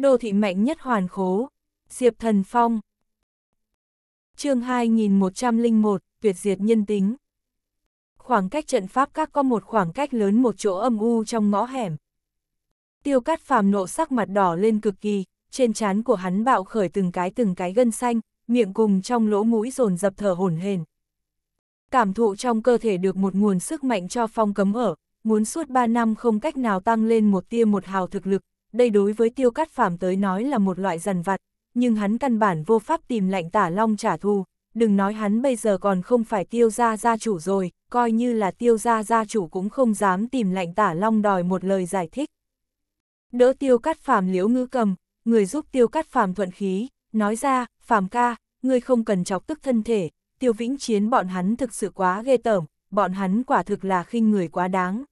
Đô thị mạnh nhất hoàn khố, Diệp Thần Phong. chương 2101, tuyệt diệt nhân tính. Khoảng cách trận pháp các có một khoảng cách lớn một chỗ âm u trong ngõ hẻm. Tiêu cắt phàm nộ sắc mặt đỏ lên cực kỳ, trên trán của hắn bạo khởi từng cái từng cái gân xanh, miệng cùng trong lỗ mũi dồn dập thở hổn hển. Cảm thụ trong cơ thể được một nguồn sức mạnh cho phong cấm ở, muốn suốt 3 năm không cách nào tăng lên một tia một hào thực lực, đây đối với tiêu cát phàm tới nói là một loại dằn vặt, nhưng hắn căn bản vô pháp tìm lạnh tả long trả thù, đừng nói hắn bây giờ còn không phải tiêu gia gia chủ rồi, coi như là tiêu gia gia chủ cũng không dám tìm lạnh tả long đòi một lời giải thích. Đỡ tiêu cát phàm liễu ngữ cầm, người giúp tiêu cát phàm thuận khí, nói ra, phàm ca, ngươi không cần chọc tức thân thể, tiêu vĩnh chiến bọn hắn thực sự quá ghê tởm, bọn hắn quả thực là khinh người quá đáng.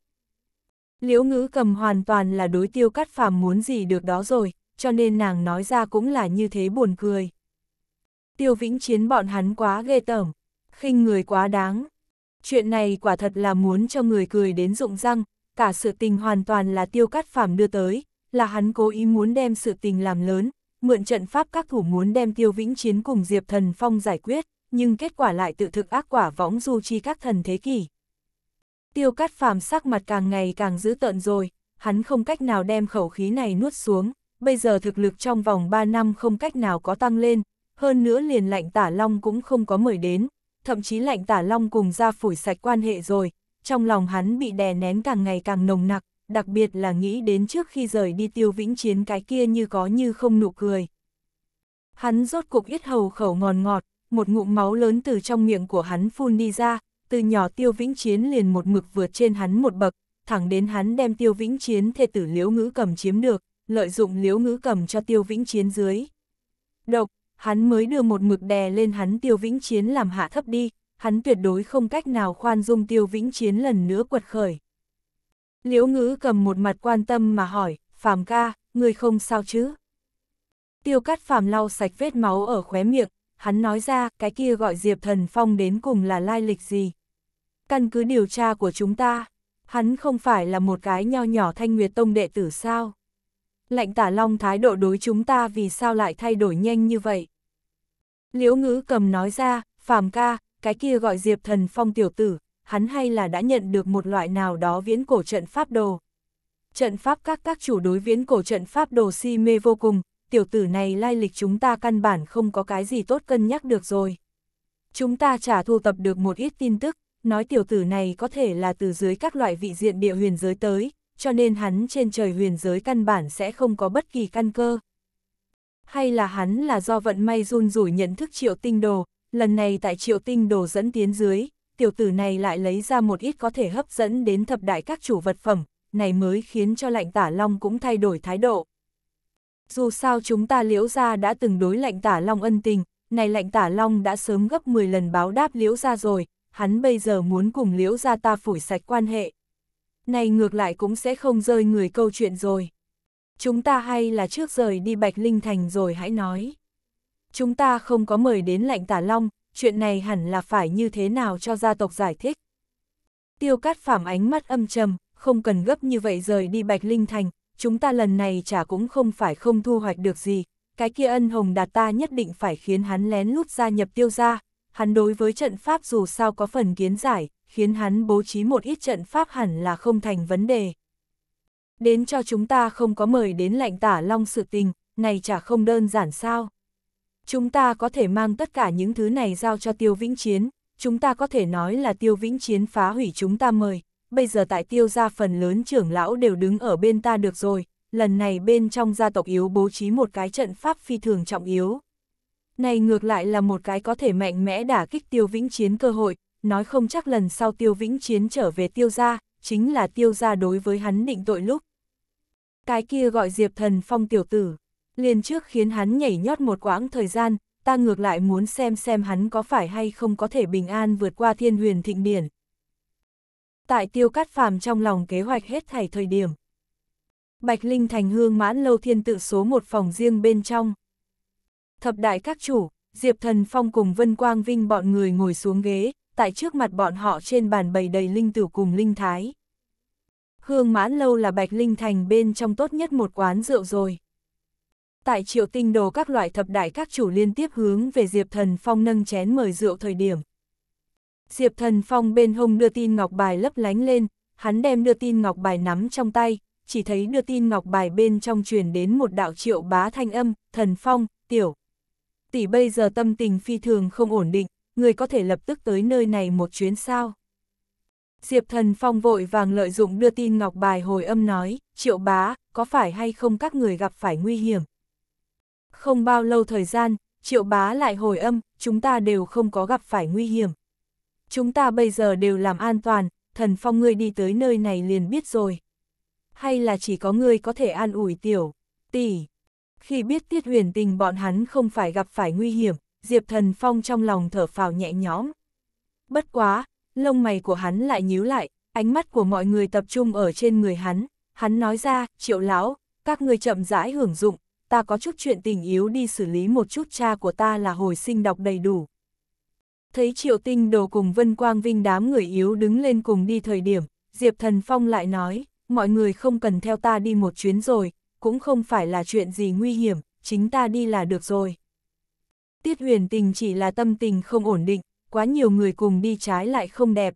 Liễu ngữ cầm hoàn toàn là đối tiêu cắt phàm muốn gì được đó rồi, cho nên nàng nói ra cũng là như thế buồn cười. Tiêu vĩnh chiến bọn hắn quá ghê tởm, khinh người quá đáng. Chuyện này quả thật là muốn cho người cười đến rụng răng, cả sự tình hoàn toàn là tiêu cắt phàm đưa tới, là hắn cố ý muốn đem sự tình làm lớn, mượn trận pháp các thủ muốn đem tiêu vĩnh chiến cùng Diệp Thần Phong giải quyết, nhưng kết quả lại tự thực ác quả võng du chi các thần thế kỷ. Tiêu cắt phàm sắc mặt càng ngày càng dữ tợn rồi, hắn không cách nào đem khẩu khí này nuốt xuống, bây giờ thực lực trong vòng 3 năm không cách nào có tăng lên, hơn nữa liền lạnh tả long cũng không có mời đến, thậm chí lạnh tả long cùng ra phủi sạch quan hệ rồi, trong lòng hắn bị đè nén càng ngày càng nồng nặc, đặc biệt là nghĩ đến trước khi rời đi tiêu vĩnh chiến cái kia như có như không nụ cười. Hắn rốt cục ít hầu khẩu ngọt, ngọt, một ngụm máu lớn từ trong miệng của hắn phun đi ra, từ nhỏ Tiêu Vĩnh Chiến liền một mực vượt trên hắn một bậc, thẳng đến hắn đem Tiêu Vĩnh Chiến thê tử Liễu Ngữ Cầm chiếm được, lợi dụng Liễu Ngữ Cầm cho Tiêu Vĩnh Chiến dưới. Độc, hắn mới đưa một mực đè lên hắn Tiêu Vĩnh Chiến làm hạ thấp đi, hắn tuyệt đối không cách nào khoan dung Tiêu Vĩnh Chiến lần nữa quật khởi. Liễu Ngữ Cầm một mặt quan tâm mà hỏi, "Phàm ca, người không sao chứ?" Tiêu Cát Phàm lau sạch vết máu ở khóe miệng, hắn nói ra, cái kia gọi Diệp Thần Phong đến cùng là lai lịch gì. Căn cứ điều tra của chúng ta, hắn không phải là một cái nho nhỏ thanh nguyệt tông đệ tử sao? Lệnh tả long thái độ đối chúng ta vì sao lại thay đổi nhanh như vậy? Liễu ngữ cầm nói ra, phàm ca, cái kia gọi diệp thần phong tiểu tử, hắn hay là đã nhận được một loại nào đó viễn cổ trận pháp đồ. Trận pháp các các chủ đối viễn cổ trận pháp đồ si mê vô cùng, tiểu tử này lai lịch chúng ta căn bản không có cái gì tốt cân nhắc được rồi. Chúng ta trả thu tập được một ít tin tức, nói tiểu tử này có thể là từ dưới các loại vị diện địa huyền giới tới, cho nên hắn trên trời huyền giới căn bản sẽ không có bất kỳ căn cơ. Hay là hắn là do vận may run rủi nhận thức triệu tinh đồ, lần này tại triệu tinh đồ dẫn tiến dưới, tiểu tử này lại lấy ra một ít có thể hấp dẫn đến thập đại các chủ vật phẩm, này mới khiến cho lạnh tả long cũng thay đổi thái độ. Dù sao chúng ta liễu ra đã từng đối lạnh tả long ân tình, này lạnh tả long đã sớm gấp 10 lần báo đáp liễu ra rồi, hắn bây giờ muốn cùng liễu ra ta phủi sạch quan hệ. Này ngược lại cũng sẽ không rơi người câu chuyện rồi. Chúng ta hay là trước rời đi Bạch Linh Thành rồi hãy nói. Chúng ta không có mời đến lạnh tả long, chuyện này hẳn là phải như thế nào cho gia tộc giải thích. Tiêu cát phạm ánh mắt âm trầm, không cần gấp như vậy rời đi Bạch Linh Thành, chúng ta lần này chả cũng không phải không thu hoạch được gì, cái kia ân hồng đạt ta nhất định phải khiến hắn lén lút gia nhập tiêu gia, hắn đối với trận pháp dù sao có phần kiến giải, khiến hắn bố trí một ít trận pháp hẳn là không thành vấn đề. Đến cho chúng ta không có mời đến lạnh tả long sự tình, này chả không đơn giản sao. Chúng ta có thể mang tất cả những thứ này giao cho tiêu vĩnh chiến, chúng ta có thể nói là tiêu vĩnh chiến phá hủy chúng ta mời, bây giờ tại tiêu gia phần lớn trưởng lão đều đứng ở bên ta được rồi, lần này bên trong gia tộc yếu bố trí một cái trận pháp phi thường trọng yếu. Này ngược lại là một cái có thể mạnh mẽ đả kích tiêu vĩnh chiến cơ hội, nói không chắc lần sau tiêu vĩnh chiến trở về tiêu gia, chính là tiêu gia đối với hắn định tội lúc. Cái kia gọi Diệp Thần Phong tiểu tử, liền trước khiến hắn nhảy nhót một quãng thời gian, ta ngược lại muốn xem xem hắn có phải hay không có thể bình an vượt qua thiên huyền thịnh điển. Tại tiêu cát phàm trong lòng kế hoạch hết thảy thời điểm. Bạch Linh Thành Hương mãn lâu thiên tự số một phòng riêng bên trong. Thập đại các chủ, Diệp Thần Phong cùng Vân Quang Vinh bọn người ngồi xuống ghế, tại trước mặt bọn họ trên bàn bày đầy linh tử cùng linh thái. Hương mãn lâu là bạch linh thành bên trong tốt nhất một quán rượu rồi. Tại triệu tinh đồ các loại thập đại các chủ liên tiếp hướng về Diệp Thần Phong nâng chén mời rượu thời điểm. Diệp Thần Phong bên hông đưa tin ngọc bài lấp lánh lên, hắn đem đưa tin ngọc bài nắm trong tay, chỉ thấy đưa tin ngọc bài bên trong truyền đến một đạo triệu bá thanh âm, Thần Phong, Tiểu, tỷ bây giờ tâm tình phi thường không ổn định, người có thể lập tức tới nơi này một chuyến sao. Diệp Thần Phong vội vàng lợi dụng đưa tin Ngọc Bài hồi âm nói, triệu bá, có phải hay không các người gặp phải nguy hiểm? Không bao lâu thời gian, triệu bá lại hồi âm, chúng ta đều không có gặp phải nguy hiểm. Chúng ta bây giờ đều làm an toàn, thần phong ngươi đi tới nơi này liền biết rồi. Hay là chỉ có ngươi có thể an ủi tiểu, tỷ, khi biết Tiết huyền tình bọn hắn không phải gặp phải nguy hiểm, Diệp Thần Phong trong lòng thở phào nhẹ nhõm. Bất quá, lông mày của hắn lại nhíu lại, ánh mắt của mọi người tập trung ở trên người hắn, hắn nói ra, triệu lão, các người chậm rãi hưởng dụng, ta có chút chuyện tình yếu đi xử lý một chút cha của ta là hồi sinh đọc đầy đủ. Thấy triệu tinh đồ cùng Vân Quang Vinh đám người yếu đứng lên cùng đi thời điểm, Diệp Thần Phong lại nói, mọi người không cần theo ta đi một chuyến rồi, cũng không phải là chuyện gì nguy hiểm, chính ta đi là được rồi. Tiết huyền tình chỉ là tâm tình không ổn định, quá nhiều người cùng đi trái lại không đẹp.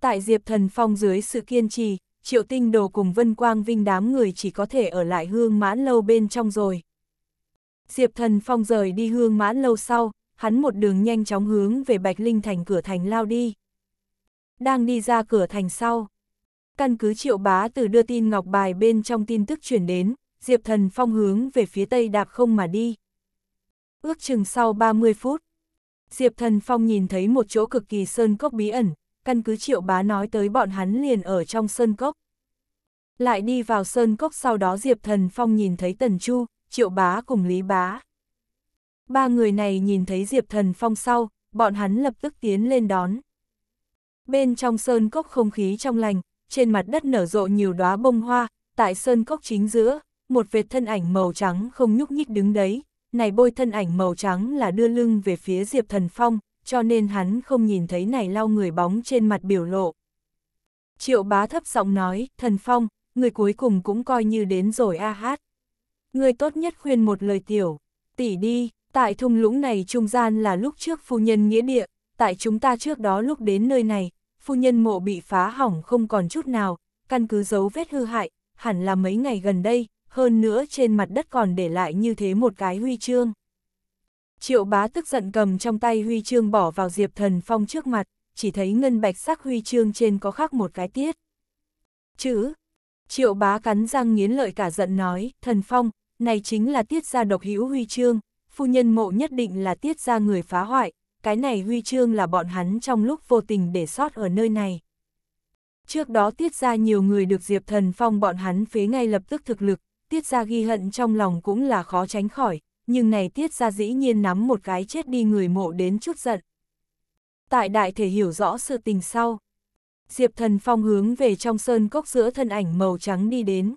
Tại Diệp Thần Phong dưới sự kiên trì, Triệu Tinh Đồ cùng Vân Quang Vinh đám người chỉ có thể ở lại hương mãn lâu bên trong rồi. Diệp Thần Phong rời đi hương mãn lâu sau, hắn một đường nhanh chóng hướng về Bạch Linh Thành cửa thành lao đi. Đang đi ra cửa thành sau, Căn cứ triệu bá từ đưa tin ngọc bài bên trong tin tức chuyển đến, Diệp Thần Phong hướng về phía tây đạp không mà đi. Ước chừng sau 30 phút, Diệp Thần Phong nhìn thấy một chỗ cực kỳ sơn cốc bí ẩn, căn cứ triệu bá nói tới bọn hắn liền ở trong sơn cốc. Lại đi vào sơn cốc sau đó Diệp Thần Phong nhìn thấy Tần Chu, triệu bá cùng Lý Bá. Ba người này nhìn thấy Diệp Thần Phong sau, bọn hắn lập tức tiến lên đón. Bên trong sơn cốc không khí trong lành, trên mặt đất nở rộ nhiều đóa bông hoa, tại sơn cốc chính giữa, một vệt thân ảnh màu trắng không nhúc nhích đứng đấy, này bôi thân ảnh màu trắng là đưa lưng về phía Diệp Thần Phong, cho nên hắn không nhìn thấy này lau người bóng trên mặt biểu lộ. Triệu bá thấp giọng nói, Thần Phong, người cuối cùng cũng coi như đến rồi a hát. Người tốt nhất khuyên một lời tiểu, tỷ đi, tại thung lũng này trung gian là lúc trước phu nhân nghĩa địa, tại chúng ta trước đó lúc đến nơi này, phu nhân mộ bị phá hỏng không còn chút nào, căn cứ dấu vết hư hại, hẳn là mấy ngày gần đây, hơn nữa trên mặt đất còn để lại như thế một cái huy chương. Triệu bá tức giận cầm trong tay huy chương bỏ vào Diệp Thần Phong trước mặt, chỉ thấy ngân bạch sắc huy chương trên có khắc một cái tiết. Chữ, triệu bá cắn răng nghiến lợi cả giận nói, Thần Phong, này chính là tiết ra độc hữu huy chương, phu nhân mộ nhất định là tiết ra người phá hoại, cái này huy chương là bọn hắn trong lúc vô tình để sót ở nơi này. Trước đó tiết ra nhiều người được Diệp Thần Phong bọn hắn phế ngay lập tức thực lực, tiết ra ghi hận trong lòng cũng là khó tránh khỏi, nhưng này tiết ra dĩ nhiên nắm một cái chết đi người mộ đến chút giận. Tại đại thể hiểu rõ sự tình sau, Diệp Thần Phong hướng về trong sơn cốc giữa thân ảnh màu trắng đi đến.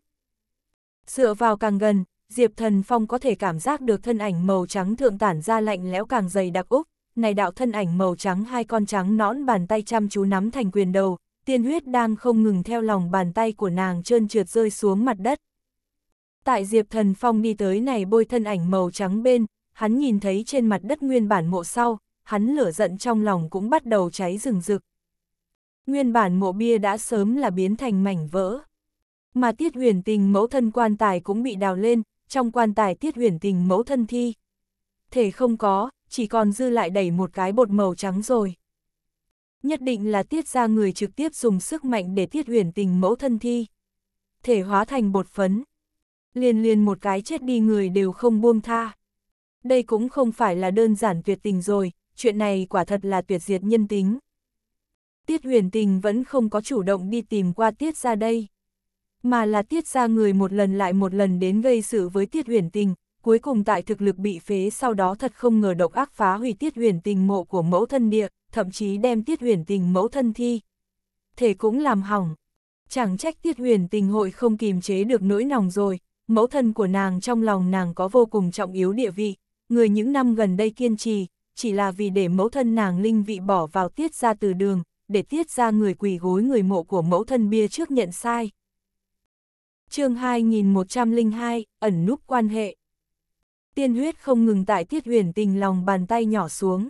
Dựa vào càng gần, Diệp Thần Phong có thể cảm giác được thân ảnh màu trắng thượng tản ra lạnh lẽo càng dày đặc úc, này đạo thân ảnh màu trắng hai con trắng nõn bàn tay chăm chú nắm thành quyền đầu, tiên huyết đang không ngừng theo lòng bàn tay của nàng trơn trượt rơi xuống mặt đất. Tại Diệp Thần Phong đi tới này bôi thân ảnh màu trắng bên, hắn nhìn thấy trên mặt đất nguyên bản mộ sau, hắn lửa giận trong lòng cũng bắt đầu cháy rừng rực. Nguyên bản mộ bia đã sớm là biến thành mảnh vỡ. Mà tiết huyền tình mẫu thân quan tài cũng bị đào lên, trong quan tài tiết huyền tình mẫu thân thi. Thể không có, chỉ còn dư lại đẩy một cái bột màu trắng rồi. Nhất định là tiết ra người trực tiếp dùng sức mạnh để tiết huyền tình mẫu thân thi. Thể hóa thành bột phấn. Liền liền một cái chết đi người đều không buông tha. Đây cũng không phải là đơn giản tuyệt tình rồi, chuyện này quả thật là tuyệt diệt nhân tính. Tiết huyền tình vẫn không có chủ động đi tìm qua tiết ra đây. Mà là tiết ra người một lần lại một lần đến gây sự với tiết huyền tình, cuối cùng tại thực lực bị phế sau đó thật không ngờ độc ác phá hủy tiết huyền tình mộ của mẫu thân địa, thậm chí đem tiết huyền tình mẫu thân thi. Thể cũng làm hỏng. Chẳng trách tiết huyền tình hội không kìm chế được nỗi lòng rồi, mẫu thân của nàng trong lòng nàng có vô cùng trọng yếu địa vị, người những năm gần đây kiên trì, chỉ là vì để mẫu thân nàng linh vị bỏ vào tiết ra từ đường, để tiết ra người quỳ gối người mộ của mẫu thân bia trước nhận sai. chương 2102, ẩn núp quan hệ tiên huyết không ngừng tại Tiết Huyền Tình lòng bàn tay nhỏ xuống.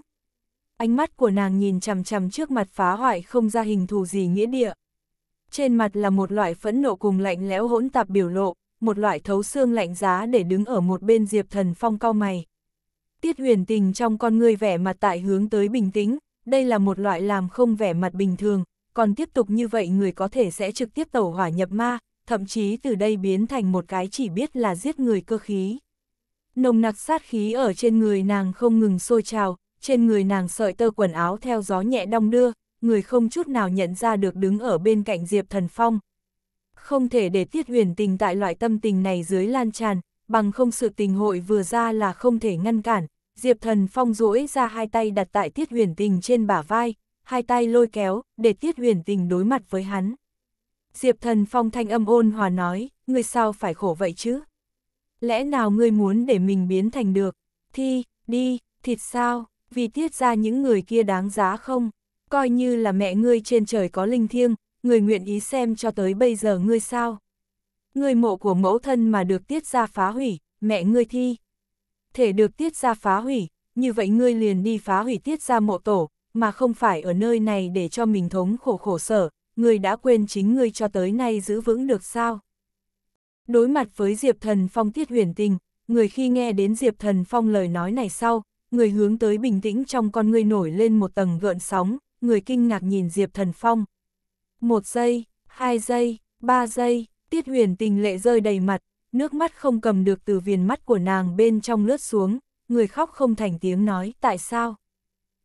Ánh mắt của nàng nhìn chằm chằm trước mặt phá hoại không ra hình thù gì nghĩa địa. Trên mặt là một loại phẫn nộ cùng lạnh lẽo hỗn tạp biểu lộ, một loại thấu xương lạnh giá để đứng ở một bên Diệp Thần Phong cao mày. Tiết Huyền Tình trong con người vẻ mặt tại hướng tới bình tĩnh, đây là một loại làm không vẻ mặt bình thường, còn tiếp tục như vậy người có thể sẽ trực tiếp tẩu hỏa nhập ma, thậm chí từ đây biến thành một cái chỉ biết là giết người cơ khí nồng nặc sát khí ở trên người nàng không ngừng sôi trào, trên người nàng sợi tơ quần áo theo gió nhẹ đong đưa, người không chút nào nhận ra được đứng ở bên cạnh Diệp Thần Phong. Không thể để tiết huyền tình tại loại tâm tình này dưới lan tràn, bằng không sự tình hội vừa ra là không thể ngăn cản. Diệp Thần Phong duỗi ra hai tay đặt tại tiết huyền tình trên bả vai, hai tay lôi kéo, để tiết huyền tình đối mặt với hắn. Diệp Thần Phong thanh âm ôn hòa nói, người sao phải khổ vậy chứ? lẽ nào ngươi muốn để mình biến thành được, thi, đi, thịt sao, vì tiết ra những người kia đáng giá không, coi như là mẹ ngươi trên trời có linh thiêng, người nguyện ý xem cho tới bây giờ ngươi sao. Người mộ của mẫu thân mà được tiết ra phá hủy, mẹ ngươi thi. Thể được tiết ra phá hủy, như vậy ngươi liền đi phá hủy tiết ra mộ tổ, mà không phải ở nơi này để cho mình thống khổ khổ sở, ngươi đã quên chính ngươi cho tới nay giữ vững được sao. Đối mặt với Diệp Thần Phong tiết huyền tình, người khi nghe đến Diệp Thần Phong lời nói này sau, người hướng tới bình tĩnh trong con người nổi lên một tầng gợn sóng, người kinh ngạc nhìn Diệp Thần Phong. Một giây, hai giây, ba giây, tiết huyền tình lệ rơi đầy mặt, nước mắt không cầm được từ viền mắt của nàng bên trong lướt xuống, người khóc không thành tiếng nói tại sao?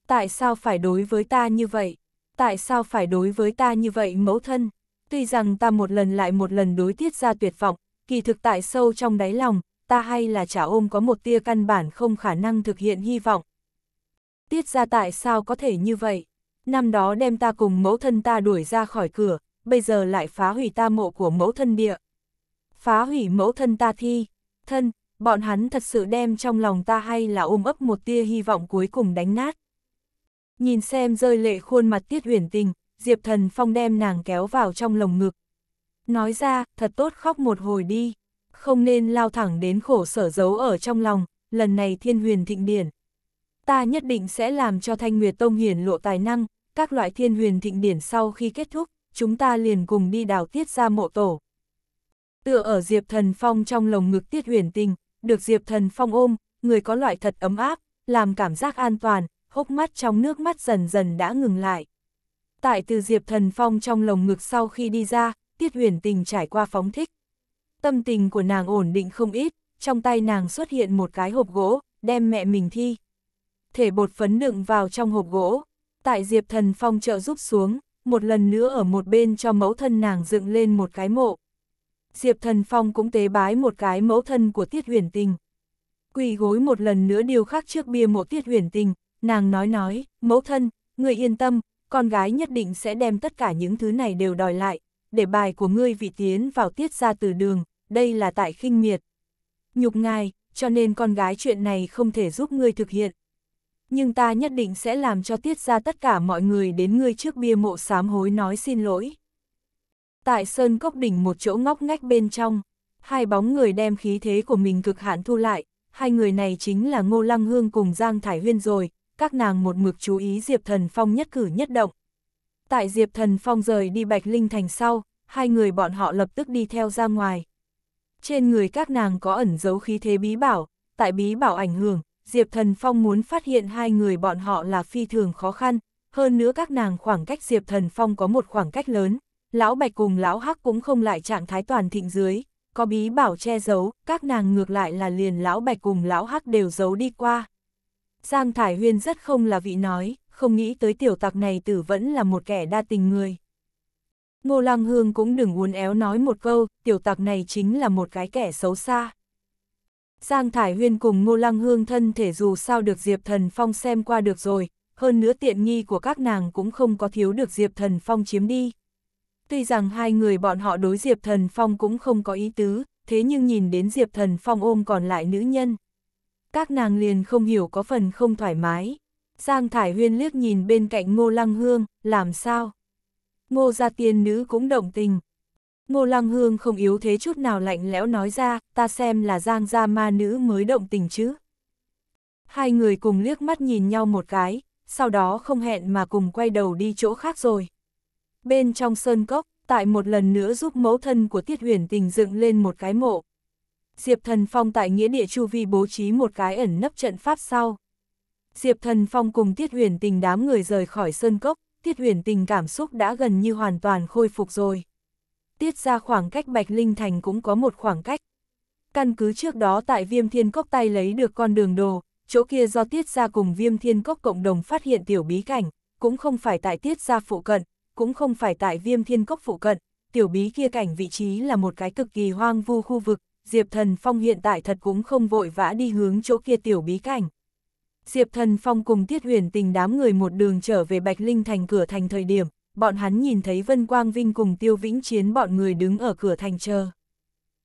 Tại sao phải đối với ta như vậy? Tại sao phải đối với ta như vậy mẫu thân? Tuy rằng ta một lần lại một lần đối tiết ra tuyệt vọng, kỳ thực tại sâu trong đáy lòng, ta hay là chả ôm có một tia căn bản không khả năng thực hiện hy vọng. Tiết ra tại sao có thể như vậy? Năm đó đem ta cùng mẫu thân ta đuổi ra khỏi cửa, bây giờ lại phá hủy ta mộ của mẫu thân địa. Phá hủy mẫu thân ta thi, thân, bọn hắn thật sự đem trong lòng ta hay là ôm ấp một tia hy vọng cuối cùng đánh nát. Nhìn xem rơi lệ khuôn mặt tiết huyền tình, Diệp Thần Phong đem nàng kéo vào trong lồng ngực, nói ra, thật tốt khóc một hồi đi, không nên lao thẳng đến khổ sở giấu ở trong lòng, lần này thiên huyền thịnh điển. Ta nhất định sẽ làm cho Thanh Nguyệt Tông hiển lộ tài năng, các loại thiên huyền thịnh điển sau khi kết thúc, chúng ta liền cùng đi đào tiết ra mộ tổ. Tựa ở Diệp Thần Phong trong lồng ngực tiết huyền tình, được Diệp Thần Phong ôm, người có loại thật ấm áp, làm cảm giác an toàn, hốc mắt trong nước mắt dần dần đã ngừng lại. Tại từ Diệp Thần Phong trong lồng ngực sau khi đi ra, Tiết huyền tình trải qua phóng thích. Tâm tình của nàng ổn định không ít, trong tay nàng xuất hiện một cái hộp gỗ, đem mẹ mình thi. Thể bột phấn đựng vào trong hộp gỗ, tại Diệp Thần Phong trợ giúp xuống, một lần nữa ở một bên cho mẫu thân nàng dựng lên một cái mộ. Diệp Thần Phong cũng tế bái một cái mẫu thân của Tiết Huyền Tình. Quỳ gối một lần nữa điều khắc trước bia mộ Tiết Huyền Tình, nàng nói nói, mẫu thân, người yên tâm, con gái nhất định sẽ đem tất cả những thứ này đều đòi lại, để bài của ngươi vị tiến vào tiết ra từ đường, đây là tại khinh miệt. Nhục ngài, cho nên con gái chuyện này không thể giúp ngươi thực hiện. Nhưng ta nhất định sẽ làm cho tiết ra tất cả mọi người đến ngươi trước bia mộ sám hối nói xin lỗi. Tại sơn cốc đỉnh một chỗ ngóc ngách bên trong, hai bóng người đem khí thế của mình cực hạn thu lại, hai người này chính là Ngô Lăng Hương cùng Giang Thải Huyên rồi, các nàng một mực chú ý Diệp Thần Phong nhất cử nhất động. Tại Diệp Thần Phong rời đi Bạch Linh Thành sau, hai người bọn họ lập tức đi theo ra ngoài. Trên người các nàng có ẩn dấu khí thế bí bảo, tại bí bảo ảnh hưởng, Diệp Thần Phong muốn phát hiện hai người bọn họ là phi thường khó khăn, hơn nữa các nàng khoảng cách Diệp Thần Phong có một khoảng cách lớn, lão Bạch cùng lão Hắc cũng không lại trạng thái toàn thịnh dưới, có bí bảo che giấu, các nàng ngược lại là liền lão Bạch cùng lão Hắc đều giấu đi qua. Giang Thải Huyên rất không là vị nói không nghĩ tới tiểu tặc này tử vẫn là một kẻ đa tình người. Ngô Lăng Hương cũng đừng uốn éo nói một câu, tiểu tặc này chính là một cái kẻ xấu xa. Giang Thải Huyên cùng Ngô Lăng Hương thân thể dù sao được Diệp Thần Phong xem qua được rồi, hơn nữa tiện nghi của các nàng cũng không có thiếu được Diệp Thần Phong chiếm đi. Tuy rằng hai người bọn họ đối Diệp Thần Phong cũng không có ý tứ, thế nhưng nhìn đến Diệp Thần Phong ôm còn lại nữ nhân. Các nàng liền không hiểu có phần không thoải mái. Giang Thải Huyên liếc nhìn bên cạnh Ngô Lăng Hương, làm sao? Ngô gia tiên nữ cũng động tình. Ngô Lăng Hương không yếu thế chút nào lạnh lẽo nói ra, ta xem là Giang gia ma nữ mới động tình chứ. Hai người cùng liếc mắt nhìn nhau một cái, sau đó không hẹn mà cùng quay đầu đi chỗ khác rồi. Bên trong sơn cốc, tại một lần nữa giúp mẫu thân của Tiết Huyền Tình dựng lên một cái mộ. Diệp Thần Phong tại nghĩa địa chu vi bố trí một cái ẩn nấp trận pháp sau. Diệp Thần Phong cùng Tiết Huyền Tình đám người rời khỏi sơn cốc, Tiết Huyền Tình cảm xúc đã gần như hoàn toàn khôi phục rồi. Tiết ra khoảng cách Bạch Linh Thành cũng có một khoảng cách. Căn cứ trước đó tại Viêm Thiên Cốc tay lấy được con đường đồ, chỗ kia do Tiết ra cùng Viêm Thiên Cốc cộng đồng phát hiện tiểu bí cảnh, cũng không phải tại Tiết ra phụ cận, cũng không phải tại Viêm Thiên Cốc phụ cận, tiểu bí kia cảnh vị trí là một cái cực kỳ hoang vu khu vực, Diệp Thần Phong hiện tại thật cũng không vội vã đi hướng chỗ kia tiểu bí cảnh. Diệp Thần Phong cùng Tiết Huyền Tình đám người một đường trở về Bạch Linh thành cửa thành thời điểm, bọn hắn nhìn thấy Vân Quang Vinh cùng Tiêu Vĩnh Chiến bọn người đứng ở cửa thành chờ.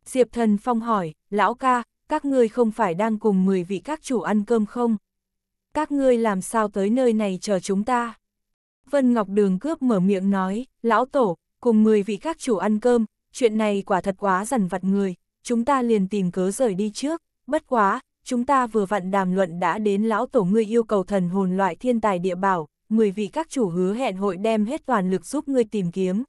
Diệp Thần Phong hỏi, lão ca, các ngươi không phải đang cùng 10 vị các chủ ăn cơm không? Các ngươi làm sao tới nơi này chờ chúng ta? Vân Ngọc Đường cướp mở miệng nói, lão tổ, cùng 10 vị các chủ ăn cơm, chuyện này quả thật quá rằn vặt người, chúng ta liền tìm cớ rời đi trước, bất quá, chúng ta vừa vặn đàm luận đã đến lão tổ ngươi yêu cầu thần hồn loại thiên tài địa bảo, 10 vị các chủ hứa hẹn hội đem hết toàn lực giúp ngươi tìm kiếm.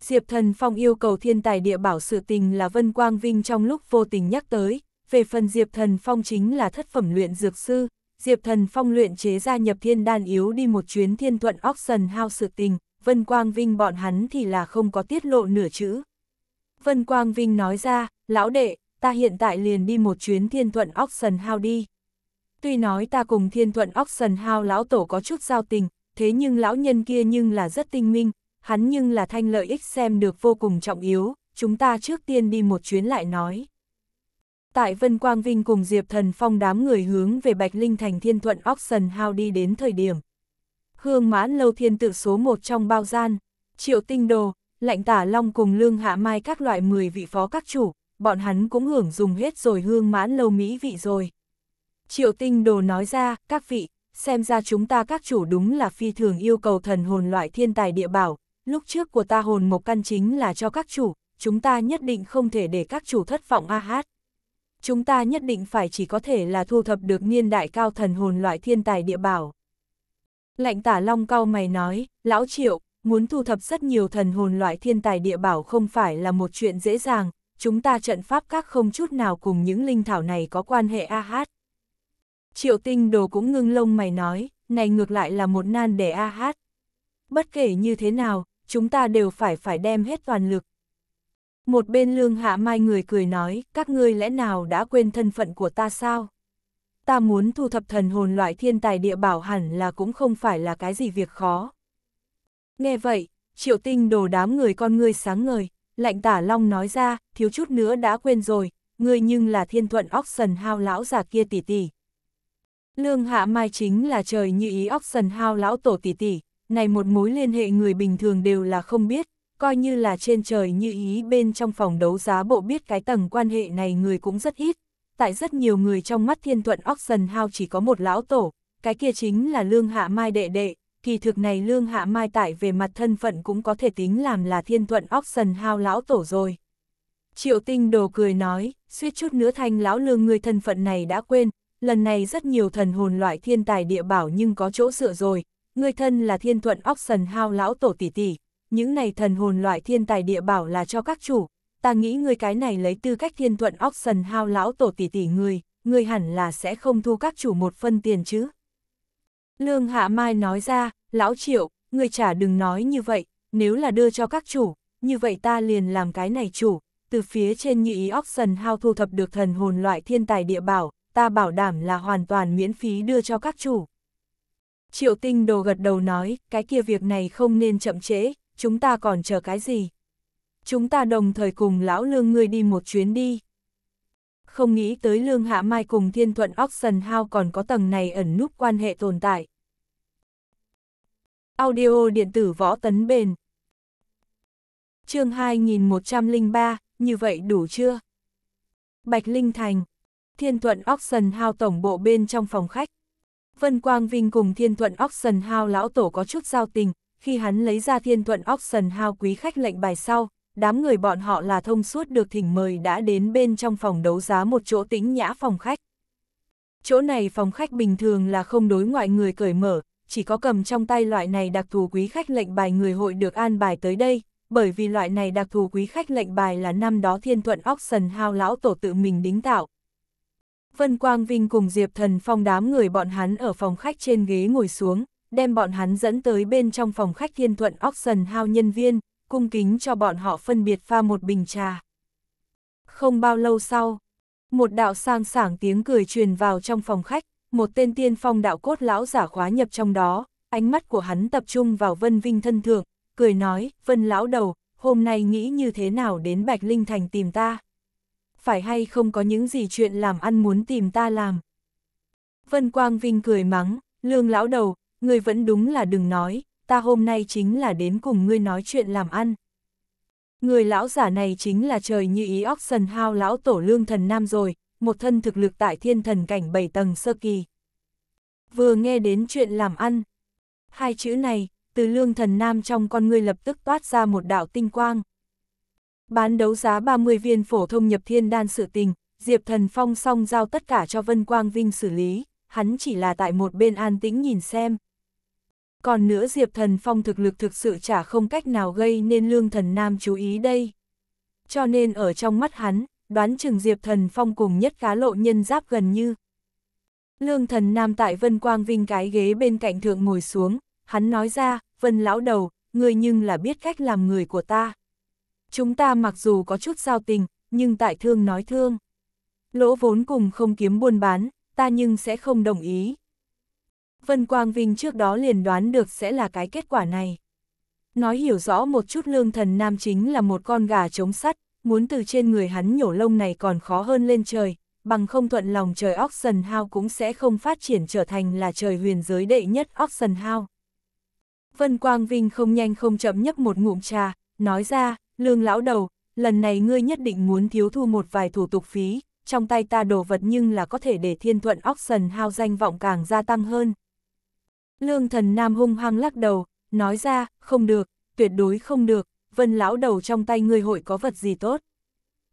Diệp Thần Phong yêu cầu thiên tài địa bảo sự tình là Vân Quang Vinh trong lúc vô tình nhắc tới, về phần Diệp Thần Phong chính là thất phẩm luyện dược sư, Diệp Thần Phong luyện chế ra nhập thiên đan yếu đi một chuyến thiên thuận Oxen hao sự tình, Vân Quang Vinh bọn hắn thì là không có tiết lộ nửa chữ. Vân Quang Vinh nói ra, lão đệ, ta hiện tại liền đi một chuyến thiên thuận oxen hao đi. Tuy nói ta cùng thiên thuận oxen hao lão tổ có chút giao tình, thế nhưng lão nhân kia nhưng là rất tinh minh, hắn nhưng là thanh lợi ích xem được vô cùng trọng yếu, chúng ta trước tiên đi một chuyến lại nói. Tại Vân Quang Vinh cùng Diệp Thần Phong đám người hướng về Bạch Linh thành thiên thuận oxen hao đi đến thời điểm. Hương mãn lâu thiên tự số một trong bao gian, triệu tinh đồ, lạnh tả long cùng lương hạ mai các loại 10 vị phó các chủ, bọn hắn cũng hưởng dùng hết rồi hương mãn lâu mỹ vị rồi. Triệu tinh đồ nói ra, các vị, xem ra chúng ta các chủ đúng là phi thường yêu cầu thần hồn loại thiên tài địa bảo, lúc trước của ta hồn một căn chính là cho các chủ, chúng ta nhất định không thể để các chủ thất vọng a hát. Chúng ta nhất định phải chỉ có thể là thu thập được niên đại cao thần hồn loại thiên tài địa bảo. Lạnh tả long cao mày nói, lão triệu, muốn thu thập rất nhiều thần hồn loại thiên tài địa bảo không phải là một chuyện dễ dàng, chúng ta trận pháp các không chút nào cùng những linh thảo này có quan hệ a hát. Triệu tinh đồ cũng ngưng lông mày nói, này ngược lại là một nan để a hát. Bất kể như thế nào, chúng ta đều phải phải đem hết toàn lực. Một bên lương hạ mai người cười nói, các ngươi lẽ nào đã quên thân phận của ta sao? Ta muốn thu thập thần hồn loại thiên tài địa bảo hẳn là cũng không phải là cái gì việc khó. Nghe vậy, triệu tinh đồ đám người con ngươi sáng ngời, lạnh tả long nói ra, thiếu chút nữa đã quên rồi, ngươi nhưng là thiên thuận Oxen hao lão già kia tỷ tỷ. Lương hạ mai chính là trời như ý Oxen hao lão tổ tỷ tỷ, này một mối liên hệ người bình thường đều là không biết, coi như là trên trời như ý bên trong phòng đấu giá bộ biết cái tầng quan hệ này người cũng rất ít. Tại rất nhiều người trong mắt thiên thuận Oxen hao chỉ có một lão tổ, cái kia chính là lương hạ mai đệ đệ, kỳ thực này Lương Hạ Mai tại về mặt thân phận cũng có thể tính làm là thiên thuận Oxen hao lão tổ rồi. Triệu tinh đồ cười nói, suýt chút nữa thanh lão lương người thân phận này đã quên, lần này rất nhiều thần hồn loại thiên tài địa bảo nhưng có chỗ sửa rồi, người thân là thiên thuận Oxen hao lão tổ tỷ tỷ, những này thần hồn loại thiên tài địa bảo là cho các chủ, ta nghĩ người cái này lấy tư cách thiên thuận Oxen hao lão tổ tỷ tỷ người, người hẳn là sẽ không thu các chủ một phân tiền chứ. Lương Hạ Mai nói ra, lão triệu, người chả đừng nói như vậy, nếu là đưa cho các chủ, như vậy ta liền làm cái này chủ, từ phía trên như ý Oxen hao thu thập được thần hồn loại thiên tài địa bảo, ta bảo đảm là hoàn toàn miễn phí đưa cho các chủ. Triệu tinh đồ gật đầu nói, cái kia việc này không nên chậm trễ, chúng ta còn chờ cái gì? Chúng ta đồng thời cùng lão lương ngươi đi một chuyến đi. Không nghĩ tới lương hạ mai cùng thiên thuận Oxen hao còn có tầng này ẩn núp quan hệ tồn tại. Audio điện tử võ tấn bền. chương 2103, như vậy đủ chưa? Bạch Linh Thành, Thiên Thuận Oxen hao tổng bộ bên trong phòng khách. Vân Quang Vinh cùng Thiên Thuận Oxen hao lão tổ có chút giao tình, khi hắn lấy ra Thiên Thuận Oxen hao quý khách lệnh bài sau, đám người bọn họ là thông suốt được thỉnh mời đã đến bên trong phòng đấu giá một chỗ tĩnh nhã phòng khách. Chỗ này phòng khách bình thường là không đối ngoại người cởi mở, chỉ có cầm trong tay loại này đặc thù quý khách lệnh bài người hội được an bài tới đây, bởi vì loại này đặc thù quý khách lệnh bài là năm đó thiên thuận oxen hao lão tổ tự mình đính tạo. Vân Quang Vinh cùng Diệp Thần Phong đám người bọn hắn ở phòng khách trên ghế ngồi xuống, đem bọn hắn dẫn tới bên trong phòng khách thiên thuận oxen hao nhân viên, cung kính cho bọn họ phân biệt pha một bình trà. Không bao lâu sau, một đạo sang sảng tiếng cười truyền vào trong phòng khách, một tên tiên phong đạo cốt lão giả khóa nhập trong đó, ánh mắt của hắn tập trung vào Vân Vinh thân thượng, cười nói, Vân lão đầu, hôm nay nghĩ như thế nào đến Bạch Linh Thành tìm ta? Phải hay không có những gì chuyện làm ăn muốn tìm ta làm? Vân Quang Vinh cười mắng, lương lão đầu, người vẫn đúng là đừng nói, ta hôm nay chính là đến cùng ngươi nói chuyện làm ăn. Người lão giả này chính là trời như ý Oxen Hao lão tổ lương thần nam rồi, một thân thực lực tại thiên thần cảnh bảy tầng sơ kỳ. Vừa nghe đến chuyện làm ăn, hai chữ này, từ lương thần nam trong con người lập tức toát ra một đạo tinh quang. Bán đấu giá 30 viên phổ thông nhập thiên đan sự tình, Diệp Thần Phong xong giao tất cả cho Vân Quang Vinh xử lý, hắn chỉ là tại một bên an tĩnh nhìn xem. Còn nữa Diệp Thần Phong thực lực thực sự chả không cách nào gây nên lương thần nam chú ý đây. Cho nên ở trong mắt hắn, đoán chừng Diệp Thần Phong cùng nhất khá lộ nhân giáp gần như. Lương thần nam tại Vân Quang Vinh cái ghế bên cạnh thượng ngồi xuống, hắn nói ra, Vân lão đầu, người nhưng là biết cách làm người của ta. Chúng ta mặc dù có chút giao tình, nhưng tại thương nói thương. Lỗ vốn cùng không kiếm buôn bán, ta nhưng sẽ không đồng ý. Vân Quang Vinh trước đó liền đoán được sẽ là cái kết quả này. Nói hiểu rõ một chút lương thần nam chính là một con gà chống sắt, muốn từ trên người hắn nhổ lông này còn khó hơn lên trời, bằng không thuận lòng trời Oxen Hao cũng sẽ không phát triển trở thành là trời huyền giới đệ nhất Oxen Hao. Vân Quang Vinh không nhanh không chậm nhấp một ngụm trà, nói ra, lương lão đầu, lần này ngươi nhất định muốn thiếu thu một vài thủ tục phí, trong tay ta đồ vật nhưng là có thể để thiên thuận Oxen Hao danh vọng càng gia tăng hơn. Lương thần nam hung hăng lắc đầu, nói ra, không được, tuyệt đối không được, vân lão đầu trong tay ngươi hội có vật gì tốt.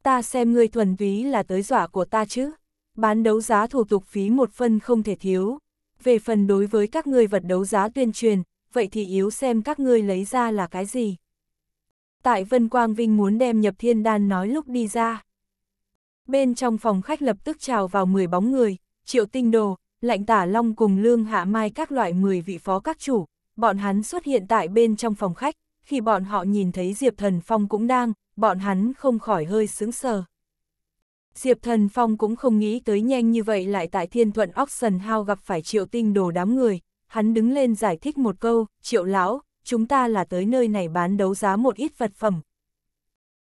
Ta xem ngươi thuần túy là tới dọa của ta chứ. Bán đấu giá thủ tục phí một phân không thể thiếu. Về phần đối với các ngươi vật đấu giá tuyên truyền, vậy thì yếu xem các ngươi lấy ra là cái gì. Tại Vân Quang Vinh muốn đem nhập thiên đan nói lúc đi ra. Bên trong phòng khách lập tức trào vào 10 bóng người, triệu tinh đồ, lạnh tả long cùng lương hạ mai các loại 10 vị phó các chủ, bọn hắn xuất hiện tại bên trong phòng khách, khi bọn họ nhìn thấy Diệp Thần Phong cũng đang, bọn hắn không khỏi hơi sướng sờ. Diệp Thần Phong cũng không nghĩ tới nhanh như vậy lại tại Thiên Thuận Oxen hao gặp phải triệu tinh đồ đám người, hắn đứng lên giải thích một câu, triệu lão, chúng ta là tới nơi này bán đấu giá một ít vật phẩm.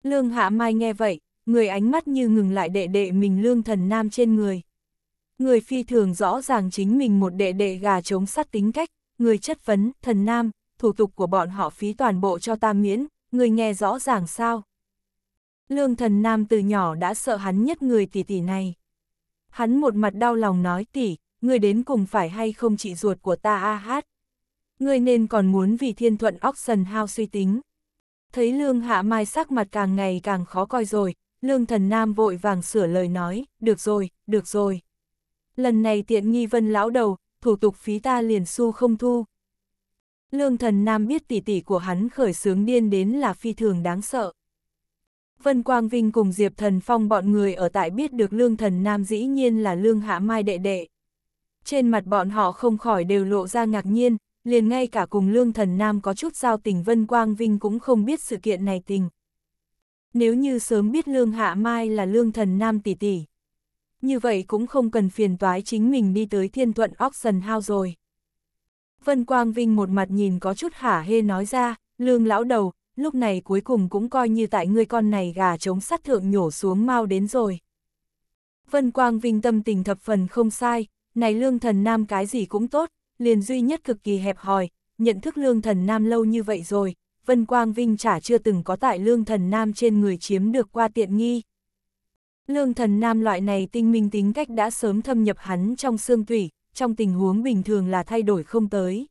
Lương Hạ Mai nghe vậy, người ánh mắt như ngừng lại đệ đệ mình lương thần nam trên người. Người phi thường rõ ràng chính mình một đệ đệ gà trống sắt tính cách, người chất vấn, thần nam, thủ tục của bọn họ phí toàn bộ cho ta miễn, người nghe rõ ràng sao. Lương thần nam từ nhỏ đã sợ hắn nhất người tỷ tỷ này. Hắn một mặt đau lòng nói tỷ, người đến cùng phải hay không chị ruột của ta a hát. Người nên còn muốn vì thiên thuận óc sần hao suy tính. Thấy lương hạ mai sắc mặt càng ngày càng khó coi rồi, lương thần nam vội vàng sửa lời nói, được rồi, được rồi. Lần này tiện nghi vân lão đầu, thủ tục phí ta liền xu không thu, Lương thần nam biết tỷ tỷ của hắn khởi sướng điên đến là phi thường đáng sợ. Vân Quang Vinh cùng Diệp Thần Phong bọn người ở tại biết được Lương Thần Nam dĩ nhiên là Lương Hạ Mai đệ đệ. Trên mặt bọn họ không khỏi đều lộ ra ngạc nhiên, liền ngay cả cùng Lương Thần Nam có chút giao tình Vân Quang Vinh cũng không biết sự kiện này tình. Nếu như sớm biết Lương Hạ Mai là Lương Thần Nam tỷ tỷ, như vậy cũng không cần phiền toái chính mình đi tới Thiên Thuận Oxen House rồi. Vân Quang Vinh một mặt nhìn có chút hả hê nói ra, lương lão đầu, lúc này cuối cùng cũng coi như tại ngươi con này gà trống sát thượng nhổ xuống mau đến rồi. Vân Quang Vinh tâm tình thập phần không sai, này lương thần nam cái gì cũng tốt, liền duy nhất cực kỳ hẹp hòi, nhận thức lương thần nam lâu như vậy rồi, Vân Quang Vinh chả chưa từng có tại lương thần nam trên người chiếm được qua tiện nghi. Lương thần nam loại này tinh minh tính cách đã sớm thâm nhập hắn trong xương tủy, trong tình huống bình thường là thay đổi không tới.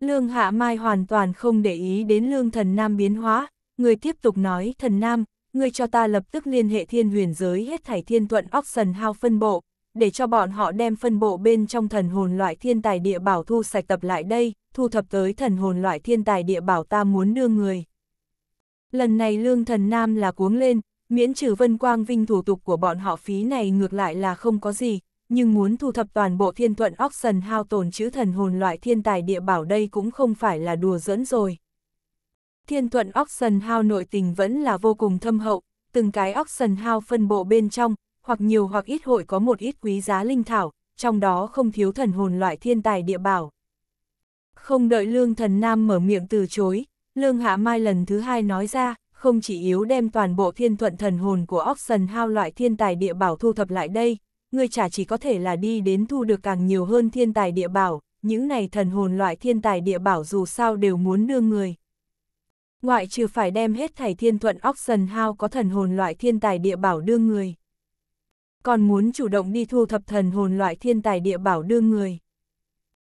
Lương Hạ Mai hoàn toàn không để ý đến Lương Thần Nam biến hóa, người tiếp tục nói Thần Nam, ngươi cho ta lập tức liên hệ thiên huyền giới hết thảy thiên tuận Oxen hao phân bộ, để cho bọn họ đem phân bộ bên trong thần hồn loại thiên tài địa bảo thu sạch tập lại đây, thu thập tới thần hồn loại thiên tài địa bảo ta muốn đưa người. Lần này Lương Thần Nam là cuống lên, miễn trừ vân quang vinh thủ tục của bọn họ phí này ngược lại là không có gì, nhưng muốn thu thập toàn bộ thiên thuận auction hao tổn chứ thần hồn loại thiên tài địa bảo đây cũng không phải là đùa giỡn rồi. Thiên thuận auction hao nội tình vẫn là vô cùng thâm hậu, từng cái auction hao phân bộ bên trong, hoặc nhiều hoặc ít hội có một ít quý giá linh thảo, trong đó không thiếu thần hồn loại thiên tài địa bảo. Không đợi Lương Thần Nam mở miệng từ chối, Lương Hạ Mai lần thứ hai nói ra, không chỉ yếu đem toàn bộ thiên thuận thần hồn của auction hao loại thiên tài địa bảo thu thập lại đây, ngươi chả chỉ có thể là đi đến thu được càng nhiều hơn thiên tài địa bảo, những này thần hồn loại thiên tài địa bảo dù sao đều muốn đưa người. Ngoại trừ phải đem hết thảy thiên thuận Oxen hao có thần hồn loại thiên tài địa bảo đưa người. Còn muốn chủ động đi thu thập thần hồn loại thiên tài địa bảo đưa người.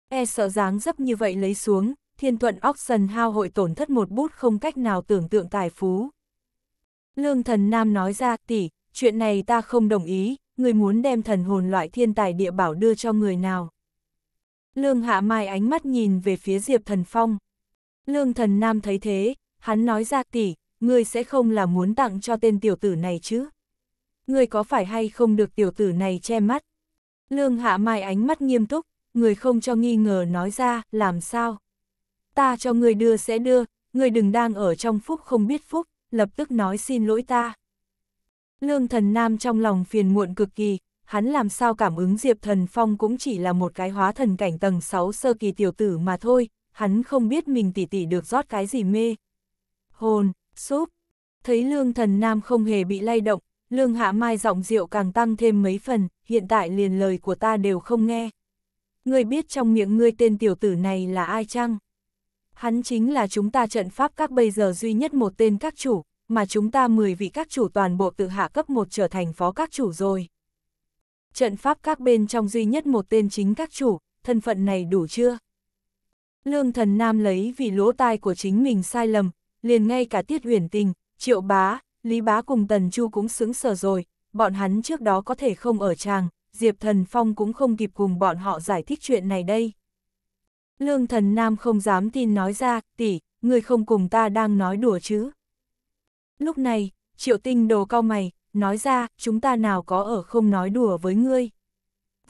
E sợ dáng dấp như vậy lấy xuống, thiên thuận Oxen hao hội tổn thất một bút không cách nào tưởng tượng tài phú. Lương thần nam nói ra, tỷ, chuyện này ta không đồng ý, người muốn đem thần hồn loại thiên tài địa bảo đưa cho người nào. Lương Hạ Mai ánh mắt nhìn về phía Diệp Thần Phong. Lương Thần Nam thấy thế, hắn nói ra tỷ, ngươi sẽ không là muốn tặng cho tên tiểu tử này chứ. Ngươi có phải hay không được tiểu tử này che mắt? Lương Hạ Mai ánh mắt nghiêm túc, người không cho nghi ngờ nói ra, làm sao? Ta cho người đưa sẽ đưa, người đừng đang ở trong phúc không biết phúc, lập tức nói xin lỗi ta. Lương thần nam trong lòng phiền muộn cực kỳ, hắn làm sao cảm ứng Diệp Thần Phong cũng chỉ là một cái hóa thần cảnh tầng 6 sơ kỳ tiểu tử mà thôi, hắn không biết mình tỉ tỉ được rót cái gì mê. Hồn, súp, thấy lương thần nam không hề bị lay động, lương hạ mai giọng rượu càng tăng thêm mấy phần, hiện tại liền lời của ta đều không nghe. Ngươi biết trong miệng ngươi tên tiểu tử này là ai chăng? Hắn chính là chúng ta trận pháp các bây giờ duy nhất một tên các chủ, mà chúng ta 10 vị các chủ toàn bộ tự hạ cấp 1 trở thành phó các chủ rồi. Trận pháp các bên trong duy nhất một tên chính các chủ, thân phận này đủ chưa? Lương thần nam lấy vì lỗ tai của chính mình sai lầm, liền ngay cả tiết huyền tình, triệu bá, lý bá cùng tần chu cũng xứng sở rồi, bọn hắn trước đó có thể không ở tràng, diệp thần phong cũng không kịp cùng bọn họ giải thích chuyện này đây. Lương thần nam không dám tin nói ra, tỷ, người không cùng ta đang nói đùa chứ. Lúc này, triệu tinh đồ cao mày, nói ra, chúng ta nào có ở không nói đùa với ngươi.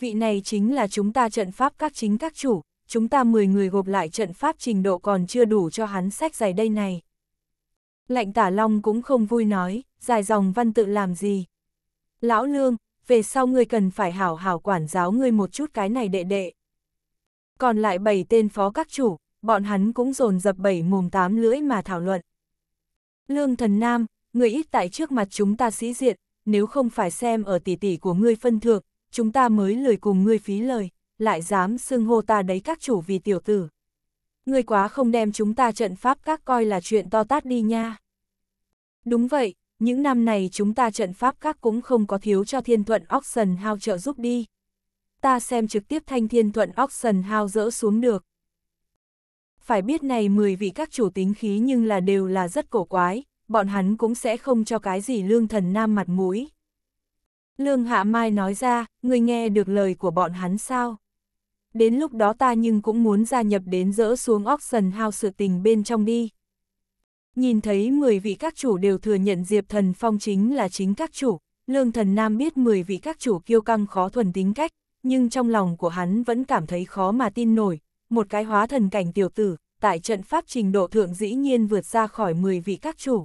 Vị này chính là chúng ta trận pháp các chính các chủ, chúng ta 10 người gộp lại trận pháp trình độ còn chưa đủ cho hắn sách giày đây này. Lạnh tả long cũng không vui nói, dài dòng văn tự làm gì. Lão lương, về sau ngươi cần phải hảo hảo quản giáo ngươi một chút cái này đệ đệ. Còn lại bảy tên phó các chủ, bọn hắn cũng dồn dập bảy mồm tám lưỡi mà thảo luận. Lương thần nam, người ít tại trước mặt chúng ta sĩ diện, nếu không phải xem ở tỷ tỷ của ngươi phân thượng, chúng ta mới lười cùng ngươi phí lời, lại dám xưng hô ta đấy các chủ vì tiểu tử. Ngươi quá không đem chúng ta trận pháp các coi là chuyện to tát đi nha. Đúng vậy, những năm này chúng ta trận pháp các cũng không có thiếu cho thiên thuận Oxen Hao trợ giúp đi. Ta xem trực tiếp thanh thiên thuận Oxen Hao dỡ xuống được phải biết này 10 vị các chủ tính khí nhưng là đều là rất cổ quái, bọn hắn cũng sẽ không cho cái gì lương thần nam mặt mũi. Lương Hạ Mai nói ra, người nghe được lời của bọn hắn sao? Đến lúc đó ta nhưng cũng muốn gia nhập đến dỡ xuống Oxen House sự tình bên trong đi. Nhìn thấy 10 vị các chủ đều thừa nhận Diệp Thần Phong chính là chính các chủ, Lương Thần Nam biết 10 vị các chủ kiêu căng khó thuần tính cách, nhưng trong lòng của hắn vẫn cảm thấy khó mà tin nổi, một cái hóa thần cảnh tiểu tử, tại trận pháp trình độ thượng dĩ nhiên vượt ra khỏi 10 vị các chủ.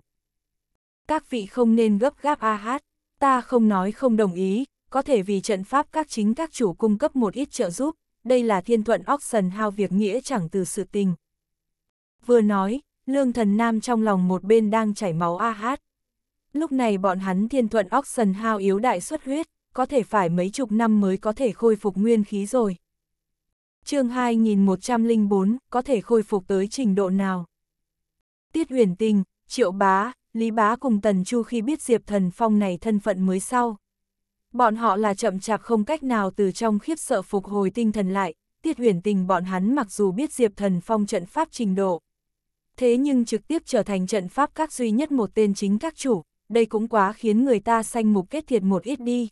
Các vị không nên gấp gáp a hát, ta không nói không đồng ý, có thể vì trận pháp các chính các chủ cung cấp một ít trợ giúp, đây là thiên thuận auction hao việc nghĩa chẳng từ sự tình. Vừa nói, lương thần nam trong lòng một bên đang chảy máu a hát. Lúc này bọn hắn thiên thuận auction hao yếu đại xuất huyết, có thể phải mấy chục năm mới có thể khôi phục nguyên khí rồi chương 2104 có thể khôi phục tới trình độ nào. Tiết huyền tình, triệu bá, lý bá cùng tần chu khi biết Diệp Thần Phong này thân phận mới sau. Bọn họ là chậm chạp không cách nào từ trong khiếp sợ phục hồi tinh thần lại, tiết huyền tình bọn hắn mặc dù biết Diệp Thần Phong trận pháp trình độ. Thế nhưng trực tiếp trở thành trận pháp các duy nhất một tên chính các chủ, đây cũng quá khiến người ta sanh mục kết thiệt một ít đi.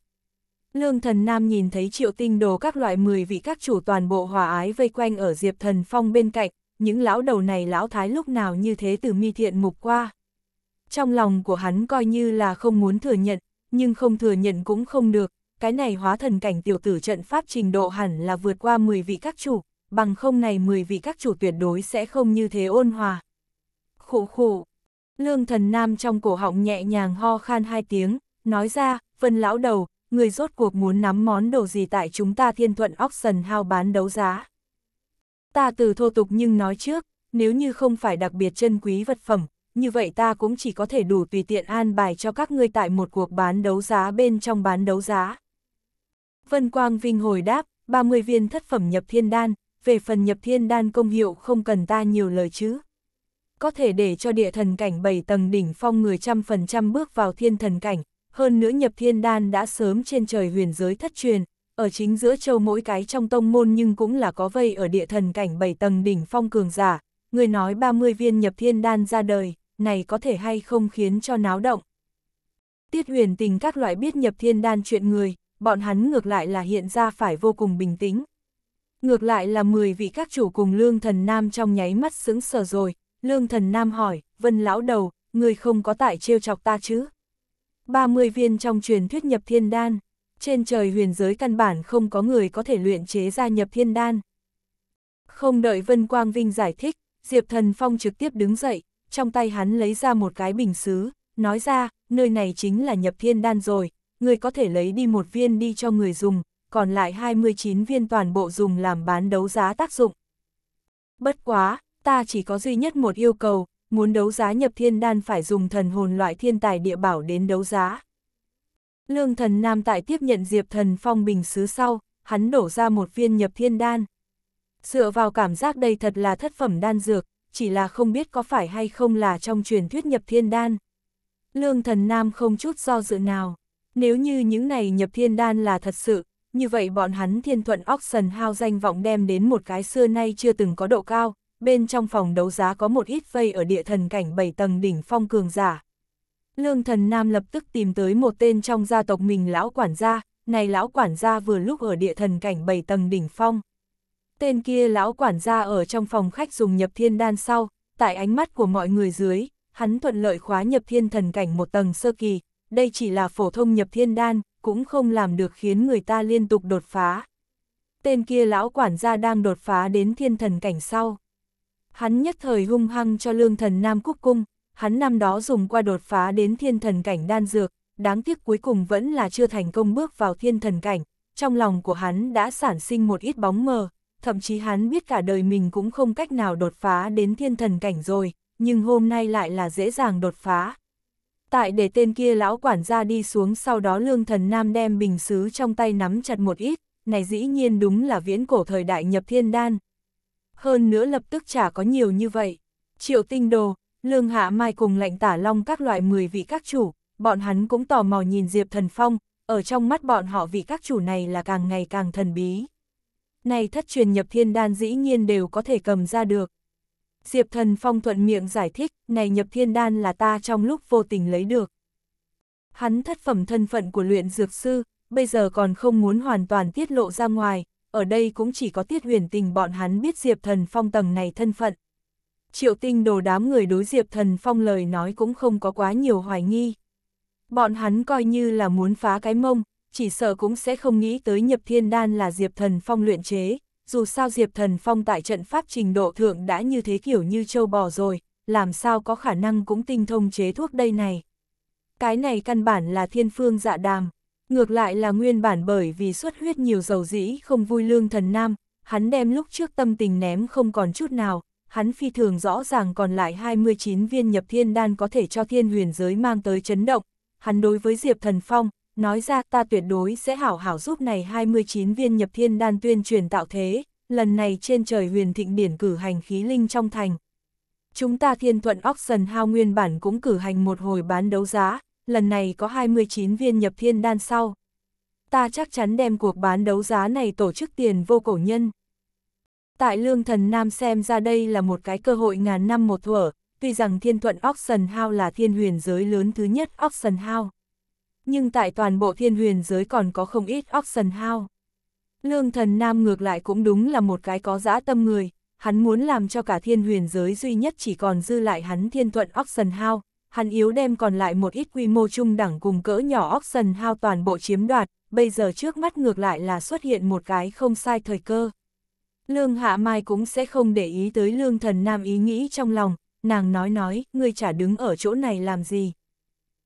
Lương thần nam nhìn thấy triệu tinh đồ các loại 10 vị các chủ toàn bộ hòa ái vây quanh ở diệp thần phong bên cạnh, những lão đầu này lão thái lúc nào như thế từ mi thiện mục qua. Trong lòng của hắn coi như là không muốn thừa nhận, nhưng không thừa nhận cũng không được, cái này hóa thần cảnh tiểu tử trận pháp trình độ hẳn là vượt qua 10 vị các chủ, bằng không này 10 vị các chủ tuyệt đối sẽ không như thế ôn hòa. khổ khổ lương thần nam trong cổ họng nhẹ nhàng ho khan hai tiếng, nói ra, phân lão đầu, người rốt cuộc muốn nắm món đồ gì tại chúng ta thiên thuận auction hao bán đấu giá. Ta từ thô tục nhưng nói trước, nếu như không phải đặc biệt chân quý vật phẩm, như vậy ta cũng chỉ có thể đủ tùy tiện an bài cho các ngươi tại một cuộc bán đấu giá bên trong bán đấu giá. Vân Quang Vinh hồi đáp, 30 viên thất phẩm nhập thiên đan, về phần nhập thiên đan công hiệu không cần ta nhiều lời chứ. Có thể để cho địa thần cảnh 7 tầng đỉnh phong người trăm phần trăm bước vào thiên thần cảnh, hơn nữa nhập thiên đan đã sớm trên trời huyền giới thất truyền, ở chính giữa châu mỗi cái trong tông môn nhưng cũng là có vây ở địa thần cảnh bảy tầng đỉnh phong cường giả, người nói 30 viên nhập thiên đan ra đời, này có thể hay không khiến cho náo động. Tiết huyền tình các loại biết nhập thiên đan chuyện người, bọn hắn ngược lại là hiện ra phải vô cùng bình tĩnh. Ngược lại là 10 vị các chủ cùng lương thần nam trong nháy mắt sững sờ rồi, lương thần nam hỏi, vân lão đầu, người không có tại trêu chọc ta chứ? 30 viên trong truyền thuyết nhập thiên đan. Trên trời huyền giới căn bản không có người có thể luyện chế ra nhập thiên đan. Không đợi Vân Quang Vinh giải thích, Diệp Thần Phong trực tiếp đứng dậy, trong tay hắn lấy ra một cái bình xứ, nói ra, nơi này chính là nhập thiên đan rồi, người có thể lấy đi một viên đi cho người dùng, còn lại 29 viên toàn bộ dùng làm bán đấu giá tác dụng. Bất quá, ta chỉ có duy nhất một yêu cầu, muốn đấu giá nhập thiên đan phải dùng thần hồn loại thiên tài địa bảo đến đấu giá. Lương thần Nam tại tiếp nhận Diệp thần phong bình xứ sau, hắn đổ ra một viên nhập thiên đan. Dựa vào cảm giác đây thật là thất phẩm đan dược, chỉ là không biết có phải hay không là trong truyền thuyết nhập thiên đan. Lương thần Nam không chút do dự nào, nếu như những này nhập thiên đan là thật sự, như vậy bọn hắn thiên thuận Oxen Hao danh vọng đem đến một cái xưa nay chưa từng có độ cao, bên trong phòng đấu giá có một ít vây ở địa thần cảnh 7 tầng đỉnh phong cường giả. Lương thần nam lập tức tìm tới một tên trong gia tộc mình lão quản gia, này lão quản gia vừa lúc ở địa thần cảnh 7 tầng đỉnh phong. Tên kia lão quản gia ở trong phòng khách dùng nhập thiên đan sau, tại ánh mắt của mọi người dưới, hắn thuận lợi khóa nhập thiên thần cảnh một tầng sơ kỳ, đây chỉ là phổ thông nhập thiên đan, cũng không làm được khiến người ta liên tục đột phá. Tên kia lão quản gia đang đột phá đến thiên thần cảnh sau. Hắn nhất thời hung hăng cho lương thần Nam Quốc Cung, hắn năm đó dùng qua đột phá đến thiên thần cảnh đan dược, đáng tiếc cuối cùng vẫn là chưa thành công bước vào thiên thần cảnh, trong lòng của hắn đã sản sinh một ít bóng mờ, thậm chí hắn biết cả đời mình cũng không cách nào đột phá đến thiên thần cảnh rồi, nhưng hôm nay lại là dễ dàng đột phá. Tại để tên kia lão quản gia đi xuống sau đó lương thần nam đem bình xứ trong tay nắm chặt một ít, này dĩ nhiên đúng là viễn cổ thời đại nhập thiên đan, hơn nữa lập tức chả có nhiều như vậy. Triệu tinh đồ, lương hạ mai cùng lệnh tả long các loại 10 vị các chủ, bọn hắn cũng tò mò nhìn Diệp Thần Phong, ở trong mắt bọn họ vị các chủ này là càng ngày càng thần bí. Này thất truyền nhập thiên đan dĩ nhiên đều có thể cầm ra được. Diệp Thần Phong thuận miệng giải thích, này nhập thiên đan là ta trong lúc vô tình lấy được. Hắn thất phẩm thân phận của luyện dược sư, bây giờ còn không muốn hoàn toàn tiết lộ ra ngoài, ở đây cũng chỉ có tiết huyền tình bọn hắn biết Diệp Thần Phong tầng này thân phận. Triệu tinh đồ đám người đối Diệp Thần Phong lời nói cũng không có quá nhiều hoài nghi. Bọn hắn coi như là muốn phá cái mông, chỉ sợ cũng sẽ không nghĩ tới nhập thiên đan là Diệp Thần Phong luyện chế, dù sao Diệp Thần Phong tại trận pháp trình độ thượng đã như thế kiểu như châu bò rồi, làm sao có khả năng cũng tinh thông chế thuốc đây này. Cái này căn bản là thiên phương dạ đàm. Ngược lại là nguyên bản bởi vì xuất huyết nhiều dầu dĩ không vui lương thần nam, hắn đem lúc trước tâm tình ném không còn chút nào, hắn phi thường rõ ràng còn lại 29 viên nhập thiên đan có thể cho thiên huyền giới mang tới chấn động. Hắn đối với Diệp Thần Phong, nói ra ta tuyệt đối sẽ hảo hảo giúp này 29 viên nhập thiên đan tuyên truyền tạo thế, lần này trên trời huyền thịnh điển cử hành khí linh trong thành. Chúng ta thiên thuận auction hao nguyên bản cũng cử hành một hồi bán đấu giá, lần này có 29 viên nhập thiên đan sau. Ta chắc chắn đem cuộc bán đấu giá này tổ chức tiền vô cổ nhân. Tại lương thần Nam xem ra đây là một cái cơ hội ngàn năm một thuở, tuy rằng thiên thuận Oxen House là thiên huyền giới lớn thứ nhất Oxen House. Nhưng tại toàn bộ thiên huyền giới còn có không ít Oxen House. Lương thần Nam ngược lại cũng đúng là một cái có dã tâm người, hắn muốn làm cho cả thiên huyền giới duy nhất chỉ còn dư lại hắn thiên thuận Oxen House, hắn yếu đem còn lại một ít quy mô trung đẳng cùng cỡ nhỏ Oxen hao toàn bộ chiếm đoạt, bây giờ trước mắt ngược lại là xuất hiện một cái không sai thời cơ. Lương Hạ Mai cũng sẽ không để ý tới lương thần nam ý nghĩ trong lòng, nàng nói nói, ngươi chả đứng ở chỗ này làm gì.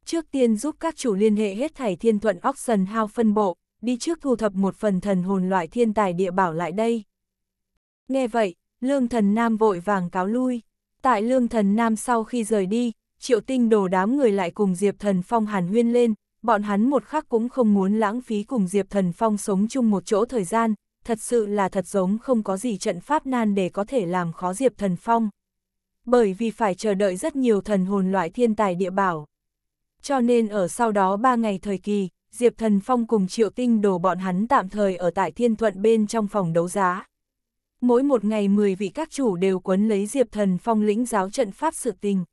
Trước tiên giúp các chủ liên hệ hết thảy thiên thuận Oxen hao phân bộ, đi trước thu thập một phần thần hồn loại thiên tài địa bảo lại đây. Nghe vậy, lương thần nam vội vàng cáo lui. Tại lương thần nam sau khi rời đi, triệu tinh đồ đám người lại cùng Diệp Thần Phong hàn huyên lên, bọn hắn một khắc cũng không muốn lãng phí cùng Diệp Thần Phong sống chung một chỗ thời gian, thật sự là thật giống không có gì trận pháp nan để có thể làm khó Diệp Thần Phong. Bởi vì phải chờ đợi rất nhiều thần hồn loại thiên tài địa bảo. Cho nên ở sau đó ba ngày thời kỳ, Diệp Thần Phong cùng Triệu Tinh đồ bọn hắn tạm thời ở tại Thiên Thuận bên trong phòng đấu giá. Mỗi một ngày 10 vị các chủ đều quấn lấy Diệp Thần Phong lĩnh giáo trận pháp sự tình.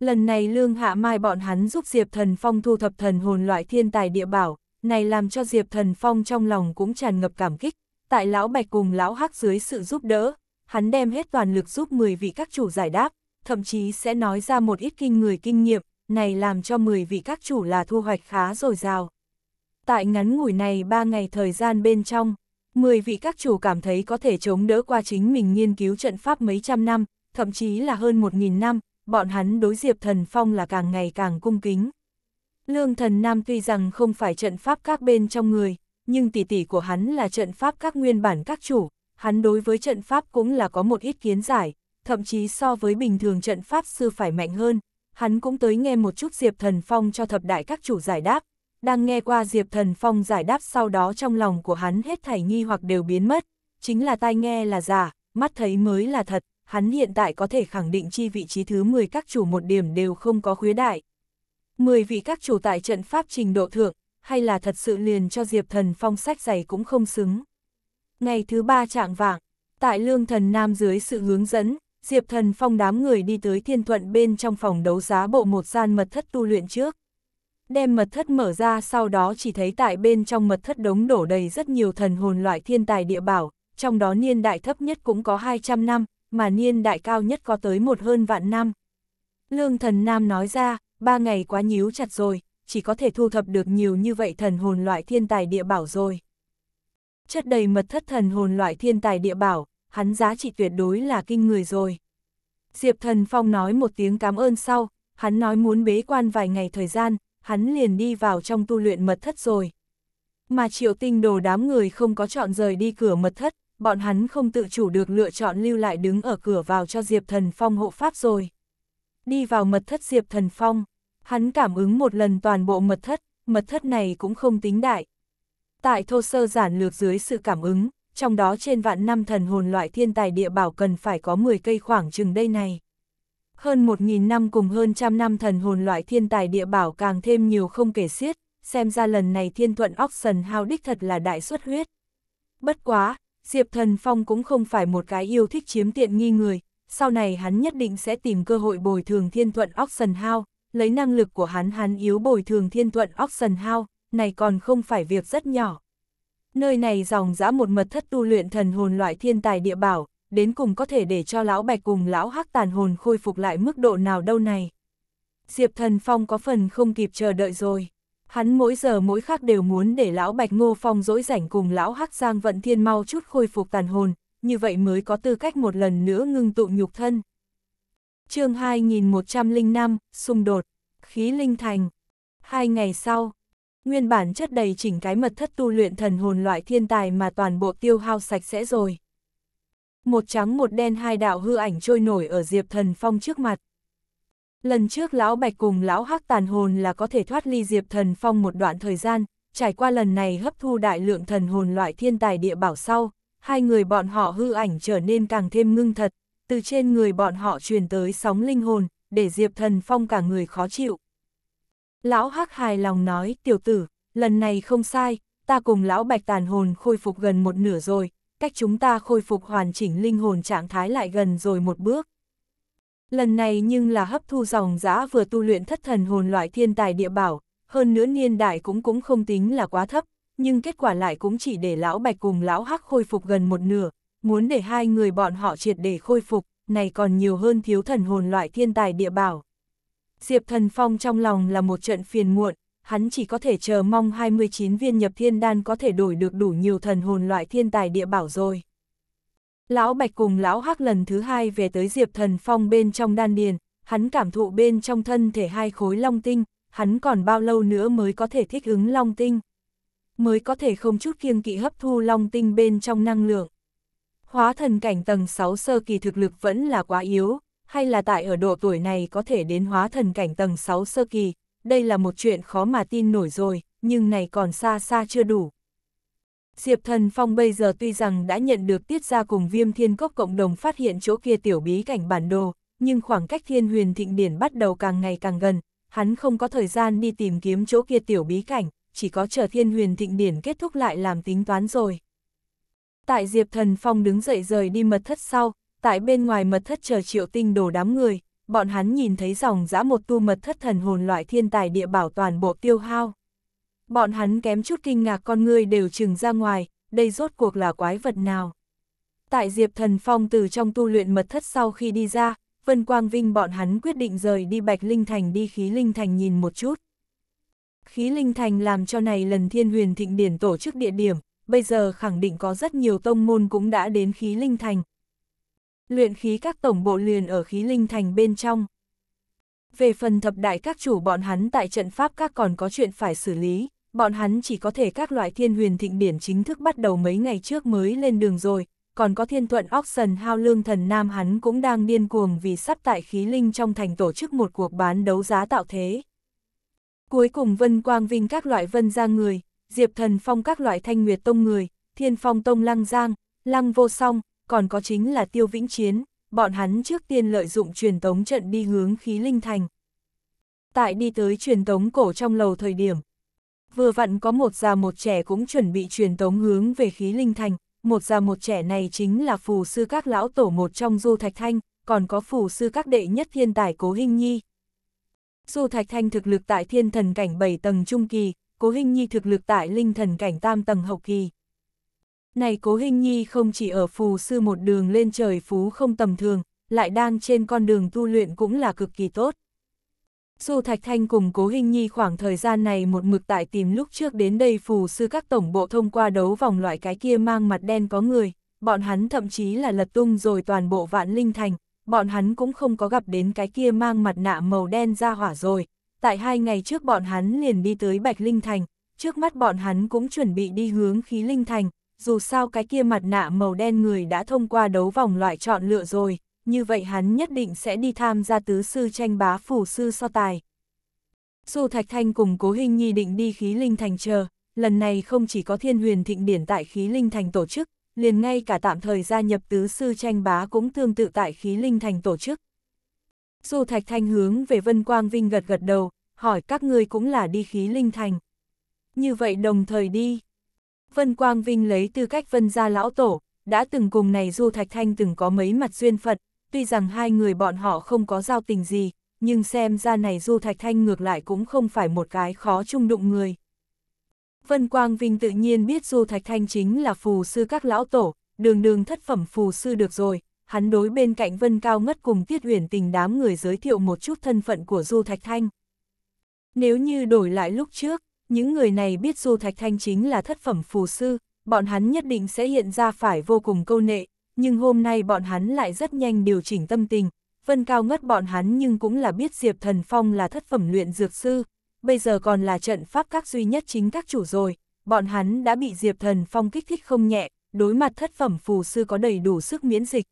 Lần này Lương Hạ Mai bọn hắn giúp Diệp Thần Phong thu thập thần hồn loại thiên tài địa bảo, này làm cho Diệp Thần Phong trong lòng cũng tràn ngập cảm kích, tại Lão Bạch cùng Lão Hắc dưới sự giúp đỡ, hắn đem hết toàn lực giúp 10 vị các chủ giải đáp, thậm chí sẽ nói ra một ít kinh người kinh nghiệm, này làm cho 10 vị các chủ là thu hoạch khá dồi dào. Tại ngắn ngủi này 3 ngày thời gian bên trong, 10 vị các chủ cảm thấy có thể chống đỡ qua chính mình nghiên cứu trận pháp mấy trăm năm, thậm chí là hơn 1.000 năm, bọn hắn đối Diệp Thần Phong là càng ngày càng cung kính. Lương Thần Nam tuy rằng không phải trận pháp các bên trong người, nhưng tỷ tỷ của hắn là trận pháp các nguyên bản các chủ, hắn đối với trận pháp cũng là có một ít kiến giải, thậm chí so với bình thường trận pháp sư phải mạnh hơn, hắn cũng tới nghe một chút Diệp Thần Phong cho thập đại các chủ giải đáp, đang nghe qua Diệp Thần Phong giải đáp sau đó trong lòng của hắn hết thảy nghi hoặc đều biến mất, chính là tai nghe là giả, mắt thấy mới là thật, hắn hiện tại có thể khẳng định chi vị trí thứ 10 các chủ một điểm đều không có khuyết đại. 10 vị các chủ tại trận pháp trình độ thượng, hay là thật sự liền cho Diệp Thần phong sách giày cũng không xứng. Ngày thứ ba trạng vạng, tại lương thần nam dưới sự hướng dẫn, Diệp Thần phong đám người đi tới thiên thuận bên trong phòng đấu giá bộ một gian mật thất tu luyện trước. Đem mật thất mở ra sau đó chỉ thấy tại bên trong mật thất đống đổ đầy rất nhiều thần hồn loại thiên tài địa bảo, trong đó niên đại thấp nhất cũng có 200 năm, mà niên đại cao nhất có tới một hơn vạn năm. Lương thần nam nói ra, ba ngày quá nhíu chặt rồi, chỉ có thể thu thập được nhiều như vậy thần hồn loại thiên tài địa bảo rồi. Chất đầy mật thất thần hồn loại thiên tài địa bảo, hắn giá trị tuyệt đối là kinh người rồi. Diệp thần phong nói một tiếng cảm ơn sau, hắn nói muốn bế quan vài ngày thời gian, hắn liền đi vào trong tu luyện mật thất rồi. Mà triệu tinh đồ đám người không có chọn rời đi cửa mật thất, bọn hắn không tự chủ được lựa chọn lưu lại đứng ở cửa vào cho Diệp Thần Phong hộ pháp rồi. Đi vào mật thất Diệp Thần Phong, hắn cảm ứng một lần toàn bộ mật thất, mật thất này cũng không tính đại. Tại thô sơ giản lược dưới sự cảm ứng, trong đó trên vạn năm thần hồn loại thiên tài địa bảo cần phải có 10 cây khoảng chừng đây này. Hơn 1.000 năm cùng hơn trăm năm thần hồn loại thiên tài địa bảo càng thêm nhiều không kể xiết, xem ra lần này thiên thuận Oxen Hao đích thật là đại xuất huyết. Bất quá, Diệp Thần Phong cũng không phải một cái yêu thích chiếm tiện nghi người, sau này hắn nhất định sẽ tìm cơ hội bồi thường thiên thuận Oxen Hao, lấy năng lực của hắn hắn yếu bồi thường thiên thuận Oxen Hao, này còn không phải việc rất nhỏ. Nơi này dòng dã một mật thất tu luyện thần hồn loại thiên tài địa bảo, đến cùng có thể để cho lão bạch cùng lão hắc tàn hồn khôi phục lại mức độ nào đâu này. Diệp Thần Phong có phần không kịp chờ đợi rồi. Hắn mỗi giờ mỗi khắc đều muốn để lão Bạch Ngô Phong dỗi rảnh cùng lão Hắc Giang Vận Thiên mau chút khôi phục tàn hồn, như vậy mới có tư cách một lần nữa ngưng tụ nhục thân. chương 2105, xung đột, khí linh thành. Hai ngày sau, nguyên bản chất đầy chỉnh cái mật thất tu luyện thần hồn loại thiên tài mà toàn bộ tiêu hao sạch sẽ rồi. Một trắng một đen hai đạo hư ảnh trôi nổi ở Diệp Thần Phong trước mặt. Lần trước lão Bạch cùng lão Hắc tàn hồn là có thể thoát ly Diệp Thần Phong một đoạn thời gian, trải qua lần này hấp thu đại lượng thần hồn loại thiên tài địa bảo sau, hai người bọn họ hư ảnh trở nên càng thêm ngưng thật, từ trên người bọn họ truyền tới sóng linh hồn, để Diệp Thần Phong cả người khó chịu. Lão Hắc hài lòng nói, tiểu tử, lần này không sai, ta cùng lão Bạch tàn hồn khôi phục gần một nửa rồi, cách chúng ta khôi phục hoàn chỉnh linh hồn trạng thái lại gần rồi một bước. Lần này nhưng là hấp thu dòng giã vừa tu luyện thất thần hồn loại thiên tài địa bảo, hơn nữa niên đại cũng cũng không tính là quá thấp, nhưng kết quả lại cũng chỉ để lão bạch cùng lão hắc khôi phục gần một nửa, muốn để hai người bọn họ triệt để khôi phục, này còn nhiều hơn thiếu thần hồn loại thiên tài địa bảo. Diệp Thần Phong trong lòng là một trận phiền muộn, hắn chỉ có thể chờ mong 29 viên nhập thiên đan có thể đổi được đủ nhiều thần hồn loại thiên tài địa bảo rồi. Lão Bạch cùng Lão Hắc lần thứ hai về tới Diệp Thần Phong bên trong đan điền, hắn cảm thụ bên trong thân thể hai khối long tinh, hắn còn bao lâu nữa mới có thể thích ứng long tinh, mới có thể không chút kiêng kỵ hấp thu long tinh bên trong năng lượng. Hóa thần cảnh tầng 6 sơ kỳ thực lực vẫn là quá yếu, hay là tại ở độ tuổi này có thể đến hóa thần cảnh tầng 6 sơ kỳ, đây là một chuyện khó mà tin nổi rồi, nhưng này còn xa xa chưa đủ. Diệp Thần Phong bây giờ tuy rằng đã nhận được tiết ra cùng viêm thiên cốc cộng đồng phát hiện chỗ kia tiểu bí cảnh bản đồ, nhưng khoảng cách thiên huyền thịnh điển bắt đầu càng ngày càng gần, hắn không có thời gian đi tìm kiếm chỗ kia tiểu bí cảnh, chỉ có chờ thiên huyền thịnh điển kết thúc lại làm tính toán rồi. Tại Diệp Thần Phong đứng dậy rời đi mật thất sau, tại bên ngoài mật thất chờ triệu tinh đổ đám người, bọn hắn nhìn thấy dòng dã một tu mật thất thần hồn loại thiên tài địa bảo toàn bộ tiêu hao. Bọn hắn kém chút kinh ngạc con người đều chừng ra ngoài, đây rốt cuộc là quái vật nào. Tại Diệp Thần Phong từ trong tu luyện mật thất sau khi đi ra, Vân Quang Vinh bọn hắn quyết định rời đi Bạch Linh Thành đi Khí Linh Thành nhìn một chút. Khí Linh Thành làm cho này lần thiên huyền thịnh điển tổ chức địa điểm, bây giờ khẳng định có rất nhiều tông môn cũng đã đến Khí Linh Thành. Luyện khí các tổng bộ liền ở Khí Linh Thành bên trong. Về phần thập đại các chủ bọn hắn tại trận pháp các còn có chuyện phải xử lý bọn hắn chỉ có thể các loại thiên huyền thịnh điển chính thức bắt đầu mấy ngày trước mới lên đường rồi, còn có thiên thuận Oxen hao lương thần nam hắn cũng đang điên cuồng vì sắp tại khí linh trong thành tổ chức một cuộc bán đấu giá tạo thế. Cuối cùng vân quang vinh các loại vân gia người, diệp thần phong các loại thanh nguyệt tông người, thiên phong tông lăng giang, lăng vô song, còn có chính là tiêu vĩnh chiến, bọn hắn trước tiên lợi dụng truyền tống trận đi hướng khí linh thành. Tại đi tới truyền tống cổ trong lầu thời điểm, vừa vặn có một già một trẻ cũng chuẩn bị truyền tống hướng về khí linh thành, một già một trẻ này chính là phù sư các lão tổ một trong Du Thạch Thanh, còn có phù sư các đệ nhất thiên tài Cố Hinh Nhi. Du Thạch Thanh thực lực tại thiên thần cảnh 7 tầng trung kỳ, Cố Hinh Nhi thực lực tại linh thần cảnh tam tầng hậu kỳ. Này Cố Hinh Nhi không chỉ ở phù sư một đường lên trời phú không tầm thường, lại đang trên con đường tu luyện cũng là cực kỳ tốt. Dù Thạch Thanh cùng Cố Hinh Nhi khoảng thời gian này một mực tại tìm lúc trước đến đây phù sư các tổng bộ thông qua đấu vòng loại cái kia mang mặt đen có người, bọn hắn thậm chí là lật tung rồi toàn bộ vạn linh thành, bọn hắn cũng không có gặp đến cái kia mang mặt nạ màu đen ra hỏa rồi. Tại hai ngày trước bọn hắn liền đi tới Bạch Linh Thành, trước mắt bọn hắn cũng chuẩn bị đi hướng khí Linh Thành, dù sao cái kia mặt nạ màu đen người đã thông qua đấu vòng loại chọn lựa rồi như vậy hắn nhất định sẽ đi tham gia tứ sư tranh bá phủ sư so tài. Dù Thạch Thanh cùng Cố Hình Nhi định đi khí linh thành chờ, lần này không chỉ có thiên huyền thịnh điển tại khí linh thành tổ chức, liền ngay cả tạm thời gia nhập tứ sư tranh bá cũng tương tự tại khí linh thành tổ chức. Dù Thạch Thanh hướng về Vân Quang Vinh gật gật đầu, hỏi các ngươi cũng là đi khí linh thành. Như vậy đồng thời đi. Vân Quang Vinh lấy tư cách Vân gia lão tổ, đã từng cùng này Du Thạch Thanh từng có mấy mặt duyên Phật tuy rằng hai người bọn họ không có giao tình gì, nhưng xem ra này Du Thạch Thanh ngược lại cũng không phải một cái khó chung đụng người. Vân Quang Vinh tự nhiên biết Du Thạch Thanh chính là phù sư các lão tổ, đường đường thất phẩm phù sư được rồi, hắn đối bên cạnh Vân Cao Ngất cùng Tiết Huyền tình đám người giới thiệu một chút thân phận của Du Thạch Thanh. Nếu như đổi lại lúc trước, những người này biết Du Thạch Thanh chính là thất phẩm phù sư, bọn hắn nhất định sẽ hiện ra phải vô cùng câu nệ, nhưng hôm nay bọn hắn lại rất nhanh điều chỉnh tâm tình, Vân Cao ngất bọn hắn nhưng cũng là biết Diệp Thần Phong là thất phẩm luyện dược sư, bây giờ còn là trận pháp các duy nhất chính các chủ rồi, bọn hắn đã bị Diệp Thần Phong kích thích không nhẹ, đối mặt thất phẩm phù sư có đầy đủ sức miễn dịch.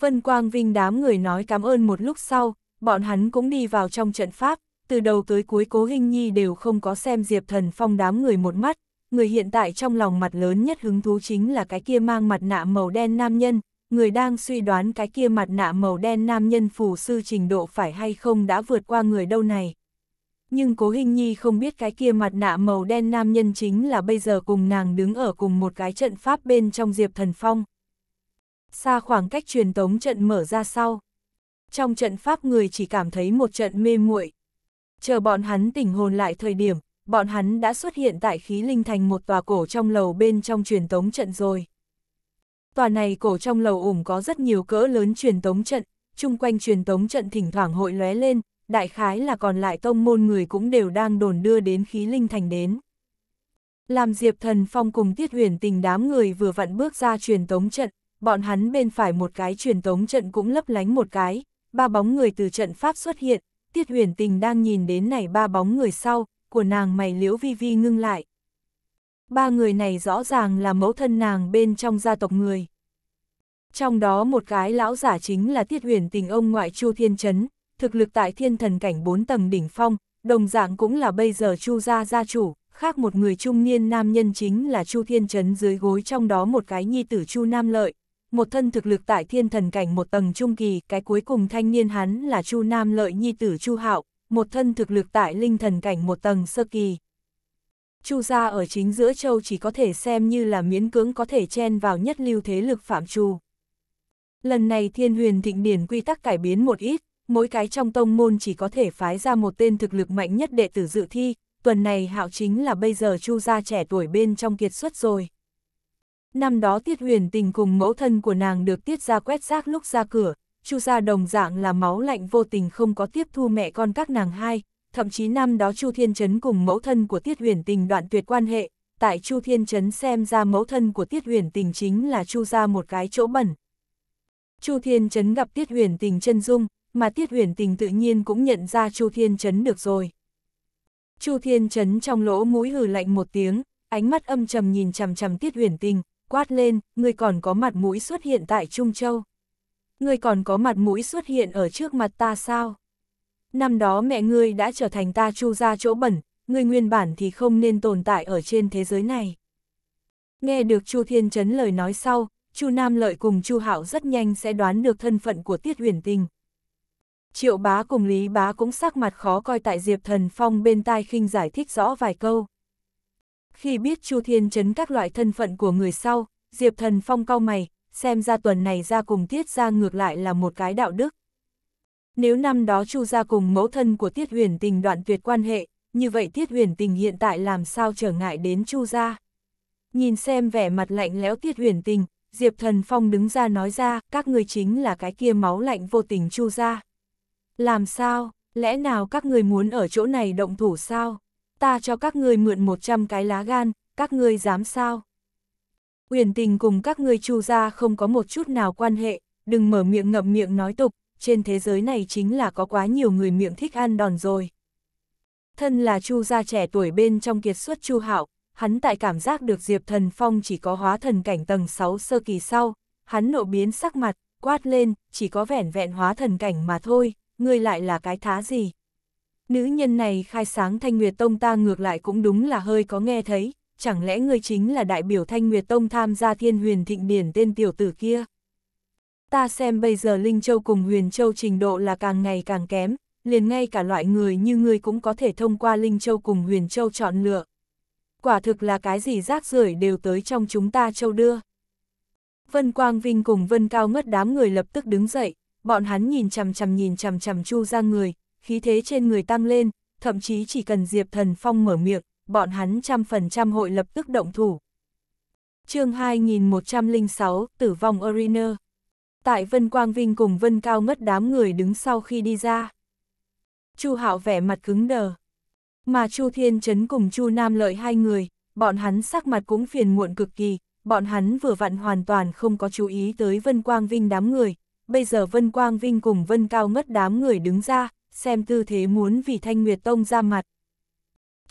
Vân Quang Vinh đám người nói cảm ơn một lúc sau, bọn hắn cũng đi vào trong trận pháp, từ đầu tới cuối cố hinh nhi đều không có xem Diệp Thần Phong đám người một mắt, người hiện tại trong lòng mặt lớn nhất hứng thú chính là cái kia mang mặt nạ màu đen nam nhân, người đang suy đoán cái kia mặt nạ màu đen nam nhân phù sư trình độ phải hay không đã vượt qua người đâu này. Nhưng cố hình nhi không biết cái kia mặt nạ màu đen nam nhân chính là bây giờ cùng nàng đứng ở cùng một cái trận pháp bên trong diệp thần phong. Xa khoảng cách truyền tống trận mở ra sau. Trong trận pháp người chỉ cảm thấy một trận mê muội Chờ bọn hắn tỉnh hồn lại thời điểm, bọn hắn đã xuất hiện tại khí linh thành một tòa cổ trong lầu bên trong truyền tống trận rồi. Tòa này cổ trong lầu ủng có rất nhiều cỡ lớn truyền tống trận, chung quanh truyền tống trận thỉnh thoảng hội lóe lên, đại khái là còn lại tông môn người cũng đều đang đồn đưa đến khí linh thành đến. Làm Diệp Thần Phong cùng Tiết Huyền Tình đám người vừa vặn bước ra truyền tống trận, bọn hắn bên phải một cái truyền tống trận cũng lấp lánh một cái, ba bóng người từ trận pháp xuất hiện, Tiết Huyền Tình đang nhìn đến này ba bóng người sau, của nàng mày liễu vi vi ngưng lại. Ba người này rõ ràng là mẫu thân nàng bên trong gia tộc người. Trong đó một cái lão giả chính là tiết huyền tình ông ngoại Chu Thiên Trấn, thực lực tại thiên thần cảnh bốn tầng đỉnh phong, đồng dạng cũng là bây giờ Chu gia gia chủ, khác một người trung niên nam nhân chính là Chu Thiên Trấn dưới gối trong đó một cái nhi tử Chu Nam Lợi, một thân thực lực tại thiên thần cảnh một tầng trung kỳ, cái cuối cùng thanh niên hắn là Chu Nam Lợi nhi tử Chu Hạo, một thân thực lực tại linh thần cảnh một tầng sơ kỳ. Chu gia ở chính giữa châu chỉ có thể xem như là miễn cưỡng có thể chen vào nhất lưu thế lực phạm chu. Lần này thiên huyền thịnh điển quy tắc cải biến một ít, mỗi cái trong tông môn chỉ có thể phái ra một tên thực lực mạnh nhất đệ tử dự thi, tuần này hạo chính là bây giờ chu gia trẻ tuổi bên trong kiệt xuất rồi. Năm đó tiết huyền tình cùng mẫu thân của nàng được tiết ra quét xác lúc ra cửa, Chu gia đồng dạng là máu lạnh vô tình không có tiếp thu mẹ con các nàng hai, thậm chí năm đó Chu Thiên Trấn cùng mẫu thân của Tiết Huyền Tình đoạn tuyệt quan hệ, tại Chu Thiên Trấn xem ra mẫu thân của Tiết Huyền Tình chính là Chu gia một cái chỗ bẩn. Chu Thiên Trấn gặp Tiết Huyền Tình chân dung, mà Tiết Huyền Tình tự nhiên cũng nhận ra Chu Thiên Trấn được rồi. Chu Thiên Trấn trong lỗ mũi hừ lạnh một tiếng, ánh mắt âm trầm nhìn chằm chằm Tiết Huyền Tình, quát lên, người còn có mặt mũi xuất hiện tại Trung Châu ngươi còn có mặt mũi xuất hiện ở trước mặt ta sao? Năm đó mẹ ngươi đã trở thành ta chu ra chỗ bẩn, ngươi nguyên bản thì không nên tồn tại ở trên thế giới này. Nghe được Chu Thiên Trấn lời nói sau, Chu Nam Lợi cùng Chu Hạo rất nhanh sẽ đoán được thân phận của Tiết Huyền Tình. Triệu Bá cùng Lý Bá cũng sắc mặt khó coi tại Diệp Thần Phong bên tai khinh giải thích rõ vài câu. Khi biết Chu Thiên Trấn các loại thân phận của người sau, Diệp Thần Phong cau mày, xem ra tuần này ra cùng tiết ra ngược lại là một cái đạo đức. Nếu năm đó Chu ra cùng mẫu thân của Tiết Huyền Tình đoạn tuyệt quan hệ, như vậy Tiết Huyền Tình hiện tại làm sao trở ngại đến Chu ra? Nhìn xem vẻ mặt lạnh lẽo Tiết Huyền Tình, Diệp Thần Phong đứng ra nói ra, các người chính là cái kia máu lạnh vô tình Chu ra. Làm sao, lẽ nào các người muốn ở chỗ này động thủ sao? Ta cho các người mượn 100 cái lá gan, các ngươi dám sao? Uyển tình cùng các ngươi chu gia không có một chút nào quan hệ, đừng mở miệng ngậm miệng nói tục, trên thế giới này chính là có quá nhiều người miệng thích ăn đòn rồi. Thân là chu gia trẻ tuổi bên trong kiệt xuất chu hạo, hắn tại cảm giác được Diệp Thần Phong chỉ có hóa thần cảnh tầng 6 sơ kỳ sau, hắn nộ biến sắc mặt, quát lên, chỉ có vẻn vẹn hóa thần cảnh mà thôi, ngươi lại là cái thá gì. Nữ nhân này khai sáng thanh nguyệt tông ta ngược lại cũng đúng là hơi có nghe thấy, chẳng lẽ ngươi chính là đại biểu Thanh Nguyệt Tông tham gia thiên huyền thịnh điển tên tiểu tử kia? Ta xem bây giờ Linh Châu cùng Huyền Châu trình độ là càng ngày càng kém, liền ngay cả loại người như ngươi cũng có thể thông qua Linh Châu cùng Huyền Châu chọn lựa. Quả thực là cái gì rác rưởi đều tới trong chúng ta châu đưa. Vân Quang Vinh cùng Vân Cao ngất đám người lập tức đứng dậy, bọn hắn nhìn chằm chằm nhìn chằm chằm chu ra người, khí thế trên người tăng lên, thậm chí chỉ cần Diệp Thần Phong mở miệng, bọn hắn trăm phần trăm hội lập tức động thủ. chương 2106, tử vong Arena. Tại Vân Quang Vinh cùng Vân Cao ngất đám người đứng sau khi đi ra. Chu Hạo vẻ mặt cứng đờ. Mà Chu Thiên Trấn cùng Chu Nam Lợi hai người, bọn hắn sắc mặt cũng phiền muộn cực kỳ, bọn hắn vừa vặn hoàn toàn không có chú ý tới Vân Quang Vinh đám người, bây giờ Vân Quang Vinh cùng Vân Cao ngất đám người đứng ra, xem tư thế muốn vì Thanh Nguyệt Tông ra mặt,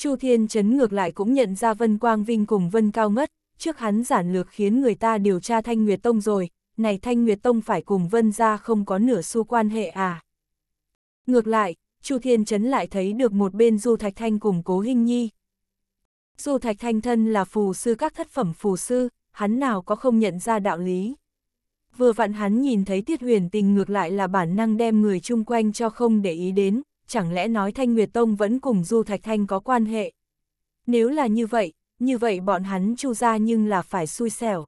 Chu Thiên Chấn ngược lại cũng nhận ra Vân Quang Vinh cùng Vân Cao Ngất, trước hắn giản lược khiến người ta điều tra Thanh Nguyệt Tông rồi, này Thanh Nguyệt Tông phải cùng Vân ra không có nửa xu quan hệ à. Ngược lại, Chu Thiên Chấn lại thấy được một bên Du Thạch Thanh cùng Cố Hinh Nhi. Du Thạch Thanh thân là phù sư các thất phẩm phù sư, hắn nào có không nhận ra đạo lý. Vừa vặn hắn nhìn thấy Tiết Huyền Tình ngược lại là bản năng đem người chung quanh cho không để ý đến, chẳng lẽ nói Thanh Nguyệt Tông vẫn cùng Du Thạch Thanh có quan hệ? Nếu là như vậy, như vậy bọn hắn chu ra nhưng là phải xui xẻo.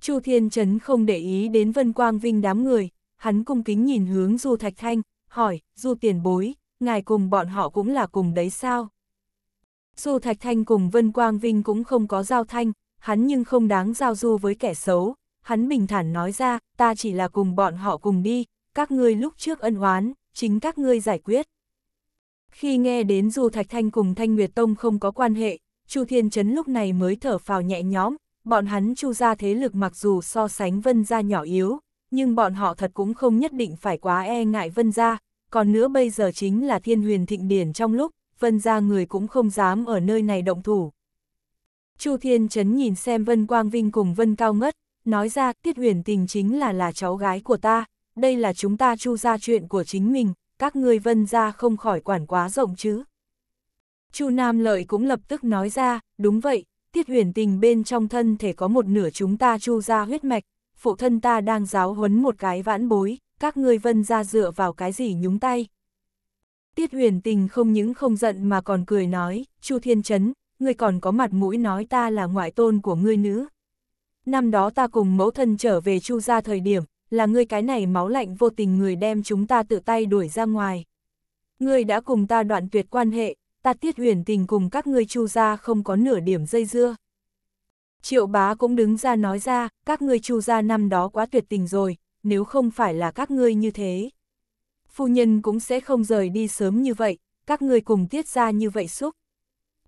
Chu Thiên Trấn không để ý đến Vân Quang Vinh đám người, hắn cung kính nhìn hướng Du Thạch Thanh, hỏi, Du tiền bối, ngài cùng bọn họ cũng là cùng đấy sao? Du Thạch Thanh cùng Vân Quang Vinh cũng không có giao thanh, hắn nhưng không đáng giao du với kẻ xấu, hắn bình thản nói ra, ta chỉ là cùng bọn họ cùng đi, các ngươi lúc trước ân oán, chính các ngươi giải quyết. Khi nghe đến dù Thạch Thanh cùng Thanh Nguyệt Tông không có quan hệ, Chu Thiên Trấn lúc này mới thở phào nhẹ nhõm, bọn hắn chu gia thế lực mặc dù so sánh vân gia nhỏ yếu, nhưng bọn họ thật cũng không nhất định phải quá e ngại vân gia, còn nữa bây giờ chính là thiên huyền thịnh điển trong lúc, vân gia người cũng không dám ở nơi này động thủ. Chu Thiên Trấn nhìn xem Vân Quang Vinh cùng Vân Cao Ngất, nói ra tiết huyền tình chính là là cháu gái của ta, đây là chúng ta chu ra chuyện của chính mình, các ngươi vân ra không khỏi quản quá rộng chứ. chu Nam Lợi cũng lập tức nói ra, đúng vậy, tiết huyền tình bên trong thân thể có một nửa chúng ta chu ra huyết mạch, phụ thân ta đang giáo huấn một cái vãn bối, các ngươi vân ra dựa vào cái gì nhúng tay. Tiết huyền tình không những không giận mà còn cười nói, chu Thiên Trấn, ngươi còn có mặt mũi nói ta là ngoại tôn của ngươi nữ. Năm đó ta cùng mẫu thân trở về chu gia thời điểm, là ngươi cái này máu lạnh vô tình người đem chúng ta tự tay đuổi ra ngoài. Ngươi đã cùng ta đoạn tuyệt quan hệ, ta tiết huyền tình cùng các ngươi chu ra không có nửa điểm dây dưa. Triệu bá cũng đứng ra nói ra, các ngươi chu ra năm đó quá tuyệt tình rồi, nếu không phải là các ngươi như thế. Phu nhân cũng sẽ không rời đi sớm như vậy, các ngươi cùng tiết ra như vậy xúc.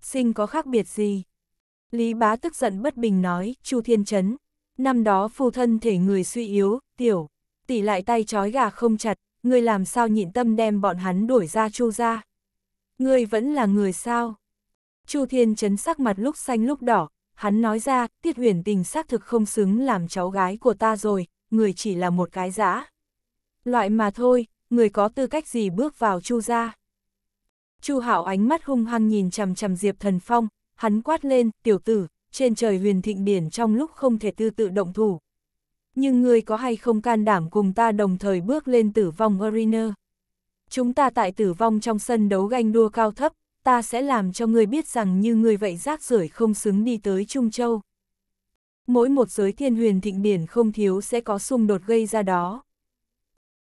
Sinh có khác biệt gì? Lý bá tức giận bất bình nói, chu thiên chấn. Năm đó phu thân thể người suy yếu, Tiểu, tỷ lại tay trói gà không chặt, ngươi làm sao nhịn tâm đem bọn hắn đuổi ra chu ra. Ngươi vẫn là người sao? Chu Thiên chấn sắc mặt lúc xanh lúc đỏ, hắn nói ra, tiết huyền tình xác thực không xứng làm cháu gái của ta rồi, người chỉ là một cái giã. Loại mà thôi, người có tư cách gì bước vào chu ra. Chu Hạo ánh mắt hung hăng nhìn chằm chằm Diệp Thần Phong, hắn quát lên, tiểu tử, trên trời huyền thịnh điển trong lúc không thể tư tự động thủ, nhưng ngươi có hay không can đảm cùng ta đồng thời bước lên tử vong arena? Chúng ta tại tử vong trong sân đấu ganh đua cao thấp, ta sẽ làm cho ngươi biết rằng như ngươi vậy rác rưởi không xứng đi tới Trung Châu. Mỗi một giới thiên huyền thịnh điển không thiếu sẽ có xung đột gây ra đó.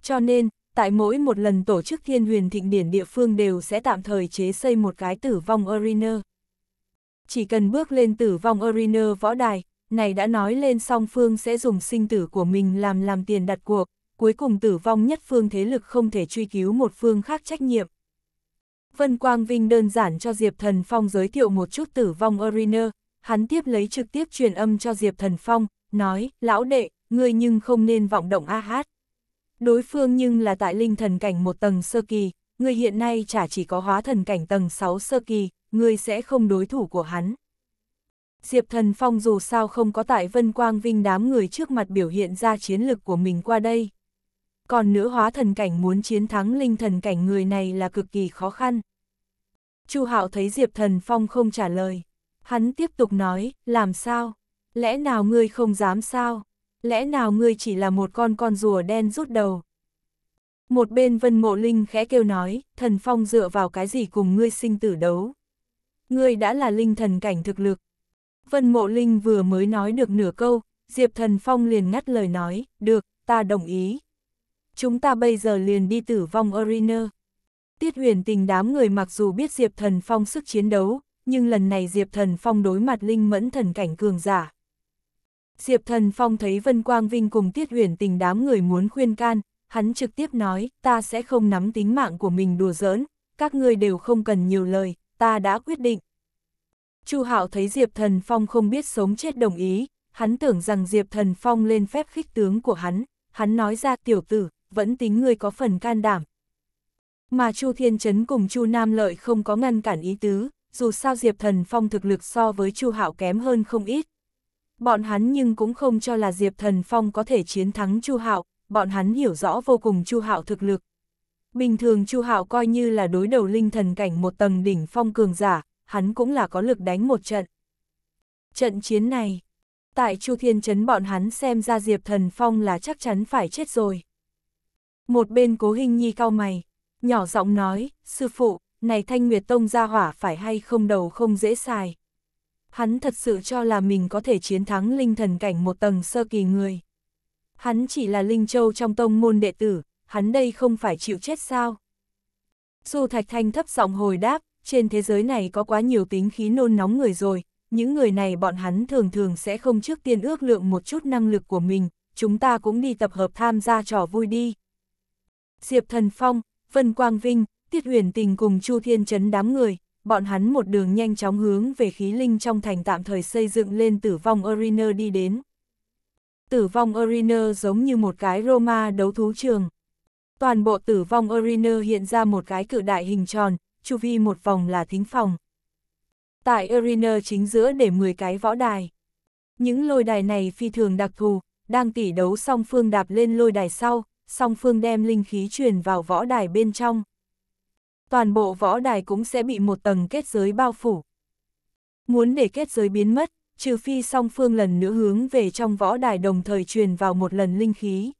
Cho nên, tại mỗi một lần tổ chức thiên huyền thịnh điển địa phương đều sẽ tạm thời chế xây một cái tử vong arena. Chỉ cần bước lên tử vong arena võ đài, này đã nói lên song phương sẽ dùng sinh tử của mình làm làm tiền đặt cuộc, cuối cùng tử vong nhất phương thế lực không thể truy cứu một phương khác trách nhiệm. Vân Quang Vinh đơn giản cho Diệp Thần Phong giới thiệu một chút tử vong Oriner, hắn tiếp lấy trực tiếp truyền âm cho Diệp Thần Phong, nói, lão đệ, ngươi nhưng không nên vọng động a hát. Đối phương nhưng là tại linh thần cảnh một tầng sơ kỳ, ngươi hiện nay chả chỉ có hóa thần cảnh tầng 6 sơ kỳ, ngươi sẽ không đối thủ của hắn. Diệp Thần Phong dù sao không có tại Vân Quang Vinh đám người trước mặt biểu hiện ra chiến lực của mình qua đây. Còn nữ hóa thần cảnh muốn chiến thắng linh thần cảnh người này là cực kỳ khó khăn. Chu Hạo thấy Diệp Thần Phong không trả lời, hắn tiếp tục nói, làm sao? Lẽ nào ngươi không dám sao? Lẽ nào ngươi chỉ là một con con rùa đen rút đầu? Một bên Vân Mộ Linh khẽ kêu nói, thần phong dựa vào cái gì cùng ngươi sinh tử đấu? Ngươi đã là linh thần cảnh thực lực, Vân Mộ Linh vừa mới nói được nửa câu, Diệp Thần Phong liền ngắt lời nói, được, ta đồng ý. Chúng ta bây giờ liền đi tử vong Arena. Tiết huyền tình đám người mặc dù biết Diệp Thần Phong sức chiến đấu, nhưng lần này Diệp Thần Phong đối mặt linh mẫn thần cảnh cường giả. Diệp Thần Phong thấy Vân Quang Vinh cùng Tiết huyền tình đám người muốn khuyên can, hắn trực tiếp nói, ta sẽ không nắm tính mạng của mình đùa giỡn, các ngươi đều không cần nhiều lời, ta đã quyết định. Chu Hạo thấy Diệp Thần Phong không biết sống chết đồng ý, hắn tưởng rằng Diệp Thần Phong lên phép khích tướng của hắn, hắn nói ra tiểu tử, vẫn tính ngươi có phần can đảm. Mà Chu Thiên Trấn cùng Chu Nam Lợi không có ngăn cản ý tứ, dù sao Diệp Thần Phong thực lực so với Chu Hạo kém hơn không ít. Bọn hắn nhưng cũng không cho là Diệp Thần Phong có thể chiến thắng Chu Hạo, bọn hắn hiểu rõ vô cùng Chu Hạo thực lực. Bình thường Chu Hạo coi như là đối đầu linh thần cảnh một tầng đỉnh phong cường giả, hắn cũng là có lực đánh một trận. Trận chiến này, tại Chu Thiên Trấn bọn hắn xem ra Diệp Thần Phong là chắc chắn phải chết rồi. Một bên cố hình nhi cao mày, nhỏ giọng nói, sư phụ, này thanh nguyệt tông ra hỏa phải hay không đầu không dễ xài. Hắn thật sự cho là mình có thể chiến thắng linh thần cảnh một tầng sơ kỳ người. Hắn chỉ là linh châu trong tông môn đệ tử, hắn đây không phải chịu chết sao? Du Thạch Thanh thấp giọng hồi đáp, trên thế giới này có quá nhiều tính khí nôn nóng người rồi, những người này bọn hắn thường thường sẽ không trước tiên ước lượng một chút năng lực của mình, chúng ta cũng đi tập hợp tham gia trò vui đi. Diệp Thần Phong, Vân Quang Vinh, Tiết Huyền Tình cùng Chu Thiên Trấn đám người, bọn hắn một đường nhanh chóng hướng về khí linh trong thành tạm thời xây dựng lên tử vong Arena đi đến. Tử vong Arena giống như một cái Roma đấu thú trường. Toàn bộ tử vong Arena hiện ra một cái cự đại hình tròn, chu vi một vòng là thính phòng. Tại arena chính giữa để 10 cái võ đài. Những lôi đài này phi thường đặc thù, đang tỉ đấu song phương đạp lên lôi đài sau, song phương đem linh khí truyền vào võ đài bên trong. Toàn bộ võ đài cũng sẽ bị một tầng kết giới bao phủ. Muốn để kết giới biến mất, trừ phi song phương lần nữa hướng về trong võ đài đồng thời truyền vào một lần linh khí.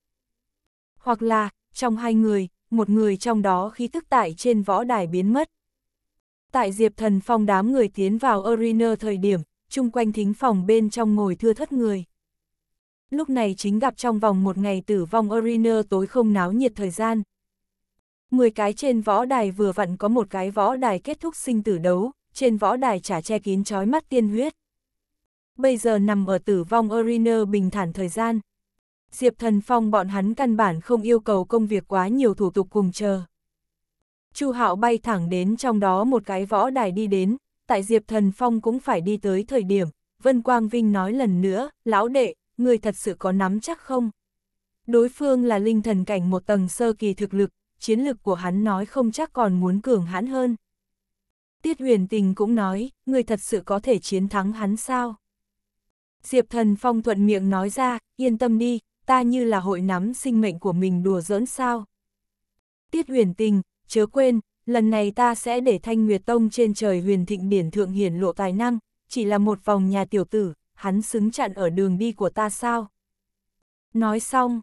Hoặc là, trong hai người, một người trong đó khí tức tại trên võ đài biến mất tại Diệp Thần Phong đám người tiến vào arena thời điểm, chung quanh thính phòng bên trong ngồi thưa thất người. Lúc này chính gặp trong vòng một ngày tử vong arena tối không náo nhiệt thời gian. Mười cái trên võ đài vừa vặn có một cái võ đài kết thúc sinh tử đấu, trên võ đài trả che kín trói mắt tiên huyết. Bây giờ nằm ở tử vong arena bình thản thời gian. Diệp Thần Phong bọn hắn căn bản không yêu cầu công việc quá nhiều thủ tục cùng chờ. Chu Hạo bay thẳng đến trong đó một cái võ đài đi đến, tại Diệp Thần Phong cũng phải đi tới thời điểm, Vân Quang Vinh nói lần nữa, lão đệ, người thật sự có nắm chắc không? Đối phương là linh thần cảnh một tầng sơ kỳ thực lực, chiến lực của hắn nói không chắc còn muốn cường hãn hơn. Tiết huyền tình cũng nói, người thật sự có thể chiến thắng hắn sao? Diệp Thần Phong thuận miệng nói ra, yên tâm đi, ta như là hội nắm sinh mệnh của mình đùa giỡn sao? Tiết huyền tình, chớ quên, lần này ta sẽ để Thanh Nguyệt Tông trên trời huyền thịnh điển thượng hiển lộ tài năng, chỉ là một vòng nhà tiểu tử, hắn xứng chặn ở đường đi của ta sao? Nói xong,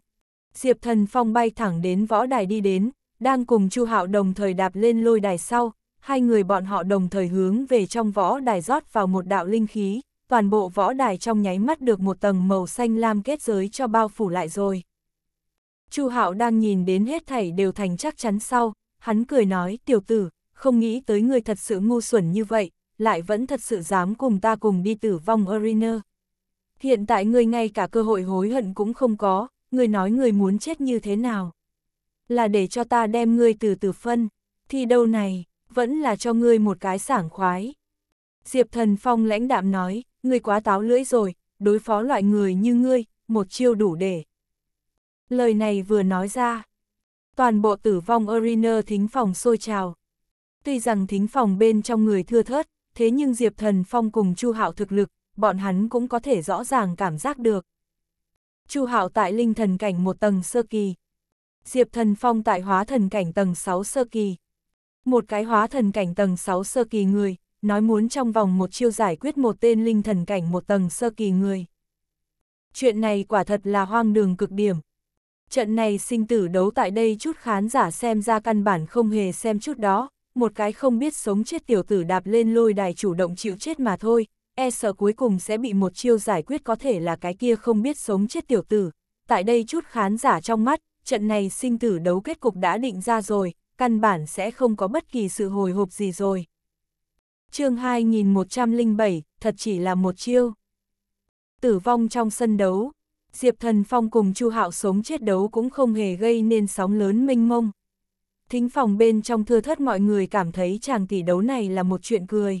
Diệp Thần Phong bay thẳng đến võ đài đi đến, đang cùng Chu Hạo đồng thời đạp lên lôi đài sau, hai người bọn họ đồng thời hướng về trong võ đài rót vào một đạo linh khí, toàn bộ võ đài trong nháy mắt được một tầng màu xanh lam kết giới cho bao phủ lại rồi. Chu Hạo đang nhìn đến hết thảy đều thành chắc chắn sau, Hắn cười nói, tiểu tử, không nghĩ tới người thật sự ngu xuẩn như vậy, lại vẫn thật sự dám cùng ta cùng đi tử vong Arena. Hiện tại người ngay cả cơ hội hối hận cũng không có, người nói người muốn chết như thế nào. Là để cho ta đem ngươi từ từ phân, thì đâu này, vẫn là cho ngươi một cái sảng khoái. Diệp Thần Phong lãnh đạm nói, ngươi quá táo lưỡi rồi, đối phó loại người như ngươi, một chiêu đủ để. Lời này vừa nói ra, toàn bộ tử vong Arena thính phòng sôi trào. Tuy rằng thính phòng bên trong người thưa thớt, thế nhưng Diệp Thần Phong cùng Chu Hạo thực lực, bọn hắn cũng có thể rõ ràng cảm giác được. Chu Hạo tại linh thần cảnh một tầng sơ kỳ, Diệp Thần Phong tại hóa thần cảnh tầng 6 sơ kỳ. Một cái hóa thần cảnh tầng 6 sơ kỳ người, nói muốn trong vòng một chiêu giải quyết một tên linh thần cảnh một tầng sơ kỳ người. Chuyện này quả thật là hoang đường cực điểm, Trận này sinh tử đấu tại đây chút khán giả xem ra căn bản không hề xem chút đó, một cái không biết sống chết tiểu tử đạp lên lôi đài chủ động chịu chết mà thôi, e sợ cuối cùng sẽ bị một chiêu giải quyết có thể là cái kia không biết sống chết tiểu tử. Tại đây chút khán giả trong mắt, trận này sinh tử đấu kết cục đã định ra rồi, căn bản sẽ không có bất kỳ sự hồi hộp gì rồi. chương 2107, thật chỉ là một chiêu. Tử vong trong sân đấu, Diệp Thần Phong cùng Chu Hạo sống chết đấu cũng không hề gây nên sóng lớn mênh mông. Thính phòng bên trong thưa thất mọi người cảm thấy chàng tỷ đấu này là một chuyện cười.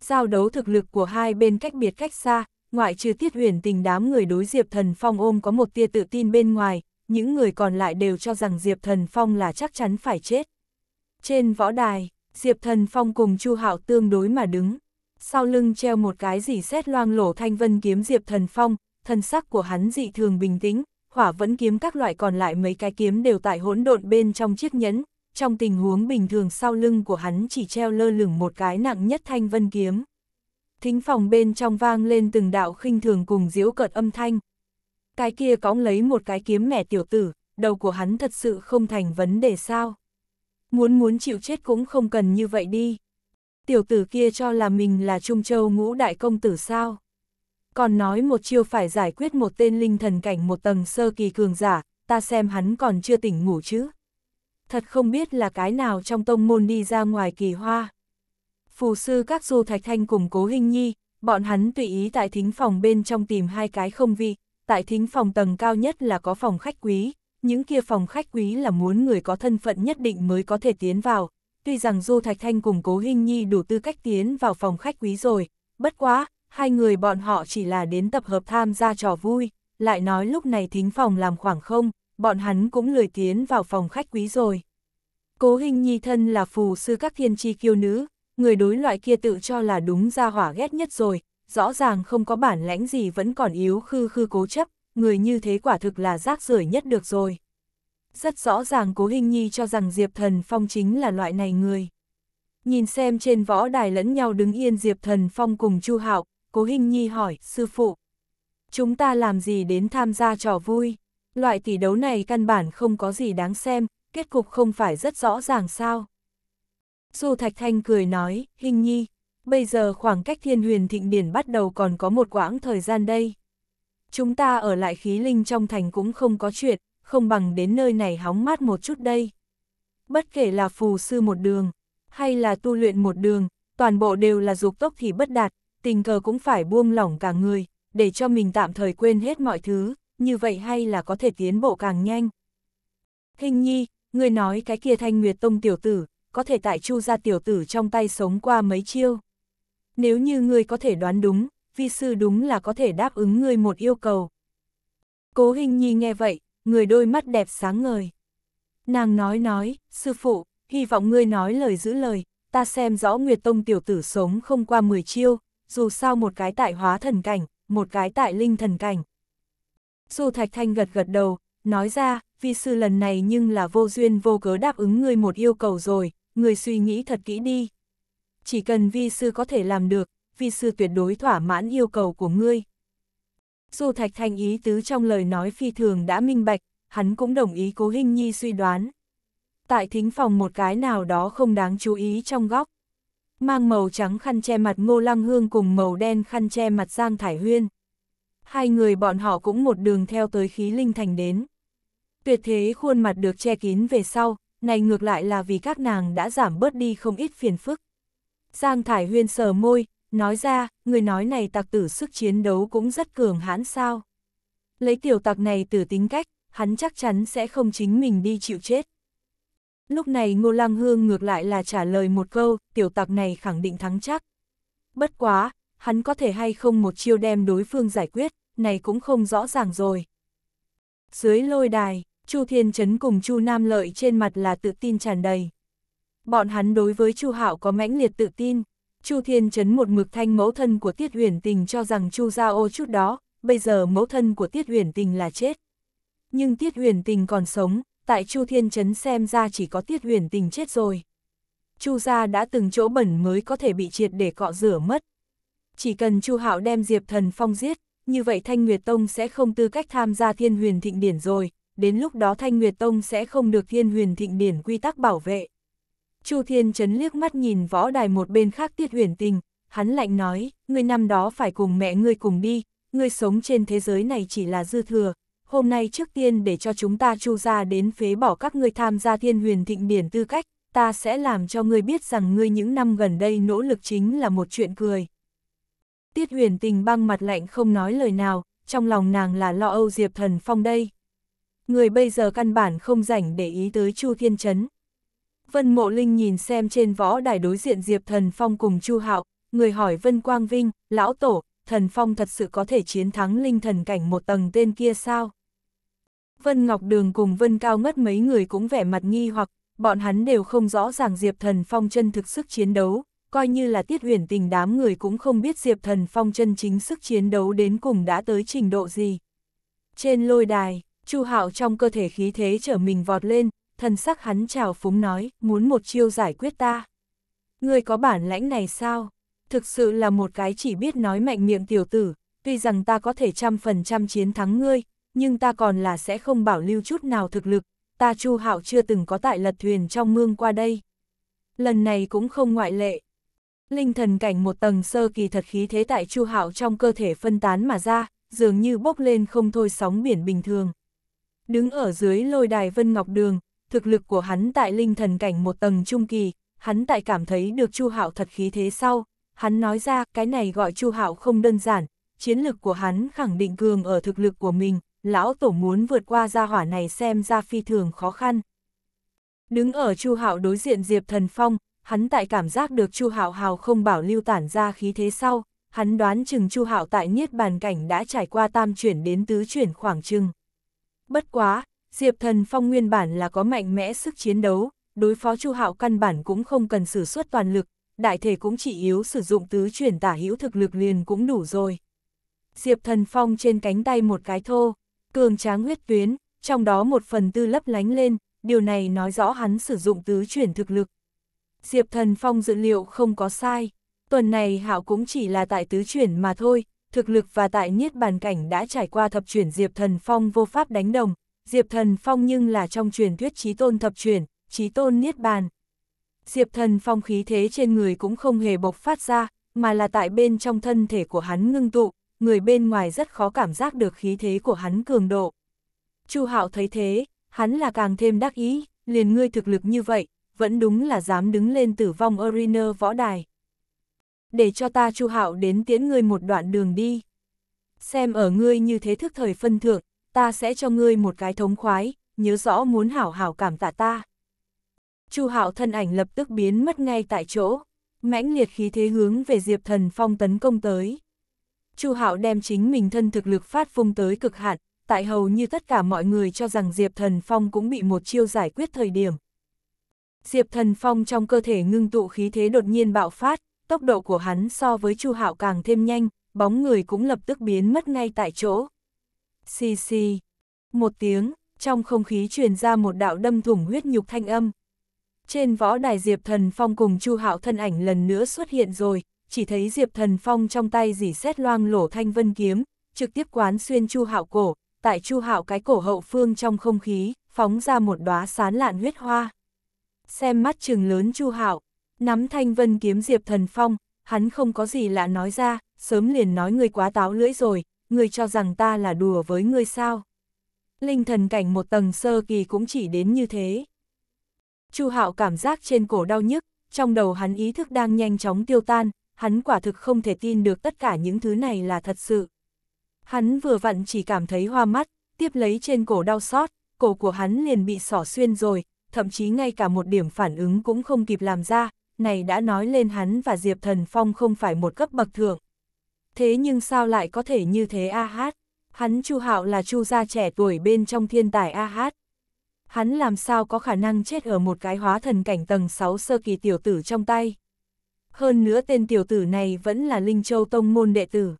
Giao đấu thực lực của hai bên cách biệt cách xa, ngoại trừ tiết huyền tình đám người đối Diệp Thần Phong ôm có một tia tự tin bên ngoài, những người còn lại đều cho rằng Diệp Thần Phong là chắc chắn phải chết. Trên võ đài, Diệp Thần Phong cùng Chu Hạo tương đối mà đứng. Sau lưng treo một cái gì xét loang lổ thanh vân kiếm Diệp Thần Phong, thân sắc của hắn dị thường bình tĩnh, hỏa vẫn kiếm các loại còn lại mấy cái kiếm đều tại hỗn độn bên trong chiếc nhẫn, trong tình huống bình thường sau lưng của hắn chỉ treo lơ lửng một cái nặng nhất thanh vân kiếm. Thính phòng bên trong vang lên từng đạo khinh thường cùng diễu cợt âm thanh. Cái kia cóng lấy một cái kiếm mẻ tiểu tử, đầu của hắn thật sự không thành vấn đề sao. Muốn muốn chịu chết cũng không cần như vậy đi. Tiểu tử kia cho là mình là Trung Châu ngũ đại công tử sao còn nói một chiêu phải giải quyết một tên linh thần cảnh một tầng sơ kỳ cường giả, ta xem hắn còn chưa tỉnh ngủ chứ. Thật không biết là cái nào trong tông môn đi ra ngoài kỳ hoa. Phù sư các du thạch thanh cùng cố hình nhi, bọn hắn tùy ý tại thính phòng bên trong tìm hai cái không vị, tại thính phòng tầng cao nhất là có phòng khách quý, những kia phòng khách quý là muốn người có thân phận nhất định mới có thể tiến vào. Tuy rằng Du Thạch Thanh cùng Cố Hinh Nhi đủ tư cách tiến vào phòng khách quý rồi, bất quá, hai người bọn họ chỉ là đến tập hợp tham gia trò vui, lại nói lúc này thính phòng làm khoảng không, bọn hắn cũng lười tiến vào phòng khách quý rồi. Cố hình nhi thân là phù sư các thiên tri kiêu nữ, người đối loại kia tự cho là đúng ra hỏa ghét nhất rồi, rõ ràng không có bản lãnh gì vẫn còn yếu khư khư cố chấp, người như thế quả thực là rác rưởi nhất được rồi. Rất rõ ràng cố hình nhi cho rằng Diệp Thần Phong chính là loại này người. Nhìn xem trên võ đài lẫn nhau đứng yên Diệp Thần Phong cùng Chu Hạo, Cố Hình Nhi hỏi, sư phụ, chúng ta làm gì đến tham gia trò vui? Loại tỷ đấu này căn bản không có gì đáng xem, kết cục không phải rất rõ ràng sao? Du Thạch Thanh cười nói, Hình Nhi, bây giờ khoảng cách thiên huyền thịnh điển bắt đầu còn có một quãng thời gian đây. Chúng ta ở lại khí linh trong thành cũng không có chuyện, không bằng đến nơi này hóng mát một chút đây. Bất kể là phù sư một đường, hay là tu luyện một đường, toàn bộ đều là dục tốc thì bất đạt, tình cờ cũng phải buông lỏng cả người, để cho mình tạm thời quên hết mọi thứ, như vậy hay là có thể tiến bộ càng nhanh. Hình nhi, người nói cái kia thanh nguyệt tông tiểu tử, có thể tại chu gia tiểu tử trong tay sống qua mấy chiêu. Nếu như người có thể đoán đúng, vi sư đúng là có thể đáp ứng người một yêu cầu. Cố hình nhi nghe vậy, người đôi mắt đẹp sáng ngời. Nàng nói nói, sư phụ, hy vọng ngươi nói lời giữ lời, ta xem rõ Nguyệt Tông tiểu tử sống không qua 10 chiêu, dù sao một cái tại hóa thần cảnh, một cái tại linh thần cảnh. Dù Thạch Thanh gật gật đầu, nói ra, vi sư lần này nhưng là vô duyên vô cớ đáp ứng người một yêu cầu rồi, người suy nghĩ thật kỹ đi. Chỉ cần vi sư có thể làm được, vi sư tuyệt đối thỏa mãn yêu cầu của ngươi. Dù Thạch Thanh ý tứ trong lời nói phi thường đã minh bạch, hắn cũng đồng ý cố hình nhi suy đoán. Tại thính phòng một cái nào đó không đáng chú ý trong góc mang màu trắng khăn che mặt Ngô Lăng Hương cùng màu đen khăn che mặt Giang Thải Huyên. Hai người bọn họ cũng một đường theo tới khí linh thành đến. Tuyệt thế khuôn mặt được che kín về sau, này ngược lại là vì các nàng đã giảm bớt đi không ít phiền phức. Giang Thải Huyên sờ môi, nói ra, người nói này tặc tử sức chiến đấu cũng rất cường hãn sao. Lấy tiểu tặc này từ tính cách, hắn chắc chắn sẽ không chính mình đi chịu chết. Lúc này Ngô Lăng Hương ngược lại là trả lời một câu, tiểu tặc này khẳng định thắng chắc. Bất quá, hắn có thể hay không một chiêu đem đối phương giải quyết, này cũng không rõ ràng rồi. Dưới lôi đài, Chu Thiên Trấn cùng Chu Nam Lợi trên mặt là tự tin tràn đầy. Bọn hắn đối với Chu Hạo có mãnh liệt tự tin. Chu Thiên Trấn một mực thanh mẫu thân của Tiết Huyền Tình cho rằng Chu Gia Ô chút đó, bây giờ mẫu thân của Tiết Huyền Tình là chết. Nhưng Tiết Huyền Tình còn sống, tại Chu Thiên Trấn xem ra chỉ có tiết huyền tình chết rồi. Chu gia đã từng chỗ bẩn mới có thể bị triệt để cọ rửa mất. Chỉ cần Chu Hạo đem Diệp Thần Phong giết, như vậy Thanh Nguyệt Tông sẽ không tư cách tham gia Thiên Huyền Thịnh Điển rồi, đến lúc đó Thanh Nguyệt Tông sẽ không được Thiên Huyền Thịnh Điển quy tắc bảo vệ. Chu Thiên Trấn liếc mắt nhìn võ đài một bên khác Tiết Huyền Tình, hắn lạnh nói, người năm đó phải cùng mẹ ngươi cùng đi, ngươi sống trên thế giới này chỉ là dư thừa, hôm nay trước tiên để cho chúng ta chu ra đến phế bỏ các ngươi tham gia thiên huyền thịnh điển tư cách, ta sẽ làm cho ngươi biết rằng ngươi những năm gần đây nỗ lực chính là một chuyện cười. Tiết huyền tình băng mặt lạnh không nói lời nào, trong lòng nàng là lo âu Diệp Thần Phong đây. Người bây giờ căn bản không rảnh để ý tới Chu Thiên Trấn. Vân Mộ Linh nhìn xem trên võ đài đối diện Diệp Thần Phong cùng Chu Hạo, người hỏi Vân Quang Vinh, lão tổ, Thần Phong thật sự có thể chiến thắng linh thần cảnh một tầng tên kia sao? Vân Ngọc Đường cùng Vân Cao Ngất mấy người cũng vẻ mặt nghi hoặc, bọn hắn đều không rõ ràng Diệp Thần Phong chân thực sức chiến đấu, coi như là tiết huyền tình đám người cũng không biết Diệp Thần Phong chân chính sức chiến đấu đến cùng đã tới trình độ gì. Trên lôi đài, Chu Hạo trong cơ thể khí thế trở mình vọt lên, thần sắc hắn trào phúng nói, muốn một chiêu giải quyết ta. Ngươi có bản lãnh này sao? Thực sự là một cái chỉ biết nói mạnh miệng tiểu tử, tuy rằng ta có thể trăm phần trăm chiến thắng ngươi, nhưng ta còn là sẽ không bảo lưu chút nào thực lực, ta Chu Hạo chưa từng có tại lật thuyền trong mương qua đây. Lần này cũng không ngoại lệ. Linh thần cảnh một tầng sơ kỳ thật khí thế tại Chu Hạo trong cơ thể phân tán mà ra, dường như bốc lên không thôi sóng biển bình thường. Đứng ở dưới lôi đài Vân Ngọc Đường, thực lực của hắn tại linh thần cảnh một tầng trung kỳ, hắn tại cảm thấy được Chu Hạo thật khí thế sau, hắn nói ra cái này gọi Chu Hạo không đơn giản, chiến lực của hắn khẳng định cường ở thực lực của mình, lão tổ muốn vượt qua gia hỏa này xem ra phi thường khó khăn. Đứng ở Chu Hạo đối diện Diệp Thần Phong, hắn tại cảm giác được Chu Hạo hào không bảo lưu tản ra khí thế sau, hắn đoán chừng Chu Hạo tại niết bàn cảnh đã trải qua tam chuyển đến tứ chuyển khoảng chừng. Bất quá, Diệp Thần Phong nguyên bản là có mạnh mẽ sức chiến đấu, đối phó Chu Hạo căn bản cũng không cần sử xuất toàn lực, đại thể cũng chỉ yếu sử dụng tứ chuyển tả hữu thực lực liền cũng đủ rồi. Diệp Thần Phong trên cánh tay một cái thô, cường tráng huyết tuyến, trong đó một phần tư lấp lánh lên, điều này nói rõ hắn sử dụng tứ chuyển thực lực. Diệp Thần Phong dự liệu không có sai, tuần này Hạo cũng chỉ là tại tứ chuyển mà thôi, thực lực và tại niết bàn cảnh đã trải qua thập chuyển Diệp Thần Phong vô pháp đánh đồng, Diệp Thần Phong nhưng là trong truyền thuyết trí tôn thập chuyển, trí tôn niết bàn. Diệp Thần Phong khí thế trên người cũng không hề bộc phát ra, mà là tại bên trong thân thể của hắn ngưng tụ, người bên ngoài rất khó cảm giác được khí thế của hắn cường độ. Chu Hạo thấy thế, hắn là càng thêm đắc ý, liền ngươi thực lực như vậy, vẫn đúng là dám đứng lên tử vong Arena võ đài. Để cho ta Chu Hạo đến tiễn ngươi một đoạn đường đi. Xem ở ngươi như thế thức thời phân thượng, ta sẽ cho ngươi một cái thống khoái, nhớ rõ muốn hảo hảo cảm tạ ta. Chu Hạo thân ảnh lập tức biến mất ngay tại chỗ, mãnh liệt khí thế hướng về Diệp Thần Phong tấn công tới. Chu Hạo đem chính mình thân thực lực phát phung tới cực hạn, tại hầu như tất cả mọi người cho rằng Diệp Thần Phong cũng bị một chiêu giải quyết thời điểm. Diệp Thần Phong trong cơ thể ngưng tụ khí thế đột nhiên bạo phát, tốc độ của hắn so với Chu Hạo càng thêm nhanh, bóng người cũng lập tức biến mất ngay tại chỗ. Xì xì. Một tiếng, trong không khí truyền ra một đạo đâm thủng huyết nhục thanh âm. Trên võ đài Diệp Thần Phong cùng Chu Hạo thân ảnh lần nữa xuất hiện rồi, chỉ thấy Diệp Thần Phong trong tay dì xét loang lổ thanh vân kiếm, trực tiếp quán xuyên Chu Hạo cổ, tại Chu Hạo cái cổ hậu phương trong không khí, phóng ra một đóa sán lạn huyết hoa. Xem mắt trừng lớn Chu Hạo, nắm thanh vân kiếm Diệp Thần Phong, hắn không có gì lạ nói ra, sớm liền nói người quá táo lưỡi rồi, người cho rằng ta là đùa với người sao. Linh thần cảnh một tầng sơ kỳ cũng chỉ đến như thế. Chu Hạo cảm giác trên cổ đau nhức, trong đầu hắn ý thức đang nhanh chóng tiêu tan, hắn quả thực không thể tin được tất cả những thứ này là thật sự. Hắn vừa vặn chỉ cảm thấy hoa mắt, tiếp lấy trên cổ đau xót, cổ của hắn liền bị sỏ xuyên rồi, thậm chí ngay cả một điểm phản ứng cũng không kịp làm ra, này đã nói lên hắn và Diệp Thần Phong không phải một cấp bậc thượng. Thế nhưng sao lại có thể như thế A Hát? Hắn Chu Hạo là Chu gia trẻ tuổi bên trong thiên tài A Hát. Hắn làm sao có khả năng chết ở một cái hóa thần cảnh tầng 6 sơ kỳ tiểu tử trong tay? hơn nữa tên tiểu tử này vẫn là Linh Châu Tông môn đệ tử.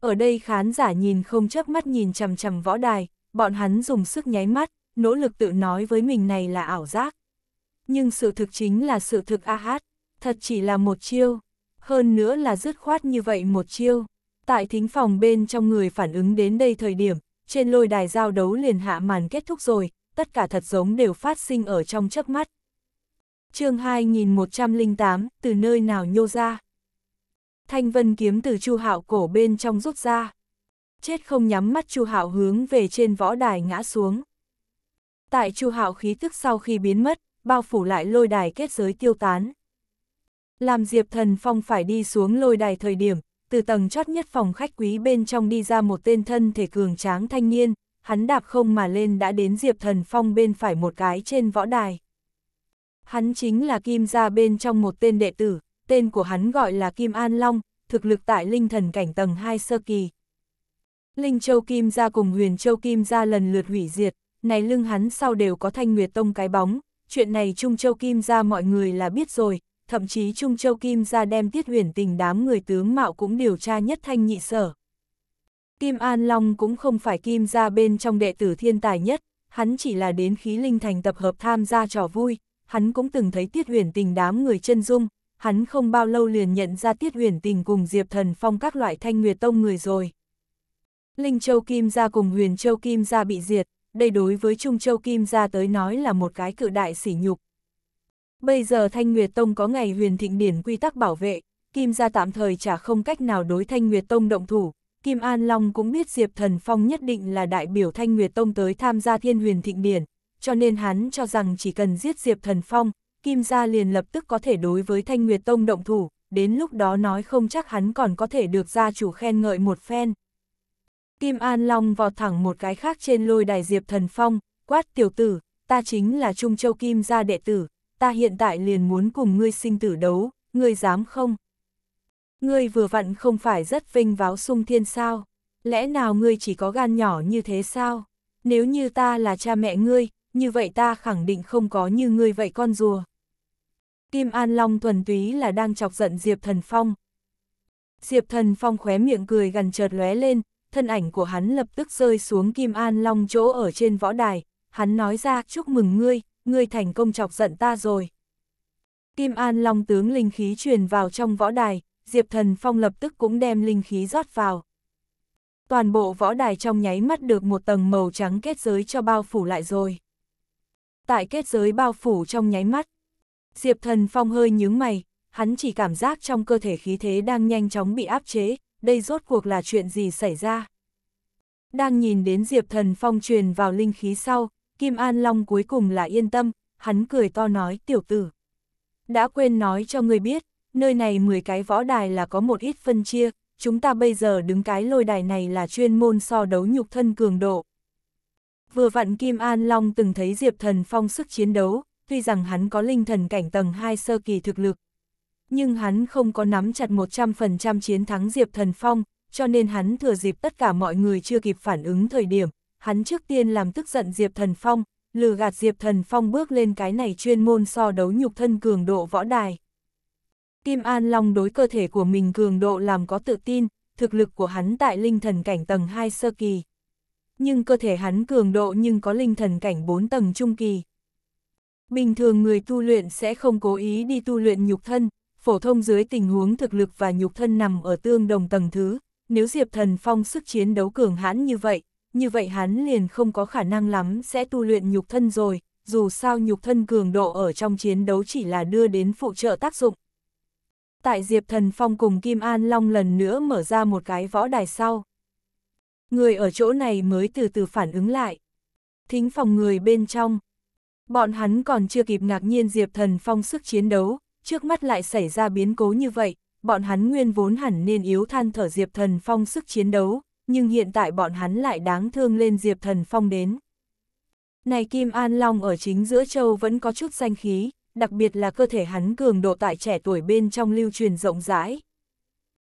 Ở đây khán giả nhìn không chớp mắt nhìn chằm chằm võ đài, bọn hắn dùng sức nháy mắt, nỗ lực tự nói với mình này là ảo giác. Nhưng sự thực chính là sự thực a hát, thật chỉ là một chiêu, hơn nữa là dứt khoát như vậy một chiêu. Tại thính phòng bên trong người phản ứng đến đây thời điểm, trên lôi đài giao đấu liền hạ màn kết thúc rồi, tất cả thật giống đều phát sinh ở trong chớp mắt, chương 2108, từ nơi nào nhô ra. Thanh vân kiếm từ chu hạo cổ bên trong rút ra. Chết không nhắm mắt chu hạo hướng về trên võ đài ngã xuống. Tại chu hạo khí tức sau khi biến mất, bao phủ lại lôi đài kết giới tiêu tán. Làm Diệp Thần Phong phải đi xuống lôi đài thời điểm, từ tầng chót nhất phòng khách quý bên trong đi ra một tên thân thể cường tráng thanh niên, hắn đạp không mà lên đã đến Diệp Thần Phong bên phải một cái trên võ đài. Hắn chính là Kim gia bên trong một tên đệ tử, tên của hắn gọi là Kim An Long, thực lực tại linh thần cảnh tầng 2 sơ kỳ. Linh Châu Kim gia cùng Huyền Châu Kim gia lần lượt hủy diệt, này lưng hắn sau đều có Thanh Nguyệt Tông cái bóng, chuyện này Trung Châu Kim gia mọi người là biết rồi, thậm chí Trung Châu Kim gia đem tiết huyền tình đám người tướng mạo cũng điều tra nhất thanh nhị sở. Kim An Long cũng không phải Kim gia bên trong đệ tử thiên tài nhất, hắn chỉ là đến khí linh thành tập hợp tham gia trò vui, hắn cũng từng thấy Tiết Huyền Tình đám người chân dung, hắn không bao lâu liền nhận ra Tiết Huyền Tình cùng Diệp Thần Phong các loại thanh nguyệt tông người rồi. Linh Châu Kim gia cùng Huyền Châu Kim gia bị diệt, đây đối với Trung Châu Kim gia tới nói là một cái cự đại sỉ nhục. Bây giờ Thanh Nguyệt Tông có ngày huyền thịnh điển quy tắc bảo vệ, Kim gia tạm thời chả không cách nào đối Thanh Nguyệt Tông động thủ, Kim An Long cũng biết Diệp Thần Phong nhất định là đại biểu Thanh Nguyệt Tông tới tham gia thiên huyền thịnh điển, cho nên hắn cho rằng chỉ cần giết Diệp Thần Phong, Kim Gia liền lập tức có thể đối với Thanh Nguyệt Tông động thủ, đến lúc đó nói không chắc hắn còn có thể được gia chủ khen ngợi một phen. Kim An Long vọt thẳng một cái khác trên lôi đài Diệp Thần Phong, quát tiểu tử, ta chính là Trung Châu Kim Gia đệ tử, ta hiện tại liền muốn cùng ngươi sinh tử đấu, ngươi dám không? Ngươi vừa vặn không phải rất vinh váo sung thiên sao? Lẽ nào ngươi chỉ có gan nhỏ như thế sao? Nếu như ta là cha mẹ ngươi, như vậy ta khẳng định không có như ngươi vậy con rùa. Kim An Long thuần túy là đang chọc giận Diệp Thần Phong. Diệp Thần Phong khóe miệng cười gần chợt lóe lên, thân ảnh của hắn lập tức rơi xuống Kim An Long chỗ ở trên võ đài, hắn nói ra chúc mừng ngươi, ngươi thành công chọc giận ta rồi. Kim An Long tướng linh khí truyền vào trong võ đài, Diệp Thần Phong lập tức cũng đem linh khí rót vào. Toàn bộ võ đài trong nháy mắt được một tầng màu trắng kết giới cho bao phủ lại rồi tại kết giới bao phủ trong nháy mắt. Diệp Thần Phong hơi nhướng mày, hắn chỉ cảm giác trong cơ thể khí thế đang nhanh chóng bị áp chế, đây rốt cuộc là chuyện gì xảy ra. Đang nhìn đến Diệp Thần Phong truyền vào linh khí sau, Kim An Long cuối cùng là yên tâm, hắn cười to nói tiểu tử. Đã quên nói cho người biết, nơi này 10 cái võ đài là có một ít phân chia, chúng ta bây giờ đứng cái lôi đài này là chuyên môn so đấu nhục thân cường độ. Vừa vặn Kim An Long từng thấy Diệp Thần Phong sức chiến đấu, tuy rằng hắn có linh thần cảnh tầng 2 sơ kỳ thực lực. Nhưng hắn không có nắm chặt 100% chiến thắng Diệp Thần Phong, cho nên hắn thừa dịp tất cả mọi người chưa kịp phản ứng thời điểm, hắn trước tiên làm tức giận Diệp Thần Phong, lừa gạt Diệp Thần Phong bước lên cái này chuyên môn so đấu nhục thân cường độ võ đài. Kim An Long đối cơ thể của mình cường độ làm có tự tin, thực lực của hắn tại linh thần cảnh tầng 2 sơ kỳ nhưng cơ thể hắn cường độ nhưng có linh thần cảnh 4 tầng trung kỳ. Bình thường người tu luyện sẽ không cố ý đi tu luyện nhục thân, phổ thông dưới tình huống thực lực và nhục thân nằm ở tương đồng tầng thứ, nếu Diệp Thần Phong sức chiến đấu cường hãn như vậy, như vậy hắn liền không có khả năng lắm sẽ tu luyện nhục thân rồi, dù sao nhục thân cường độ ở trong chiến đấu chỉ là đưa đến phụ trợ tác dụng. Tại Diệp Thần Phong cùng Kim An Long lần nữa mở ra một cái võ đài sau. Người ở chỗ này mới từ từ phản ứng lại. Thính phòng người bên trong. Bọn hắn còn chưa kịp ngạc nhiên Diệp Thần Phong sức chiến đấu, trước mắt lại xảy ra biến cố như vậy, bọn hắn nguyên vốn hẳn nên yếu than thở Diệp Thần Phong sức chiến đấu, nhưng hiện tại bọn hắn lại đáng thương lên Diệp Thần Phong đến. Này Kim An Long ở chính giữa châu vẫn có chút danh khí, đặc biệt là cơ thể hắn cường độ tại trẻ tuổi bên trong lưu truyền rộng rãi.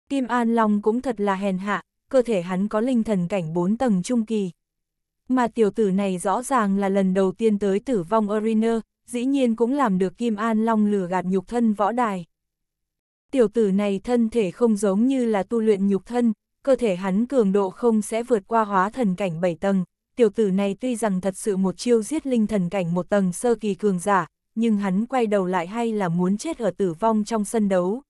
Kim An Long cũng thật là hèn hạ, cơ thể hắn có linh thần cảnh 4 tầng trung kỳ. Mà tiểu tử này rõ ràng là lần đầu tiên tới tử vong arena, dĩ nhiên cũng làm được Kim An Long lừa gạt nhục thân võ đài. Tiểu tử này thân thể không giống như là tu luyện nhục thân, cơ thể hắn cường độ không sẽ vượt qua hóa thần cảnh 7 tầng. Tiểu tử này tuy rằng thật sự một chiêu giết linh thần cảnh một tầng sơ kỳ cường giả, nhưng hắn quay đầu lại hay là muốn chết ở tử vong trong sân đấu.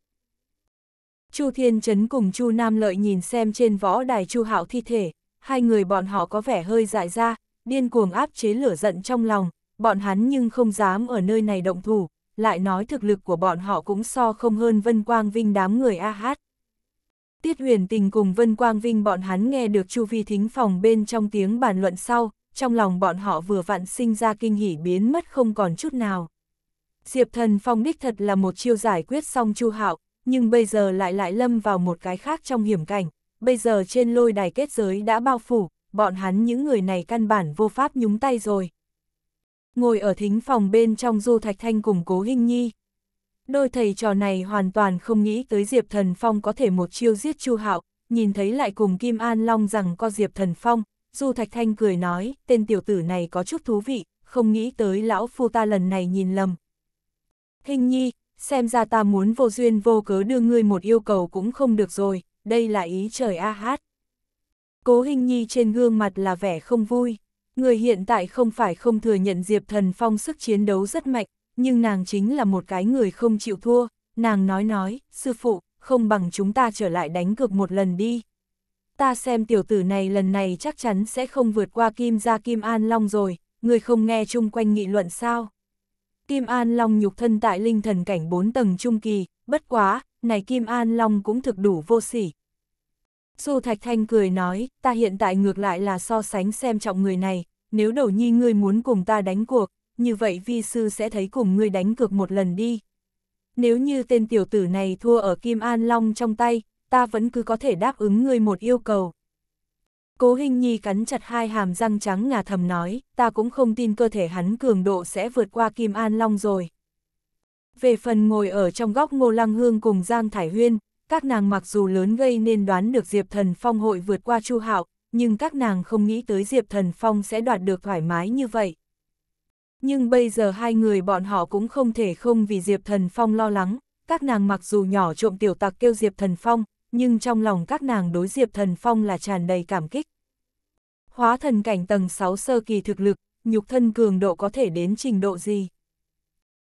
Chu Thiên Trấn cùng Chu Nam Lợi nhìn xem trên võ đài Chu Hạo thi thể, hai người bọn họ có vẻ hơi dại ra, điên cuồng áp chế lửa giận trong lòng, bọn hắn nhưng không dám ở nơi này động thủ, lại nói thực lực của bọn họ cũng so không hơn Vân Quang Vinh đám người A Hát. Tiết huyền tình cùng Vân Quang Vinh bọn hắn nghe được Chu Vi Thính phòng bên trong tiếng bàn luận sau, trong lòng bọn họ vừa vặn sinh ra kinh hỉ biến mất không còn chút nào. Diệp thần phong đích thật là một chiêu giải quyết xong Chu Hạo, nhưng bây giờ lại lại lâm vào một cái khác trong hiểm cảnh, bây giờ trên lôi đài kết giới đã bao phủ, bọn hắn những người này căn bản vô pháp nhúng tay rồi. Ngồi ở thính phòng bên trong Du Thạch Thanh cùng Cố Hinh Nhi. Đôi thầy trò này hoàn toàn không nghĩ tới Diệp Thần Phong có thể một chiêu giết Chu Hạo, nhìn thấy lại cùng Kim An Long rằng có Diệp Thần Phong, Du Thạch Thanh cười nói, tên tiểu tử này có chút thú vị, không nghĩ tới lão phu ta lần này nhìn lầm. Hình nhi, xem ra ta muốn vô duyên vô cớ đưa ngươi một yêu cầu cũng không được rồi, đây là ý trời a hát. Cố hình nhi trên gương mặt là vẻ không vui, người hiện tại không phải không thừa nhận Diệp Thần Phong sức chiến đấu rất mạnh, nhưng nàng chính là một cái người không chịu thua, nàng nói nói, sư phụ, không bằng chúng ta trở lại đánh cược một lần đi. Ta xem tiểu tử này lần này chắc chắn sẽ không vượt qua kim gia kim an long rồi, người không nghe chung quanh nghị luận sao. Kim An Long nhục thân tại linh thần cảnh 4 tầng trung kỳ, bất quá, này Kim An Long cũng thực đủ vô sỉ. Su Thạch Thanh cười nói, ta hiện tại ngược lại là so sánh xem trọng người này, nếu đầu nhi ngươi muốn cùng ta đánh cuộc, như vậy vi sư sẽ thấy cùng ngươi đánh cược một lần đi. Nếu như tên tiểu tử này thua ở Kim An Long trong tay, ta vẫn cứ có thể đáp ứng ngươi một yêu cầu. Cố Hinh Nhi cắn chặt hai hàm răng trắng ngà thầm nói, ta cũng không tin cơ thể hắn cường độ sẽ vượt qua Kim An Long rồi. Về phần ngồi ở trong góc Ngô Lăng Hương cùng Giang Thải Huyên, các nàng mặc dù lớn gây nên đoán được Diệp Thần Phong hội vượt qua Chu Hạo, nhưng các nàng không nghĩ tới Diệp Thần Phong sẽ đoạt được thoải mái như vậy. Nhưng bây giờ hai người bọn họ cũng không thể không vì Diệp Thần Phong lo lắng, các nàng mặc dù nhỏ trộm tiểu tặc kêu Diệp Thần Phong, nhưng trong lòng các nàng đối Diệp Thần Phong là tràn đầy cảm kích. Hóa thần cảnh tầng 6 sơ kỳ thực lực, nhục thân cường độ có thể đến trình độ gì?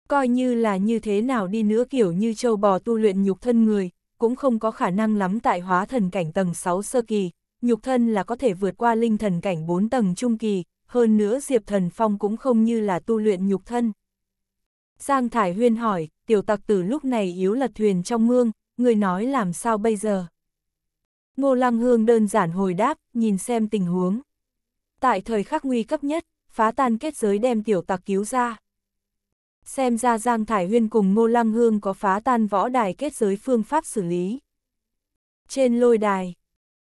Coi như là như thế nào đi nữa kiểu như châu bò tu luyện nhục thân người, cũng không có khả năng lắm tại hóa thần cảnh tầng 6 sơ kỳ, nhục thân là có thể vượt qua linh thần cảnh 4 tầng trung kỳ, hơn nữa Diệp Thần Phong cũng không như là tu luyện nhục thân. Giang Thải Huyên hỏi, tiểu tặc tử lúc này yếu lật thuyền trong mương, người nói làm sao bây giờ? Ngô Lăng Hương đơn giản hồi đáp, nhìn xem tình huống. Tại thời khắc nguy cấp nhất, phá tan kết giới đem tiểu tặc cứu ra. Xem ra Giang Thải Huyên cùng Ngô Lăng Hương có phá tan võ đài kết giới phương pháp xử lý. Trên lôi đài,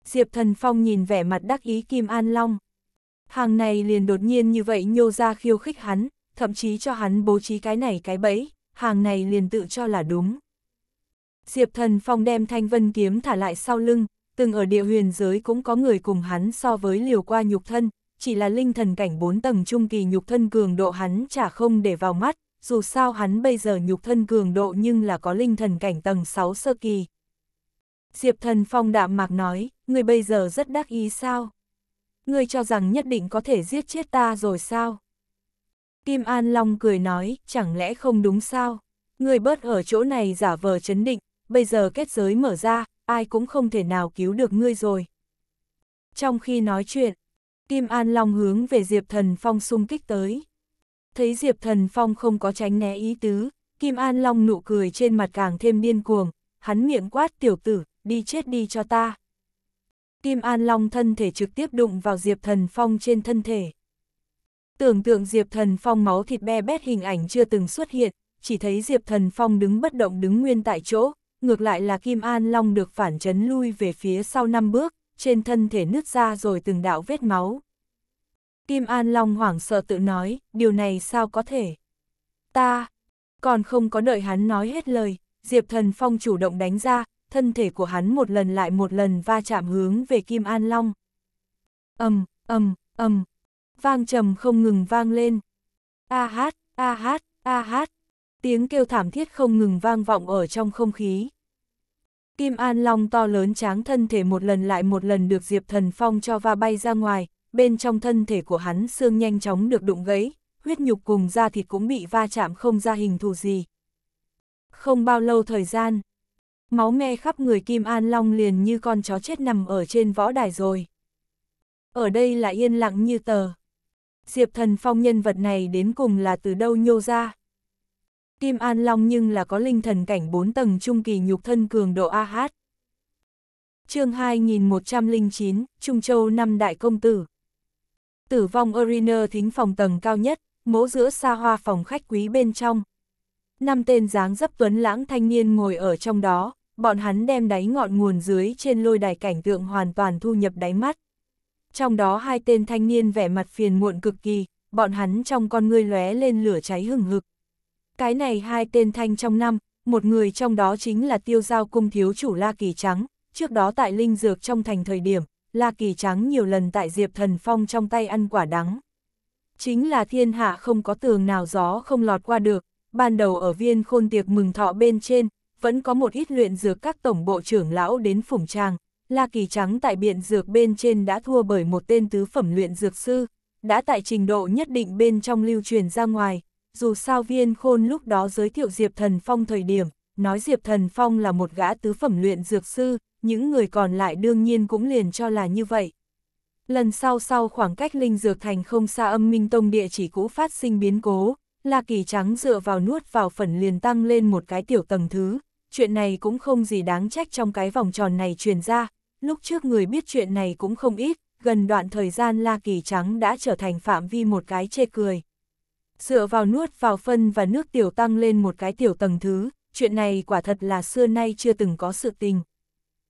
Diệp Thần Phong nhìn vẻ mặt đắc ý Kim An Long. Hàng này liền đột nhiên như vậy nhô ra khiêu khích hắn, thậm chí cho hắn bố trí cái này cái bẫy, hàng này liền tự cho là đúng. Diệp Thần Phong đem thanh vân kiếm thả lại sau lưng, từng ở địa huyền giới cũng có người cùng hắn so với liều qua nhục thân, chỉ là linh thần cảnh 4 tầng trung kỳ nhục thân cường độ hắn chả không để vào mắt, dù sao hắn bây giờ nhục thân cường độ nhưng là có linh thần cảnh tầng 6 sơ kỳ. Diệp Thần Phong đạm mạc nói, người bây giờ rất đắc ý sao? Người cho rằng nhất định có thể giết chết ta rồi sao? Kim An Long cười nói, chẳng lẽ không đúng sao? Người bớt ở chỗ này giả vờ chấn định, bây giờ kết giới mở ra, ai cũng không thể nào cứu được ngươi rồi. Trong khi nói chuyện, Kim An Long hướng về Diệp Thần Phong xung kích tới. Thấy Diệp Thần Phong không có tránh né ý tứ, Kim An Long nụ cười trên mặt càng thêm điên cuồng, hắn miệng quát tiểu tử, đi chết đi cho ta. Kim An Long thân thể trực tiếp đụng vào Diệp Thần Phong trên thân thể. Tưởng tượng Diệp Thần Phong máu thịt be bét hình ảnh chưa từng xuất hiện, chỉ thấy Diệp Thần Phong đứng bất động đứng nguyên tại chỗ, ngược lại là Kim An Long được phản chấn lui về phía sau năm bước, trên thân thể nứt ra rồi từng đạo vết máu. Kim An Long hoảng sợ tự nói, điều này sao có thể? Ta, còn không có đợi hắn nói hết lời, Diệp Thần Phong chủ động đánh ra, thân thể của hắn một lần lại một lần va chạm hướng về Kim An Long. Ầm, ầm, ầm, vang trầm không ngừng vang lên. A hát, a hát, a hát, tiếng kêu thảm thiết không ngừng vang vọng ở trong không khí. Kim An Long to lớn tráng thân thể một lần lại một lần được Diệp Thần Phong cho va bay ra ngoài, bên trong thân thể của hắn xương nhanh chóng được đụng gãy, huyết nhục cùng da thịt cũng bị va chạm không ra hình thù gì. Không bao lâu thời gian, máu me khắp người Kim An Long liền như con chó chết nằm ở trên võ đài rồi. Ở đây là yên lặng như tờ. Diệp Thần Phong nhân vật này đến cùng là từ đâu nhô ra? Kim An Long nhưng là có linh thần cảnh 4 tầng trung kỳ nhục thân cường độ AH. chương 2109, Trung Châu năm Đại Công Tử Tử vong Arena thính phòng tầng cao nhất, mỗ giữa xa hoa phòng khách quý bên trong. Năm tên dáng dấp tuấn lãng thanh niên ngồi ở trong đó, bọn hắn đem đáy ngọn nguồn dưới trên lôi đài cảnh tượng hoàn toàn thu nhập đáy mắt. Trong đó hai tên thanh niên vẻ mặt phiền muộn cực kỳ, bọn hắn trong con ngươi lóe lên lửa cháy hừng hực. Cái này hai tên thanh trong năm, một người trong đó chính là tiêu giao cung thiếu chủ La Kỳ Trắng, trước đó tại Linh Dược trong thành thời điểm, La Kỳ Trắng nhiều lần tại Diệp Thần Phong trong tay ăn quả đắng. Chính là thiên hạ không có tường nào gió không lọt qua được, ban đầu ở viên khôn tiệc mừng thọ bên trên, vẫn có một ít luyện dược các tổng bộ trưởng lão đến phủng trang, La Kỳ Trắng tại biện dược bên trên đã thua bởi một tên tứ phẩm luyện dược sư, đã tại trình độ nhất định bên trong lưu truyền ra ngoài, dù sao viên khôn lúc đó giới thiệu Diệp Thần Phong thời điểm, nói Diệp Thần Phong là một gã tứ phẩm luyện dược sư, những người còn lại đương nhiên cũng liền cho là như vậy. Lần sau sau khoảng cách Linh Dược Thành không xa âm minh tông địa chỉ cũ phát sinh biến cố, La Kỳ Trắng dựa vào nuốt vào phần liền tăng lên một cái tiểu tầng thứ, chuyện này cũng không gì đáng trách trong cái vòng tròn này truyền ra, lúc trước người biết chuyện này cũng không ít, gần đoạn thời gian La Kỳ Trắng đã trở thành phạm vi một cái chê cười. Dựa vào nuốt vào phân và nước tiểu tăng lên một cái tiểu tầng thứ, chuyện này quả thật là xưa nay chưa từng có sự tình.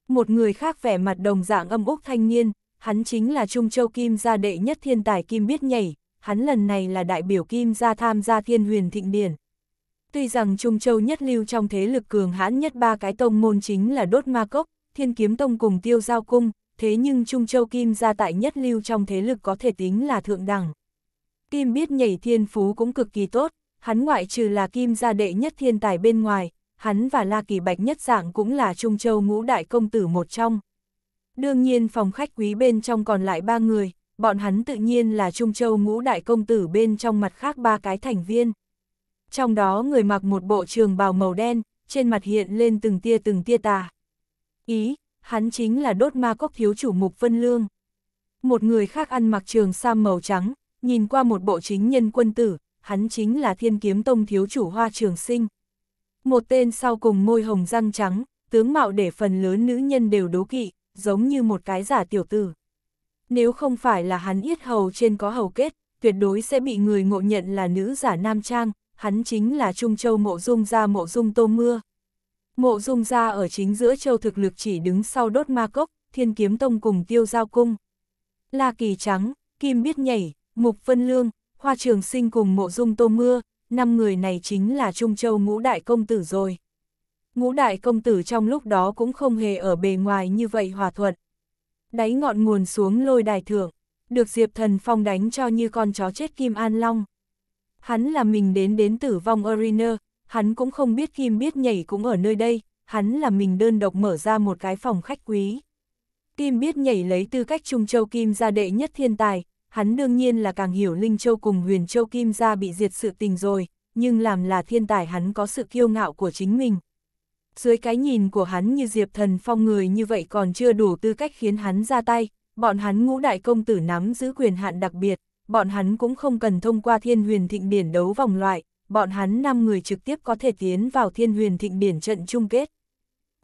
Một người khác vẻ mặt đồng dạng âm úc thanh niên, hắn chính là Trung Châu Kim gia đệ nhất thiên tài Kim biết nhảy, hắn lần này là đại biểu Kim gia tham gia thiên huyền thịnh điển. Tuy rằng Trung Châu nhất lưu trong thế lực cường hãn nhất ba cái tông môn chính là Đốt Ma Cốc, Thiên Kiếm Tông cùng Tiêu Giao Cung, thế nhưng Trung Châu Kim gia tại nhất lưu trong thế lực có thể tính là thượng đẳng. Kim biết nhảy thiên phú cũng cực kỳ tốt, hắn ngoại trừ là Kim gia đệ nhất thiên tài bên ngoài, hắn và La Kỳ Bạch nhất dạng cũng là Trung Châu ngũ đại công tử một trong. Đương nhiên phòng khách quý bên trong còn lại ba người, bọn hắn tự nhiên là Trung Châu ngũ đại công tử bên trong mặt khác ba cái thành viên. Trong đó người mặc một bộ trường bào màu đen, trên mặt hiện lên từng tia từng tia tà. Ý, hắn chính là đốt ma cốc thiếu chủ mục Vân Lương. Một người khác ăn mặc trường sam màu trắng, nhìn qua một bộ chính nhân quân tử, hắn chính là thiên kiếm tông thiếu chủ hoa trường sinh. Một tên sau cùng môi hồng răng trắng, tướng mạo để phần lớn nữ nhân đều đố kỵ, giống như một cái giả tiểu tử. Nếu không phải là hắn yết hầu trên có hầu kết, tuyệt đối sẽ bị người ngộ nhận là nữ giả nam trang, hắn chính là Trung Châu Mộ Dung gia Mộ Dung Tô Mưa. Mộ Dung gia ở chính giữa châu thực lực chỉ đứng sau đốt ma cốc, thiên kiếm tông cùng tiêu giao cung. La kỳ trắng, kim biết nhảy, Mục Vân Lương, Hoa Trường Sinh cùng Mộ Dung Tô Mưa, năm người này chính là Trung Châu ngũ đại công tử rồi. Ngũ đại công tử trong lúc đó cũng không hề ở bề ngoài như vậy hòa thuận. Đáy ngọn nguồn xuống lôi đài thượng, được Diệp Thần Phong đánh cho như con chó chết Kim An Long. Hắn là mình đến đến tử vong Arena, hắn cũng không biết Kim biết nhảy cũng ở nơi đây, hắn là mình đơn độc mở ra một cái phòng khách quý. Kim biết nhảy lấy tư cách Trung Châu Kim ra đệ nhất thiên tài, hắn đương nhiên là càng hiểu Linh Châu cùng Huyền Châu Kim ra bị diệt sự tình rồi, nhưng làm là thiên tài hắn có sự kiêu ngạo của chính mình. Dưới cái nhìn của hắn như Diệp Thần Phong người như vậy còn chưa đủ tư cách khiến hắn ra tay, bọn hắn ngũ đại công tử nắm giữ quyền hạn đặc biệt, bọn hắn cũng không cần thông qua thiên huyền thịnh điển đấu vòng loại, bọn hắn 5 người trực tiếp có thể tiến vào thiên huyền thịnh điển trận chung kết.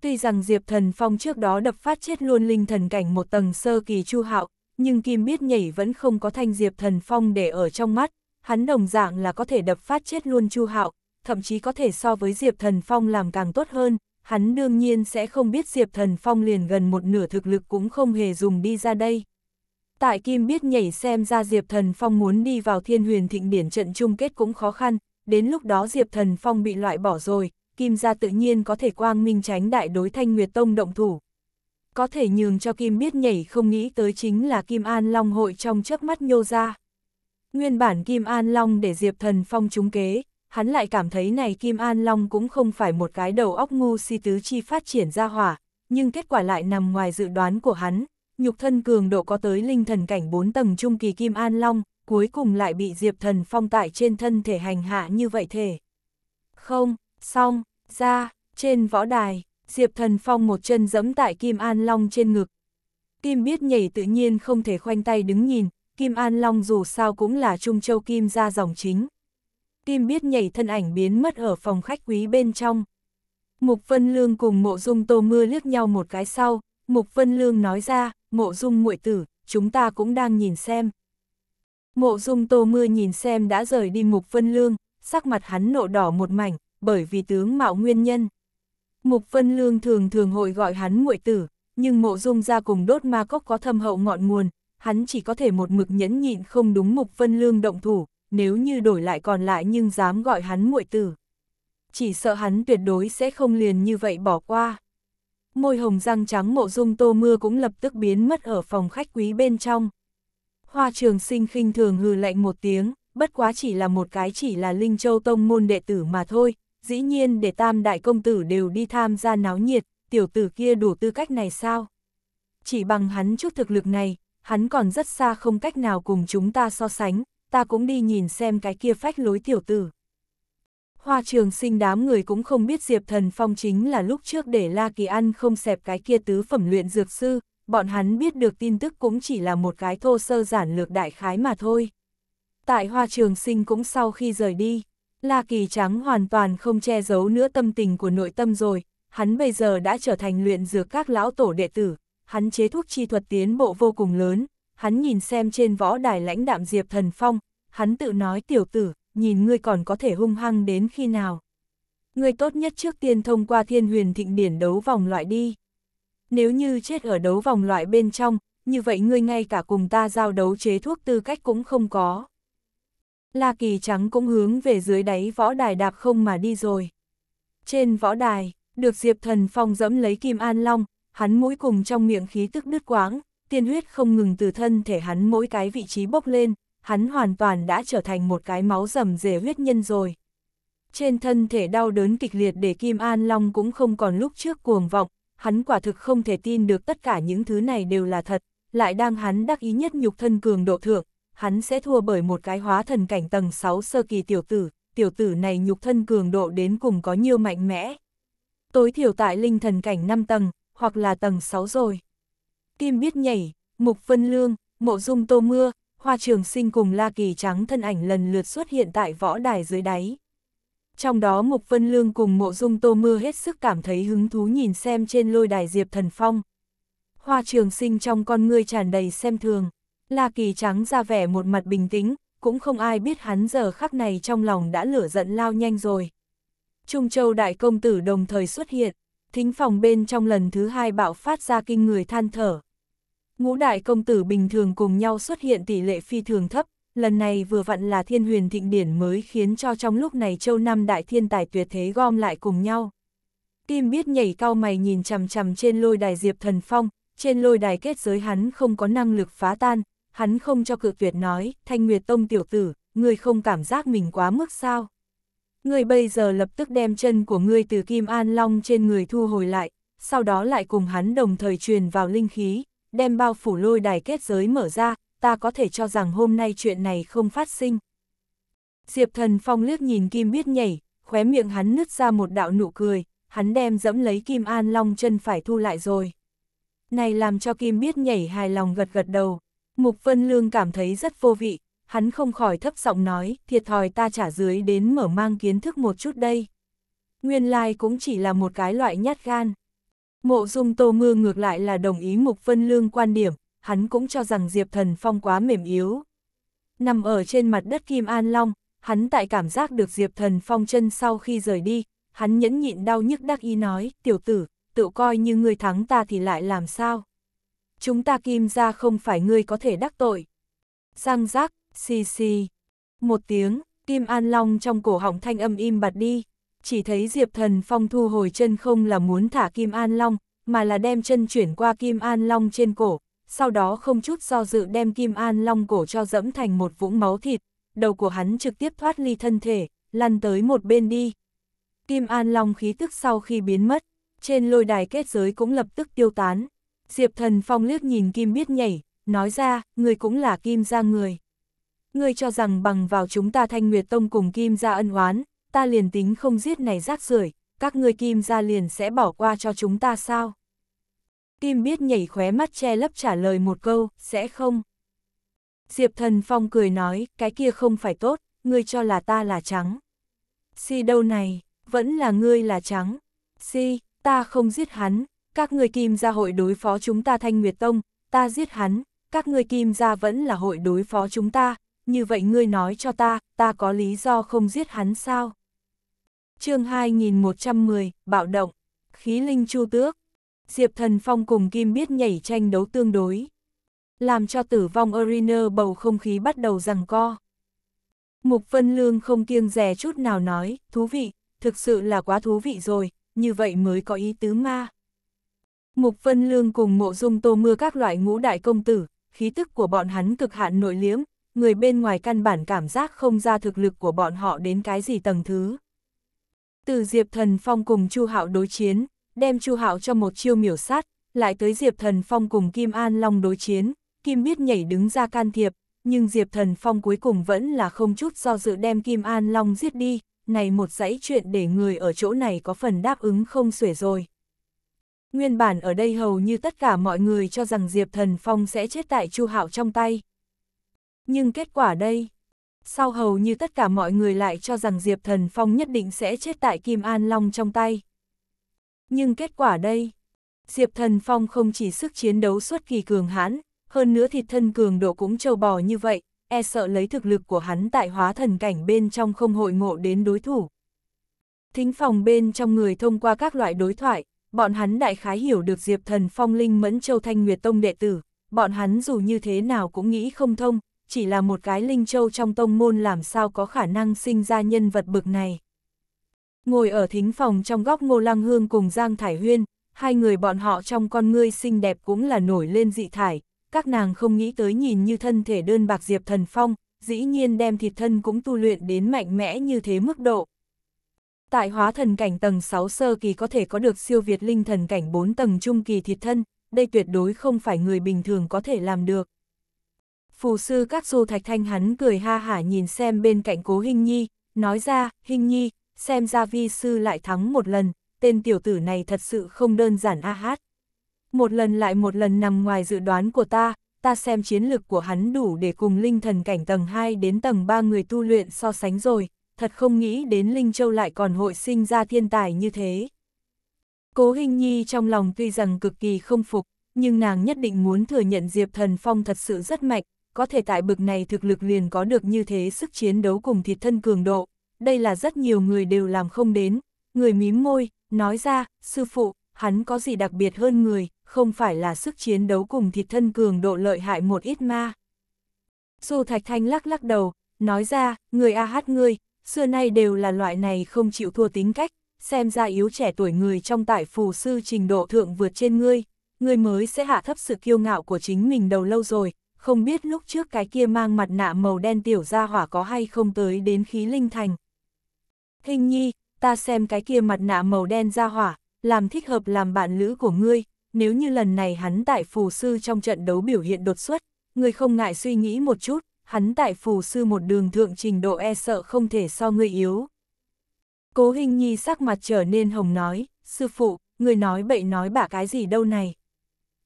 Tuy rằng Diệp Thần Phong trước đó đập phát chết luôn linh thần cảnh một tầng sơ kỳ chu hạo, nhưng Kim biết nhảy vẫn không có thanh diệp thần phong để ở trong mắt, hắn đồng dạng là có thể đập phát chết luôn Chu Hạo, thậm chí có thể so với diệp thần phong làm càng tốt hơn, hắn đương nhiên sẽ không biết diệp thần phong liền gần một nửa thực lực cũng không hề dùng đi ra đây. Tại Kim biết nhảy xem ra Diệp Thần Phong muốn đi vào thiên huyền thịnh điển trận chung kết cũng khó khăn, đến lúc đó Diệp Thần Phong bị loại bỏ rồi, Kim gia tự nhiên có thể quang minh tránh đại đối thanh Nguyệt Tông động thủ, có thể nhường cho Kim biết nhảy không nghĩ tới chính là Kim An Long hội trong chớp mắt nhô ra. Nguyên bản Kim An Long để Diệp Thần Phong trúng kế, hắn lại cảm thấy này Kim An Long cũng không phải một cái đầu óc ngu si tứ chi phát triển ra hỏa, nhưng kết quả lại nằm ngoài dự đoán của hắn, nhục thân cường độ có tới linh thần cảnh 4 tầng trung kỳ Kim An Long, cuối cùng lại bị Diệp Thần Phong tại trên thân thể hành hạ như vậy thể. Không, xong, ra, trên võ đài, Diệp Thần Phong một chân giẫm tại Kim An Long trên ngực. Kim biết nhảy tự nhiên không thể khoanh tay đứng nhìn, Kim An Long dù sao cũng là Trung Châu Kim ra dòng chính. Kim biết nhảy thân ảnh biến mất ở phòng khách quý bên trong. Mục Vân Lương cùng Mộ Dung Tô Mưa liếc nhau một cái sau, Mục Vân Lương nói ra, Mộ Dung muội tử, chúng ta cũng đang nhìn xem. Mộ Dung Tô Mưa nhìn xem đã rời đi Mục Vân Lương, sắc mặt hắn nộ đỏ một mảnh, bởi vì tướng mạo nguyên nhân. Mục Vân Lương thường thường hội gọi hắn muội tử, nhưng mộ dung ra cùng đốt ma cốc có thâm hậu ngọn nguồn, hắn chỉ có thể một mực nhẫn nhịn không đúng Mục Vân Lương động thủ, nếu như đổi lại còn lại nhưng dám gọi hắn muội tử. Chỉ sợ hắn tuyệt đối sẽ không liền như vậy bỏ qua. Môi hồng răng trắng mộ dung tô mưa cũng lập tức biến mất ở phòng khách quý bên trong. Hoa trường sinh khinh thường hừ lạnh một tiếng, bất quá chỉ là một cái chỉ là Linh Châu Tông môn đệ tử mà thôi, dĩ nhiên để tam đại công tử đều đi tham gia náo nhiệt, tiểu tử kia đủ tư cách này sao? Chỉ bằng hắn chút thực lực này, hắn còn rất xa không cách nào cùng chúng ta so sánh, ta cũng đi nhìn xem cái kia phách lối tiểu tử. Hoa trường sinh đám người cũng không biết Diệp Thần Phong chính là lúc trước để La Kỳ ăn không xẹp cái kia tứ phẩm luyện dược sư, bọn hắn biết được tin tức cũng chỉ là một cái thô sơ giản lược đại khái mà thôi. Tại hoa trường sinh cũng sau khi rời đi, La Kỳ Trắng hoàn toàn không che giấu nữa tâm tình của nội tâm rồi, hắn bây giờ đã trở thành luyện dược các lão tổ đệ tử, hắn chế thuốc chi thuật tiến bộ vô cùng lớn, hắn nhìn xem trên võ đài lãnh đạm Diệp Thần Phong, hắn tự nói tiểu tử, nhìn ngươi còn có thể hung hăng đến khi nào. Ngươi tốt nhất trước tiên thông qua thiên huyền thịnh điển đấu vòng loại đi. Nếu như chết ở đấu vòng loại bên trong, như vậy ngươi ngay cả cùng ta giao đấu chế thuốc tư cách cũng không có. La Kỳ Trắng cũng hướng về dưới đáy võ đài đạp không mà đi rồi. Trên võ đài, được Diệp Thần Phong dẫm lấy Kim An Long, hắn mũi cùng trong miệng khí tức đứt quáng, tiên huyết không ngừng từ thân thể hắn mỗi cái vị trí bốc lên, hắn hoàn toàn đã trở thành một cái máu rầm rề huyết nhân rồi. Trên thân thể đau đớn kịch liệt để Kim An Long cũng không còn lúc trước cuồng vọng, hắn quả thực không thể tin được tất cả những thứ này đều là thật, lại đang hắn đắc ý nhất nhục thân cường độ thượng, hắn sẽ thua bởi một cái hóa thần cảnh tầng 6 sơ kỳ tiểu tử, tiểu tử này nhục thân cường độ đến cùng có nhiều mạnh mẽ. Tối thiểu tại linh thần cảnh 5 tầng, hoặc là tầng 6 rồi. Kim biết nhảy, Mục Vân Lương, Mộ Dung Tô Mưa, Hoa Trường Sinh cùng La Kỳ Trắng thân ảnh lần lượt xuất hiện tại võ đài dưới đáy. Trong đó Mục Vân Lương cùng Mộ Dung Tô Mưa hết sức cảm thấy hứng thú nhìn xem trên lôi đài Diệp Thần Phong. Hoa Trường Sinh trong con ngươi tràn đầy xem thường. La Kỳ Trắng ra vẻ một mặt bình tĩnh, cũng không ai biết hắn giờ khắc này trong lòng đã lửa giận lao nhanh rồi. Trung Châu Đại Công Tử đồng thời xuất hiện, thính phòng bên trong lần thứ hai bạo phát ra kinh người than thở. Ngũ Đại Công Tử bình thường cùng nhau xuất hiện tỷ lệ phi thường thấp, lần này vừa vặn là thiên huyền thịnh điển mới khiến cho trong lúc này châu Nam đại thiên tài tuyệt thế gom lại cùng nhau. Kim biết nhảy cao mày nhìn chằm chằm trên lôi đài Diệp Thần Phong, trên lôi đài kết giới hắn không có năng lực phá tan, hắn không cho cự tuyệt nói, Thanh Nguyệt Tông tiểu tử, ngươi không cảm giác mình quá mức sao? Ngươi bây giờ lập tức đem chân của ngươi từ Kim An Long trên người thu hồi lại, sau đó lại cùng hắn đồng thời truyền vào linh khí, đem bao phủ lôi đài kết giới mở ra, ta có thể cho rằng hôm nay chuyện này không phát sinh. Diệp Thần Phong liếc nhìn Kim biết nhảy, khóe miệng hắn nứt ra một đạo nụ cười, hắn đem dẫm lấy Kim An Long chân phải thu lại rồi. Này làm cho Kim biết nhảy hài lòng gật gật đầu, Mục Vân Lương cảm thấy rất vô vị, hắn không khỏi thấp giọng nói, thiệt thòi ta trả dưới đến mở mang kiến thức một chút đây. Nguyên lai cũng chỉ là một cái loại nhát gan. Mộ dung tô mưa ngược lại là đồng ý Mục Vân Lương quan điểm, hắn cũng cho rằng Diệp Thần Phong quá mềm yếu. Nằm ở trên mặt đất Kim An Long, hắn tại cảm giác được Diệp Thần Phong chân sau khi rời đi, hắn nhẫn nhịn đau nhức đắc ý nói, tiểu tử, tự coi như người thắng ta thì lại làm sao chúng ta kim ra không phải ngươi có thể đắc tội. giang giác xì xì. Một tiếng, Kim An Long trong cổ họng thanh âm im bặt đi, chỉ thấy Diệp Thần Phong thu hồi chân không là muốn thả Kim An Long, mà là đem chân chuyển qua Kim An Long trên cổ, sau đó không chút do dự đem Kim An Long cổ cho dẫm thành một vũng máu thịt, đầu của hắn trực tiếp thoát ly thân thể, lăn tới một bên đi. Kim An Long khí tức sau khi biến mất, trên lôi đài kết giới cũng lập tức tiêu tán. Diệp Thần Phong liếc nhìn Kim biết nhảy, nói ra, Ngươi cũng là Kim gia người. Ngươi cho rằng bằng vào chúng ta Thanh Nguyệt Tông cùng Kim gia ân oán, ta liền tính không giết này rác rưởi, các ngươi Kim gia liền sẽ bỏ qua cho chúng ta sao? Kim biết nhảy khóe mắt che lấp trả lời một câu, sẽ không. Diệp Thần Phong cười nói, cái kia không phải tốt, ngươi cho là ta là trắng. Si đâu này, vẫn là ngươi là trắng. Si, ta không giết hắn, các người kim gia hội đối phó chúng ta Thanh Nguyệt Tông, ta giết hắn, các người kim gia vẫn là hội đối phó chúng ta, như vậy ngươi nói cho ta, ta có lý do không giết hắn sao? chương 2110, bạo động, khí linh chu tước, Diệp Thần Phong cùng Kim biết nhảy tranh đấu tương đối, làm cho tử vong Arena bầu không khí bắt đầu rằng co. Mục Vân Lương không kiêng rè chút nào nói, thú vị, thực sự là quá thú vị rồi, như vậy mới có ý tứ ma. Mục Vân Lương cùng mộ dung tô mưa các loại ngũ đại công tử, khí tức của bọn hắn cực hạn nội liễm, người bên ngoài căn bản cảm giác không ra thực lực của bọn họ đến cái gì tầng thứ. Từ Diệp Thần Phong cùng Chu Hạo đối chiến, đem Chu Hạo cho một chiêu miểu sát, lại tới Diệp Thần Phong cùng Kim An Long đối chiến, Kim biết nhảy đứng ra can thiệp, nhưng Diệp Thần Phong cuối cùng vẫn là không chút do dự đem Kim An Long giết đi, này một dãy chuyện để người ở chỗ này có phần đáp ứng không xuể rồi. Nguyên bản ở đây hầu như tất cả mọi người cho rằng Diệp Thần Phong sẽ chết tại Chu Hạo trong tay. Nhưng kết quả đây, sau hầu như tất cả mọi người lại cho rằng Diệp Thần Phong nhất định sẽ chết tại Kim An Long trong tay. Nhưng kết quả đây, Diệp Thần Phong không chỉ sức chiến đấu suốt kỳ cường hãn, hơn nữa thịt thân cường độ cũng trâu bò như vậy, e sợ lấy thực lực của hắn tại hóa thần cảnh bên trong không hội ngộ đến đối thủ. Thính phòng bên trong người thông qua các loại đối thoại, bọn hắn đại khái hiểu được Diệp Thần Phong Linh Mẫn Châu Thanh Nguyệt Tông đệ tử, bọn hắn dù như thế nào cũng nghĩ không thông, chỉ là một cái Linh Châu trong tông môn làm sao có khả năng sinh ra nhân vật bực này. Ngồi ở thính phòng trong góc Ngô Lăng Hương cùng Giang Thải Huyên, hai người bọn họ trong con ngươi xinh đẹp cũng là nổi lên dị thải, các nàng không nghĩ tới nhìn như thân thể đơn bạc Diệp Thần Phong, dĩ nhiên đem thịt thân cũng tu luyện đến mạnh mẽ như thế mức độ, tại hóa thần cảnh tầng 6 sơ kỳ có thể có được siêu việt linh thần cảnh 4 tầng trung kỳ thịt thân, đây tuyệt đối không phải người bình thường có thể làm được. Phù sư các du thạch thanh hắn cười ha hả nhìn xem bên cạnh cố Hinh Nhi, nói ra, Hinh Nhi, xem ra vi sư lại thắng một lần, tên tiểu tử này thật sự không đơn giản a hát. Một lần lại một lần nằm ngoài dự đoán của ta, ta xem chiến lược của hắn đủ để cùng linh thần cảnh tầng 2 đến tầng 3 người tu luyện so sánh rồi, thật không nghĩ đến Linh Châu lại còn hội sinh ra thiên tài như thế. Cố hinh Nhi trong lòng tuy rằng cực kỳ không phục, nhưng nàng nhất định muốn thừa nhận Diệp Thần Phong thật sự rất mạnh, có thể tại bực này thực lực liền có được như thế sức chiến đấu cùng thịt thân cường độ. Đây là rất nhiều người đều làm không đến, người mím môi, nói ra, sư phụ, hắn có gì đặc biệt hơn người, không phải là sức chiến đấu cùng thịt thân cường độ lợi hại một ít ma. Dù Thạch Thanh lắc lắc đầu, nói ra, người a hát ngươi, xưa nay đều là loại này không chịu thua tính cách, xem ra yếu trẻ tuổi người trong tại phù sư trình độ thượng vượt trên ngươi, ngươi mới sẽ hạ thấp sự kiêu ngạo của chính mình đầu lâu rồi, không biết lúc trước cái kia mang mặt nạ màu đen tiểu ra hỏa có hay không tới đến khí linh thành. Hình nhi, ta xem cái kia mặt nạ màu đen ra hỏa, làm thích hợp làm bạn lữ của ngươi, nếu như lần này hắn tại phù sư trong trận đấu biểu hiện đột xuất, ngươi không ngại suy nghĩ một chút, hắn tại phù sư một đường thượng trình độ e sợ không thể so người yếu. Cố hình nhi sắc mặt trở nên hồng nói, sư phụ, người nói bậy nói bả cái gì đâu này.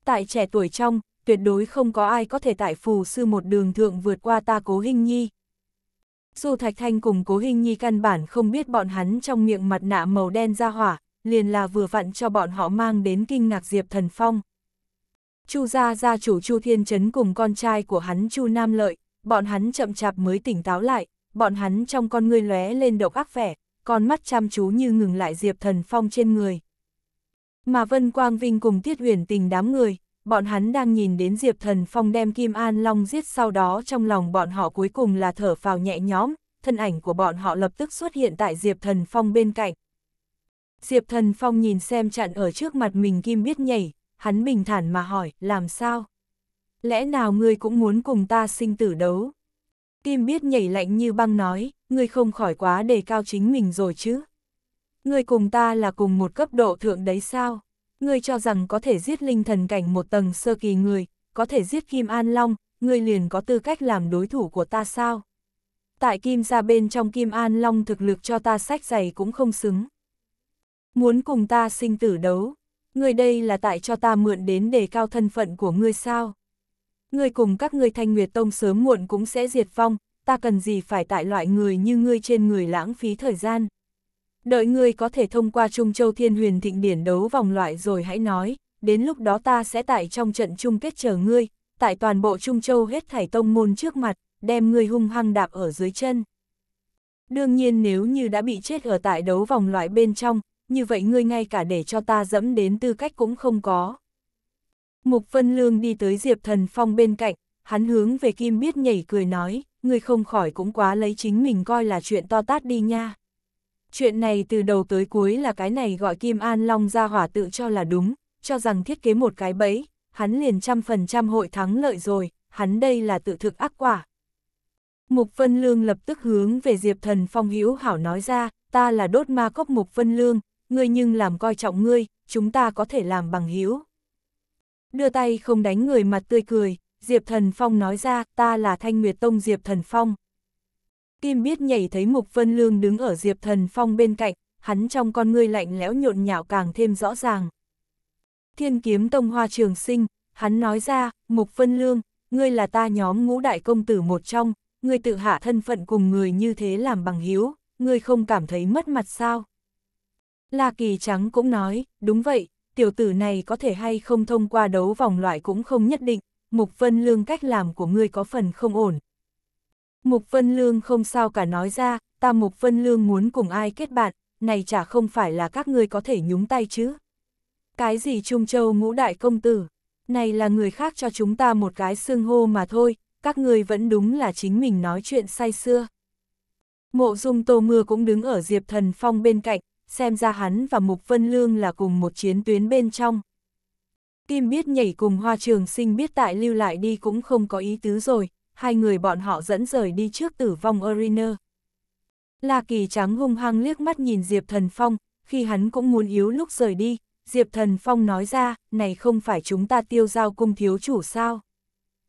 Tại trẻ tuổi trong, tuyệt đối không có ai có thể tại phù sư một đường thượng vượt qua ta cố hình nhi. Dù Thạch Thanh cùng cố hình nhi căn bản không biết bọn hắn trong miệng mặt nạ màu đen ra hỏa, liền là vừa vặn cho bọn họ mang đến kinh ngạc Diệp Thần Phong. Chu gia gia chủ Chu Thiên Trấn cùng con trai của hắn Chu Nam Lợi, bọn hắn chậm chạp mới tỉnh táo lại, bọn hắn trong con ngươi lóe lên độc ác vẻ, con mắt chăm chú như ngừng lại Diệp Thần Phong trên người. Mà Vân Quang Vinh cùng Tiết Huyền Tình đám người, bọn hắn đang nhìn đến Diệp Thần Phong đem Kim An Long giết sau đó trong lòng bọn họ cuối cùng là thở phào nhẹ nhõm, thân ảnh của bọn họ lập tức xuất hiện tại Diệp Thần Phong bên cạnh. Diệp Thần Phong nhìn xem chặn ở trước mặt mình Kim biết nhảy, hắn bình thản mà hỏi, làm sao? lẽ nào ngươi cũng muốn cùng ta sinh tử đấu? Kim biết nhảy lạnh như băng nói, ngươi không khỏi quá đề cao chính mình rồi chứ. Ngươi cùng ta là cùng một cấp độ thượng đấy sao? Ngươi cho rằng có thể giết linh thần cảnh một tầng sơ kỳ người, có thể giết Kim An Long, ngươi liền có tư cách làm đối thủ của ta sao? Tại Kim ra bên trong Kim An Long thực lực cho ta sách giày cũng không xứng. Muốn cùng ta sinh tử đấu, ngươi đây là tại cho ta mượn đến đề cao thân phận của ngươi sao? ngươi cùng các ngươi thanh nguyệt tông sớm muộn cũng sẽ diệt phong. ta cần gì phải tại loại người như ngươi trên người lãng phí thời gian. Đợi ngươi có thể thông qua Trung Châu Thiên Huyền Thịnh Điển đấu vòng loại rồi hãy nói, đến lúc đó ta sẽ tại trong trận chung kết chờ ngươi, tại toàn bộ Trung Châu hết thải tông môn trước mặt, đem ngươi hung hăng đạp ở dưới chân. Đương nhiên nếu như đã bị chết ở tại đấu vòng loại bên trong, như vậy ngươi ngay cả để cho ta dẫm đến tư cách cũng không có. Mục Vân Lương đi tới Diệp Thần Phong bên cạnh, hắn hướng về Kim biết nhảy cười nói, người không khỏi cũng quá lấy chính mình coi là chuyện to tát đi nha. Chuyện này từ đầu tới cuối là cái này gọi Kim An Long ra hỏa tự cho là đúng, cho rằng thiết kế một cái bẫy, hắn liền trăm phần trăm hội thắng lợi rồi, hắn đây là tự thực ác quả. Mục Vân Lương lập tức hướng về Diệp Thần Phong hữu hảo nói ra, ta là đốt ma cốc Mục Vân Lương, ngươi nhưng làm coi trọng ngươi, chúng ta có thể làm bằng hữu đưa tay không đánh người mặt tươi cười, Diệp Thần Phong nói ra, ta là Thanh Nguyệt Tông Diệp Thần Phong. Kim biết nhảy thấy Mục Vân Lương đứng ở Diệp Thần Phong bên cạnh, hắn trong con ngươi lạnh lẽo nhộn nhạo càng thêm rõ ràng. Thiên kiếm Tông Hoa Trường Sinh, hắn nói ra, Mục Vân Lương, ngươi là ta nhóm ngũ đại công tử một trong, ngươi tự hạ thân phận cùng người như thế làm bằng hiếu, ngươi không cảm thấy mất mặt sao? La Kỳ Trắng cũng nói, đúng vậy, tiểu tử này có thể hay không thông qua đấu vòng loại cũng không nhất định, Mục Vân Lương cách làm của ngươi có phần không ổn. Mục Vân Lương không sao cả nói ra, ta Mục Vân Lương muốn cùng ai kết bạn, này chả không phải là các ngươi có thể nhúng tay chứ. Cái gì Trung Châu ngũ đại công tử, này là người khác cho chúng ta một cái xương hô mà thôi, các ngươi vẫn đúng là chính mình nói chuyện say xưa. Mộ dung tô mưa cũng đứng ở Diệp Thần Phong bên cạnh, xem ra hắn và Mục Vân Lương là cùng một chiến tuyến bên trong. Kim biết nhảy cùng Hoa Trường Sinh biết tại lưu lại đi cũng không có ý tứ rồi, hai người bọn họ dẫn rời đi trước tử vong Arena. La Kỳ Trắng hung hăng liếc mắt nhìn Diệp Thần Phong, khi hắn cũng muốn yếu lúc rời đi, Diệp Thần Phong nói ra, này không phải chúng ta tiêu giao cung thiếu chủ sao?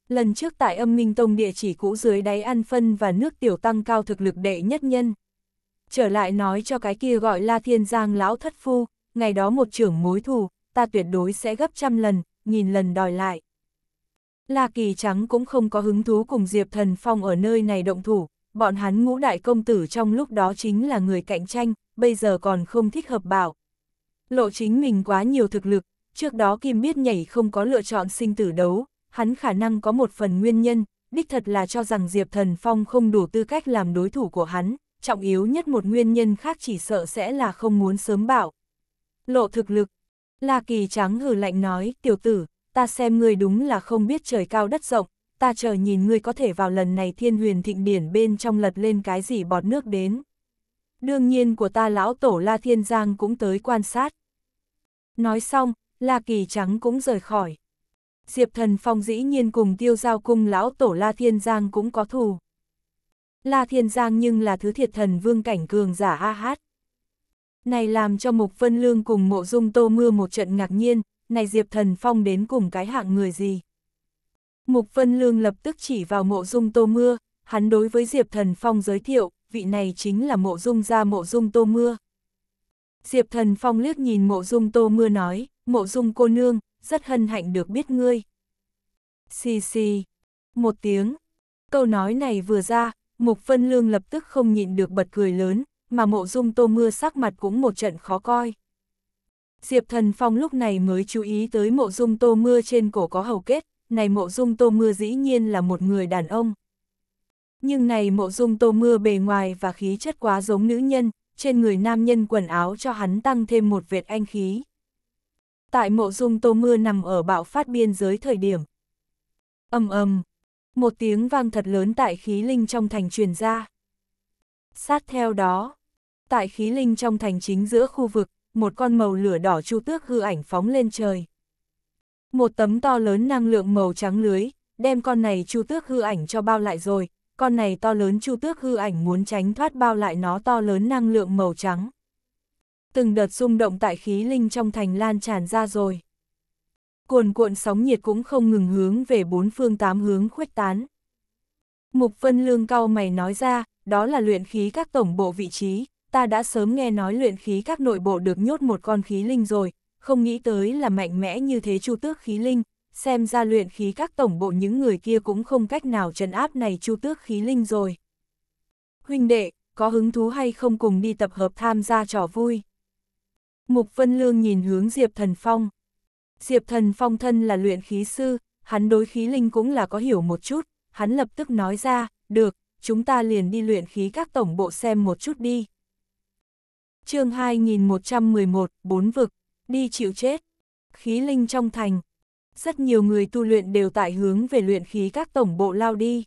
Lần trước tại âm minh tông địa chỉ cũ dưới đáy ăn phân và nước tiểu tăng cao thực lực đệ nhất nhân trở lại nói cho cái kia gọi là thiên giang lão thất phu, ngày đó một trưởng mối thù, ta tuyệt đối sẽ gấp trăm lần, nghìn lần đòi lại. La Kỳ Trắng cũng không có hứng thú cùng Diệp Thần Phong ở nơi này động thủ, bọn hắn ngũ đại công tử trong lúc đó chính là người cạnh tranh, bây giờ còn không thích hợp bảo. Lộ chính mình quá nhiều thực lực, trước đó Kim biết nhảy không có lựa chọn sinh tử đấu, hắn khả năng có một phần nguyên nhân, đích thật là cho rằng Diệp Thần Phong không đủ tư cách làm đối thủ của hắn trọng yếu nhất một nguyên nhân khác chỉ sợ sẽ là không muốn sớm bảo. Lộ thực lực, La Kỳ Trắng hừ lạnh nói, tiểu tử, ta xem ngươi đúng là không biết trời cao đất rộng, ta chờ nhìn ngươi có thể vào lần này thiên huyền thịnh điển bên trong lật lên cái gì bọt nước đến. Đương nhiên của ta lão tổ La Thiên Giang cũng tới quan sát. Nói xong, La Kỳ Trắng cũng rời khỏi. Diệp Thần Phong dĩ nhiên cùng tiêu giao cung lão tổ La Thiên Giang cũng có thù. La Thiên Giang nhưng là thứ thiệt thần vương cảnh cường giả a hát. Này làm cho Mục Vân Lương cùng Mộ Dung Tô Mưa một trận ngạc nhiên, này Diệp Thần Phong đến cùng cái hạng người gì. Mục Vân Lương lập tức chỉ vào Mộ Dung Tô Mưa, hắn đối với Diệp Thần Phong giới thiệu, vị này chính là Mộ Dung gia Mộ Dung Tô Mưa. Diệp Thần Phong liếc nhìn Mộ Dung Tô Mưa nói, Mộ Dung cô nương, rất hân hạnh được biết ngươi. Xì xì, một tiếng, câu nói này vừa ra, Mục Vân Lương lập tức không nhịn được bật cười lớn, mà mộ dung tô mưa sắc mặt cũng một trận khó coi. Diệp Thần Phong lúc này mới chú ý tới mộ dung tô mưa trên cổ có hầu kết, này mộ dung tô mưa dĩ nhiên là một người đàn ông. Nhưng này mộ dung tô mưa bề ngoài và khí chất quá giống nữ nhân, trên người nam nhân quần áo cho hắn tăng thêm một vệt anh khí. Tại mộ dung tô mưa nằm ở bạo phát biên giới thời điểm. ầm ầm một tiếng vang thật lớn tại khí linh trong thành truyền ra. Sát theo đó, tại khí linh trong thành chính giữa khu vực, một con màu lửa đỏ chu tước hư ảnh phóng lên trời. Một tấm to lớn năng lượng màu trắng lưới, đem con này chu tước hư ảnh cho bao lại rồi, con này to lớn chu tước hư ảnh muốn tránh thoát bao lại nó to lớn năng lượng màu trắng. Từng đợt rung động tại khí linh trong thành lan tràn ra rồi cuồn cuộn sóng nhiệt cũng không ngừng hướng về bốn phương tám hướng khuếch tán. Mục Vân Lương cao mày nói ra, đó là luyện khí các tổng bộ vị trí, ta đã sớm nghe nói luyện khí các nội bộ được nhốt một con khí linh rồi, không nghĩ tới là mạnh mẽ như thế chu tước khí linh, xem ra luyện khí các tổng bộ những người kia cũng không cách nào trấn áp này chu tước khí linh rồi. Huynh đệ, có hứng thú hay không cùng đi tập hợp tham gia trò vui? Mục Vân Lương nhìn hướng Diệp Thần Phong. Diệp thần phong thân là luyện khí sư, hắn đối khí linh cũng là có hiểu một chút, hắn lập tức nói ra, được, chúng ta liền đi luyện khí các tổng bộ xem một chút đi. chương 2111, bốn vực, đi chịu chết, khí linh trong thành. Rất nhiều người tu luyện đều tại hướng về luyện khí các tổng bộ lao đi.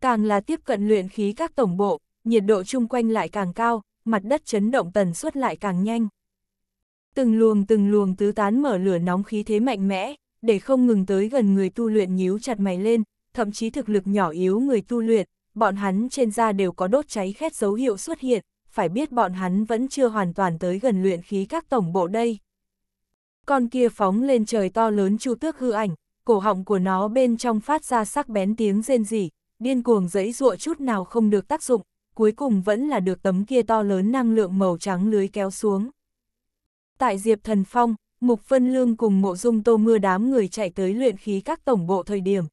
Càng là tiếp cận luyện khí các tổng bộ, nhiệt độ chung quanh lại càng cao, mặt đất chấn động tần suất lại càng nhanh. Từng luồng từng luồng tứ tán mở lửa nóng khí thế mạnh mẽ, để không ngừng tới gần người tu luyện nhíu chặt mày lên, thậm chí thực lực nhỏ yếu người tu luyện, bọn hắn trên da đều có đốt cháy khét dấu hiệu xuất hiện, phải biết bọn hắn vẫn chưa hoàn toàn tới gần luyện khí các tổng bộ đây. Con kia phóng lên trời to lớn chu tước hư ảnh, cổ họng của nó bên trong phát ra sắc bén tiếng rên rỉ, điên cuồng dẫy dụa chút nào không được tác dụng, cuối cùng vẫn là được tấm kia to lớn năng lượng màu trắng lưới kéo xuống. Tại Diệp Thần Phong, Mục Vân Lương cùng mộ dung tô mưa đám người chạy tới luyện khí các tổng bộ thời điểm.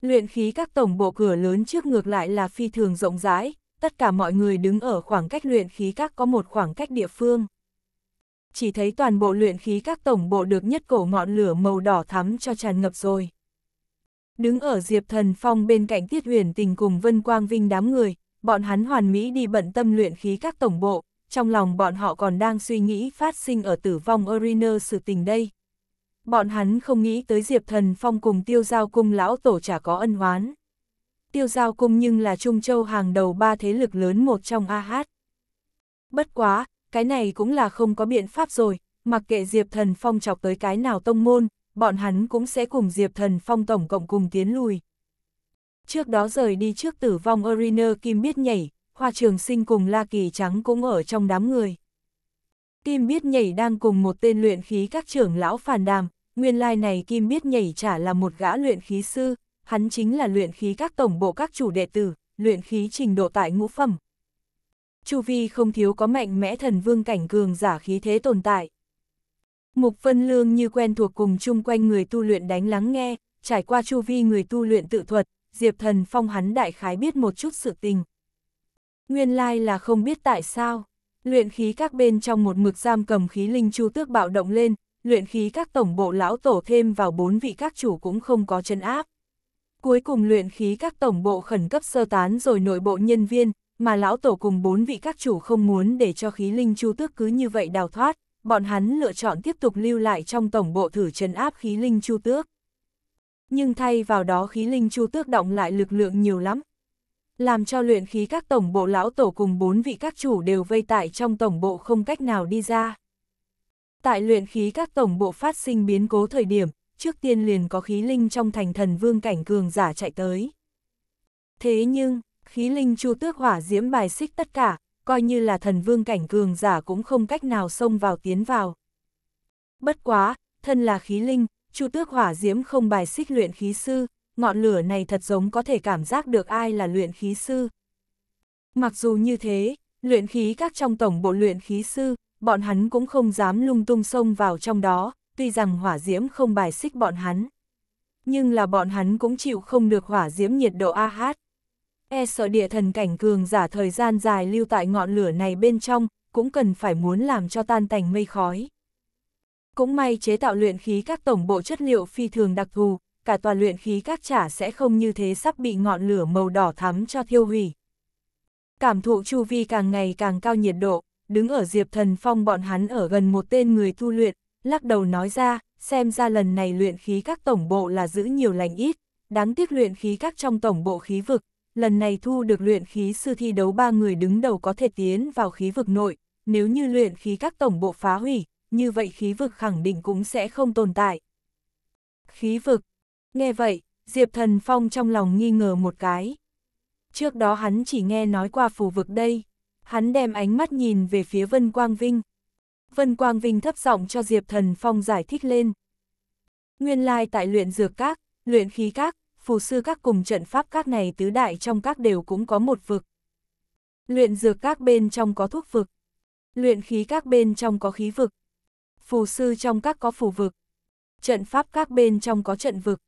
Luyện khí các tổng bộ cửa lớn trước ngược lại là phi thường rộng rãi, tất cả mọi người đứng ở khoảng cách luyện khí các có một khoảng cách địa phương. Chỉ thấy toàn bộ luyện khí các tổng bộ được nhất cổ ngọn lửa màu đỏ thắm cho tràn ngập rồi. Đứng ở Diệp Thần Phong bên cạnh Tiết Huyền Tình cùng Vân Quang Vinh đám người, bọn hắn hoàn mỹ đi bận tâm luyện khí các tổng bộ, trong lòng bọn họ còn đang suy nghĩ phát sinh ở tử vong Oriner sự tình đây. Bọn hắn không nghĩ tới Diệp Thần Phong cùng tiêu giao cung lão tổ chả có ân oán. Tiêu giao cung nhưng là Trung Châu hàng đầu ba thế lực lớn một trong AH. Bất quá, cái này cũng là không có biện pháp rồi, mặc kệ Diệp Thần Phong chọc tới cái nào tông môn, bọn hắn cũng sẽ cùng Diệp Thần Phong tổng cộng cùng tiến lùi. Trước đó rời đi trước tử vong Oriner Kim biết nhảy, Hoa Trường Sinh cùng La Kỳ Trắng cũng ở trong đám người. Kim Biết Nhảy đang cùng một tên luyện khí các trưởng lão phàn đàm, nguyên lai này Kim Biết Nhảy chả là một gã luyện khí sư, hắn chính là luyện khí các tổng bộ các chủ đệ tử, luyện khí trình độ tại ngũ phẩm. Chu vi không thiếu có mạnh mẽ thần vương cảnh cường giả khí thế tồn tại. Mục Vân Lương như quen thuộc cùng chung quanh người tu luyện đánh lắng nghe, trải qua chu vi người tu luyện tự thuật, Diệp Thần Phong hắn đại khái biết một chút sự tình. Nguyên lai là không biết tại sao, luyện khí các bên trong một mực giam cầm khí linh chu tước bạo động lên, luyện khí các tổng bộ lão tổ thêm vào bốn vị các chủ cũng không có chân áp. Cuối cùng luyện khí các tổng bộ khẩn cấp sơ tán rồi nội bộ nhân viên, mà lão tổ cùng bốn vị các chủ không muốn để cho khí linh chu tước cứ như vậy đào thoát, bọn hắn lựa chọn tiếp tục lưu lại trong tổng bộ thử chân áp khí linh chu tước. Nhưng thay vào đó khí linh chu tước động lại lực lượng nhiều lắm, làm cho luyện khí các tổng bộ lão tổ cùng bốn vị các chủ đều vây tại trong tổng bộ không cách nào đi ra. Tại luyện khí các tổng bộ phát sinh biến cố thời điểm, trước tiên liền có khí linh trong thành thần vương cảnh cường giả chạy tới. Thế nhưng, khí linh chu tước hỏa diễm bài xích tất cả, coi như là thần vương cảnh cường giả cũng không cách nào xông vào tiến vào. Bất quá, thân là khí linh, chu tước hỏa diễm không bài xích luyện khí sư, ngọn lửa này thật giống có thể cảm giác được ai là luyện khí sư. Mặc dù như thế, luyện khí các trong tổng bộ luyện khí sư, bọn hắn cũng không dám lung tung xông vào trong đó, tuy rằng hỏa diễm không bài xích bọn hắn. Nhưng là bọn hắn cũng chịu không được hỏa diễm nhiệt độ AH. E sợ địa thần cảnh cường giả thời gian dài lưu tại ngọn lửa này bên trong, cũng cần phải muốn làm cho tan tành mây khói. Cũng may chế tạo luyện khí các tổng bộ chất liệu phi thường đặc thù, cả tòa luyện khí các chả sẽ không như thế sắp bị ngọn lửa màu đỏ thắm cho thiêu hủy. Cảm thụ chu vi càng ngày càng cao nhiệt độ, đứng ở Diệp Thần Phong bọn hắn ở gần một tên người tu luyện, lắc đầu nói ra, xem ra lần này luyện khí các tổng bộ là giữ nhiều lành ít, đáng tiếc luyện khí các trong tổng bộ khí vực, lần này thu được luyện khí sư thi đấu ba người đứng đầu có thể tiến vào khí vực nội, nếu như luyện khí các tổng bộ phá hủy, như vậy khí vực khẳng định cũng sẽ không tồn tại. Khí vực, Nghe vậy, Diệp Thần Phong trong lòng nghi ngờ một cái. Trước đó hắn chỉ nghe nói qua phù vực đây. Hắn đem ánh mắt nhìn về phía Vân Quang Vinh. Vân Quang Vinh thấp giọng cho Diệp Thần Phong giải thích lên. Nguyên lai tại luyện dược các, luyện khí các, phù sư các cùng trận pháp các này tứ đại trong các đều cũng có một vực. Luyện dược các bên trong có thuốc vực. Luyện khí các bên trong có khí vực. Phù sư trong các có phù vực. Trận pháp các bên trong có trận vực.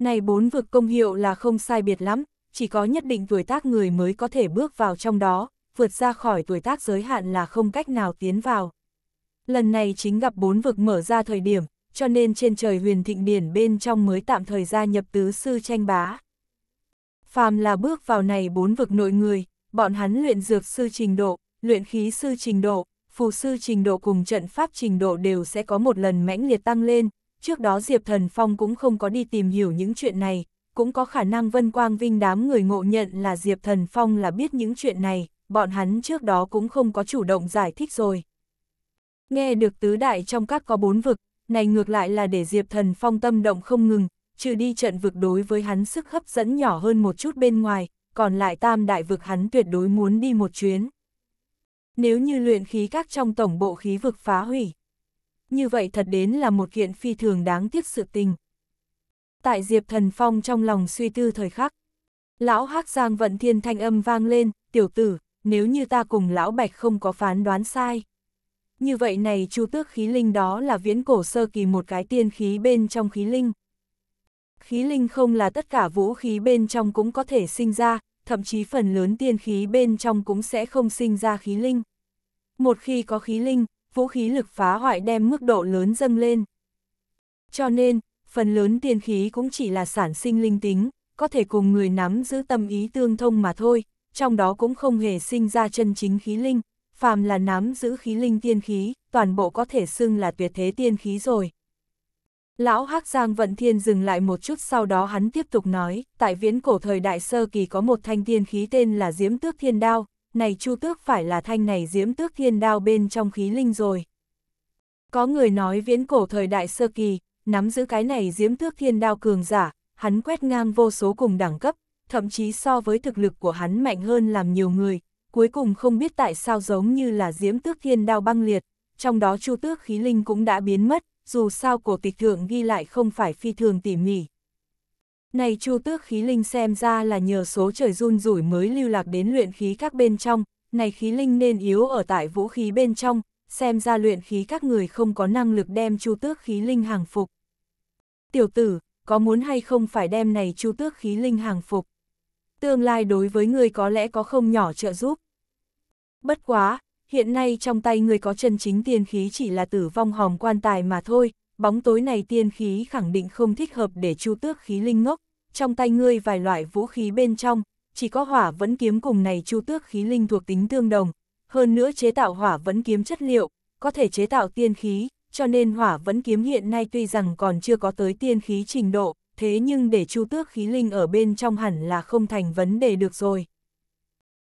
Này bốn vực công hiệu là không sai biệt lắm, chỉ có nhất định tuổi tác người mới có thể bước vào trong đó, vượt ra khỏi tuổi tác giới hạn là không cách nào tiến vào. Lần này chính gặp bốn vực mở ra thời điểm, cho nên trên trời huyền thịnh điển bên trong mới tạm thời gia nhập tứ sư tranh bá. Phàm là bước vào này bốn vực nội người, bọn hắn luyện dược sư trình độ, luyện khí sư trình độ, phù sư trình độ cùng trận pháp trình độ đều sẽ có một lần mãnh liệt tăng lên, trước đó Diệp Thần Phong cũng không có đi tìm hiểu những chuyện này, cũng có khả năng Vân Quang Vinh đám người ngộ nhận là Diệp Thần Phong là biết những chuyện này, bọn hắn trước đó cũng không có chủ động giải thích rồi. Nghe được tứ đại trong các có bốn vực, này ngược lại là để Diệp Thần Phong tâm động không ngừng, trừ đi trận vực đối với hắn sức hấp dẫn nhỏ hơn một chút bên ngoài, còn lại tam đại vực hắn tuyệt đối muốn đi một chuyến. Nếu như luyện khí các trong tổng bộ khí vực phá hủy, như vậy thật đến là một kiện phi thường đáng tiếc sự tình. Tại Diệp Thần Phong trong lòng suy tư thời khắc, lão hắc giang vận thiên thanh âm vang lên, tiểu tử, nếu như ta cùng lão bạch không có phán đoán sai. Như vậy này chu tước khí linh đó là viễn cổ sơ kỳ một cái tiên khí bên trong khí linh. Khí linh không là tất cả vũ khí bên trong cũng có thể sinh ra, thậm chí phần lớn tiên khí bên trong cũng sẽ không sinh ra khí linh. Một khi có khí linh, vũ khí lực phá hoại đem mức độ lớn dâng lên. Cho nên, phần lớn tiên khí cũng chỉ là sản sinh linh tính, có thể cùng người nắm giữ tâm ý tương thông mà thôi, trong đó cũng không hề sinh ra chân chính khí linh, phàm là nắm giữ khí linh tiên khí, toàn bộ có thể xưng là tuyệt thế tiên khí rồi. Lão Hắc Giang Vận Thiên dừng lại một chút sau đó hắn tiếp tục nói, tại viễn cổ thời đại sơ kỳ có một thanh tiên khí tên là Diễm Tước Thiên Đao, này chu tước phải là thanh này diễm tước thiên đao bên trong khí linh rồi. Có người nói viễn cổ thời đại sơ kỳ, nắm giữ cái này diễm tước thiên đao cường giả, hắn quét ngang vô số cùng đẳng cấp, thậm chí so với thực lực của hắn mạnh hơn làm nhiều người, cuối cùng không biết tại sao giống như là diễm tước thiên đao băng liệt, trong đó chu tước khí linh cũng đã biến mất, dù sao cổ tịch thượng ghi lại không phải phi thường tỉ mỉ. Này chu tước khí linh xem ra là nhờ số trời run rủi mới lưu lạc đến luyện khí các bên trong, này khí linh nên yếu ở tại vũ khí bên trong, xem ra luyện khí các người không có năng lực đem chu tước khí linh hàng phục. Tiểu tử, có muốn hay không phải đem này chu tước khí linh hàng phục? Tương lai đối với người có lẽ có không nhỏ trợ giúp. Bất quá, hiện nay trong tay người có chân chính tiền khí chỉ là tử vong hòm quan tài mà thôi, bóng tối này tiên khí khẳng định không thích hợp để chu tước khí linh ngốc, trong tay ngươi vài loại vũ khí bên trong, chỉ có hỏa vẫn kiếm cùng này chu tước khí linh thuộc tính tương đồng, hơn nữa chế tạo hỏa vẫn kiếm chất liệu, có thể chế tạo tiên khí, cho nên hỏa vẫn kiếm hiện nay tuy rằng còn chưa có tới tiên khí trình độ, thế nhưng để chu tước khí linh ở bên trong hẳn là không thành vấn đề được rồi.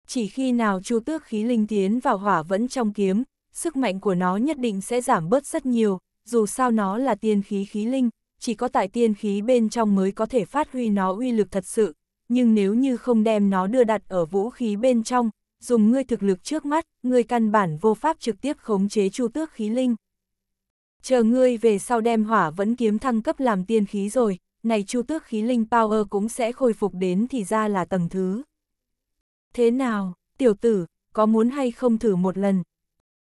Chỉ khi nào chu tước khí linh tiến vào hỏa vẫn trong kiếm, sức mạnh của nó nhất định sẽ giảm bớt rất nhiều, dù sao nó là tiên khí khí linh, chỉ có tại tiên khí bên trong mới có thể phát huy nó uy lực thật sự, nhưng nếu như không đem nó đưa đặt ở vũ khí bên trong, dùng ngươi thực lực trước mắt, ngươi căn bản vô pháp trực tiếp khống chế chu tước khí linh. Chờ ngươi về sau đem hỏa vẫn kiếm thăng cấp làm tiên khí rồi, này chu tước khí linh power cũng sẽ khôi phục đến thì ra là tầng thứ. Thế nào, tiểu tử, có muốn hay không thử một lần,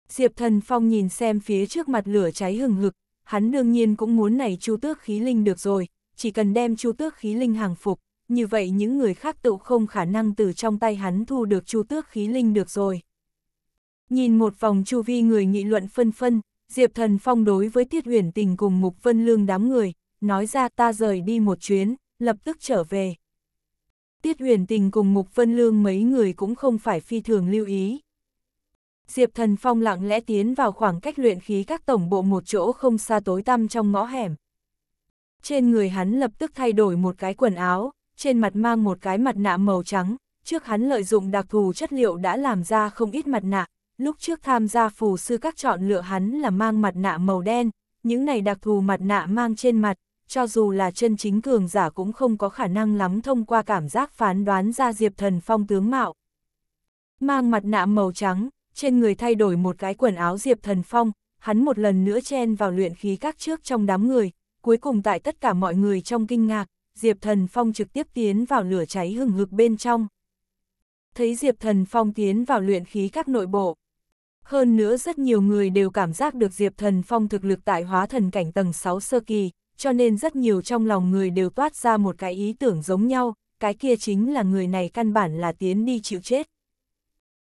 Diệp Thần Phong nhìn xem phía trước mặt lửa cháy hừng hực, hắn đương nhiên cũng muốn này chu tước khí linh được rồi, chỉ cần đem chu tước khí linh hàng phục, như vậy những người khác tự không khả năng từ trong tay hắn thu được chu tước khí linh được rồi. Nhìn một vòng chu vi người nghị luận phân phân, Diệp Thần Phong đối với Tiết Uyển Tình cùng Mục Vân Lương đám người, nói ra ta rời đi một chuyến, lập tức trở về. Tiết Uyển Tình cùng Mục Vân Lương mấy người cũng không phải phi thường lưu ý. Diệp Thần Phong lặng lẽ tiến vào khoảng cách luyện khí các tổng bộ một chỗ không xa tối tăm trong ngõ hẻm. Trên người hắn lập tức thay đổi một cái quần áo, trên mặt mang một cái mặt nạ màu trắng, trước hắn lợi dụng đặc thù chất liệu đã làm ra không ít mặt nạ, lúc trước tham gia phù sư các chọn lựa hắn là mang mặt nạ màu đen, những này đặc thù mặt nạ mang trên mặt, cho dù là chân chính cường giả cũng không có khả năng lắm thông qua cảm giác phán đoán ra Diệp Thần Phong tướng mạo. Mang mặt nạ màu trắng, trên người thay đổi một cái quần áo Diệp Thần Phong, hắn một lần nữa chen vào luyện khí các trước trong đám người, cuối cùng tại tất cả mọi người trong kinh ngạc, Diệp Thần Phong trực tiếp tiến vào lửa cháy hừng hực bên trong. Thấy Diệp Thần Phong tiến vào luyện khí các nội bộ. Hơn nữa rất nhiều người đều cảm giác được Diệp Thần Phong thực lực tại hóa thần cảnh tầng 6 sơ kỳ, cho nên rất nhiều trong lòng người đều toát ra một cái ý tưởng giống nhau, cái kia chính là người này căn bản là tiến đi chịu chết.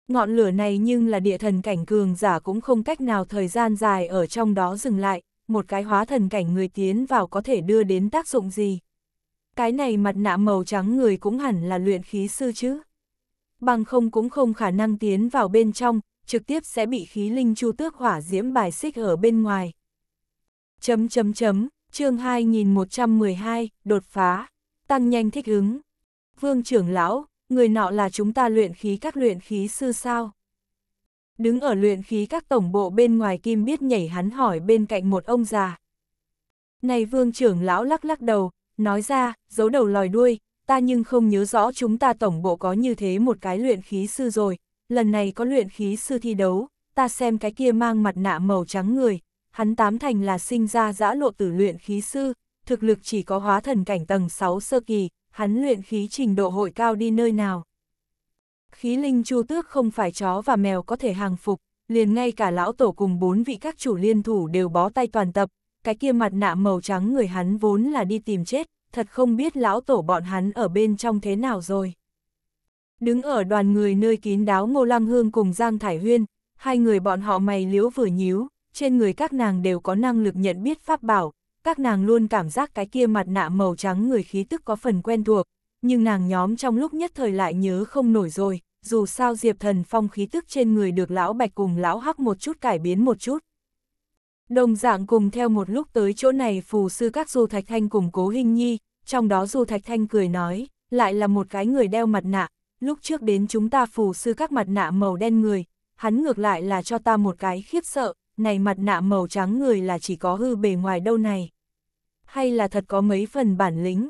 Ngọn lửa này nhưng là địa thần cảnh cường giả cũng không cách nào thời gian dài ở trong đó dừng lại, một cái hóa thần cảnh người tiến vào có thể đưa đến tác dụng gì. Cái này mặt nạ màu trắng người cũng hẳn là luyện khí sư chứ. Bằng không cũng không khả năng tiến vào bên trong, trực tiếp sẽ bị khí linh chu tước hỏa diễm bài xích ở bên ngoài. Chấm chấm chấm, chương 2112, đột phá, tăng nhanh thích ứng. Vương trưởng lão, người nọ là chúng ta luyện khí các luyện khí sư sao? Đứng ở luyện khí các tổng bộ bên ngoài kim biết nhảy hắn hỏi bên cạnh một ông già. Này vương trưởng lão lắc lắc đầu, nói ra, giấu đầu lòi đuôi, ta nhưng không nhớ rõ chúng ta tổng bộ có như thế một cái luyện khí sư rồi, lần này có luyện khí sư thi đấu, ta xem cái kia mang mặt nạ màu trắng người, hắn tám thành là sinh ra giã lộ tử luyện khí sư, thực lực chỉ có hóa thần cảnh tầng 6 sơ kỳ, hắn luyện khí trình độ hội cao đi nơi nào. Khí linh chu tước không phải chó và mèo có thể hàng phục, liền ngay cả lão tổ cùng bốn vị các chủ liên thủ đều bó tay toàn tập, cái kia mặt nạ màu trắng người hắn vốn là đi tìm chết, thật không biết lão tổ bọn hắn ở bên trong thế nào rồi. Đứng ở đoàn người nơi kín đáo Ngô Lăng Hương cùng Giang Thải Huyên, hai người bọn họ mày liếu vừa nhíu, trên người các nàng đều có năng lực nhận biết pháp bảo, các nàng luôn cảm giác cái kia mặt nạ màu trắng người khí tức có phần quen thuộc, nhưng nàng nhóm trong lúc nhất thời lại nhớ không nổi rồi, dù sao Diệp Thần Phong khí tức trên người được lão bạch cùng lão hắc một chút cải biến một chút. Đồng dạng cùng theo một lúc tới chỗ này phù sư các du thạch thanh cùng cố hình nhi, trong đó du thạch thanh cười nói, lại là một cái người đeo mặt nạ, lúc trước đến chúng ta phù sư các mặt nạ màu đen người, hắn ngược lại là cho ta một cái khiếp sợ, này mặt nạ màu trắng người là chỉ có hư bề ngoài đâu này hay là thật có mấy phần bản lĩnh.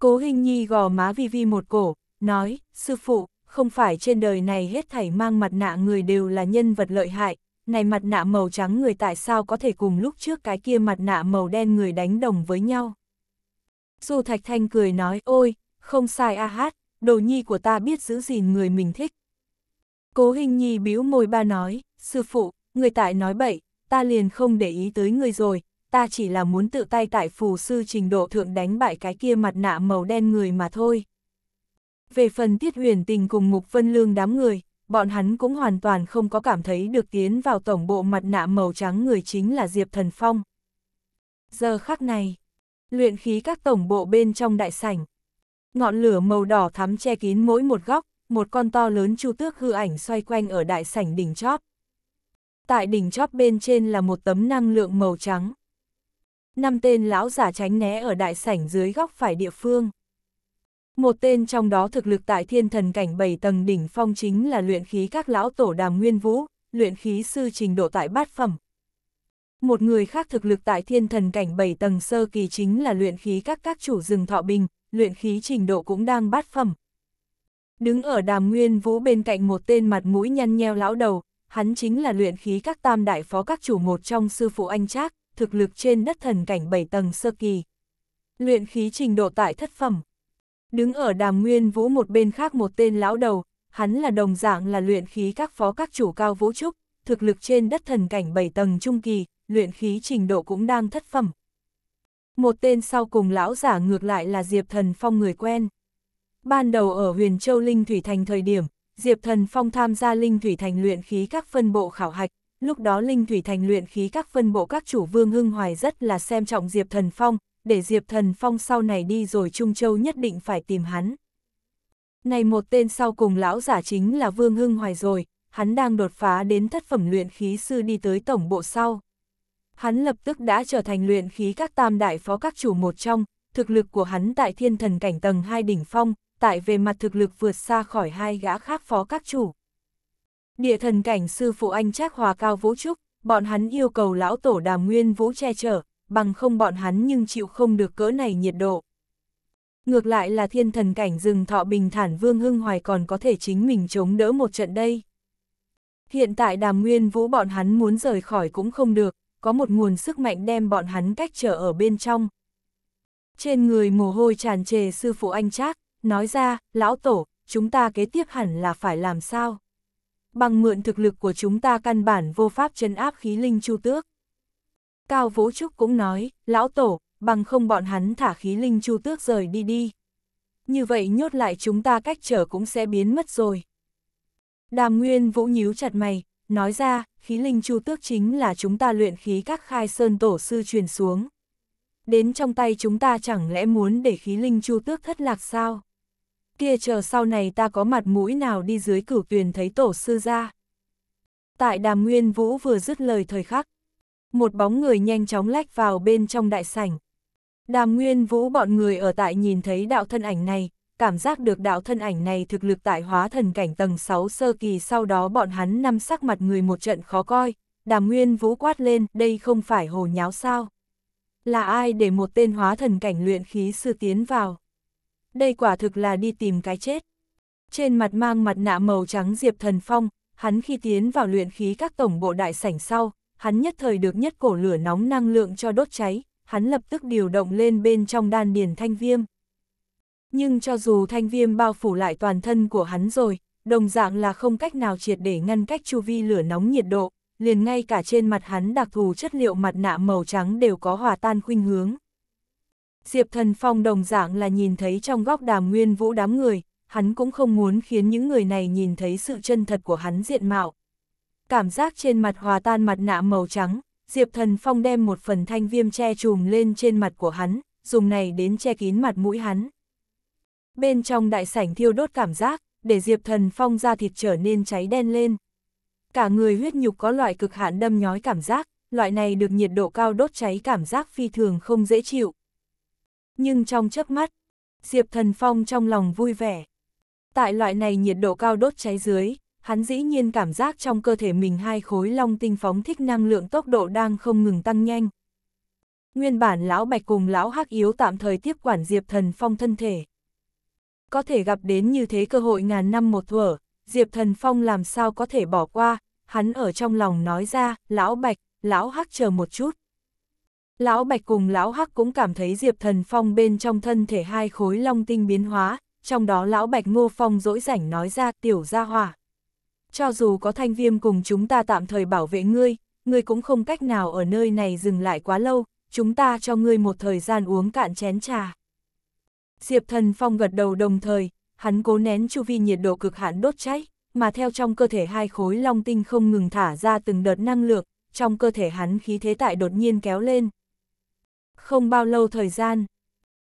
Cố hình nhi gò má vi vi một cổ, nói, sư phụ, không phải trên đời này hết thảy mang mặt nạ người đều là nhân vật lợi hại, này mặt nạ màu trắng người tại sao có thể cùng lúc trước cái kia mặt nạ màu đen người đánh đồng với nhau. Du Thạch Thanh cười nói, ôi, không sai a hát, đồ nhi của ta biết giữ gìn người mình thích. Cố hình nhi bĩu môi ba nói, sư phụ, người tại nói bậy, ta liền không để ý tới người rồi, ta chỉ là muốn tự tay tại phù sư trình độ thượng đánh bại cái kia mặt nạ màu đen người mà thôi. Về phần tiết huyền tình cùng Mục Vân Lương đám người, bọn hắn cũng hoàn toàn không có cảm thấy được tiến vào tổng bộ mặt nạ màu trắng người chính là Diệp Thần Phong. Giờ khắc này, luyện khí các tổng bộ bên trong đại sảnh. Ngọn lửa màu đỏ thắm che kín mỗi một góc, một con to lớn chu tước hư ảnh xoay quanh ở đại sảnh đỉnh chóp. Tại đỉnh chóp bên trên là một tấm năng lượng màu trắng năm tên lão giả tránh né ở đại sảnh dưới góc phải địa phương. Một tên trong đó thực lực tại thiên thần cảnh 7 tầng đỉnh phong chính là luyện khí các lão tổ đàm nguyên vũ, luyện khí sư trình độ tại bát phẩm. Một người khác thực lực tại thiên thần cảnh 7 tầng sơ kỳ chính là luyện khí các các chủ rừng thọ bình, luyện khí trình độ cũng đang bát phẩm. Đứng ở đàm nguyên vũ bên cạnh một tên mặt mũi nhăn nheo lão đầu, hắn chính là luyện khí các tam đại phó các chủ một trong sư phụ anh Trác, thực lực trên đất thần cảnh 7 tầng sơ kỳ. Luyện khí trình độ tại thất phẩm. Đứng ở đàm nguyên vũ một bên khác một tên lão đầu, hắn là đồng dạng là luyện khí các phó các chủ cao vũ trúc, thực lực trên đất thần cảnh 7 tầng trung kỳ, luyện khí trình độ cũng đang thất phẩm. Một tên sau cùng lão giả ngược lại là Diệp Thần Phong người quen. Ban đầu ở huyền châu Linh Thủy Thành thời điểm, Diệp Thần Phong tham gia Linh Thủy Thành luyện khí các phân bộ khảo hạch, lúc đó Linh Thủy Thành luyện khí các phân bộ các chủ vương hưng hoài rất là xem trọng Diệp Thần Phong, để Diệp Thần Phong sau này đi rồi Trung Châu nhất định phải tìm hắn. Này một tên sau cùng lão giả chính là Vương Hưng Hoài rồi, hắn đang đột phá đến thất phẩm luyện khí sư đi tới tổng bộ sau. Hắn lập tức đã trở thành luyện khí các tam đại phó các chủ một trong, thực lực của hắn tại thiên thần cảnh tầng hai đỉnh phong, tại về mặt thực lực vượt xa khỏi hai gã khác phó các chủ. Địa thần cảnh sư phụ anh Trác Hòa Cao Vũ Trúc, bọn hắn yêu cầu lão tổ đàm nguyên vũ che chở, bằng không bọn hắn nhưng chịu không được cỡ này nhiệt độ. Ngược lại là thiên thần cảnh rừng thọ bình thản vương hưng hoài còn có thể chính mình chống đỡ một trận đây. Hiện tại đàm nguyên vũ bọn hắn muốn rời khỏi cũng không được, có một nguồn sức mạnh đem bọn hắn cách trở ở bên trong. Trên người mồ hôi tràn trề sư phụ anh Trác, nói ra, lão tổ, chúng ta kế tiếp hẳn là phải làm sao? bằng mượn thực lực của chúng ta căn bản vô pháp chấn áp khí linh chu tước. Cao Vũ Trúc cũng nói, lão tổ, bằng không bọn hắn thả khí linh chu tước rời đi đi. Như vậy nhốt lại chúng ta cách trở cũng sẽ biến mất rồi. Đàm Nguyên Vũ nhíu chặt mày, nói ra, khí linh chu tước chính là chúng ta luyện khí các khai sơn tổ sư truyền xuống. Đến trong tay chúng ta chẳng lẽ muốn để khí linh chu tước thất lạc sao? kia chờ sau này ta có mặt mũi nào đi dưới cửu tuyền thấy tổ sư ra. Tại đàm nguyên vũ vừa dứt lời thời khắc, một bóng người nhanh chóng lách vào bên trong đại sảnh. Đàm nguyên vũ bọn người ở tại nhìn thấy đạo thân ảnh này, cảm giác được đạo thân ảnh này thực lực tại hóa thần cảnh tầng 6 sơ kỳ sau đó bọn hắn năm sắc mặt người một trận khó coi, đàm nguyên vũ quát lên, đây không phải hồ nháo sao. Là ai để một tên hóa thần cảnh luyện khí sư tiến vào? đây quả thực là đi tìm cái chết. Trên mặt mang mặt nạ màu trắng Diệp Thần Phong, hắn khi tiến vào luyện khí các tổng bộ đại sảnh sau, hắn nhất thời được nhất cổ lửa nóng năng lượng cho đốt cháy, hắn lập tức điều động lên bên trong đan điền thanh viêm. Nhưng cho dù thanh viêm bao phủ lại toàn thân của hắn rồi, đồng dạng là không cách nào triệt để ngăn cách chu vi lửa nóng nhiệt độ, liền ngay cả trên mặt hắn đặc thù chất liệu mặt nạ màu trắng đều có hòa tan khuynh hướng. Diệp Thần Phong đồng dạng là nhìn thấy trong góc đàm nguyên vũ đám người, hắn cũng không muốn khiến những người này nhìn thấy sự chân thật của hắn diện mạo. Cảm giác trên mặt hòa tan mặt nạ màu trắng, Diệp Thần Phong đem một phần thanh viêm che trùm lên trên mặt của hắn, dùng này đến che kín mặt mũi hắn. Bên trong đại sảnh thiêu đốt cảm giác, để Diệp Thần Phong ra thịt trở nên cháy đen lên. Cả người huyết nhục có loại cực hạn đâm nhói cảm giác, loại này được nhiệt độ cao đốt cháy cảm giác phi thường không dễ chịu, nhưng trong chớp mắt, Diệp Thần Phong trong lòng vui vẻ. Tại loại này nhiệt độ cao đốt cháy dưới, hắn dĩ nhiên cảm giác trong cơ thể mình hai khối long tinh phóng thích năng lượng tốc độ đang không ngừng tăng nhanh. Nguyên bản lão bạch cùng lão hắc yếu tạm thời tiếp quản Diệp Thần Phong thân thể. Có thể gặp đến như thế cơ hội ngàn năm một thuở, Diệp Thần Phong làm sao có thể bỏ qua, hắn ở trong lòng nói ra, lão bạch, lão hắc chờ một chút. Lão Bạch cùng Lão Hắc cũng cảm thấy Diệp Thần Phong bên trong thân thể hai khối long tinh biến hóa, trong đó Lão Bạch Ngô Phong dỗi rảnh nói ra tiểu gia hỏa. Cho dù có thanh viêm cùng chúng ta tạm thời bảo vệ ngươi, ngươi cũng không cách nào ở nơi này dừng lại quá lâu, chúng ta cho ngươi một thời gian uống cạn chén trà. Diệp Thần Phong gật đầu đồng thời, hắn cố nén chu vi nhiệt độ cực hạn đốt cháy, mà theo trong cơ thể hai khối long tinh không ngừng thả ra từng đợt năng lượng, trong cơ thể hắn khí thế tại đột nhiên kéo lên không bao lâu thời gian.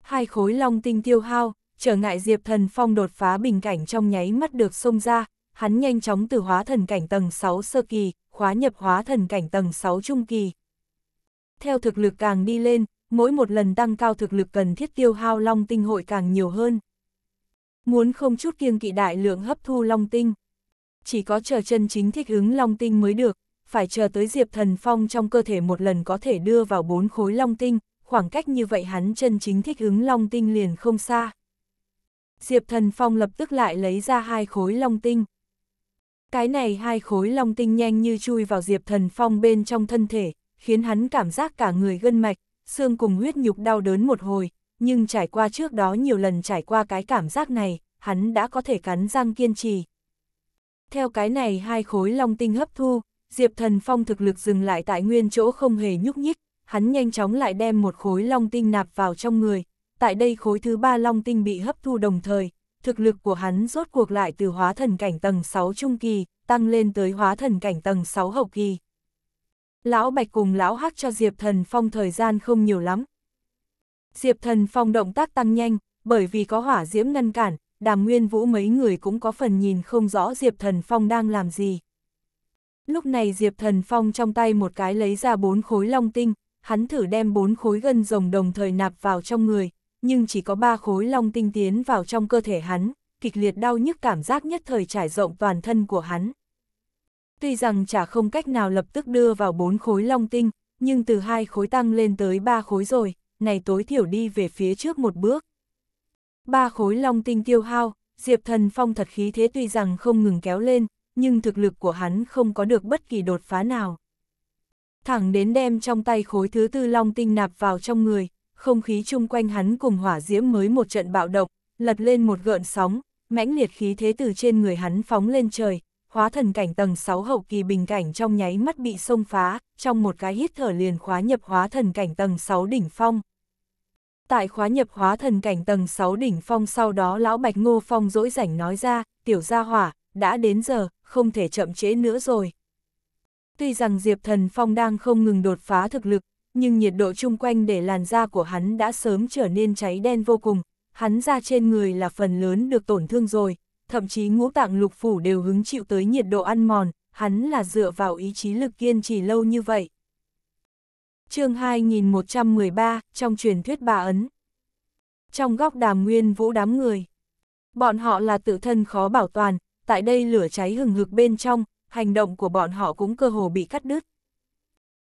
Hai khối long tinh tiêu hao, trở ngại Diệp Thần Phong đột phá bình cảnh trong nháy mắt được xông ra, hắn nhanh chóng từ hóa thần cảnh tầng 6 sơ kỳ, khóa nhập hóa thần cảnh tầng 6 trung kỳ. Theo thực lực càng đi lên, mỗi một lần tăng cao thực lực cần thiết tiêu hao long tinh hội càng nhiều hơn. Muốn không chút kiêng kỵ đại lượng hấp thu long tinh. Chỉ có chờ chân chính thích ứng long tinh mới được, phải chờ tới Diệp Thần Phong trong cơ thể một lần có thể đưa vào bốn khối long tinh, khoảng cách như vậy hắn chân chính thích ứng long tinh liền không xa. Diệp Thần Phong lập tức lại lấy ra hai khối long tinh. Cái này hai khối long tinh nhanh như chui vào Diệp Thần Phong bên trong thân thể, khiến hắn cảm giác cả người gân mạch, xương cùng huyết nhục đau đớn một hồi, nhưng trải qua trước đó nhiều lần trải qua cái cảm giác này, hắn đã có thể cắn răng kiên trì. Theo cái này hai khối long tinh hấp thu, Diệp Thần Phong thực lực dừng lại tại nguyên chỗ không hề nhúc nhích, hắn nhanh chóng lại đem một khối long tinh nạp vào trong người, tại đây khối thứ ba long tinh bị hấp thu đồng thời, thực lực của hắn rốt cuộc lại từ hóa thần cảnh tầng 6 trung kỳ, tăng lên tới hóa thần cảnh tầng 6 hậu kỳ. Lão Bạch cùng Lão Hắc cho Diệp Thần Phong thời gian không nhiều lắm. Diệp Thần Phong động tác tăng nhanh, bởi vì có hỏa diễm ngăn cản, đàm nguyên vũ mấy người cũng có phần nhìn không rõ Diệp Thần Phong đang làm gì. Lúc này Diệp Thần Phong trong tay một cái lấy ra bốn khối long tinh, hắn thử đem bốn khối gân rồng đồng thời nạp vào trong người, nhưng chỉ có ba khối long tinh tiến vào trong cơ thể hắn, kịch liệt đau nhức cảm giác nhất thời trải rộng toàn thân của hắn. Tuy rằng chả không cách nào lập tức đưa vào bốn khối long tinh, nhưng từ hai khối tăng lên tới ba khối rồi, này tối thiểu đi về phía trước một bước. Ba khối long tinh tiêu hao, Diệp Thần Phong thật khí thế tuy rằng không ngừng kéo lên, nhưng thực lực của hắn không có được bất kỳ đột phá nào thẳng đến đem trong tay khối thứ tư long tinh nạp vào trong người, không khí chung quanh hắn cùng hỏa diễm mới một trận bạo động, lật lên một gợn sóng, mãnh liệt khí thế từ trên người hắn phóng lên trời, hóa thần cảnh tầng 6 hậu kỳ bình cảnh trong nháy mắt bị xông phá, trong một cái hít thở liền khóa nhập hóa thần cảnh tầng 6 đỉnh phong. Tại khóa nhập hóa thần cảnh tầng 6 đỉnh phong sau đó lão Bạch Ngô Phong dỗi rảnh nói ra, tiểu gia hỏa, đã đến giờ, không thể chậm chế nữa rồi. Tuy rằng Diệp Thần Phong đang không ngừng đột phá thực lực, nhưng nhiệt độ chung quanh để làn da của hắn đã sớm trở nên cháy đen vô cùng, hắn da trên người là phần lớn được tổn thương rồi, thậm chí ngũ tạng lục phủ đều hứng chịu tới nhiệt độ ăn mòn, hắn là dựa vào ý chí lực kiên trì lâu như vậy. chương 2113, trong truyền thuyết bà Ấn Trong góc đàm nguyên vũ đám người Bọn họ là tự thân khó bảo toàn, tại đây lửa cháy hừng hực bên trong, hành động của bọn họ cũng cơ hồ bị cắt đứt.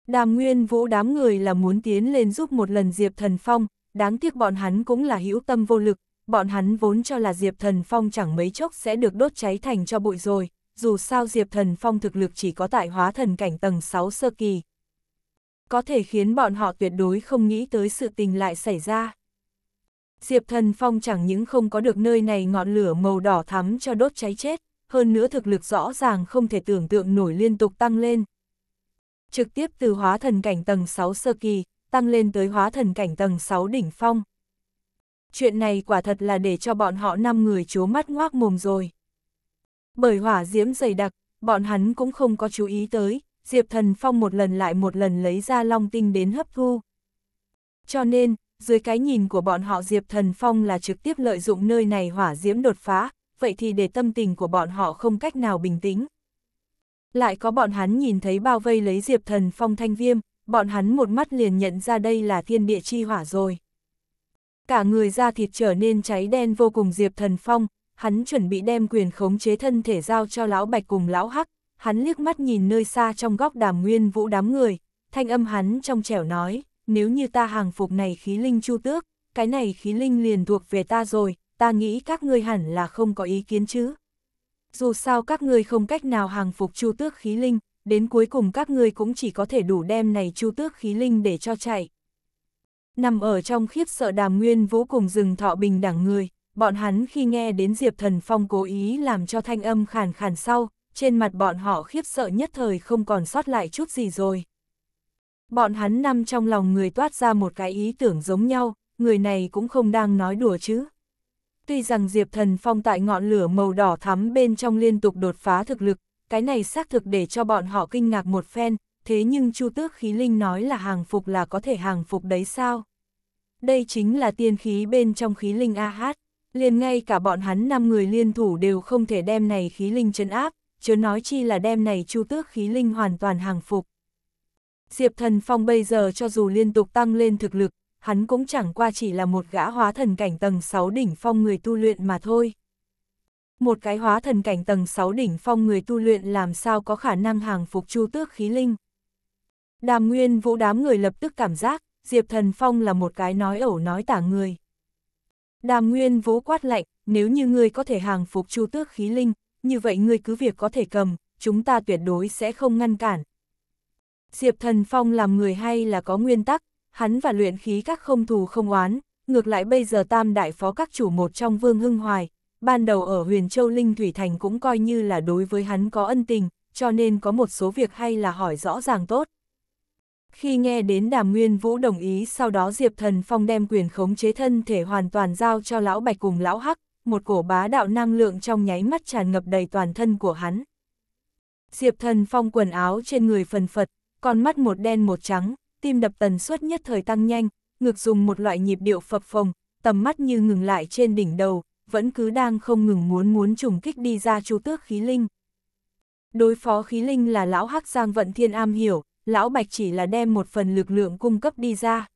Đàm Nguyên Vũ đám người là muốn tiến lên giúp một lần Diệp Thần Phong, đáng tiếc bọn hắn cũng là hữu tâm vô lực, bọn hắn vốn cho là Diệp Thần Phong chẳng mấy chốc sẽ được đốt cháy thành cho bụi rồi, dù sao Diệp Thần Phong thực lực chỉ có tại hóa thần cảnh tầng 6 sơ kỳ. Có thể khiến bọn họ tuyệt đối không nghĩ tới sự tình lại xảy ra. Diệp Thần Phong chẳng những không có được nơi này ngọn lửa màu đỏ thắm cho đốt cháy chết, hơn nữa thực lực rõ ràng không thể tưởng tượng nổi liên tục tăng lên. Trực tiếp từ hóa thần cảnh tầng 6 sơ kỳ, tăng lên tới hóa thần cảnh tầng 6 đỉnh phong. Chuyện này quả thật là để cho bọn họ 5 người chố mắt ngoác mồm rồi. Bởi hỏa diễm dày đặc, bọn hắn cũng không có chú ý tới, Diệp Thần Phong một lần lại một lần lấy ra long tinh đến hấp thu. Cho nên, dưới cái nhìn của bọn họ Diệp Thần Phong là trực tiếp lợi dụng nơi này hỏa diễm đột phá, vậy thì để tâm tình của bọn họ không cách nào bình tĩnh. Lại có bọn hắn nhìn thấy bao vây lấy diệp thần phong thanh viêm, bọn hắn một mắt liền nhận ra đây là thiên địa chi hỏa rồi. Cả người da thịt trở nên cháy đen vô cùng diệp thần phong, hắn chuẩn bị đem quyền khống chế thân thể giao cho lão bạch cùng lão hắc, hắn liếc mắt nhìn nơi xa trong góc đàm nguyên vũ đám người, thanh âm hắn trong trẻo nói, nếu như ta hàng phục này khí linh chu tước, cái này khí linh liền thuộc về ta rồi, ta nghĩ các ngươi hẳn là không có ý kiến chứ. Dù sao các ngươi không cách nào hàng phục chu tước khí linh, đến cuối cùng các ngươi cũng chỉ có thể đủ đem này chu tước khí linh để cho chạy. Nằm ở trong khiếp sợ đàm nguyên vô cùng rừng thọ bình đẳng người, bọn hắn khi nghe đến Diệp Thần Phong cố ý làm cho thanh âm khàn khàn sau, trên mặt bọn họ khiếp sợ nhất thời không còn sót lại chút gì rồi. Bọn hắn nằm trong lòng người toát ra một cái ý tưởng giống nhau, người này cũng không đang nói đùa chứ. Tuy rằng Diệp Thần Phong tại ngọn lửa màu đỏ thắm bên trong liên tục đột phá thực lực, cái này xác thực để cho bọn họ kinh ngạc một phen, thế nhưng Chu Tước Khí Linh nói là hàng phục là có thể hàng phục đấy sao? Đây chính là tiên khí bên trong khí linh ah liền ngay cả bọn hắn năm người liên thủ đều không thể đem này khí linh chấn áp, chứ nói chi là đem này Chu Tước Khí Linh hoàn toàn hàng phục. Diệp Thần Phong bây giờ cho dù liên tục tăng lên thực lực, hắn cũng chẳng qua chỉ là một gã hóa thần cảnh tầng 6 đỉnh phong người tu luyện mà thôi. Một cái hóa thần cảnh tầng 6 đỉnh phong người tu luyện làm sao có khả năng hàng phục chu tước khí linh. Đàm Nguyên Vũ đám người lập tức cảm giác, Diệp Thần Phong là một cái nói ẩu nói tả người. Đàm Nguyên Vũ quát lạnh, nếu như ngươi có thể hàng phục chu tước khí linh, như vậy ngươi cứ việc có thể cầm, chúng ta tuyệt đối sẽ không ngăn cản. Diệp Thần Phong làm người hay là có nguyên tắc, hắn và luyện khí các không thù không oán, ngược lại bây giờ tam đại phó các chủ một trong Vương Hưng Hoài, ban đầu ở huyền châu Linh Thủy Thành cũng coi như là đối với hắn có ân tình, cho nên có một số việc hay là hỏi rõ ràng tốt. Khi nghe đến đàm nguyên vũ đồng ý sau đó Diệp Thần Phong đem quyền khống chế thân thể hoàn toàn giao cho lão bạch cùng lão hắc, một cổ bá đạo năng lượng trong nháy mắt tràn ngập đầy toàn thân của hắn. Diệp Thần Phong quần áo trên người phần phật, con mắt một đen một trắng, tim đập tần suất nhất thời tăng nhanh, ngược dùng một loại nhịp điệu phập phồng, tầm mắt như ngừng lại trên đỉnh đầu, vẫn cứ đang không ngừng muốn muốn trùng kích đi ra chu tước khí linh. Đối phó khí linh là lão Hắc Giang Vận Thiên am hiểu, lão Bạch chỉ là đem một phần lực lượng cung cấp đi ra.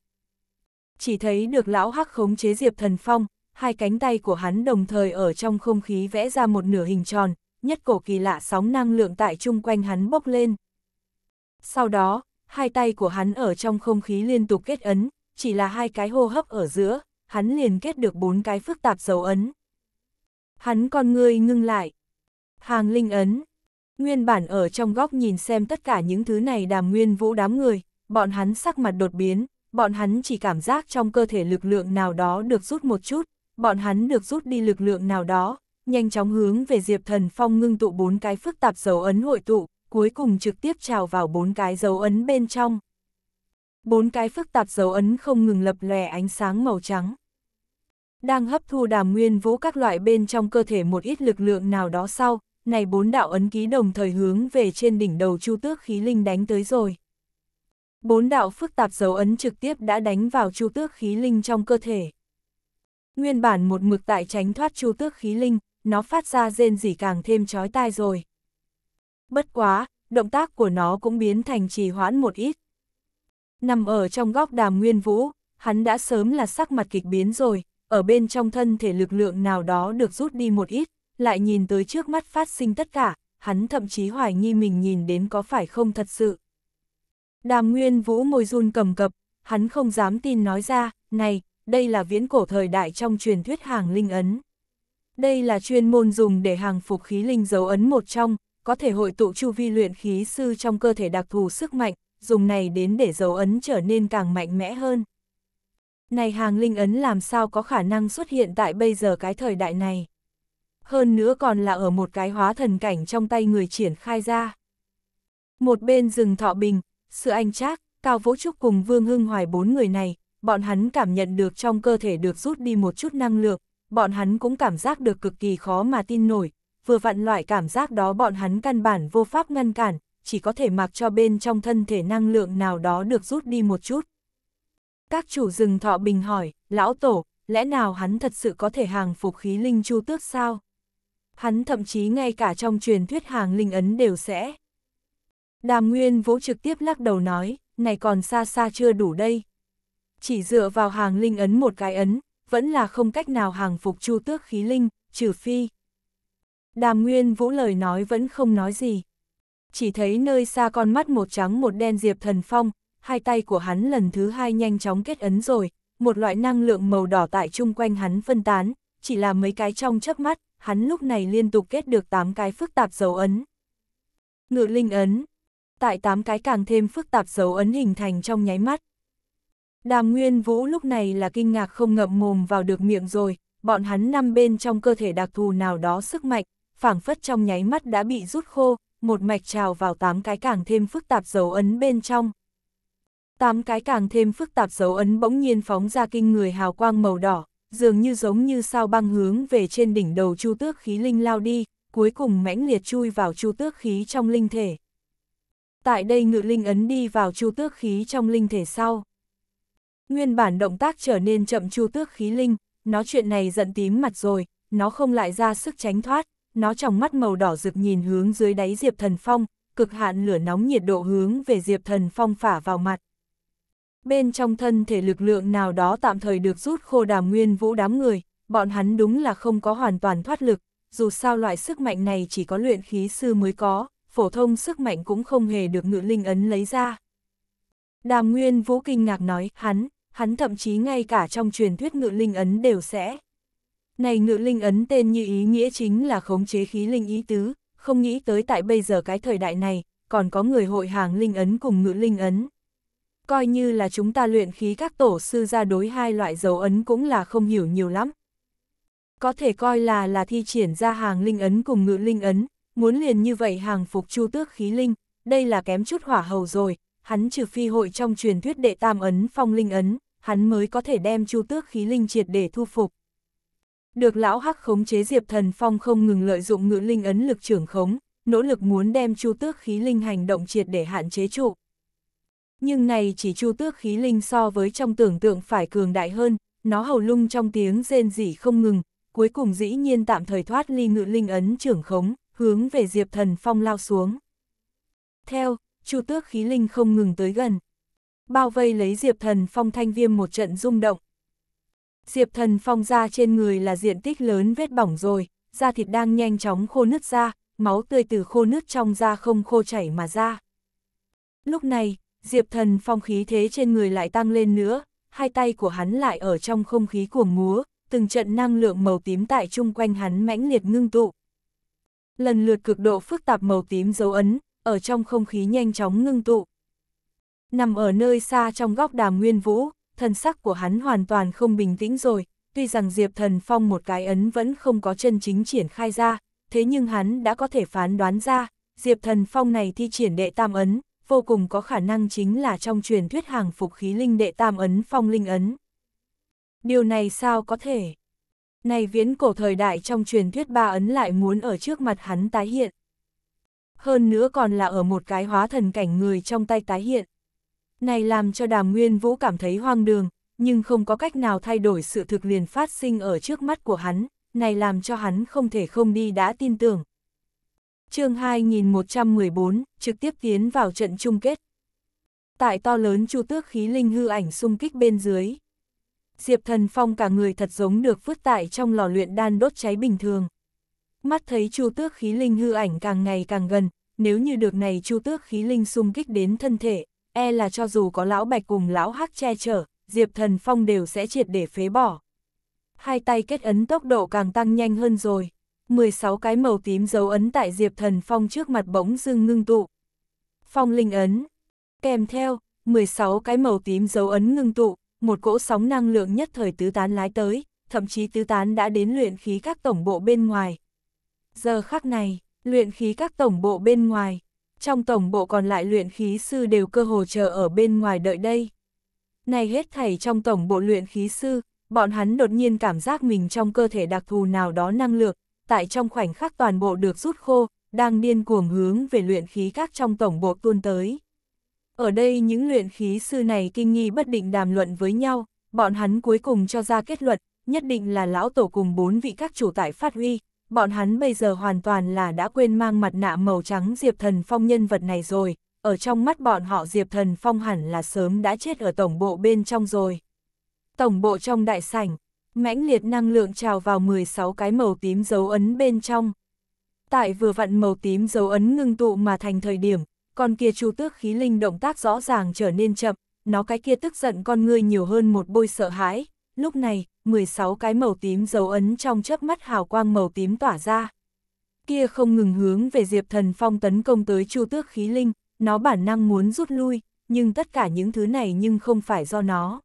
Chỉ thấy được lão Hắc khống chế Diệp Thần Phong, hai cánh tay của hắn đồng thời ở trong không khí vẽ ra một nửa hình tròn, nhất cổ kỳ lạ sóng năng lượng tại chung quanh hắn bốc lên. Sau đó, hai tay của hắn ở trong không khí liên tục kết ấn, chỉ là hai cái hô hấp ở giữa, hắn liền kết được bốn cái phức tạp dấu ấn. Hắn con người ngưng lại. Hàng linh ấn. Nguyên bản ở trong góc nhìn xem tất cả những thứ này đàm nguyên vũ đám người, bọn hắn sắc mặt đột biến, bọn hắn chỉ cảm giác trong cơ thể lực lượng nào đó được rút một chút, bọn hắn được rút đi lực lượng nào đó, nhanh chóng hướng về Diệp Thần Phong ngưng tụ bốn cái phức tạp dấu ấn hội tụ, cuối cùng trực tiếp trào vào bốn cái dấu ấn bên trong. Bốn cái phức tạp dấu ấn không ngừng lập lòe ánh sáng màu trắng. Đang hấp thu đàm nguyên vũ các loại bên trong cơ thể một ít lực lượng nào đó sau, này bốn đạo ấn ký đồng thời hướng về trên đỉnh đầu chu tước khí linh đánh tới rồi. Bốn đạo phức tạp dấu ấn trực tiếp đã đánh vào chu tước khí linh trong cơ thể. Nguyên bản một mực tại tránh thoát chu tước khí linh, nó phát ra rên rỉ càng thêm chói tai rồi bất quá, động tác của nó cũng biến thành trì hoãn một ít. Nằm ở trong góc đàm nguyên vũ, hắn đã sớm là sắc mặt kịch biến rồi, ở bên trong thân thể lực lượng nào đó được rút đi một ít, lại nhìn tới trước mắt phát sinh tất cả, hắn thậm chí hoài nghi mình nhìn đến có phải không thật sự. Đàm nguyên vũ môi run cầm cập, hắn không dám tin nói ra, này, đây là viễn cổ thời đại trong truyền thuyết hàng linh ấn. Đây là chuyên môn dùng để hàng phục khí linh dấu ấn một trong, có thể hội tụ chu vi luyện khí sư trong cơ thể đặc thù sức mạnh, dùng này đến để dấu ấn trở nên càng mạnh mẽ hơn. Này hàng linh ấn làm sao có khả năng xuất hiện tại bây giờ cái thời đại này. Hơn nữa còn là ở một cái hóa thần cảnh trong tay người triển khai ra. Một bên rừng thọ bình, sự anh trác, cao vũ trúc cùng vương hưng hoài bốn người này, bọn hắn cảm nhận được trong cơ thể được rút đi một chút năng lượng, bọn hắn cũng cảm giác được cực kỳ khó mà tin nổi, vừa vặn loại cảm giác đó bọn hắn căn bản vô pháp ngăn cản, chỉ có thể mặc cho bên trong thân thể năng lượng nào đó được rút đi một chút. Các chủ rừng thọ bình hỏi, lão tổ, lẽ nào hắn thật sự có thể hàng phục khí linh chu tước sao? Hắn thậm chí ngay cả trong truyền thuyết hàng linh ấn đều sẽ. Đàm Nguyên vỗ trực tiếp lắc đầu nói, này còn xa xa chưa đủ đây. Chỉ dựa vào hàng linh ấn một cái ấn, vẫn là không cách nào hàng phục chu tước khí linh, trừ phi. Đàm Nguyên Vũ lời nói vẫn không nói gì. Chỉ thấy nơi xa con mắt một trắng một đen Diệp Thần Phong, hai tay của hắn lần thứ hai nhanh chóng kết ấn rồi, một loại năng lượng màu đỏ tại chung quanh hắn phân tán, chỉ là mấy cái trong chớp mắt, hắn lúc này liên tục kết được 8 cái phức tạp dấu ấn. Ngự linh ấn, tại 8 cái càng thêm phức tạp dấu ấn hình thành trong nháy mắt. Đàm Nguyên Vũ lúc này là kinh ngạc không ngậm mồm vào được miệng rồi, bọn hắn năm bên trong cơ thể đặc thù nào đó sức mạnh, phảng phất trong nháy mắt đã bị rút khô, một mạch trào vào tám cái càng thêm phức tạp dấu ấn bên trong. Tám cái càng thêm phức tạp dấu ấn bỗng nhiên phóng ra kinh người hào quang màu đỏ, dường như giống như sao băng hướng về trên đỉnh đầu chu tước khí linh lao đi, cuối cùng mãnh liệt chui vào chu tước khí trong linh thể. Tại đây ngự linh ấn đi vào chu tước khí trong linh thể sau. Nguyên bản động tác trở nên chậm chu tước khí linh, nó chuyện này giận tím mặt rồi, nó không lại ra sức tránh thoát, nó trong mắt màu đỏ rực nhìn hướng dưới đáy Diệp Thần Phong, cực hạn lửa nóng nhiệt độ hướng về Diệp Thần Phong phả vào mặt. Bên trong thân thể lực lượng nào đó tạm thời được rút khô đàm nguyên vũ đám người, bọn hắn đúng là không có hoàn toàn thoát lực, dù sao loại sức mạnh này chỉ có luyện khí sư mới có, phổ thông sức mạnh cũng không hề được ngự linh ấn lấy ra. Đàm Nguyên Vũ kinh ngạc nói, hắn, hắn thậm chí ngay cả trong truyền thuyết ngự linh ấn đều sẽ. Này ngự linh ấn tên như ý nghĩa chính là khống chế khí linh ý tứ, không nghĩ tới tại bây giờ cái thời đại này, còn có người hội hàng linh ấn cùng ngự linh ấn. Coi như là chúng ta luyện khí các tổ sư ra đối hai loại dấu ấn cũng là không hiểu nhiều lắm. Có thể coi là là thi triển ra hàng linh ấn cùng ngự linh ấn, muốn liền như vậy hàng phục chu tước khí linh, đây là kém chút hỏa hầu rồi, hắn trừ phi hội trong truyền thuyết đệ tam ấn phong linh ấn, hắn mới có thể đem chu tước khí linh triệt để thu phục. Được lão hắc khống chế Diệp Thần Phong không ngừng lợi dụng ngữ linh ấn lực trưởng khống, nỗ lực muốn đem chu tước khí linh hành động triệt để hạn chế trụ. Nhưng này chỉ chu tước khí linh so với trong tưởng tượng phải cường đại hơn, nó hầu lung trong tiếng rên rỉ không ngừng, cuối cùng dĩ nhiên tạm thời thoát ly ngự linh ấn trưởng khống, hướng về Diệp Thần Phong lao xuống. Theo, chu tước khí linh không ngừng tới gần. Bao vây lấy Diệp Thần Phong thanh viêm một trận rung động, Diệp Thần Phong ra trên người là diện tích lớn vết bỏng rồi, da thịt đang nhanh chóng khô nứt ra, máu tươi từ khô nứt trong da không khô chảy mà ra. Lúc này, Diệp Thần Phong khí thế trên người lại tăng lên nữa, hai tay của hắn lại ở trong không khí cuồng múa, từng trận năng lượng màu tím tại chung quanh hắn mãnh liệt ngưng tụ. Lần lượt cực độ phức tạp màu tím dấu ấn, ở trong không khí nhanh chóng ngưng tụ. Nằm ở nơi xa trong góc đàm nguyên vũ, thân sắc của hắn hoàn toàn không bình tĩnh rồi, tuy rằng Diệp Thần Phong một cái ấn vẫn không có chân chính triển khai ra, thế nhưng hắn đã có thể phán đoán ra, Diệp Thần Phong này thi triển đệ tam ấn, vô cùng có khả năng chính là trong truyền thuyết hàng phục khí linh đệ tam ấn phong linh ấn. Điều này sao có thể? Này viễn cổ thời đại trong truyền thuyết ba ấn lại muốn ở trước mặt hắn tái hiện. Hơn nữa còn là ở một cái hóa thần cảnh người trong tay tái hiện. Này làm cho đàm nguyên vũ cảm thấy hoang đường, nhưng không có cách nào thay đổi sự thực liền phát sinh ở trước mắt của hắn, này làm cho hắn không thể không đi đã tin tưởng. chương 2114, trực tiếp tiến vào trận chung kết. Tại to lớn chu tước khí linh hư ảnh xung kích bên dưới. Diệp thần phong cả người thật giống được vứt tại trong lò luyện đan đốt cháy bình thường. Mắt thấy chu tước khí linh hư ảnh càng ngày càng gần, nếu như được này chu tước khí linh xung kích đến thân thể, e là cho dù có lão bạch cùng lão hắc che chở, Diệp Thần Phong đều sẽ triệt để phế bỏ. Hai tay kết ấn tốc độ càng tăng nhanh hơn rồi. 16 cái màu tím dấu ấn tại Diệp Thần Phong trước mặt bỗng dưng ngưng tụ. Phong linh ấn. Kèm theo, 16 cái màu tím dấu ấn ngưng tụ, một cỗ sóng năng lượng nhất thời tứ tán lái tới, thậm chí tứ tán đã đến luyện khí các tổng bộ bên ngoài. Giờ khắc này, luyện khí các tổng bộ bên ngoài, trong tổng bộ còn lại luyện khí sư đều cơ hồ chờ ở bên ngoài đợi đây. Này hết thảy trong tổng bộ luyện khí sư, bọn hắn đột nhiên cảm giác mình trong cơ thể đặc thù nào đó năng lượng, tại trong khoảnh khắc toàn bộ được rút khô, đang điên cuồng hướng về luyện khí các trong tổng bộ tuôn tới. Ở đây những luyện khí sư này kinh nghi bất định đàm luận với nhau, bọn hắn cuối cùng cho ra kết luận, nhất định là lão tổ cùng bốn vị các chủ tại phát huy, bọn hắn bây giờ hoàn toàn là đã quên mang mặt nạ màu trắng Diệp Thần Phong nhân vật này rồi, ở trong mắt bọn họ Diệp Thần Phong hẳn là sớm đã chết ở tổng bộ bên trong rồi. Tổng bộ trong đại sảnh, mãnh liệt năng lượng trào vào 16 cái màu tím dấu ấn bên trong. Tại vừa vặn màu tím dấu ấn ngưng tụ mà thành thời điểm, con kia chu tước khí linh động tác rõ ràng trở nên chậm, nó cái kia tức giận con người nhiều hơn một bôi sợ hãi, lúc này, 16 cái màu tím dấu ấn trong chớp mắt hào quang màu tím tỏa ra. Kia không ngừng hướng về Diệp Thần Phong tấn công tới Chu Tước Khí Linh, nó bản năng muốn rút lui, nhưng tất cả những thứ này nhưng không phải do nó.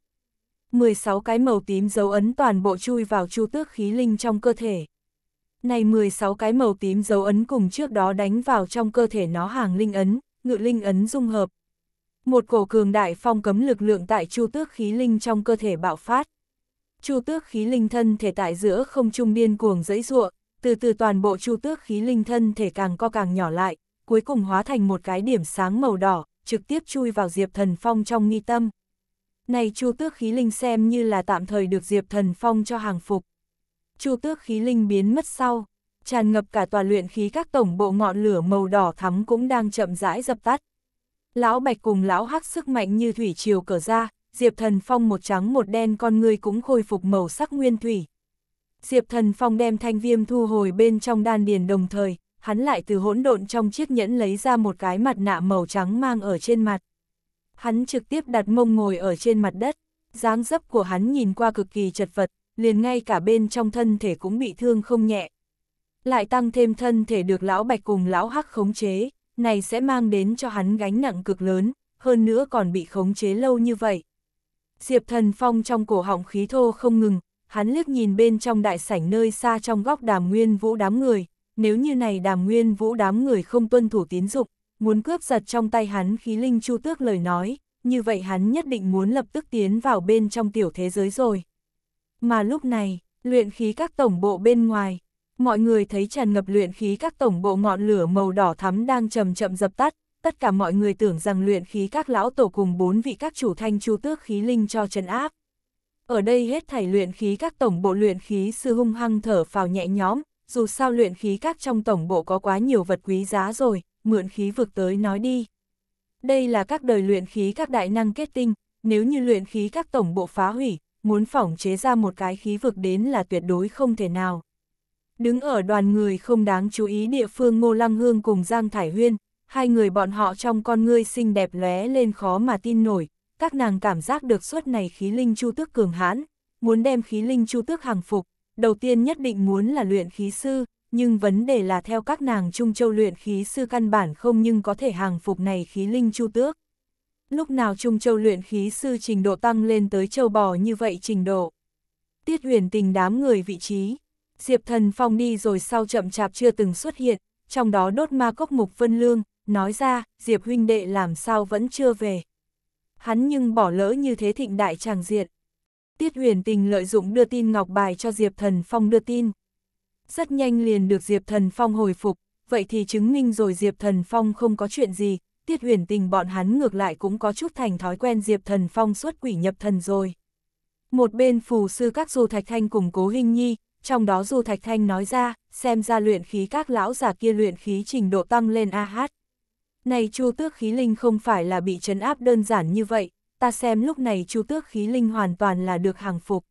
16 cái màu tím dấu ấn toàn bộ chui vào Chu Tước Khí Linh trong cơ thể. Này 16 cái màu tím dấu ấn cùng trước đó đánh vào trong cơ thể nó hàng linh ấn, ngự linh ấn dung hợp. Một cổ cường đại phong cấm lực lượng tại Chu Tước Khí Linh trong cơ thể bạo phát. Chu tước khí linh thân thể tại giữa không trung điên cuồng dẫy ruộng, từ từ toàn bộ chu tước khí linh thân thể càng co càng nhỏ lại, cuối cùng hóa thành một cái điểm sáng màu đỏ, trực tiếp chui vào Diệp Thần Phong trong nghi tâm. Này chu tước khí linh xem như là tạm thời được Diệp Thần Phong cho hàng phục. Chu tước khí linh biến mất sau, tràn ngập cả tòa luyện khí các tổng bộ ngọn lửa màu đỏ thắm cũng đang chậm rãi dập tắt. Lão Bạch cùng lão Hắc sức mạnh như thủy triều cờ ra, Diệp Thần Phong một trắng một đen con người cũng khôi phục màu sắc nguyên thủy. Diệp Thần Phong đem thanh viêm thu hồi bên trong đan điền đồng thời, hắn lại từ hỗn độn trong chiếc nhẫn lấy ra một cái mặt nạ màu trắng mang ở trên mặt. Hắn trực tiếp đặt mông ngồi ở trên mặt đất, dáng dấp của hắn nhìn qua cực kỳ chật vật, liền ngay cả bên trong thân thể cũng bị thương không nhẹ. Lại tăng thêm thân thể được lão bạch cùng lão hắc khống chế, này sẽ mang đến cho hắn gánh nặng cực lớn, hơn nữa còn bị khống chế lâu như vậy. Diệp Thần Phong trong cổ họng khí thô không ngừng, hắn liếc nhìn bên trong đại sảnh nơi xa trong góc đàm nguyên vũ đám người, nếu như này đàm nguyên vũ đám người không tuân thủ tín dục, muốn cướp giật trong tay hắn khí linh chu tước lời nói, như vậy hắn nhất định muốn lập tức tiến vào bên trong tiểu thế giới rồi. Mà lúc này, luyện khí các tổng bộ bên ngoài, mọi người thấy tràn ngập luyện khí các tổng bộ ngọn lửa màu đỏ thắm đang chậm chậm dập tắt, tất cả mọi người tưởng rằng luyện khí các lão tổ cùng bốn vị các chủ thanh chu tước khí linh cho chân áp. Ở đây hết thảy luyện khí các tổng bộ luyện khí sư hung hăng thở phào nhẹ nhóm dù sao luyện khí các trong tổng bộ có quá nhiều vật quý giá rồi, mượn khí vực tới nói đi. Đây là các đời luyện khí các đại năng kết tinh, nếu như luyện khí các tổng bộ phá hủy, muốn phỏng chế ra một cái khí vực đến là tuyệt đối không thể nào. Đứng ở đoàn người không đáng chú ý địa phương Ngô Lăng Hương cùng Giang Thải Huyên, hai người bọn họ trong con ngươi xinh đẹp lóe lên khó mà tin nổi, các nàng cảm giác được suốt này khí linh chu tước cường hãn, muốn đem khí linh chu tước hàng phục, đầu tiên nhất định muốn là luyện khí sư, nhưng vấn đề là theo các nàng Trung Châu luyện khí sư căn bản không nhưng có thể hàng phục này khí linh chu tước. Lúc nào Trung Châu luyện khí sư trình độ tăng lên tới châu bò như vậy trình độ. Tiết huyền tình đám người vị trí, Diệp Thần Phong đi rồi sau chậm chạp chưa từng xuất hiện, trong đó đốt ma cốc mục vân lương, nói ra, Diệp huynh đệ làm sao vẫn chưa về. Hắn nhưng bỏ lỡ như thế thịnh đại tràng diện. Tiết huyền tình lợi dụng đưa tin ngọc bài cho Diệp thần phong đưa tin. Rất nhanh liền được Diệp thần phong hồi phục, vậy thì chứng minh rồi Diệp thần phong không có chuyện gì, tiết huyền tình bọn hắn ngược lại cũng có chút thành thói quen Diệp thần phong xuất quỷ nhập thần rồi. Một bên phù sư các du thạch thanh cùng cố hình nhi, trong đó du thạch thanh nói ra, xem ra luyện khí các lão giả kia luyện khí trình độ tăng lên a AH. Này chu tước khí linh không phải là bị trấn áp đơn giản như vậy, ta xem lúc này chu tước khí linh hoàn toàn là được hàng phục.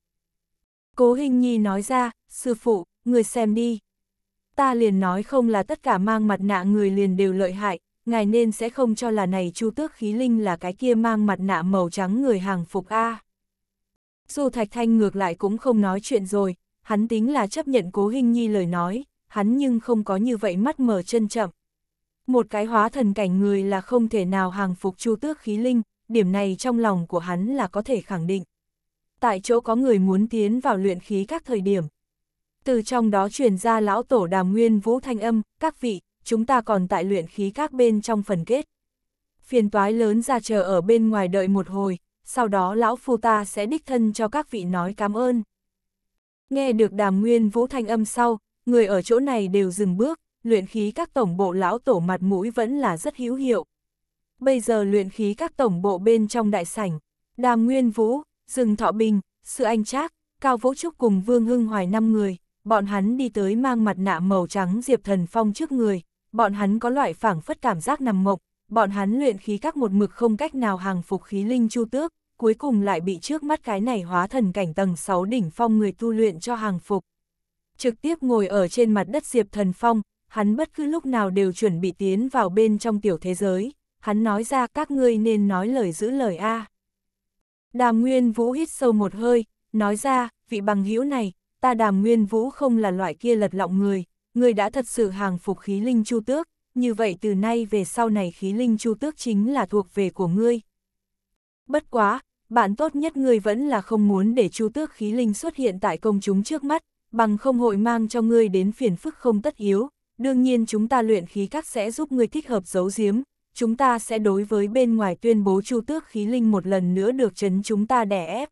Cố hình nhi nói ra, sư phụ, người xem đi. Ta liền nói không là tất cả mang mặt nạ người liền đều lợi hại, ngài nên sẽ không cho là này chu tước khí linh là cái kia mang mặt nạ màu trắng người hàng phục A. À. Dù thạch thanh ngược lại cũng không nói chuyện rồi, hắn tính là chấp nhận cố hình nhi lời nói, hắn nhưng không có như vậy mắt mở chân chậm. Một cái hóa thần cảnh người là không thể nào hàng phục chu tước khí linh, điểm này trong lòng của hắn là có thể khẳng định. Tại chỗ có người muốn tiến vào luyện khí các thời điểm. Từ trong đó truyền ra lão tổ đàm nguyên vũ thanh âm, các vị, chúng ta còn tại luyện khí các bên trong phần kết. Phiền toái lớn ra chờ ở bên ngoài đợi một hồi, sau đó lão phu ta sẽ đích thân cho các vị nói cảm ơn. Nghe được đàm nguyên vũ thanh âm sau, người ở chỗ này đều dừng bước, luyện khí các tổng bộ lão tổ mặt mũi vẫn là rất hữu hiệu. Bây giờ luyện khí các tổng bộ bên trong đại sảnh, Đàm Nguyên Vũ, dương Thọ Bình, sư Anh Trác, Cao Vũ Trúc cùng Vương Hưng Hoài năm người, bọn hắn đi tới mang mặt nạ màu trắng Diệp Thần Phong trước người, bọn hắn có loại phảng phất cảm giác nằm mộng, bọn hắn luyện khí các một mực không cách nào hàng phục khí linh chu tước, cuối cùng lại bị trước mắt cái này hóa thần cảnh tầng 6 đỉnh phong người tu luyện cho hàng phục. Trực tiếp ngồi ở trên mặt đất Diệp Thần Phong, hắn bất cứ lúc nào đều chuẩn bị tiến vào bên trong tiểu thế giới, hắn nói ra các ngươi nên nói lời giữ lời A. À. Đàm Nguyên Vũ hít sâu một hơi, nói ra, vị bằng hữu này, ta Đàm Nguyên Vũ không là loại kia lật lọng người, người đã thật sự hàng phục khí linh chu tước, như vậy từ nay về sau này khí linh chu tước chính là thuộc về của ngươi. Bất quá, bạn tốt nhất ngươi vẫn là không muốn để chu tước khí linh xuất hiện tại công chúng trước mắt, bằng không hội mang cho ngươi đến phiền phức không tất yếu, Đương nhiên chúng ta luyện khí các sẽ giúp ngươi thích hợp giấu giếm, chúng ta sẽ đối với bên ngoài tuyên bố chu tước khí linh một lần nữa được chấn chúng ta đẻ ép.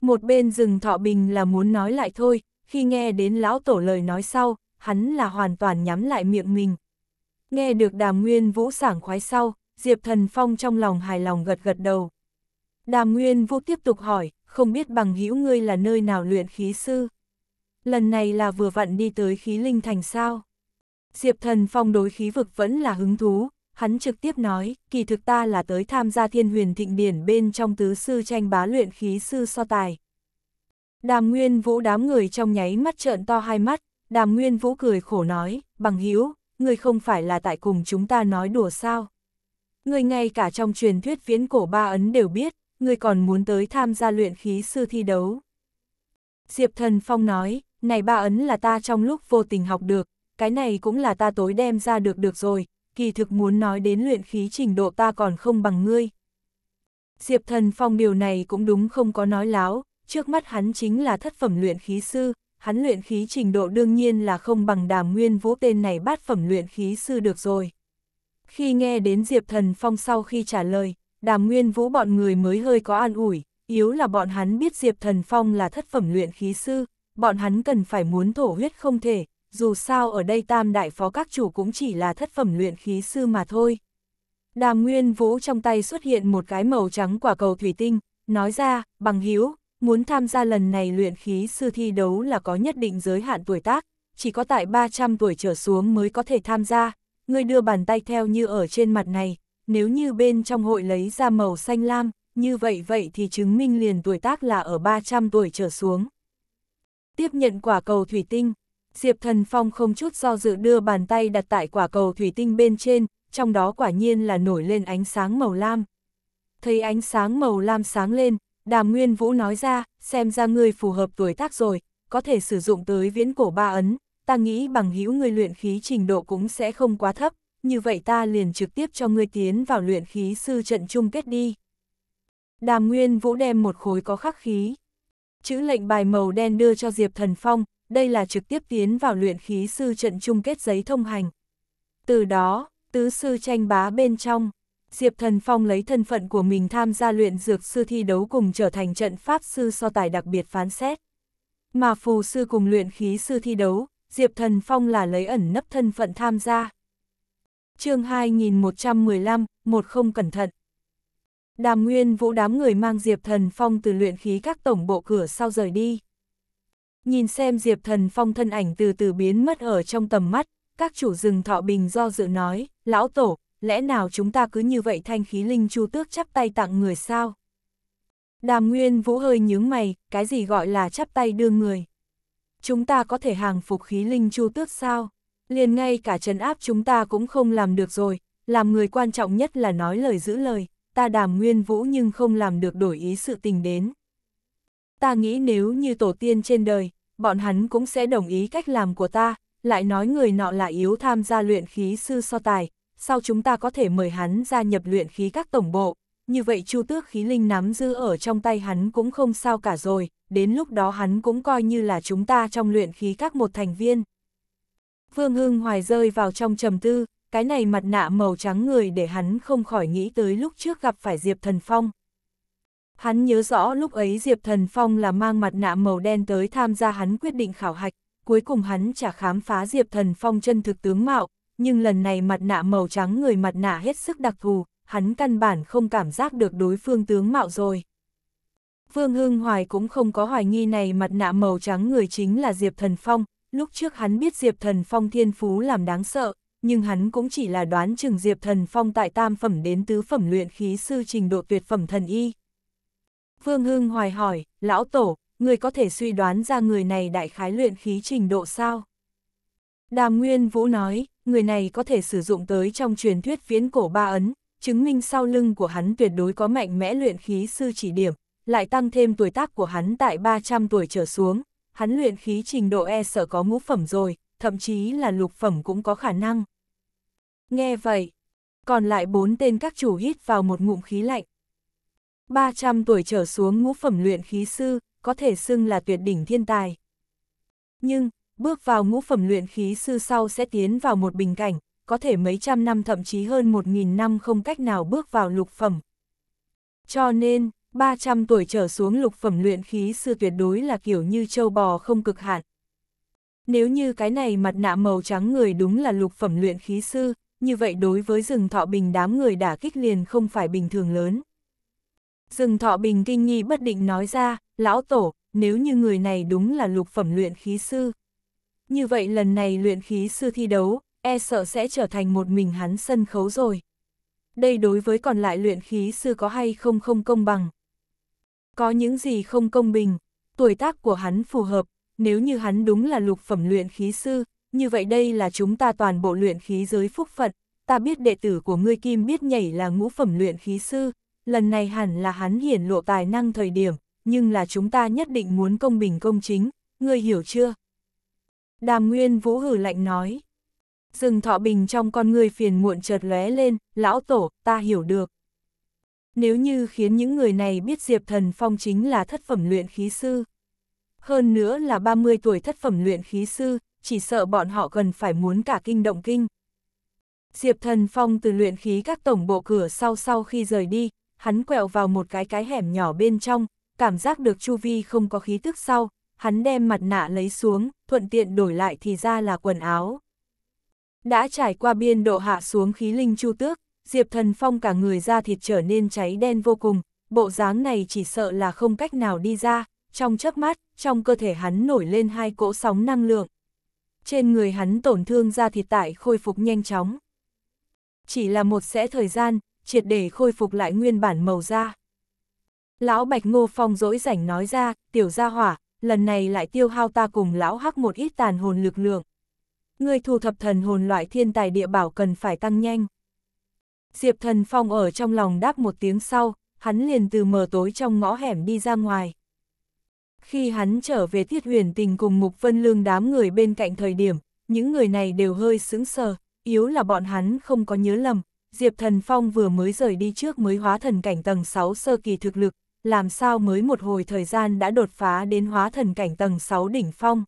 Một bên rừng thọ bình là muốn nói lại thôi, khi nghe đến lão tổ lời nói sau, hắn là hoàn toàn nhắm lại miệng mình. Nghe được đàm nguyên vũ sảng khoái sau, Diệp Thần Phong trong lòng hài lòng gật gật đầu. Đàm nguyên vũ tiếp tục hỏi, không biết bằng hữu ngươi là nơi nào luyện khí sư. Lần này là vừa vặn đi tới khí linh thành sao. Diệp Thần Phong đối khí vực vẫn là hứng thú, hắn trực tiếp nói, kỳ thực ta là tới tham gia thiên huyền thịnh điển bên trong tứ sư tranh bá luyện khí sư so tài. Đàm Nguyên Vũ đám người trong nháy mắt trợn to hai mắt, Đàm Nguyên Vũ cười khổ nói, bằng hữu người không phải là tại cùng chúng ta nói đùa sao. Người ngay cả trong truyền thuyết viễn cổ ba ấn đều biết, người còn muốn tới tham gia luyện khí sư thi đấu. Diệp Thần Phong nói, này ba ấn là ta trong lúc vô tình học được, cái này cũng là ta tối đem ra được được rồi, kỳ thực muốn nói đến luyện khí trình độ ta còn không bằng ngươi. Diệp Thần Phong điều này cũng đúng không có nói láo, trước mắt hắn chính là thất phẩm luyện khí sư, hắn luyện khí trình độ đương nhiên là không bằng đàm nguyên vũ tên này bát phẩm luyện khí sư được rồi. Khi nghe đến Diệp Thần Phong sau khi trả lời, đàm nguyên vũ bọn người mới hơi có an ủi, yếu là bọn hắn biết Diệp Thần Phong là thất phẩm luyện khí sư, bọn hắn cần phải muốn thổ huyết không thể, dù sao ở đây tam đại phó các chủ cũng chỉ là thất phẩm luyện khí sư mà thôi. Đàm Nguyên Vũ trong tay xuất hiện một cái màu trắng quả cầu thủy tinh, nói ra, bằng hiếu, muốn tham gia lần này luyện khí sư thi đấu là có nhất định giới hạn tuổi tác, chỉ có tại 300 tuổi trở xuống mới có thể tham gia, người đưa bàn tay theo như ở trên mặt này, nếu như bên trong hội lấy ra màu xanh lam, như vậy vậy thì chứng minh liền tuổi tác là ở 300 tuổi trở xuống. Tiếp nhận quả cầu thủy tinh, Diệp Thần Phong không chút do dự đưa bàn tay đặt tại quả cầu thủy tinh bên trên, trong đó quả nhiên là nổi lên ánh sáng màu lam. Thấy ánh sáng màu lam sáng lên, Đàm Nguyên Vũ nói ra, xem ra ngươi phù hợp tuổi tác rồi, có thể sử dụng tới viễn cổ ba ấn, ta nghĩ bằng hữu ngươi luyện khí trình độ cũng sẽ không quá thấp, như vậy ta liền trực tiếp cho ngươi tiến vào luyện khí sư trận chung kết đi. Đàm Nguyên Vũ đem một khối có khắc khí. Chữ lệnh bài màu đen đưa cho Diệp Thần Phong, đây là trực tiếp tiến vào luyện khí sư trận chung kết giấy thông hành. Từ đó, tứ sư tranh bá bên trong, Diệp Thần Phong lấy thân phận của mình tham gia luyện dược sư thi đấu cùng trở thành trận pháp sư so tài đặc biệt phán xét. Mà phù sư cùng luyện khí sư thi đấu, Diệp Thần Phong là lấy ẩn nấp thân phận tham gia. chương 2115, một không cẩn thận. Đàm Nguyên Vũ đám người mang Diệp Thần Phong từ luyện khí các tổng bộ cửa sau rời đi nhìn xem Diệp Thần Phong thân ảnh từ từ biến mất ở trong tầm mắt, các chủ rừng thọ bình do dự nói, lão tổ, lẽ nào chúng ta cứ như vậy thanh khí linh chu tước chắp tay tặng người sao? Đàm Nguyên Vũ hơi nhướng mày, cái gì gọi là chắp tay đưa người? Chúng ta có thể hàng phục khí linh chu tước sao? Liền ngay cả trấn áp chúng ta cũng không làm được rồi, làm người quan trọng nhất là nói lời giữ lời, ta đàm Nguyên Vũ nhưng không làm được đổi ý sự tình đến. Ta nghĩ nếu như tổ tiên trên đời, bọn hắn cũng sẽ đồng ý cách làm của ta, lại nói người nọ là yếu tham gia luyện khí sư so tài, sau chúng ta có thể mời hắn gia nhập luyện khí các tổng bộ, như vậy chu tước khí linh nắm dư ở trong tay hắn cũng không sao cả rồi, đến lúc đó hắn cũng coi như là chúng ta trong luyện khí các một thành viên. Vương Hưng Hoài rơi vào trong trầm tư, cái này mặt nạ màu trắng người để hắn không khỏi nghĩ tới lúc trước gặp phải Diệp Thần Phong. Hắn nhớ rõ lúc ấy Diệp Thần Phong là mang mặt nạ màu đen tới tham gia hắn quyết định khảo hạch, cuối cùng hắn chả khám phá Diệp Thần Phong chân thực tướng mạo, nhưng lần này mặt nạ màu trắng người mặt nạ hết sức đặc thù, hắn căn bản không cảm giác được đối phương tướng mạo rồi. Vương Hưng Hoài cũng không có hoài nghi này mặt nạ màu trắng người chính là Diệp Thần Phong, lúc trước hắn biết Diệp Thần Phong thiên phú làm đáng sợ, nhưng hắn cũng chỉ là đoán chừng Diệp Thần Phong tại tam phẩm đến tứ phẩm luyện khí sư trình độ tuyệt phẩm thần y. Phương Hưng hoài hỏi, lão tổ, người có thể suy đoán ra người này đại khái luyện khí trình độ sao? Đàm Nguyên Vũ nói, người này có thể sử dụng tới trong truyền thuyết viễn cổ ba ấn, chứng minh sau lưng của hắn tuyệt đối có mạnh mẽ luyện khí sư chỉ điểm, lại tăng thêm tuổi tác của hắn tại 300 tuổi trở xuống, hắn luyện khí trình độ e sợ có ngũ phẩm rồi, thậm chí là lục phẩm cũng có khả năng. Nghe vậy, còn lại bốn tên các chủ hít vào một ngụm khí lạnh, 300 tuổi trở xuống ngũ phẩm luyện khí sư, có thể xưng là tuyệt đỉnh thiên tài. Nhưng, bước vào ngũ phẩm luyện khí sư sau sẽ tiến vào một bình cảnh, có thể mấy trăm năm thậm chí hơn một nghìn năm không cách nào bước vào lục phẩm. Cho nên, 300 tuổi trở xuống lục phẩm luyện khí sư tuyệt đối là kiểu như châu bò không cực hạn. Nếu như cái này mặt nạ màu trắng người đúng là lục phẩm luyện khí sư, như vậy đối với rừng thọ bình đám người đả kích liền không phải bình thường lớn. Dừng thọ bình kinh nghi bất định nói ra, lão tổ, nếu như người này đúng là lục phẩm luyện khí sư. Như vậy lần này luyện khí sư thi đấu, e sợ sẽ trở thành một mình hắn sân khấu rồi. Đây đối với còn lại luyện khí sư có hay không không công bằng. Có những gì không công bình, tuổi tác của hắn phù hợp, nếu như hắn đúng là lục phẩm luyện khí sư, như vậy đây là chúng ta toàn bộ luyện khí giới phúc phận, ta biết đệ tử của ngươi kim biết nhảy là ngũ phẩm luyện khí sư, lần này hẳn là hắn hiển lộ tài năng thời điểm, nhưng là chúng ta nhất định muốn công bình công chính, ngươi hiểu chưa? Đàm Nguyên Vũ hử lạnh nói. Dừng thọ bình trong con người phiền muộn chợt lóe lên, lão tổ, ta hiểu được. Nếu như khiến những người này biết Diệp Thần Phong chính là thất phẩm luyện khí sư. Hơn nữa là 30 tuổi thất phẩm luyện khí sư, chỉ sợ bọn họ gần phải muốn cả kinh động kinh. Diệp Thần Phong từ luyện khí các tổng bộ cửa sau sau khi rời đi, hắn quẹo vào một cái cái hẻm nhỏ bên trong, cảm giác được chu vi không có khí tức sau, hắn đem mặt nạ lấy xuống, thuận tiện đổi lại thì ra là quần áo. Đã trải qua biên độ hạ xuống khí linh chu tước, Diệp Thần Phong cả người da thịt trở nên cháy đen vô cùng, bộ dáng này chỉ sợ là không cách nào đi ra, trong chớp mắt, trong cơ thể hắn nổi lên hai cỗ sóng năng lượng. Trên người hắn tổn thương da thịt tại khôi phục nhanh chóng. Chỉ là một sẽ thời gian, triệt để khôi phục lại nguyên bản màu da. Lão Bạch Ngô Phong dỗi rảnh nói ra, tiểu gia hỏa, lần này lại tiêu hao ta cùng lão hắc một ít tàn hồn lực lượng. Người thu thập thần hồn loại thiên tài địa bảo cần phải tăng nhanh. Diệp thần phong ở trong lòng đáp một tiếng sau, hắn liền từ mờ tối trong ngõ hẻm đi ra ngoài. Khi hắn trở về thiết huyền tình cùng Mục Vân Lương đám người bên cạnh thời điểm, những người này đều hơi sững sờ, yếu là bọn hắn không có nhớ lầm, Diệp Thần Phong vừa mới rời đi trước mới hóa thần cảnh tầng 6 sơ kỳ thực lực, làm sao mới một hồi thời gian đã đột phá đến hóa thần cảnh tầng 6 đỉnh phong.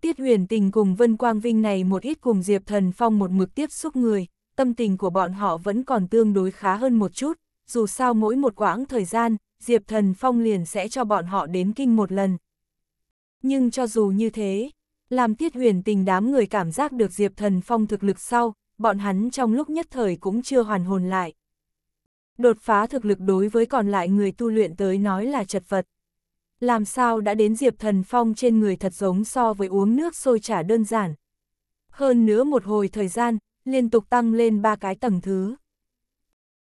Tiết huyền tình cùng Vân Quang Vinh này một ít cùng Diệp Thần Phong một mực tiếp xúc người, tâm tình của bọn họ vẫn còn tương đối khá hơn một chút, dù sao mỗi một quãng thời gian, Diệp Thần Phong liền sẽ cho bọn họ đến kinh một lần. Nhưng cho dù như thế, làm Tiết huyền tình đám người cảm giác được Diệp Thần Phong thực lực sau, bọn hắn trong lúc nhất thời cũng chưa hoàn hồn lại. Đột phá thực lực đối với còn lại người tu luyện tới nói là chật vật. Làm sao đã đến Diệp Thần Phong trên người thật giống so với uống nước sôi trả đơn giản. Hơn nữa một hồi thời gian, liên tục tăng lên ba cái tầng thứ.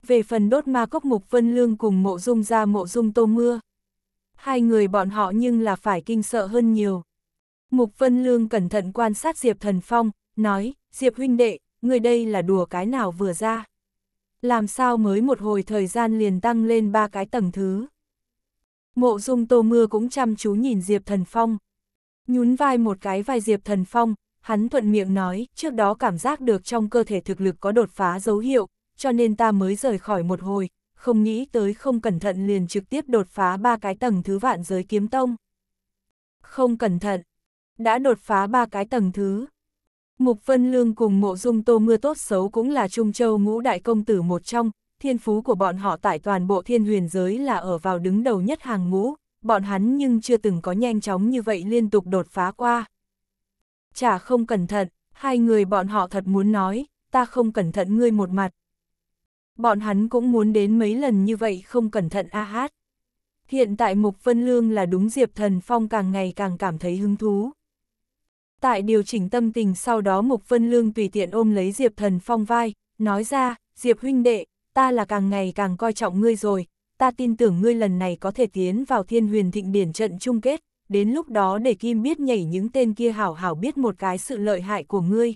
Về phần đốt ma cốc mục vân lương cùng mộ dung ra mộ dung tô mưa. Hai người bọn họ nhưng là phải kinh sợ hơn nhiều. Mục vân lương cẩn thận quan sát Diệp Thần Phong, nói, Diệp huynh đệ, người đây là đùa cái nào vừa ra. Làm sao mới một hồi thời gian liền tăng lên ba cái tầng thứ. Mộ dung tô mưa cũng chăm chú nhìn Diệp Thần Phong. Nhún vai một cái vai Diệp Thần Phong, hắn thuận miệng nói, trước đó cảm giác được trong cơ thể thực lực có đột phá dấu hiệu, cho nên ta mới rời khỏi một hồi, không nghĩ tới không cẩn thận liền trực tiếp đột phá ba cái tầng thứ vạn giới kiếm tông. Không cẩn thận, đã đột phá ba cái tầng thứ. Mục Vân Lương cùng mộ dung tô mưa tốt xấu cũng là Trung Châu ngũ đại công tử một trong, thiên phú của bọn họ tại toàn bộ thiên huyền giới là ở vào đứng đầu nhất hàng ngũ, bọn hắn nhưng chưa từng có nhanh chóng như vậy liên tục đột phá qua. Chả không cẩn thận, hai người bọn họ thật muốn nói, ta không cẩn thận ngươi một mặt. Bọn hắn cũng muốn đến mấy lần như vậy không cẩn thận a hát. Hiện tại Mục Vân Lương là đúng Diệp Thần Phong càng ngày càng cảm thấy hứng thú. Tại điều chỉnh tâm tình sau đó Mục Vân Lương tùy tiện ôm lấy Diệp Thần Phong vai, nói ra, Diệp huynh đệ, ta là càng ngày càng coi trọng ngươi rồi, ta tin tưởng ngươi lần này có thể tiến vào thiên huyền thịnh điển trận chung kết, đến lúc đó để Kim biết nhảy những tên kia hảo hảo biết một cái sự lợi hại của ngươi.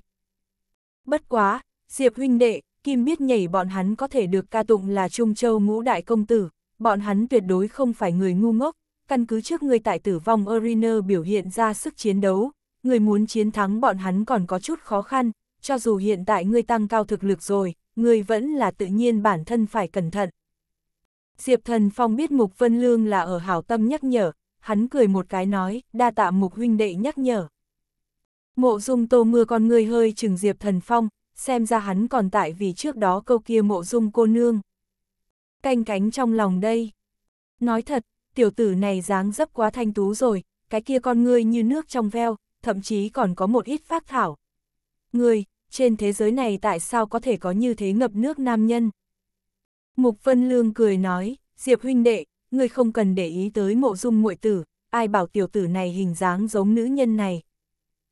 Bất quá, Diệp huynh đệ, Kim biết nhảy bọn hắn có thể được ca tụng là Trung Châu ngũ đại công tử, bọn hắn tuyệt đối không phải người ngu ngốc, căn cứ trước người tại tử vong Arena biểu hiện ra sức chiến đấu, người muốn chiến thắng bọn hắn còn có chút khó khăn, cho dù hiện tại ngươi tăng cao thực lực rồi, ngươi vẫn là tự nhiên bản thân phải cẩn thận. Diệp Thần Phong biết Mục Vân Lương là ở hảo tâm nhắc nhở, hắn cười một cái nói, đa tạ Mục huynh đệ nhắc nhở. Mộ Dung Tô mưa con ngươi hơi chừng Diệp Thần Phong, xem ra hắn còn tại vì trước đó câu kia Mộ Dung cô nương. Canh cánh trong lòng đây. Nói thật, tiểu tử này dáng dấp quá thanh tú rồi, cái kia con ngươi như nước trong veo, thậm chí còn có một ít phác thảo. Người, trên thế giới này tại sao có thể có như thế ngập nước nam nhân? Mục Vân Lương cười nói, Diệp huynh đệ, người không cần để ý tới mộ dung muội tử, ai bảo tiểu tử này hình dáng giống nữ nhân này.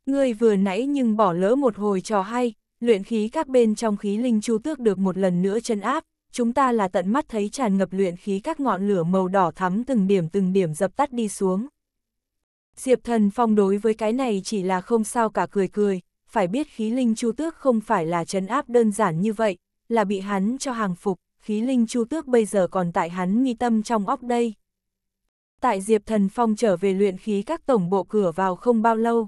người vừa nãy nhưng bỏ lỡ một hồi trò hay, luyện khí các bên trong khí linh chu tước được một lần nữa chân áp, chúng ta là tận mắt thấy tràn ngập luyện khí các ngọn lửa màu đỏ thắm từng điểm từng điểm dập tắt đi xuống. Diệp Thần Phong đối với cái này chỉ là không sao cả cười cười, phải biết khí linh chu tước không phải là trấn áp đơn giản như vậy, là bị hắn cho hàng phục, khí linh chu tước bây giờ còn tại hắn nghi tâm trong óc đây. Tại Diệp Thần Phong trở về luyện khí các tổng bộ cửa vào không bao lâu.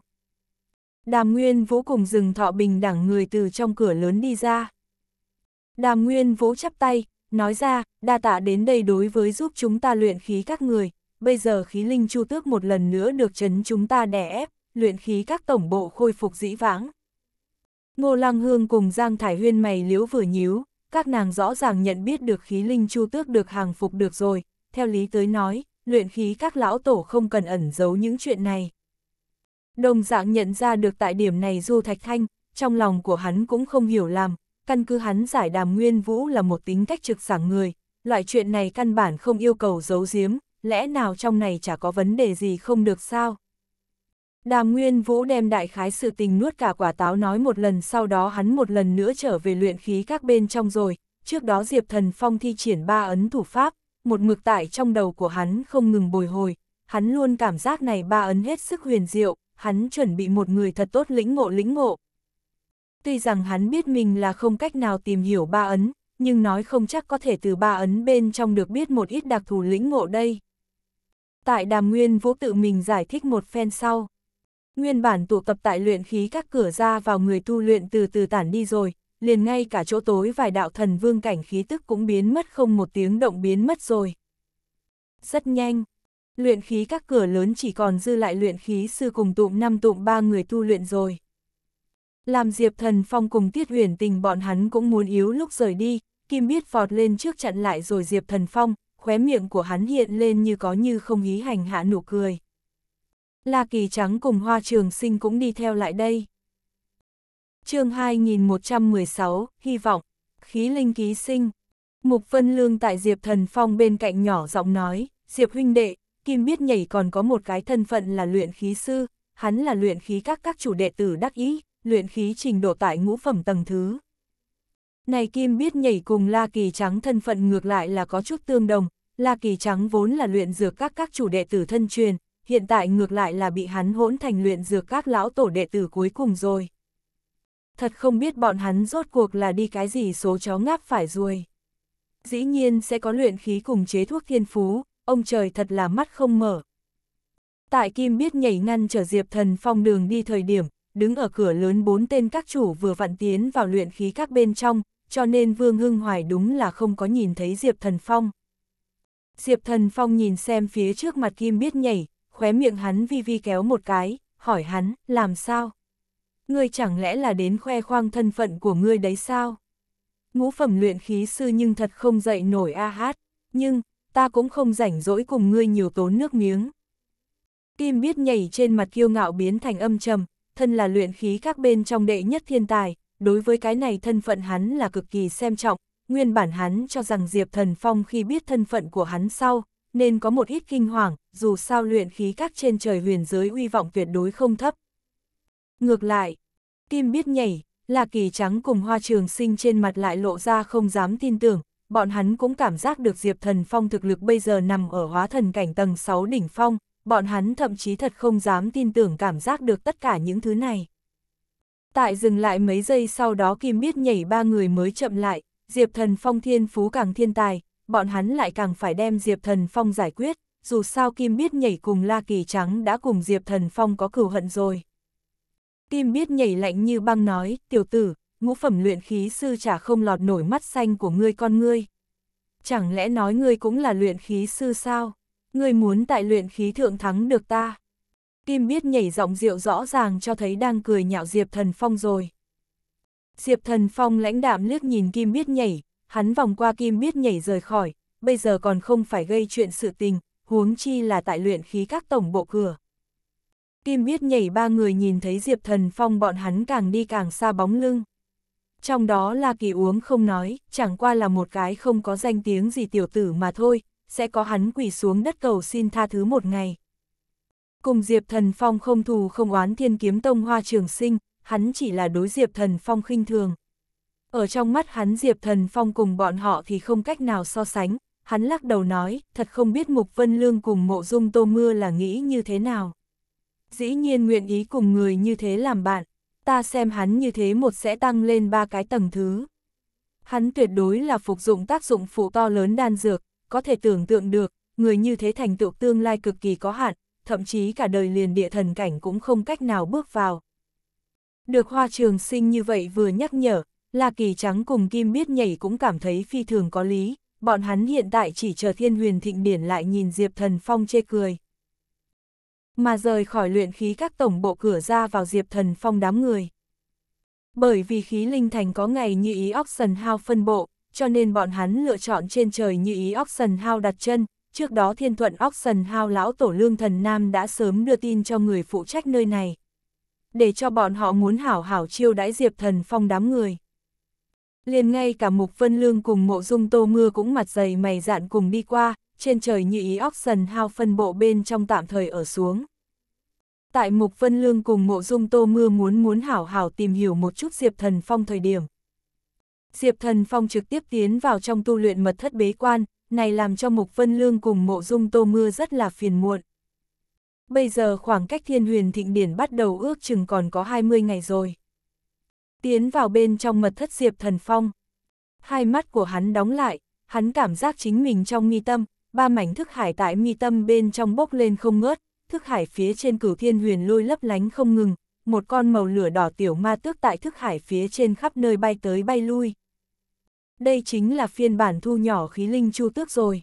Đàm Nguyên Vũ cùng rừng thọ bình đẳng người từ trong cửa lớn đi ra. Đàm Nguyên Vũ chắp tay, nói ra, đa tạ đến đây đối với giúp chúng ta luyện khí các người, bây giờ khí linh chu tước một lần nữa được chấn chúng ta đè ép, luyện khí các tổng bộ khôi phục dĩ vãng. Ngô Lăng Hương cùng Giang Thải Huyên mày liếu vừa nhíu, các nàng rõ ràng nhận biết được khí linh chu tước được hàng phục được rồi, theo lý tới nói, luyện khí các lão tổ không cần ẩn giấu những chuyện này. Đồng dạng nhận ra được tại điểm này Du Thạch Thanh, trong lòng của hắn cũng không hiểu làm, căn cứ hắn giải đàm nguyên vũ là một tính cách trực sảng người, loại chuyện này căn bản không yêu cầu giấu giếm, lẽ nào trong này chả có vấn đề gì không được sao? Đàm Nguyên Vũ đem đại khái sự tình nuốt cả quả táo nói một lần sau đó hắn một lần nữa trở về luyện khí các bên trong rồi, trước đó Diệp Thần Phong thi triển ba ấn thủ pháp, một mực tại trong đầu của hắn không ngừng bồi hồi, hắn luôn cảm giác này ba ấn hết sức huyền diệu, hắn chuẩn bị một người thật tốt lĩnh ngộ lĩnh ngộ. Tuy rằng hắn biết mình là không cách nào tìm hiểu ba ấn, nhưng nói không chắc có thể từ ba ấn bên trong được biết một ít đặc thù lĩnh ngộ đây tại đàm nguyên vũ tự mình giải thích một phen sau. Nguyên bản tụ tập tại luyện khí các cửa ra vào người tu luyện từ từ tản đi rồi, liền ngay cả chỗ tối vài đạo thần vương cảnh khí tức cũng biến mất không một tiếng động biến mất rồi. Rất nhanh, luyện khí các cửa lớn chỉ còn dư lại luyện khí sư cùng tụm năm tụm ba người tu luyện rồi. Làm Diệp Thần Phong cùng Tiết Huyền Tình bọn hắn cũng muốn yếu lúc rời đi, Kim biết vọt lên trước chặn lại rồi Diệp Thần Phong, khóe miệng của hắn hiện lên như có như không hí hành hạ nụ cười. La Kỳ Trắng cùng Hoa Trường Sinh cũng đi theo lại đây. chương 2116, Hy vọng, Khí Linh Ký Sinh. Mục Vân Lương tại Diệp Thần Phong bên cạnh nhỏ giọng nói, Diệp huynh đệ, Kim biết nhảy còn có một cái thân phận là luyện khí sư, hắn là luyện khí các các chủ đệ tử đắc ý, luyện khí trình độ tại ngũ phẩm tầng thứ. Này Kim biết nhảy cùng La Kỳ Trắng thân phận ngược lại là có chút tương đồng, La Kỳ Trắng vốn là luyện dược các các chủ đệ tử thân truyền, hiện tại ngược lại là bị hắn hỗn thành luyện dược các lão tổ đệ tử cuối cùng rồi. Thật không biết bọn hắn rốt cuộc là đi cái gì số chó ngáp phải ruồi. Dĩ nhiên sẽ có luyện khí cùng chế thuốc thiên phú, ông trời thật là mắt không mở. Tại Kim biết nhảy ngăn trở Diệp Thần Phong đường đi thời điểm, đứng ở cửa lớn bốn tên các chủ vừa vặn tiến vào luyện khí các bên trong, cho nên Vương Hưng Hoài đúng là không có nhìn thấy Diệp Thần Phong. Diệp Thần Phong nhìn xem phía trước mặt Kim biết nhảy, khóe miệng hắn vi vi kéo một cái, hỏi hắn, làm sao? Ngươi chẳng lẽ là đến khoe khoang thân phận của ngươi đấy sao? Ngũ phẩm luyện khí sư nhưng thật không dậy nổi a hát, nhưng, ta cũng không rảnh rỗi cùng ngươi nhiều tốn nước miếng. Kim biết nhảy trên mặt kiêu ngạo biến thành âm trầm, thân là luyện khí các bên trong đệ nhất thiên tài, đối với cái này thân phận hắn là cực kỳ xem trọng, nguyên bản hắn cho rằng Diệp Thần Phong khi biết thân phận của hắn sau, nên có một ít kinh hoàng, dù sao luyện khí các trên trời huyền giới uy vọng tuyệt đối không thấp. Ngược lại, Kim biết nhảy, là kỳ trắng cùng hoa trường sinh trên mặt lại lộ ra không dám tin tưởng, bọn hắn cũng cảm giác được Diệp Thần Phong thực lực bây giờ nằm ở hóa thần cảnh tầng 6 đỉnh phong, bọn hắn thậm chí thật không dám tin tưởng cảm giác được tất cả những thứ này. Tại dừng lại mấy giây sau đó Kim biết nhảy ba người mới chậm lại, Diệp Thần Phong thiên phú càng thiên tài, bọn hắn lại càng phải đem Diệp Thần Phong giải quyết, dù sao Kim biết nhảy cùng La Kỳ Trắng đã cùng Diệp Thần Phong có cửu hận rồi. Kim biết nhảy lạnh như băng nói, tiểu tử, ngũ phẩm luyện khí sư chả không lọt nổi mắt xanh của ngươi con ngươi. Chẳng lẽ nói ngươi cũng là luyện khí sư sao? Ngươi muốn tại luyện khí thượng thắng được ta? Kim biết nhảy giọng rượu rõ ràng cho thấy đang cười nhạo Diệp Thần Phong rồi. Diệp Thần Phong lãnh đạm liếc nhìn Kim Biết Nhảy, hắn vòng qua Kim Biết Nhảy rời khỏi, bây giờ còn không phải gây chuyện sự tình, huống chi là tại luyện khí các tổng bộ cửa. Kim Biết Nhảy ba người nhìn thấy Diệp Thần Phong bọn hắn càng đi càng xa bóng lưng. Trong đó là kỳ uống không nói, chẳng qua là một cái không có danh tiếng gì tiểu tử mà thôi, sẽ có hắn quỳ xuống đất cầu xin tha thứ một ngày. Cùng Diệp Thần Phong không thù không oán thiên kiếm tông hoa trường sinh, hắn chỉ là đối Diệp Thần Phong khinh thường. Ở trong mắt hắn Diệp Thần Phong cùng bọn họ thì không cách nào so sánh, hắn lắc đầu nói, thật không biết Mục Vân Lương cùng mộ dung tô mưa là nghĩ như thế nào. Dĩ nhiên nguyện ý cùng người như thế làm bạn, ta xem hắn như thế một sẽ tăng lên ba cái tầng thứ. Hắn tuyệt đối là phục dụng tác dụng phụ to lớn đan dược, có thể tưởng tượng được, người như thế thành tựu tương lai cực kỳ có hạn, thậm chí cả đời liền địa thần cảnh cũng không cách nào bước vào, được hoa trường sinh như vậy vừa nhắc nhở, là Kỳ Trắng cùng Kim biết nhảy cũng cảm thấy phi thường có lý, bọn hắn hiện tại chỉ chờ thiên huyền thịnh điển lại nhìn Diệp Thần Phong chê cười. Mà rời khỏi luyện khí các tổng bộ cửa ra vào Diệp Thần Phong đám người. Bởi vì khí linh thành có ngày như ý Oxen Hao phân bộ, cho nên bọn hắn lựa chọn trên trời như ý Oxen Hao đặt chân, trước đó thiên thuận Oxen Hao lão tổ lương thần nam đã sớm đưa tin cho người phụ trách nơi này để cho bọn họ muốn hảo hảo chiêu đãi Diệp Thần Phong đám người. Liền ngay cả Mục Vân Lương cùng mộ dung tô mưa cũng mặt dày mày dạn cùng đi qua, trên trời như ý óc sần hao phân bộ bên trong tạm thời ở xuống. Tại Mục Vân Lương cùng mộ dung tô mưa muốn muốn hảo hảo tìm hiểu một chút Diệp Thần Phong thời điểm. Diệp Thần Phong trực tiếp tiến vào trong tu luyện mật thất bế quan, này làm cho Mục Vân Lương cùng mộ dung tô mưa rất là phiền muộn. Bây giờ khoảng cách thiên huyền thịnh điển bắt đầu ước chừng còn có 20 ngày rồi. Tiến vào bên trong mật thất Diệp Thần Phong. Hai mắt của hắn đóng lại, hắn cảm giác chính mình trong mi tâm, ba mảnh thức hải tại mi tâm bên trong bốc lên không ngớt, thức hải phía trên cửu thiên huyền lôi lấp lánh không ngừng, một con màu lửa đỏ tiểu ma tước tại thức hải phía trên khắp nơi bay tới bay lui. Đây chính là phiên bản thu nhỏ khí linh chu tước rồi.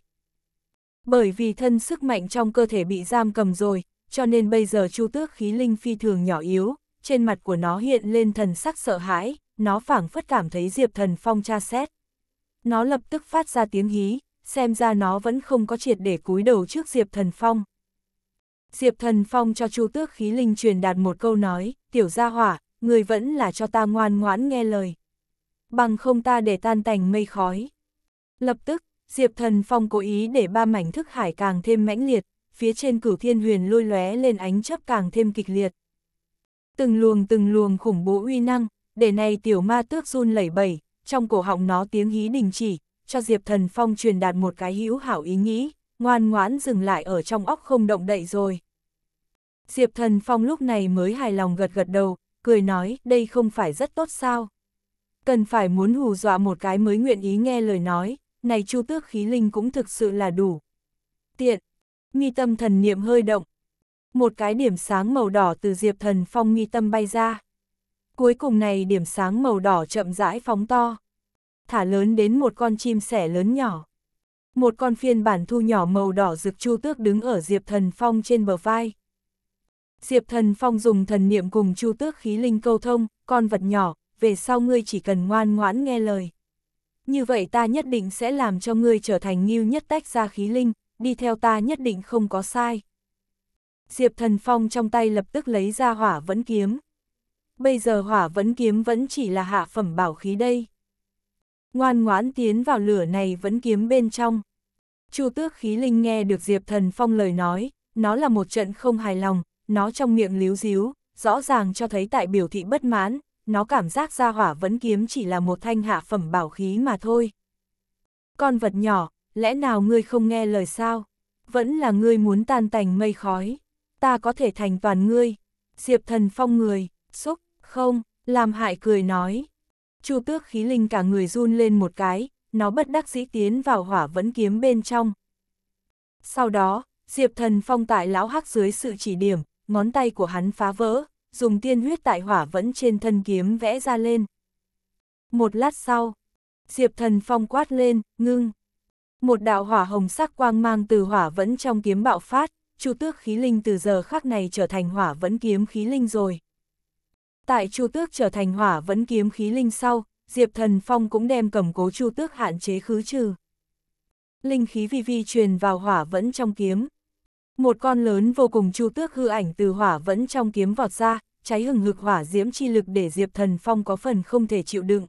Bởi vì thân sức mạnh trong cơ thể bị giam cầm rồi, cho nên bây giờ chu tước khí linh phi thường nhỏ yếu, trên mặt của nó hiện lên thần sắc sợ hãi, nó phảng phất cảm thấy Diệp Thần Phong tra xét. Nó lập tức phát ra tiếng hí, xem ra nó vẫn không có triệt để cúi đầu trước Diệp Thần Phong. Diệp Thần Phong cho Chu Tước Khí Linh truyền đạt một câu nói, tiểu gia hỏa, người vẫn là cho ta ngoan ngoãn nghe lời. Bằng không ta để tan tành mây khói. Lập tức, Diệp Thần Phong cố ý để ba mảnh thức hải càng thêm mãnh liệt, phía trên cửu thiên huyền lôi lóe lên ánh chấp càng thêm kịch liệt. Từng luồng từng luồng khủng bố uy năng, để này tiểu ma tước run lẩy bẩy, trong cổ họng nó tiếng hí đình chỉ, cho Diệp Thần Phong truyền đạt một cái hữu hảo ý nghĩ, ngoan ngoãn dừng lại ở trong óc không động đậy rồi. Diệp Thần Phong lúc này mới hài lòng gật gật đầu, cười nói đây không phải rất tốt sao. Cần phải muốn hù dọa một cái mới nguyện ý nghe lời nói, này chu tước khí linh cũng thực sự là đủ. Tiện, mi tâm thần niệm hơi động. Một cái điểm sáng màu đỏ từ diệp thần phong mi tâm bay ra. Cuối cùng này điểm sáng màu đỏ chậm rãi phóng to. Thả lớn đến một con chim sẻ lớn nhỏ. Một con phiên bản thu nhỏ màu đỏ rực chu tước đứng ở diệp thần phong trên bờ vai. Diệp thần phong dùng thần niệm cùng chu tước khí linh câu thông, con vật nhỏ, về sau ngươi chỉ cần ngoan ngoãn nghe lời. Như vậy ta nhất định sẽ làm cho ngươi trở thành nghiêu nhất tách ra khí linh, đi theo ta nhất định không có sai. Diệp Thần Phong trong tay lập tức lấy ra hỏa vẫn kiếm. Bây giờ hỏa vẫn kiếm vẫn chỉ là hạ phẩm bảo khí đây. Ngoan ngoãn tiến vào lửa này vẫn kiếm bên trong. Chu tước khí linh nghe được Diệp Thần Phong lời nói, nó là một trận không hài lòng, nó trong miệng líu díu, rõ ràng cho thấy tại biểu thị bất mãn, nó cảm giác ra hỏa vẫn kiếm chỉ là một thanh hạ phẩm bảo khí mà thôi. Con vật nhỏ, lẽ nào ngươi không nghe lời sao? Vẫn là ngươi muốn tan tành mây khói, ta có thể thành toàn ngươi. Diệp thần phong người, xúc, không, làm hại cười nói. Chu tước khí linh cả người run lên một cái, nó bất đắc dĩ tiến vào hỏa vẫn kiếm bên trong. Sau đó, Diệp thần phong tại lão hắc dưới sự chỉ điểm, ngón tay của hắn phá vỡ, dùng tiên huyết tại hỏa vẫn trên thân kiếm vẽ ra lên. Một lát sau, Diệp thần phong quát lên, ngưng một đạo hỏa hồng sắc quang mang từ hỏa vẫn trong kiếm bạo phát, chu tước khí linh từ giờ khắc này trở thành hỏa vẫn kiếm khí linh rồi. Tại chu tước trở thành hỏa vẫn kiếm khí linh sau, Diệp Thần Phong cũng đem cầm cố chu tước hạn chế khứ trừ. Linh khí vi vi truyền vào hỏa vẫn trong kiếm. Một con lớn vô cùng chu tước hư ảnh từ hỏa vẫn trong kiếm vọt ra, cháy hừng hực hỏa diễm chi lực để Diệp Thần Phong có phần không thể chịu đựng.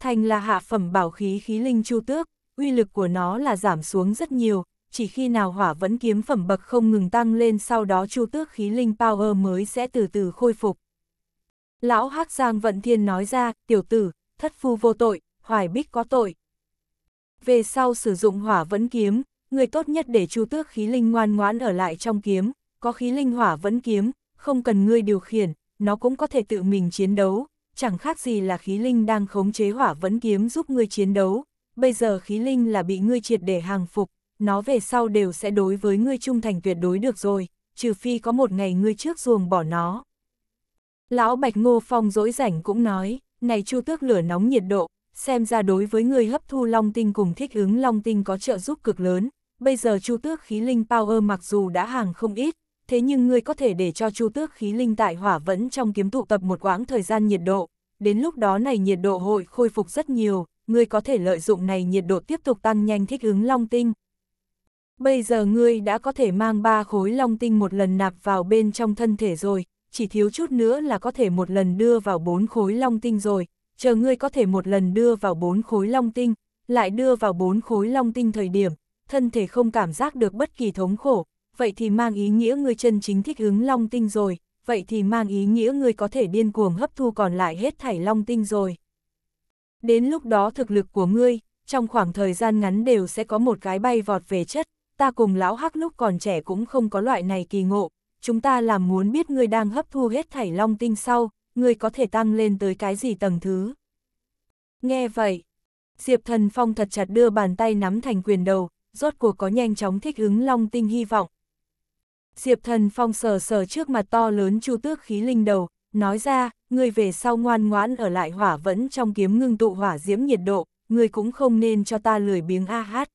Thành là hạ phẩm bảo khí khí linh chu tước, uy lực của nó là giảm xuống rất nhiều, chỉ khi nào hỏa vẫn kiếm phẩm bậc không ngừng tăng lên sau đó chu tước khí linh power mới sẽ từ từ khôi phục. Lão hắc Giang Vận Thiên nói ra, tiểu tử, thất phu vô tội, hoài bích có tội. Về sau sử dụng hỏa vẫn kiếm, người tốt nhất để chu tước khí linh ngoan ngoãn ở lại trong kiếm, có khí linh hỏa vẫn kiếm, không cần ngươi điều khiển, nó cũng có thể tự mình chiến đấu, chẳng khác gì là khí linh đang khống chế hỏa vẫn kiếm giúp ngươi chiến đấu, bây giờ khí linh là bị ngươi triệt để hàng phục, nó về sau đều sẽ đối với ngươi trung thành tuyệt đối được rồi, trừ phi có một ngày ngươi trước ruồng bỏ nó. Lão Bạch Ngô Phong dỗi rảnh cũng nói, này chu tước lửa nóng nhiệt độ, xem ra đối với ngươi hấp thu long tinh cùng thích ứng long tinh có trợ giúp cực lớn. Bây giờ chu tước khí linh power mặc dù đã hàng không ít, thế nhưng ngươi có thể để cho chu tước khí linh tại hỏa vẫn trong kiếm tụ tập một quãng thời gian nhiệt độ. Đến lúc đó này nhiệt độ hội khôi phục rất nhiều, ngươi có thể lợi dụng này nhiệt độ tiếp tục tăng nhanh thích ứng long tinh. Bây giờ ngươi đã có thể mang ba khối long tinh một lần nạp vào bên trong thân thể rồi, chỉ thiếu chút nữa là có thể một lần đưa vào bốn khối long tinh rồi, chờ ngươi có thể một lần đưa vào bốn khối long tinh, lại đưa vào bốn khối long tinh thời điểm, thân thể không cảm giác được bất kỳ thống khổ, vậy thì mang ý nghĩa ngươi chân chính thích ứng long tinh rồi, vậy thì mang ý nghĩa ngươi có thể điên cuồng hấp thu còn lại hết thảy long tinh rồi. Đến lúc đó thực lực của ngươi, trong khoảng thời gian ngắn đều sẽ có một cái bay vọt về chất, ta cùng lão hắc lúc còn trẻ cũng không có loại này kỳ ngộ, chúng ta làm muốn biết ngươi đang hấp thu hết thảy long tinh sau, ngươi có thể tăng lên tới cái gì tầng thứ. Nghe vậy, Diệp Thần Phong thật chặt đưa bàn tay nắm thành quyền đầu, rốt cuộc có nhanh chóng thích ứng long tinh hy vọng. Diệp Thần Phong sờ sờ trước mặt to lớn chu tước khí linh đầu, nói ra, ngươi về sau ngoan ngoãn ở lại hỏa vẫn trong kiếm ngưng tụ hỏa diễm nhiệt độ, ngươi cũng không nên cho ta lười biếng a hát.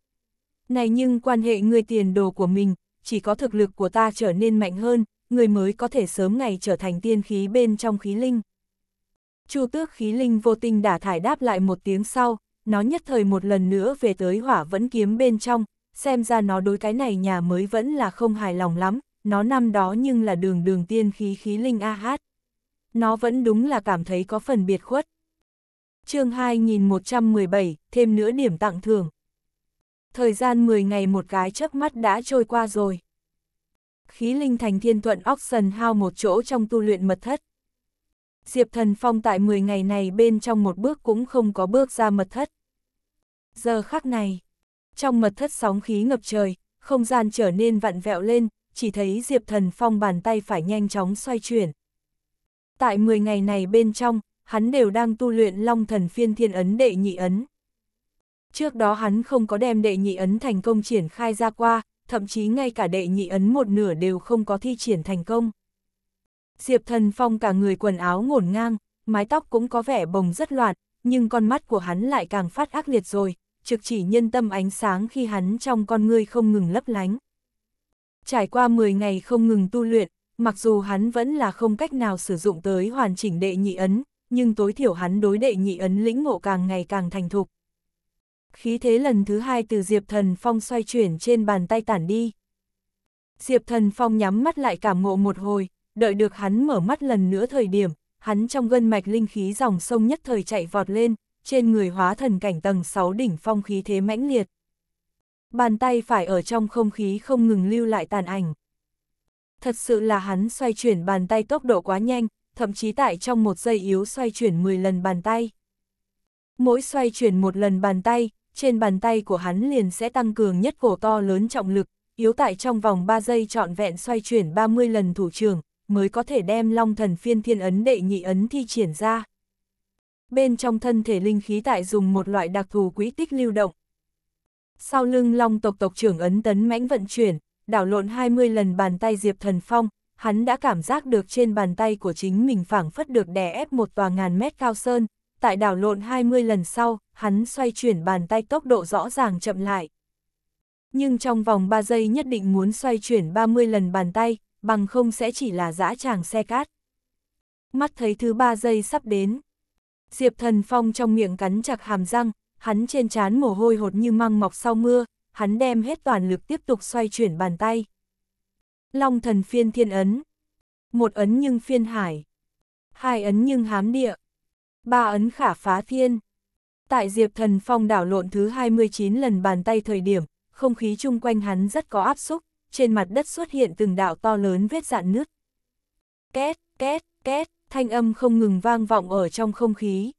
Này nhưng quan hệ ngươi tiền đồ của mình, chỉ có thực lực của ta trở nên mạnh hơn, ngươi mới có thể sớm ngày trở thành tiên khí bên trong khí linh. Chu tước khí linh vô tình đả thải đáp lại một tiếng sau, nó nhất thời một lần nữa về tới hỏa vẫn kiếm bên trong, xem ra nó đối cái này nhà mới vẫn là không hài lòng lắm, nó năm đó nhưng là đường đường tiên khí khí linh a hát nó vẫn đúng là cảm thấy có phần biệt khuất. chương 2117, thêm nữa điểm tặng thưởng. Thời gian 10 ngày một cái chớp mắt đã trôi qua rồi. Khí linh thành thiên thuận Oxen hao một chỗ trong tu luyện mật thất. Diệp Thần Phong tại 10 ngày này bên trong một bước cũng không có bước ra mật thất. Giờ khắc này, trong mật thất sóng khí ngập trời, không gian trở nên vặn vẹo lên, chỉ thấy Diệp Thần Phong bàn tay phải nhanh chóng xoay chuyển tại 10 ngày này bên trong, hắn đều đang tu luyện long thần phiên thiên ấn đệ nhị ấn. Trước đó hắn không có đem đệ nhị ấn thành công triển khai ra qua, thậm chí ngay cả đệ nhị ấn một nửa đều không có thi triển thành công. Diệp thần phong cả người quần áo ngổn ngang, mái tóc cũng có vẻ bồng rất loạn, nhưng con mắt của hắn lại càng phát ác liệt rồi, trực chỉ nhân tâm ánh sáng khi hắn trong con ngươi không ngừng lấp lánh. Trải qua 10 ngày không ngừng tu luyện, mặc dù hắn vẫn là không cách nào sử dụng tới hoàn chỉnh đệ nhị ấn, nhưng tối thiểu hắn đối đệ nhị ấn lĩnh ngộ càng ngày càng thành thục. Khí thế lần thứ hai từ Diệp Thần Phong xoay chuyển trên bàn tay tản đi. Diệp Thần Phong nhắm mắt lại cảm ngộ một hồi, đợi được hắn mở mắt lần nữa thời điểm, hắn trong gân mạch linh khí dòng sông nhất thời chạy vọt lên, trên người hóa thần cảnh tầng 6 đỉnh phong khí thế mãnh liệt. Bàn tay phải ở trong không khí không ngừng lưu lại tàn ảnh thật sự là hắn xoay chuyển bàn tay tốc độ quá nhanh, thậm chí tại trong một giây yếu xoay chuyển 10 lần bàn tay. Mỗi xoay chuyển một lần bàn tay, trên bàn tay của hắn liền sẽ tăng cường nhất cổ to lớn trọng lực, yếu tại trong vòng 3 giây trọn vẹn xoay chuyển 30 lần thủ trưởng, mới có thể đem long thần phiên thiên ấn đệ nhị ấn thi triển ra. Bên trong thân thể linh khí tại dùng một loại đặc thù quỹ tích lưu động. Sau lưng long tộc tộc trưởng ấn tấn mãnh vận chuyển, đảo lộn 20 lần bàn tay Diệp Thần Phong, hắn đã cảm giác được trên bàn tay của chính mình phảng phất được đè ép một tòa ngàn mét cao sơn, tại đảo lộn 20 lần sau, hắn xoay chuyển bàn tay tốc độ rõ ràng chậm lại. Nhưng trong vòng 3 giây nhất định muốn xoay chuyển 30 lần bàn tay, bằng không sẽ chỉ là dã tràng xe cát. Mắt thấy thứ 3 giây sắp đến. Diệp Thần Phong trong miệng cắn chặt hàm răng, hắn trên trán mồ hôi hột như măng mọc sau mưa, hắn đem hết toàn lực tiếp tục xoay chuyển bàn tay. Long thần phiên thiên ấn. Một ấn nhưng phiên hải. Hai ấn nhưng hám địa. Ba ấn khả phá thiên. Tại Diệp Thần Phong đảo lộn thứ 29 lần bàn tay thời điểm, không khí chung quanh hắn rất có áp xúc, trên mặt đất xuất hiện từng đạo to lớn vết dạn nứt. Két, két, két, thanh âm không ngừng vang vọng ở trong không khí.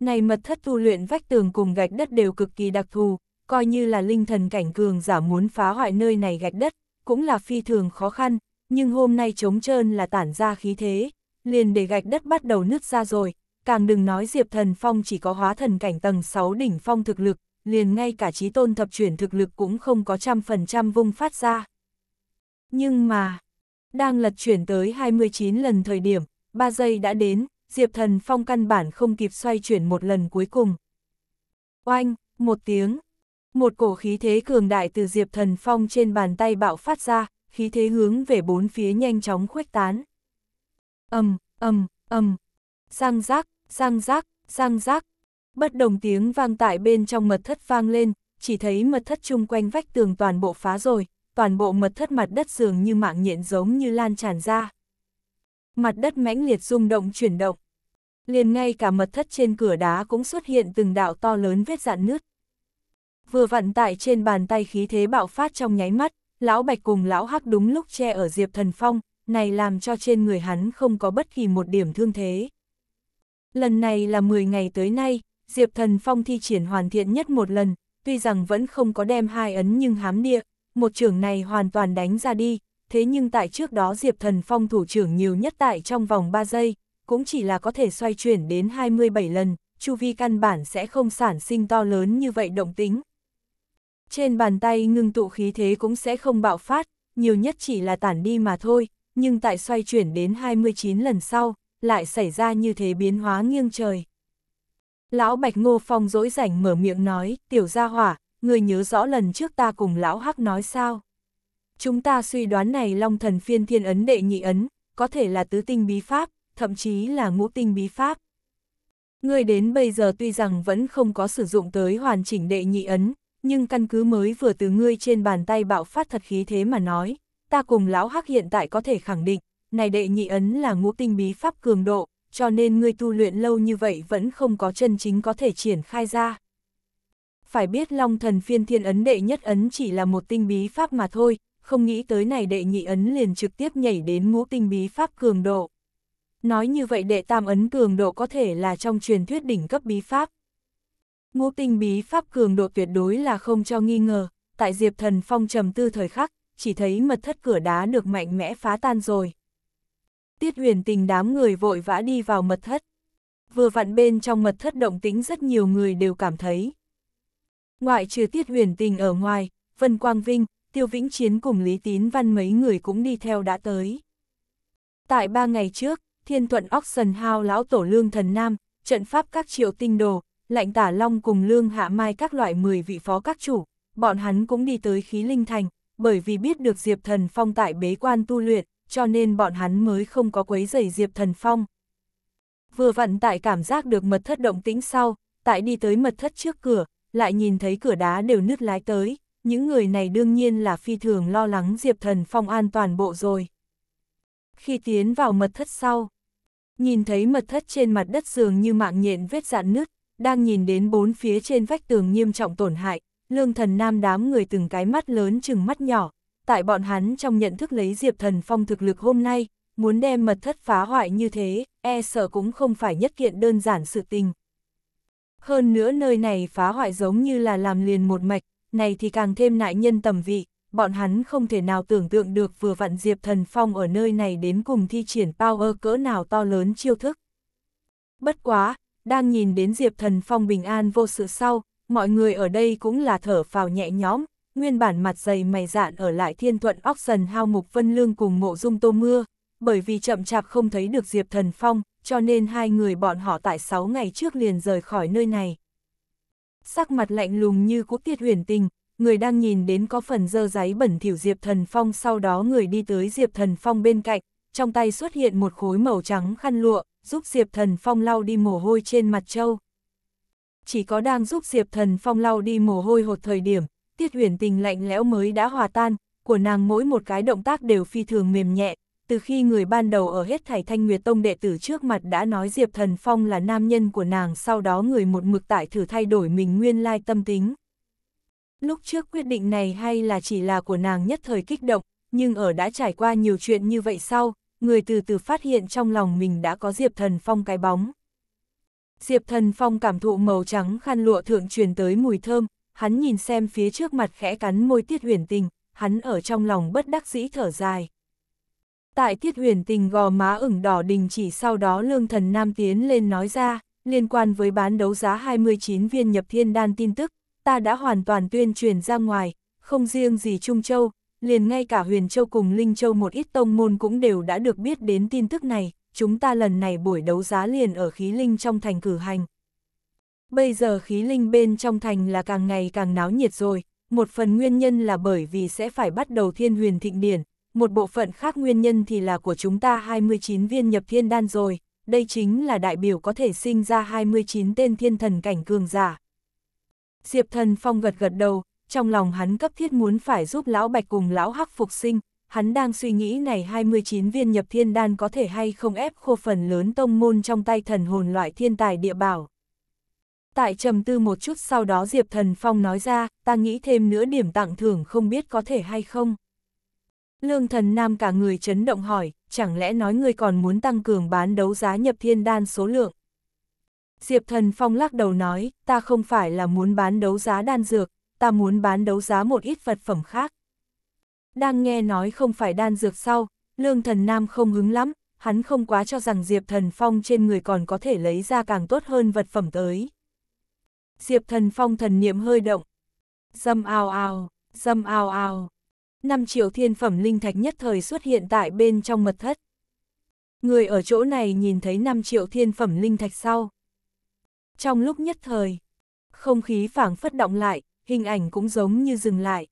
Này mật thất tu luyện vách tường cùng gạch đất đều cực kỳ đặc thù, coi như là linh thần cảnh cường giả muốn phá hoại nơi này gạch đất, cũng là phi thường khó khăn, nhưng hôm nay trống trơn là tản ra khí thế, liền để gạch đất bắt đầu nứt ra rồi, càng đừng nói Diệp Thần Phong chỉ có hóa thần cảnh tầng 6 đỉnh phong thực lực, liền ngay cả trí tôn thập chuyển thực lực cũng không có trăm phần trăm vung phát ra. Nhưng mà, đang lật chuyển tới 29 lần thời điểm, 3 giây đã đến, Diệp Thần Phong căn bản không kịp xoay chuyển một lần cuối cùng. Oanh, một tiếng, một cổ khí thế cường đại từ Diệp Thần Phong trên bàn tay bạo phát ra, khí thế hướng về bốn phía nhanh chóng khuếch tán. ầm ầm ầm, răng rác, răng rác, răng rác. Bất đồng tiếng vang tại bên trong mật thất vang lên, chỉ thấy mật thất chung quanh vách tường toàn bộ phá rồi, toàn bộ mật thất mặt đất dường như mạng nhện giống như lan tràn ra. Mặt đất mãnh liệt rung động chuyển động. Liền ngay cả mật thất trên cửa đá cũng xuất hiện từng đạo to lớn vết dạn nứt vừa vặn tại trên bàn tay khí thế bạo phát trong nháy mắt, lão bạch cùng lão hắc đúng lúc che ở Diệp Thần Phong, này làm cho trên người hắn không có bất kỳ một điểm thương thế. Lần này là 10 ngày tới nay, Diệp Thần Phong thi triển hoàn thiện nhất một lần, tuy rằng vẫn không có đem hai ấn nhưng hám địa, một trưởng này hoàn toàn đánh ra đi, thế nhưng tại trước đó Diệp Thần Phong thủ trưởng nhiều nhất tại trong vòng 3 giây, cũng chỉ là có thể xoay chuyển đến 27 lần, chu vi căn bản sẽ không sản sinh to lớn như vậy động tính, trên bàn tay ngưng tụ khí thế cũng sẽ không bạo phát, nhiều nhất chỉ là tản đi mà thôi, nhưng tại xoay chuyển đến 29 lần sau, lại xảy ra như thế biến hóa nghiêng trời. Lão Bạch Ngô Phong dỗi rảnh mở miệng nói, tiểu gia hỏa, người nhớ rõ lần trước ta cùng lão Hắc nói sao. Chúng ta suy đoán này long thần phiên thiên ấn đệ nhị ấn, có thể là tứ tinh bí pháp, thậm chí là ngũ tinh bí pháp. Người đến bây giờ tuy rằng vẫn không có sử dụng tới hoàn chỉnh đệ nhị ấn, nhưng căn cứ mới vừa từ ngươi trên bàn tay bạo phát thật khí thế mà nói, ta cùng lão hắc hiện tại có thể khẳng định, này đệ nhị ấn là ngũ tinh bí pháp cường độ, cho nên ngươi tu luyện lâu như vậy vẫn không có chân chính có thể triển khai ra. Phải biết long thần phiên thiên ấn đệ nhất ấn chỉ là một tinh bí pháp mà thôi, không nghĩ tới này đệ nhị ấn liền trực tiếp nhảy đến ngũ tinh bí pháp cường độ. Nói như vậy đệ tam ấn cường độ có thể là trong truyền thuyết đỉnh cấp bí pháp. Ngũ tinh bí pháp cường độ tuyệt đối là không cho nghi ngờ, tại Diệp Thần Phong trầm tư thời khắc, chỉ thấy mật thất cửa đá được mạnh mẽ phá tan rồi. Tiết huyền tình đám người vội vã đi vào mật thất. Vừa vặn bên trong mật thất động tính rất nhiều người đều cảm thấy. Ngoại trừ tiết huyền tình ở ngoài, Vân Quang Vinh, Tiêu Vĩnh Chiến cùng Lý Tín Văn mấy người cũng đi theo đã tới. Tại ba ngày trước, Thiên Thuận Oxen Hao lão tổ lương thần nam, trận pháp các triệu tinh đồ, lạnh tả long cùng lương hạ mai các loại 10 vị phó các chủ, bọn hắn cũng đi tới khí linh thành, bởi vì biết được Diệp Thần Phong tại bế quan tu luyện, cho nên bọn hắn mới không có quấy rầy Diệp Thần Phong. Vừa vặn tại cảm giác được mật thất động tĩnh sau, tại đi tới mật thất trước cửa, lại nhìn thấy cửa đá đều nứt lái tới, những người này đương nhiên là phi thường lo lắng Diệp Thần Phong an toàn bộ rồi. Khi tiến vào mật thất sau, nhìn thấy mật thất trên mặt đất dường như mạng nhện vết dạn nứt, đang nhìn đến bốn phía trên vách tường nghiêm trọng tổn hại, lương thần nam đám người từng cái mắt lớn chừng mắt nhỏ, tại bọn hắn trong nhận thức lấy Diệp Thần Phong thực lực hôm nay, muốn đem mật thất phá hoại như thế, e sợ cũng không phải nhất kiện đơn giản sự tình. Hơn nữa nơi này phá hoại giống như là làm liền một mạch, này thì càng thêm nại nhân tầm vị, bọn hắn không thể nào tưởng tượng được vừa vặn Diệp Thần Phong ở nơi này đến cùng thi triển power cỡ nào to lớn chiêu thức. Bất quá, đang nhìn đến Diệp Thần Phong bình an vô sự sau, mọi người ở đây cũng là thở phào nhẹ nhõm, nguyên bản mặt dày mày dạn ở lại thiên thuận óc dần hao mục vân lương cùng mộ dung tô mưa, bởi vì chậm chạp không thấy được Diệp Thần Phong, cho nên hai người bọn họ tại 6 ngày trước liền rời khỏi nơi này. Sắc mặt lạnh lùng như cũ tiết huyền tình, người đang nhìn đến có phần dơ giấy bẩn thỉu Diệp Thần Phong sau đó người đi tới Diệp Thần Phong bên cạnh, trong tay xuất hiện một khối màu trắng khăn lụa, giúp Diệp Thần Phong lau đi mồ hôi trên mặt châu. Chỉ có đang giúp Diệp Thần Phong lau đi mồ hôi hột thời điểm, Tiết Huyền Tình lạnh lẽo mới đã hòa tan, của nàng mỗi một cái động tác đều phi thường mềm nhẹ, từ khi người ban đầu ở hết thảy Thanh Nguyệt Tông đệ tử trước mặt đã nói Diệp Thần Phong là nam nhân của nàng, sau đó người một mực tại thử thay đổi mình nguyên lai tâm tính. Lúc trước quyết định này hay là chỉ là của nàng nhất thời kích động, nhưng ở đã trải qua nhiều chuyện như vậy sau, người từ từ phát hiện trong lòng mình đã có Diệp Thần Phong cái bóng. Diệp Thần Phong cảm thụ màu trắng khăn lụa thượng truyền tới mùi thơm, hắn nhìn xem phía trước mặt khẽ cắn môi Tiết Huyền Tình, hắn ở trong lòng bất đắc dĩ thở dài. Tại Tiết Huyền Tình gò má ửng đỏ đình chỉ sau đó Lương Thần Nam tiến lên nói ra, liên quan với bán đấu giá 29 viên nhập thiên đan tin tức, ta đã hoàn toàn tuyên truyền ra ngoài, không riêng gì Trung Châu, liền ngay cả Huyền Châu cùng Linh Châu một ít tông môn cũng đều đã được biết đến tin tức này, chúng ta lần này buổi đấu giá liền ở khí linh trong thành cử hành. Bây giờ khí linh bên trong thành là càng ngày càng náo nhiệt rồi, một phần nguyên nhân là bởi vì sẽ phải bắt đầu thiên huyền thịnh điển, một bộ phận khác nguyên nhân thì là của chúng ta 29 viên nhập thiên đan rồi, đây chính là đại biểu có thể sinh ra 29 tên thiên thần cảnh cường giả. Diệp thần phong gật gật đầu, trong lòng hắn cấp thiết muốn phải giúp lão bạch cùng lão hắc phục sinh, hắn đang suy nghĩ này 29 viên nhập thiên đan có thể hay không ép khô phần lớn tông môn trong tay thần hồn loại thiên tài địa bảo. Tại trầm tư một chút sau đó Diệp Thần Phong nói ra, ta nghĩ thêm nữa điểm tặng thưởng không biết có thể hay không. Lương thần nam cả người chấn động hỏi, chẳng lẽ nói người còn muốn tăng cường bán đấu giá nhập thiên đan số lượng. Diệp thần phong lắc đầu nói, ta không phải là muốn bán đấu giá đan dược, ta muốn bán đấu giá một ít vật phẩm khác. Đang nghe nói không phải đan dược sau, lương thần nam không hứng lắm, hắn không quá cho rằng Diệp Thần Phong trên người còn có thể lấy ra càng tốt hơn vật phẩm tới. Diệp Thần Phong thần niệm hơi động. Dâm ao ao, dâm ao ao. 5 triệu thiên phẩm linh thạch nhất thời xuất hiện tại bên trong mật thất. Người ở chỗ này nhìn thấy 5 triệu thiên phẩm linh thạch sau. Trong lúc nhất thời, không khí phảng phất động lại, hình ảnh cũng giống như dừng lại.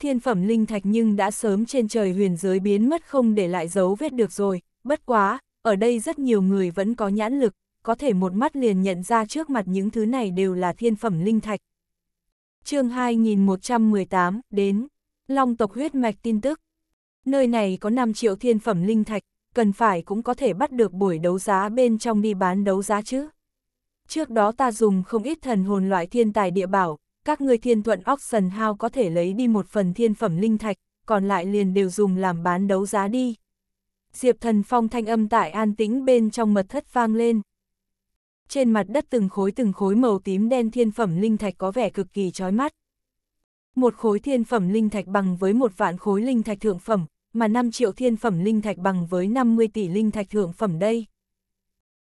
Thiên phẩm linh thạch nhưng đã sớm trên trời huyền giới biến mất không để lại dấu vết được rồi, bất quá, ở đây rất nhiều người vẫn có nhãn lực, có thể một mắt liền nhận ra trước mặt những thứ này đều là thiên phẩm linh thạch. chương 2118, đến, Long tộc huyết mạch tin tức. Nơi này có 5 triệu thiên phẩm linh thạch, cần phải cũng có thể bắt được buổi đấu giá bên trong đi bán đấu giá chứ. Trước đó ta dùng không ít thần hồn loại thiên tài địa bảo, các ngươi thiên thuận auction house có thể lấy đi một phần thiên phẩm linh thạch, còn lại liền đều dùng làm bán đấu giá đi. Diệp thần phong thanh âm tại an tĩnh bên trong mật thất vang lên. Trên mặt đất từng khối từng khối màu tím đen thiên phẩm linh thạch có vẻ cực kỳ chói mắt. Một khối thiên phẩm linh thạch bằng với một vạn khối linh thạch thượng phẩm, mà 5 triệu thiên phẩm linh thạch bằng với 50 tỷ linh thạch thượng phẩm đây.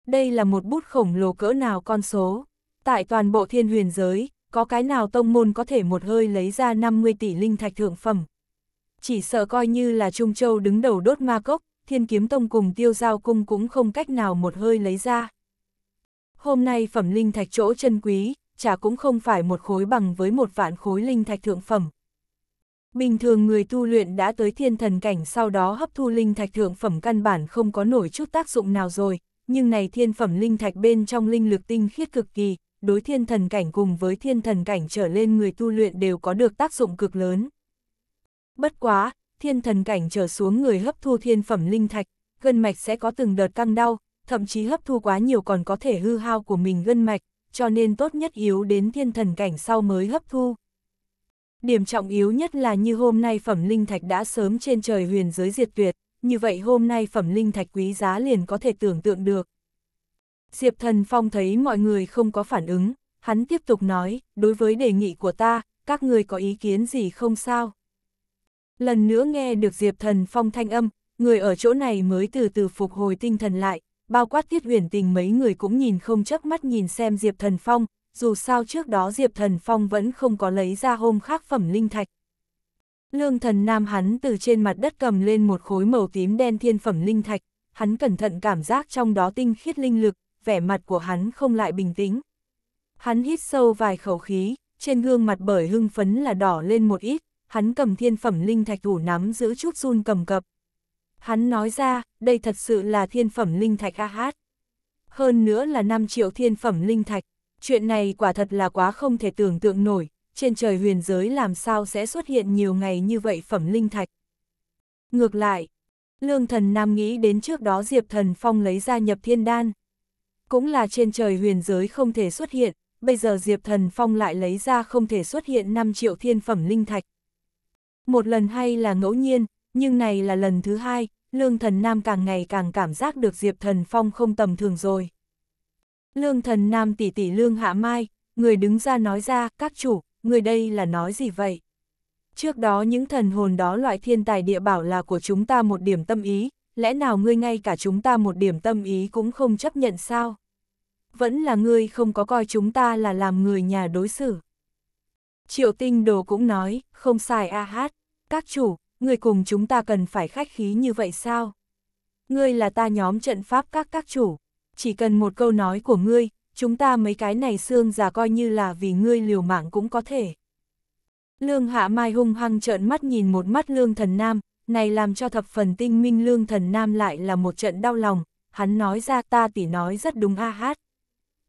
Đây là một bút khổng lồ cỡ nào con số. Tại toàn bộ thiên huyền giới, có cái nào tông môn có thể một hơi lấy ra 50 tỷ linh thạch thượng phẩm. Chỉ sợ coi như là Trung Châu đứng đầu đốt ma cốc, thiên kiếm tông cùng tiêu giao cung cũng không cách nào một hơi lấy ra. Hôm nay phẩm linh thạch chỗ chân quý, chả cũng không phải một khối bằng với một vạn khối linh thạch thượng phẩm. Bình thường người tu luyện đã tới thiên thần cảnh sau đó hấp thu linh thạch thượng phẩm căn bản không có nổi chút tác dụng nào rồi, nhưng này thiên phẩm linh thạch bên trong linh lực tinh khiết cực kỳ, đối thiên thần cảnh cùng với thiên thần cảnh trở lên người tu luyện đều có được tác dụng cực lớn. Bất quá, thiên thần cảnh trở xuống người hấp thu thiên phẩm linh thạch, gân mạch sẽ có từng đợt căng đau, thậm chí hấp thu quá nhiều còn có thể hư hao của mình gân mạch, cho nên tốt nhất yếu đến thiên thần cảnh sau mới hấp thu. Điểm trọng yếu nhất là như hôm nay phẩm linh thạch đã sớm trên trời huyền giới diệt tuyệt, như vậy hôm nay phẩm linh thạch quý giá liền có thể tưởng tượng được. Diệp Thần Phong thấy mọi người không có phản ứng, hắn tiếp tục nói, đối với đề nghị của ta, các người có ý kiến gì không sao? Lần nữa nghe được Diệp Thần Phong thanh âm, người ở chỗ này mới từ từ phục hồi tinh thần lại, bao quát tiết huyền tình mấy người cũng nhìn không chớp mắt nhìn xem Diệp Thần Phong, dù sao trước đó Diệp Thần Phong vẫn không có lấy ra hôm khác phẩm linh thạch. Lương thần nam hắn từ trên mặt đất cầm lên một khối màu tím đen thiên phẩm linh thạch, hắn cẩn thận cảm giác trong đó tinh khiết linh lực, vẻ mặt của hắn không lại bình tĩnh. Hắn hít sâu vài khẩu khí, trên gương mặt bởi hưng phấn là đỏ lên một ít, hắn cầm thiên phẩm linh thạch thủ nắm giữ chút run cầm cập. Hắn nói ra, đây thật sự là thiên phẩm linh thạch a hát. Hơn nữa là 5 triệu thiên phẩm linh thạch, chuyện này quả thật là quá không thể tưởng tượng nổi, trên trời huyền giới làm sao sẽ xuất hiện nhiều ngày như vậy phẩm linh thạch. Ngược lại, lương thần nam nghĩ đến trước đó Diệp thần phong lấy ra nhập thiên đan, cũng là trên trời huyền giới không thể xuất hiện, bây giờ Diệp Thần Phong lại lấy ra không thể xuất hiện 5 triệu thiên phẩm linh thạch. Một lần hay là ngẫu nhiên, nhưng này là lần thứ hai, Lương Thần Nam càng ngày càng cảm giác được Diệp Thần Phong không tầm thường rồi. Lương Thần Nam tỷ tỷ Lương Hạ Mai, người đứng ra nói ra, các chủ, người đây là nói gì vậy? Trước đó những thần hồn đó loại thiên tài địa bảo là của chúng ta một điểm tâm ý, lẽ nào ngươi ngay cả chúng ta một điểm tâm ý cũng không chấp nhận sao? vẫn là ngươi không có coi chúng ta là làm người nhà đối xử. Triệu tinh đồ cũng nói, không sai a hát, các chủ, người cùng chúng ta cần phải khách khí như vậy sao? Ngươi là ta nhóm trận pháp các các chủ, chỉ cần một câu nói của ngươi, chúng ta mấy cái này xương già coi như là vì ngươi liều mạng cũng có thể. Lương Hạ Mai hung hăng trợn mắt nhìn một mắt Lương Thần Nam, này làm cho thập phần tinh minh Lương Thần Nam lại là một trận đau lòng, hắn nói ra ta tỉ nói rất đúng a hát.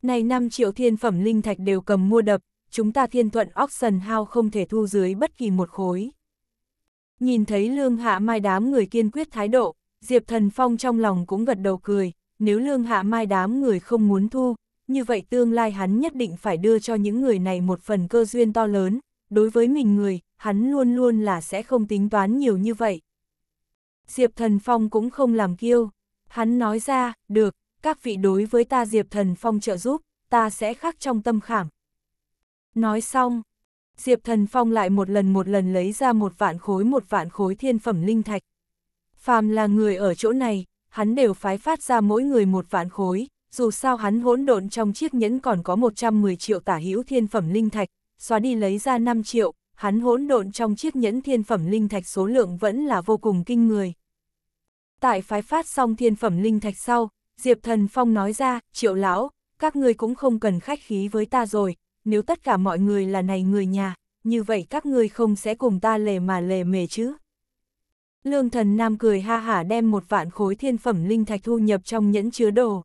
Này 5 triệu thiên phẩm linh thạch đều cầm mua đập, chúng ta thiên thuận auction hao không thể thu dưới bất kỳ một khối. Nhìn thấy Lương Hạ Mai đám người kiên quyết thái độ, Diệp Thần Phong trong lòng cũng gật đầu cười, nếu Lương Hạ Mai đám người không muốn thu, như vậy tương lai hắn nhất định phải đưa cho những người này một phần cơ duyên to lớn, đối với mình người, hắn luôn luôn là sẽ không tính toán nhiều như vậy. Diệp Thần Phong cũng không làm kiêu, hắn nói ra, được, các vị đối với ta Diệp Thần Phong trợ giúp, ta sẽ khắc trong tâm khảm. Nói xong, Diệp Thần Phong lại một lần một lần lấy ra một vạn khối một vạn khối thiên phẩm linh thạch. Phàm là người ở chỗ này, hắn đều phái phát ra mỗi người một vạn khối, dù sao hắn hỗn độn trong chiếc nhẫn còn có 110 triệu tả hữu thiên phẩm linh thạch, xóa đi lấy ra 5 triệu, hắn hỗn độn trong chiếc nhẫn thiên phẩm linh thạch số lượng vẫn là vô cùng kinh người. Tại phái phát xong thiên phẩm linh thạch sau, Diệp Thần Phong nói ra, triệu lão, các ngươi cũng không cần khách khí với ta rồi, nếu tất cả mọi người là này người nhà, như vậy các ngươi không sẽ cùng ta lề mà lề mề chứ. Lương thần nam cười ha hả đem một vạn khối thiên phẩm linh thạch thu nhập trong nhẫn chứa đồ.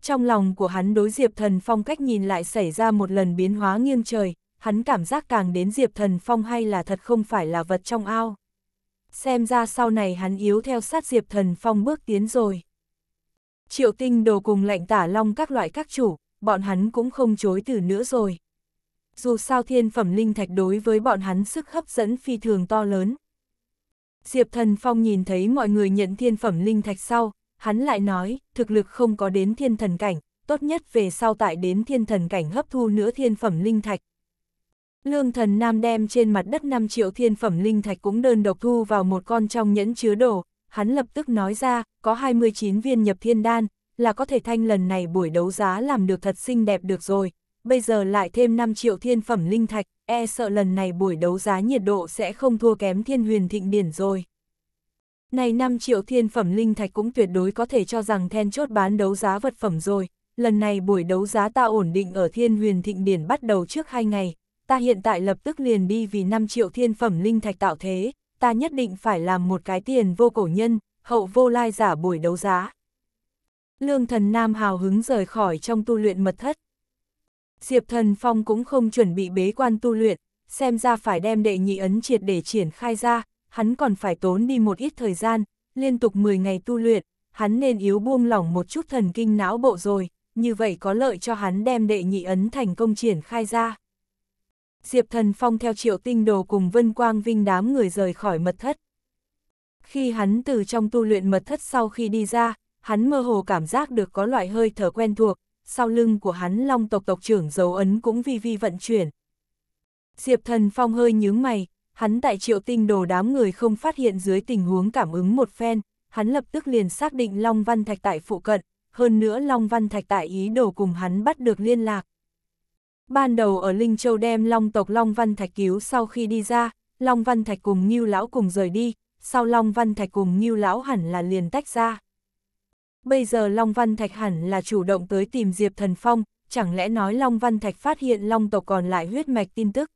Trong lòng của hắn đối Diệp Thần Phong cách nhìn lại xảy ra một lần biến hóa nghiêng trời, hắn cảm giác càng đến Diệp Thần Phong hay là thật không phải là vật trong ao. Xem ra sau này hắn yếu theo sát Diệp Thần Phong bước tiến rồi. Triệu tinh đồ cùng lệnh tả long các loại các chủ, bọn hắn cũng không chối từ nữa rồi. Dù sao thiên phẩm linh thạch đối với bọn hắn sức hấp dẫn phi thường to lớn. Diệp thần phong nhìn thấy mọi người nhận thiên phẩm linh thạch sau, hắn lại nói, thực lực không có đến thiên thần cảnh, tốt nhất về sau tại đến thiên thần cảnh hấp thu nữa thiên phẩm linh thạch. Lương thần nam đem trên mặt đất 5 triệu thiên phẩm linh thạch cũng đơn độc thu vào một con trong nhẫn chứa đồ, hắn lập tức nói ra, có 29 viên nhập thiên đan, là có thể thanh lần này buổi đấu giá làm được thật xinh đẹp được rồi, bây giờ lại thêm 5 triệu thiên phẩm linh thạch, e sợ lần này buổi đấu giá nhiệt độ sẽ không thua kém thiên huyền thịnh điển rồi. Này 5 triệu thiên phẩm linh thạch cũng tuyệt đối có thể cho rằng then chốt bán đấu giá vật phẩm rồi, lần này buổi đấu giá ta ổn định ở thiên huyền thịnh điển bắt đầu trước 2 ngày, ta hiện tại lập tức liền đi vì 5 triệu thiên phẩm linh thạch tạo thế, ta nhất định phải làm một cái tiền vô cổ nhân, hậu vô lai giả buổi đấu giá. Lương thần nam hào hứng rời khỏi trong tu luyện mật thất. Diệp thần phong cũng không chuẩn bị bế quan tu luyện, xem ra phải đem đệ nhị ấn triệt để triển khai ra, hắn còn phải tốn đi một ít thời gian, liên tục 10 ngày tu luyện, hắn nên yếu buông lỏng một chút thần kinh não bộ rồi, như vậy có lợi cho hắn đem đệ nhị ấn thành công triển khai ra. Diệp Thần Phong theo triệu tinh đồ cùng Vân Quang Vinh đám người rời khỏi mật thất. Khi hắn từ trong tu luyện mật thất sau khi đi ra, hắn mơ hồ cảm giác được có loại hơi thở quen thuộc, sau lưng của hắn long tộc tộc trưởng dấu ấn cũng vi vi vận chuyển. Diệp Thần Phong hơi nhướng mày, hắn tại triệu tinh đồ đám người không phát hiện dưới tình huống cảm ứng một phen, hắn lập tức liền xác định Long Văn Thạch tại phụ cận, hơn nữa Long Văn Thạch tại ý đồ cùng hắn bắt được liên lạc. Ban đầu ở Linh Châu đem Long tộc Long Văn Thạch cứu sau khi đi ra, Long Văn Thạch cùng Ngưu Lão cùng rời đi, sau Long Văn Thạch cùng Ngưu Lão hẳn là liền tách ra. Bây giờ Long Văn Thạch hẳn là chủ động tới tìm Diệp Thần Phong, chẳng lẽ nói Long Văn Thạch phát hiện Long tộc còn lại huyết mạch tin tức.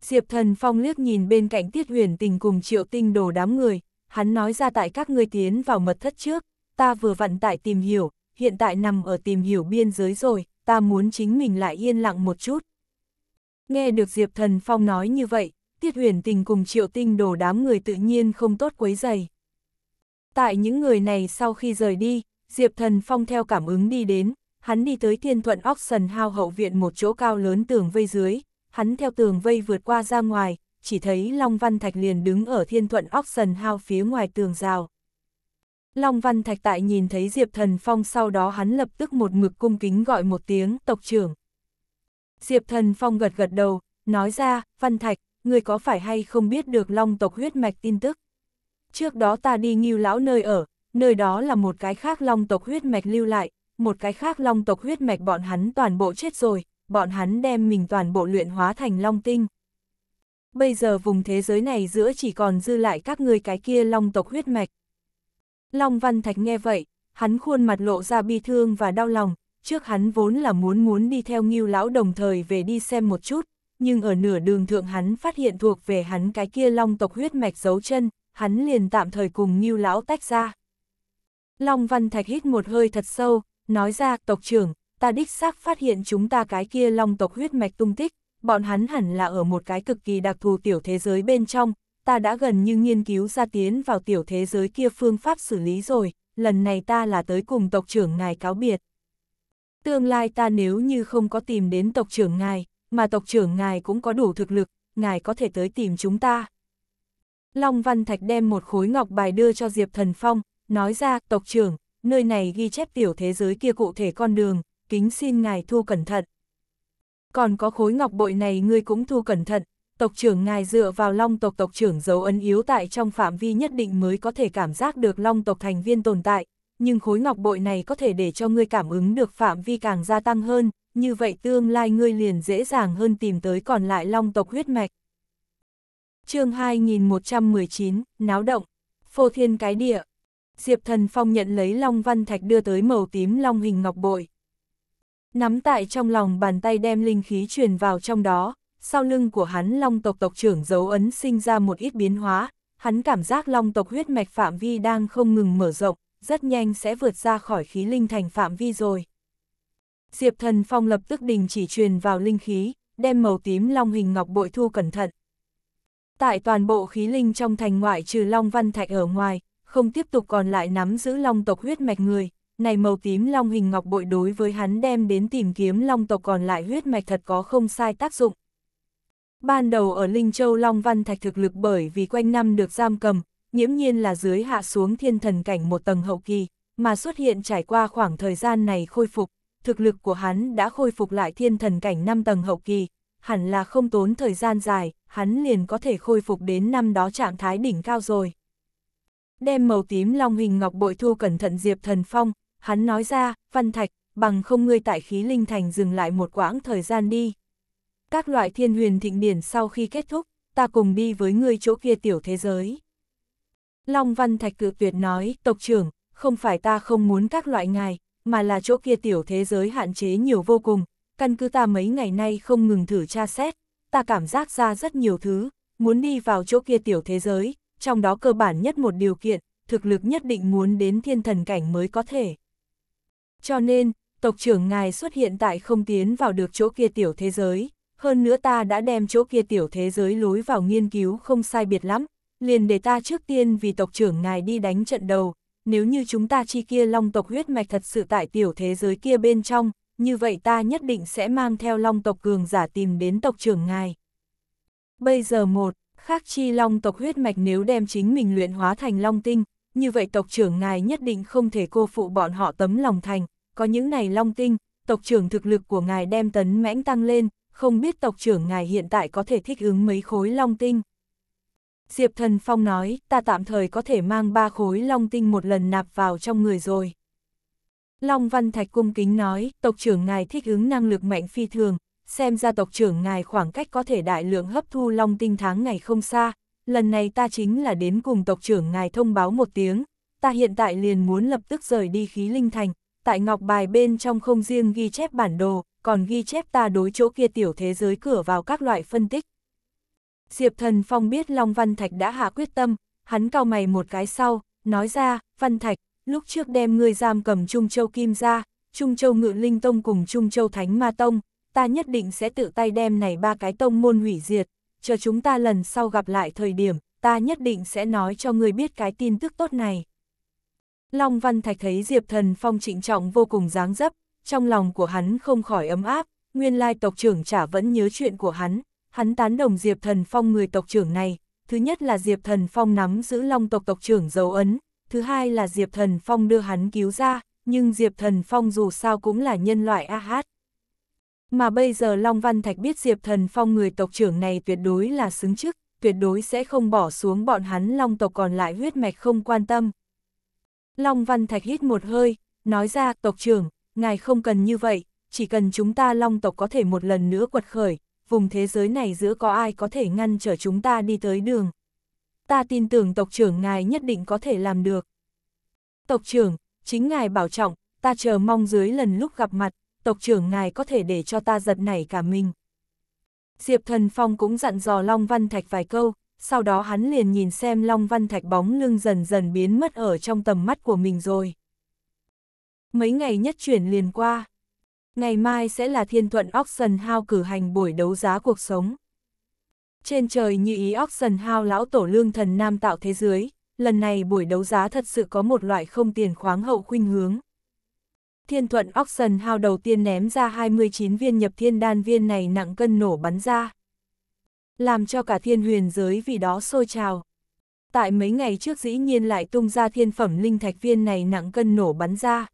Diệp Thần Phong liếc nhìn bên cạnh Tiết Huyền Tình cùng Triệu Tinh đồ đám người, hắn nói ra tại các ngươi tiến vào mật thất trước, ta vừa vặn tại tìm hiểu, hiện tại nằm ở tìm hiểu biên giới rồi, ta muốn chính mình lại yên lặng một chút. Nghe được Diệp Thần Phong nói như vậy, Tiết huyền tình cùng triệu tinh đổ đám người tự nhiên không tốt quấy dày. Tại những người này sau khi rời đi, Diệp Thần Phong theo cảm ứng đi đến, hắn đi tới thiên thuận Oxen hao hậu viện một chỗ cao lớn tường vây dưới, hắn theo tường vây vượt qua ra ngoài, chỉ thấy Long Văn Thạch liền đứng ở thiên thuận Oxen hao phía ngoài tường rào. Long Văn Thạch Tại nhìn thấy Diệp Thần Phong sau đó hắn lập tức một mực cung kính gọi một tiếng tộc trưởng. Diệp Thần Phong gật gật đầu, nói ra, Văn Thạch, người có phải hay không biết được Long tộc huyết mạch tin tức? Trước đó ta đi nghiêu lão nơi ở, nơi đó là một cái khác Long tộc huyết mạch lưu lại, một cái khác Long tộc huyết mạch bọn hắn toàn bộ chết rồi, bọn hắn đem mình toàn bộ luyện hóa thành Long Tinh. Bây giờ vùng thế giới này giữa chỉ còn dư lại các người cái kia Long tộc huyết mạch. Long Văn Thạch nghe vậy, hắn khuôn mặt lộ ra bi thương và đau lòng, trước hắn vốn là muốn muốn đi theo Ngưu lão đồng thời về đi xem một chút, nhưng ở nửa đường thượng hắn phát hiện thuộc về hắn cái kia long tộc huyết mạch dấu chân, hắn liền tạm thời cùng Ngưu lão tách ra. Long Văn Thạch hít một hơi thật sâu, nói ra, tộc trưởng, ta đích xác phát hiện chúng ta cái kia long tộc huyết mạch tung tích, bọn hắn hẳn là ở một cái cực kỳ đặc thù tiểu thế giới bên trong, ta đã gần như nghiên cứu ra tiến vào tiểu thế giới kia phương pháp xử lý rồi, lần này ta là tới cùng tộc trưởng ngài cáo biệt. Tương lai ta nếu như không có tìm đến tộc trưởng ngài, mà tộc trưởng ngài cũng có đủ thực lực, ngài có thể tới tìm chúng ta. Long Văn Thạch đem một khối ngọc bài đưa cho Diệp Thần Phong, nói ra, tộc trưởng, nơi này ghi chép tiểu thế giới kia cụ thể con đường, kính xin ngài thu cẩn thận. Còn có khối ngọc bội này ngươi cũng thu cẩn thận, tộc trưởng ngài dựa vào long tộc tộc trưởng dấu ấn yếu tại trong phạm vi nhất định mới có thể cảm giác được long tộc thành viên tồn tại, nhưng khối ngọc bội này có thể để cho ngươi cảm ứng được phạm vi càng gia tăng hơn, như vậy tương lai ngươi liền dễ dàng hơn tìm tới còn lại long tộc huyết mạch. chương 2119, Náo động, Phô Thiên Cái Địa Diệp Thần Phong nhận lấy Long Văn Thạch đưa tới màu tím long hình ngọc bội. Nắm tại trong lòng bàn tay đem linh khí truyền vào trong đó, sau lưng của hắn long tộc tộc trưởng dấu ấn sinh ra một ít biến hóa, hắn cảm giác long tộc huyết mạch phạm vi đang không ngừng mở rộng, rất nhanh sẽ vượt ra khỏi khí linh thành phạm vi rồi. Diệp thần phong lập tức đình chỉ truyền vào linh khí, đem màu tím long hình ngọc bội thu cẩn thận. Tại toàn bộ khí linh trong thành ngoại trừ long văn thạch ở ngoài, không tiếp tục còn lại nắm giữ long tộc huyết mạch người, này màu tím long hình ngọc bội đối với hắn đem đến tìm kiếm long tộc còn lại huyết mạch thật có không sai tác dụng. Ban đầu ở Linh Châu Long Văn Thạch thực lực bởi vì quanh năm được giam cầm, nhiễm nhiên là dưới hạ xuống thiên thần cảnh một tầng hậu kỳ, mà xuất hiện trải qua khoảng thời gian này khôi phục, thực lực của hắn đã khôi phục lại thiên thần cảnh 5 tầng hậu kỳ, hẳn là không tốn thời gian dài, hắn liền có thể khôi phục đến năm đó trạng thái đỉnh cao rồi. Đem màu tím long hình ngọc bội thu cẩn thận Diệp Thần Phong, hắn nói ra, Văn Thạch, bằng không ngươi tại khí linh thành dừng lại một quãng thời gian đi, các loại thiên huyền thịnh điển sau khi kết thúc, ta cùng đi với ngươi chỗ kia tiểu thế giới. Long Văn Thạch cự tuyệt nói, tộc trưởng, không phải ta không muốn các loại ngài, mà là chỗ kia tiểu thế giới hạn chế nhiều vô cùng, căn cứ ta mấy ngày nay không ngừng thử tra xét, ta cảm giác ra rất nhiều thứ, muốn đi vào chỗ kia tiểu thế giới, trong đó cơ bản nhất một điều kiện, thực lực nhất định muốn đến thiên thần cảnh mới có thể. Cho nên, tộc trưởng ngài xuất hiện tại không tiến vào được chỗ kia tiểu thế giới, hơn nữa ta đã đem chỗ kia tiểu thế giới lối vào nghiên cứu không sai biệt lắm, liền để ta trước tiên vì tộc trưởng ngài đi đánh trận đầu, nếu như chúng ta chi kia long tộc huyết mạch thật sự tại tiểu thế giới kia bên trong, như vậy ta nhất định sẽ mang theo long tộc cường giả tìm đến tộc trưởng ngài. Bây giờ một, khác chi long tộc huyết mạch nếu đem chính mình luyện hóa thành long tinh, như vậy tộc trưởng ngài nhất định không thể cô phụ bọn họ tấm lòng thành, có những này long tinh, tộc trưởng thực lực của ngài đem tấn mãnh tăng lên, không biết tộc trưởng ngài hiện tại có thể thích ứng mấy khối long tinh. Diệp Thần Phong nói, ta tạm thời có thể mang ba khối long tinh một lần nạp vào trong người rồi. Long Văn Thạch cung kính nói, tộc trưởng ngài thích ứng năng lực mạnh phi thường, xem ra tộc trưởng ngài khoảng cách có thể đại lượng hấp thu long tinh tháng ngày không xa, lần này ta chính là đến cùng tộc trưởng ngài thông báo một tiếng, ta hiện tại liền muốn lập tức rời đi khí linh thành, tại ngọc bài bên trong không riêng ghi chép bản đồ, còn ghi chép ta đối chỗ kia tiểu thế giới cửa vào các loại phân tích. Diệp Thần Phong biết Long Văn Thạch đã hạ quyết tâm, hắn cao mày một cái sau, nói ra, Văn Thạch, lúc trước đem ngươi giam cầm Trung Châu Kim ra, Trung Châu Ngự Linh Tông cùng Trung Châu Thánh Ma Tông, ta nhất định sẽ tự tay đem này ba cái tông môn hủy diệt, chờ chúng ta lần sau gặp lại thời điểm, ta nhất định sẽ nói cho ngươi biết cái tin tức tốt này. Long Văn Thạch thấy Diệp Thần Phong trịnh trọng vô cùng dáng dấp, trong lòng của hắn không khỏi ấm áp, nguyên lai tộc trưởng chả vẫn nhớ chuyện của hắn, hắn tán đồng Diệp Thần Phong người tộc trưởng này, thứ nhất là Diệp Thần Phong nắm giữ Long tộc tộc trưởng dấu ấn, thứ hai là Diệp Thần Phong đưa hắn cứu ra, nhưng Diệp Thần Phong dù sao cũng là nhân loại a AH. hát. Mà bây giờ Long Văn Thạch biết Diệp Thần Phong người tộc trưởng này tuyệt đối là xứng chức, tuyệt đối sẽ không bỏ xuống bọn hắn Long tộc còn lại huyết mạch không quan tâm, Long Văn Thạch hít một hơi, nói ra, tộc trưởng, ngài không cần như vậy, chỉ cần chúng ta Long tộc có thể một lần nữa quật khởi, vùng thế giới này giữa có ai có thể ngăn trở chúng ta đi tới đường. Ta tin tưởng tộc trưởng ngài nhất định có thể làm được. Tộc trưởng, chính ngài bảo trọng, ta chờ mong dưới lần lúc gặp mặt, tộc trưởng ngài có thể để cho ta giật nảy cả mình. Diệp Thần Phong cũng dặn dò Long Văn Thạch vài câu, sau đó hắn liền nhìn xem Long Văn Thạch bóng lưng dần dần biến mất ở trong tầm mắt của mình rồi. Mấy ngày nhất chuyển liền qua. Ngày mai sẽ là thiên thuận Oxen House cử hành buổi đấu giá cuộc sống. Trên trời như ý Oxen House lão tổ lương thần nam tạo thế giới, lần này buổi đấu giá thật sự có một loại không tiền khoáng hậu khuynh hướng. Thiên thuận Oxen House đầu tiên ném ra 29 viên nhập thiên đan viên này nặng cân nổ bắn ra, làm cho cả thiên huyền giới vì đó sôi trào. Tại mấy ngày trước dĩ nhiên lại tung ra thiên phẩm linh thạch viên này nặng cân nổ bắn ra.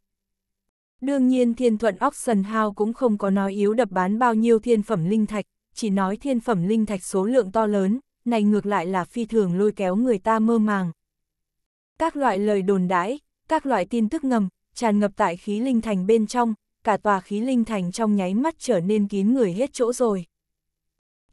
Đương nhiên thiên thuận Oxen Hao cũng không có nói yếu đập bán bao nhiêu thiên phẩm linh thạch, chỉ nói thiên phẩm linh thạch số lượng to lớn, này ngược lại là phi thường lôi kéo người ta mơ màng. Các loại lời đồn đãi, các loại tin tức ngầm, tràn ngập tại khí linh thành bên trong, cả tòa khí linh thành trong nháy mắt trở nên kín người hết chỗ rồi.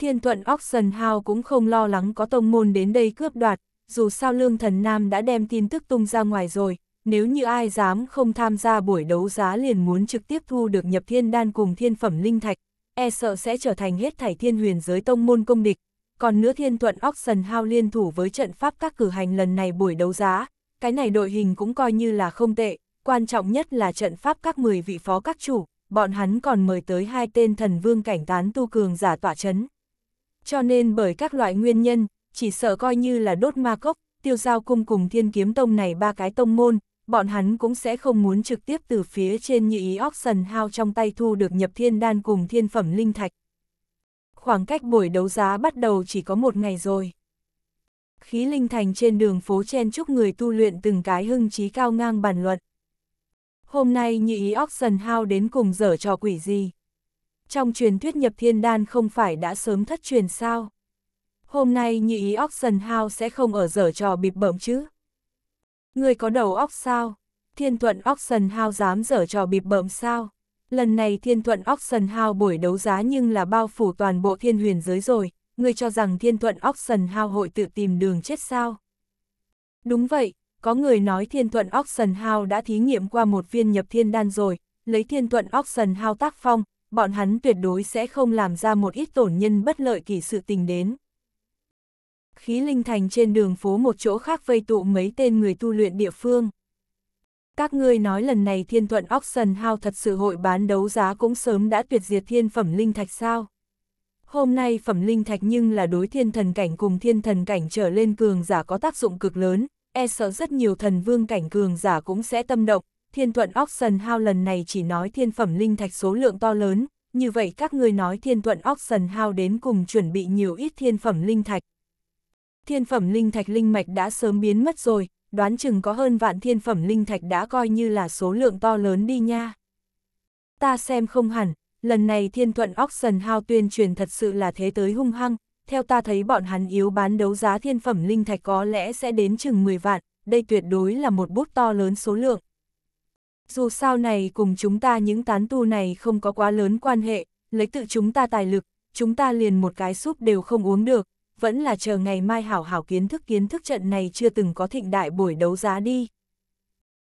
Thiên thuận Oxen Hao cũng không lo lắng có tông môn đến đây cướp đoạt, dù sao Lương Thần Nam đã đem tin tức tung ra ngoài rồi, nếu như ai dám không tham gia buổi đấu giá liền muốn trực tiếp thu được nhập thiên đan cùng thiên phẩm linh thạch, e sợ sẽ trở thành hết thảy thiên huyền giới tông môn công địch. Còn nữa thiên thuận Oxen Hao liên thủ với trận pháp các cử hành lần này buổi đấu giá, cái này đội hình cũng coi như là không tệ, quan trọng nhất là trận pháp các 10 vị phó các chủ, bọn hắn còn mời tới hai tên thần vương cảnh tán tu cường giả tỏa chấn. Cho nên bởi các loại nguyên nhân, chỉ sợ coi như là đốt ma cốc, tiêu giao cung cùng thiên kiếm tông này ba cái tông môn, bọn hắn cũng sẽ không muốn trực tiếp từ phía trên như ý auction hao trong tay thu được nhập thiên đan cùng thiên phẩm linh thạch. Khoảng cách buổi đấu giá bắt đầu chỉ có một ngày rồi. Khí linh thành trên đường phố chen chúc người tu luyện từng cái hưng trí cao ngang bàn luận. Hôm nay như ý auction hao đến cùng dở trò quỷ gì? trong truyền thuyết nhập thiên đan không phải đã sớm thất truyền sao? Hôm nay như ý Oxen House sẽ không ở dở trò bịp bợm chứ? Người có đầu óc sao? Thiên thuận Oxen House dám dở trò bịp bợm sao? Lần này thiên thuận Oxen House buổi đấu giá nhưng là bao phủ toàn bộ thiên huyền giới rồi, người cho rằng thiên thuận Oxen House hội tự tìm đường chết sao? Đúng vậy, có người nói thiên thuận Oxen House đã thí nghiệm qua một viên nhập thiên đan rồi, lấy thiên thuận Oxen House tác phong, bọn hắn tuyệt đối sẽ không làm ra một ít tổn nhân bất lợi kỳ sự tình đến. Khí linh thành trên đường phố một chỗ khác vây tụ mấy tên người tu luyện địa phương. Các ngươi nói lần này thiên thuận auction house thật sự hội bán đấu giá cũng sớm đã tuyệt diệt thiên phẩm linh thạch sao. Hôm nay phẩm linh thạch nhưng là đối thiên thần cảnh cùng thiên thần cảnh trở lên cường giả có tác dụng cực lớn, e sợ rất nhiều thần vương cảnh cường giả cũng sẽ tâm động, thiên thuận Oxen Hao lần này chỉ nói thiên phẩm linh thạch số lượng to lớn, như vậy các ngươi nói thiên thuận Oxen Hao đến cùng chuẩn bị nhiều ít thiên phẩm linh thạch. Thiên phẩm linh thạch linh mạch đã sớm biến mất rồi, đoán chừng có hơn vạn thiên phẩm linh thạch đã coi như là số lượng to lớn đi nha. Ta xem không hẳn, lần này thiên thuận Oxen Hao tuyên truyền thật sự là thế tới hung hăng, theo ta thấy bọn hắn yếu bán đấu giá thiên phẩm linh thạch có lẽ sẽ đến chừng 10 vạn, đây tuyệt đối là một bút to lớn số lượng dù sao này cùng chúng ta những tán tu này không có quá lớn quan hệ, lấy tự chúng ta tài lực, chúng ta liền một cái súp đều không uống được, vẫn là chờ ngày mai hảo hảo kiến thức kiến thức trận này chưa từng có thịnh đại buổi đấu giá đi.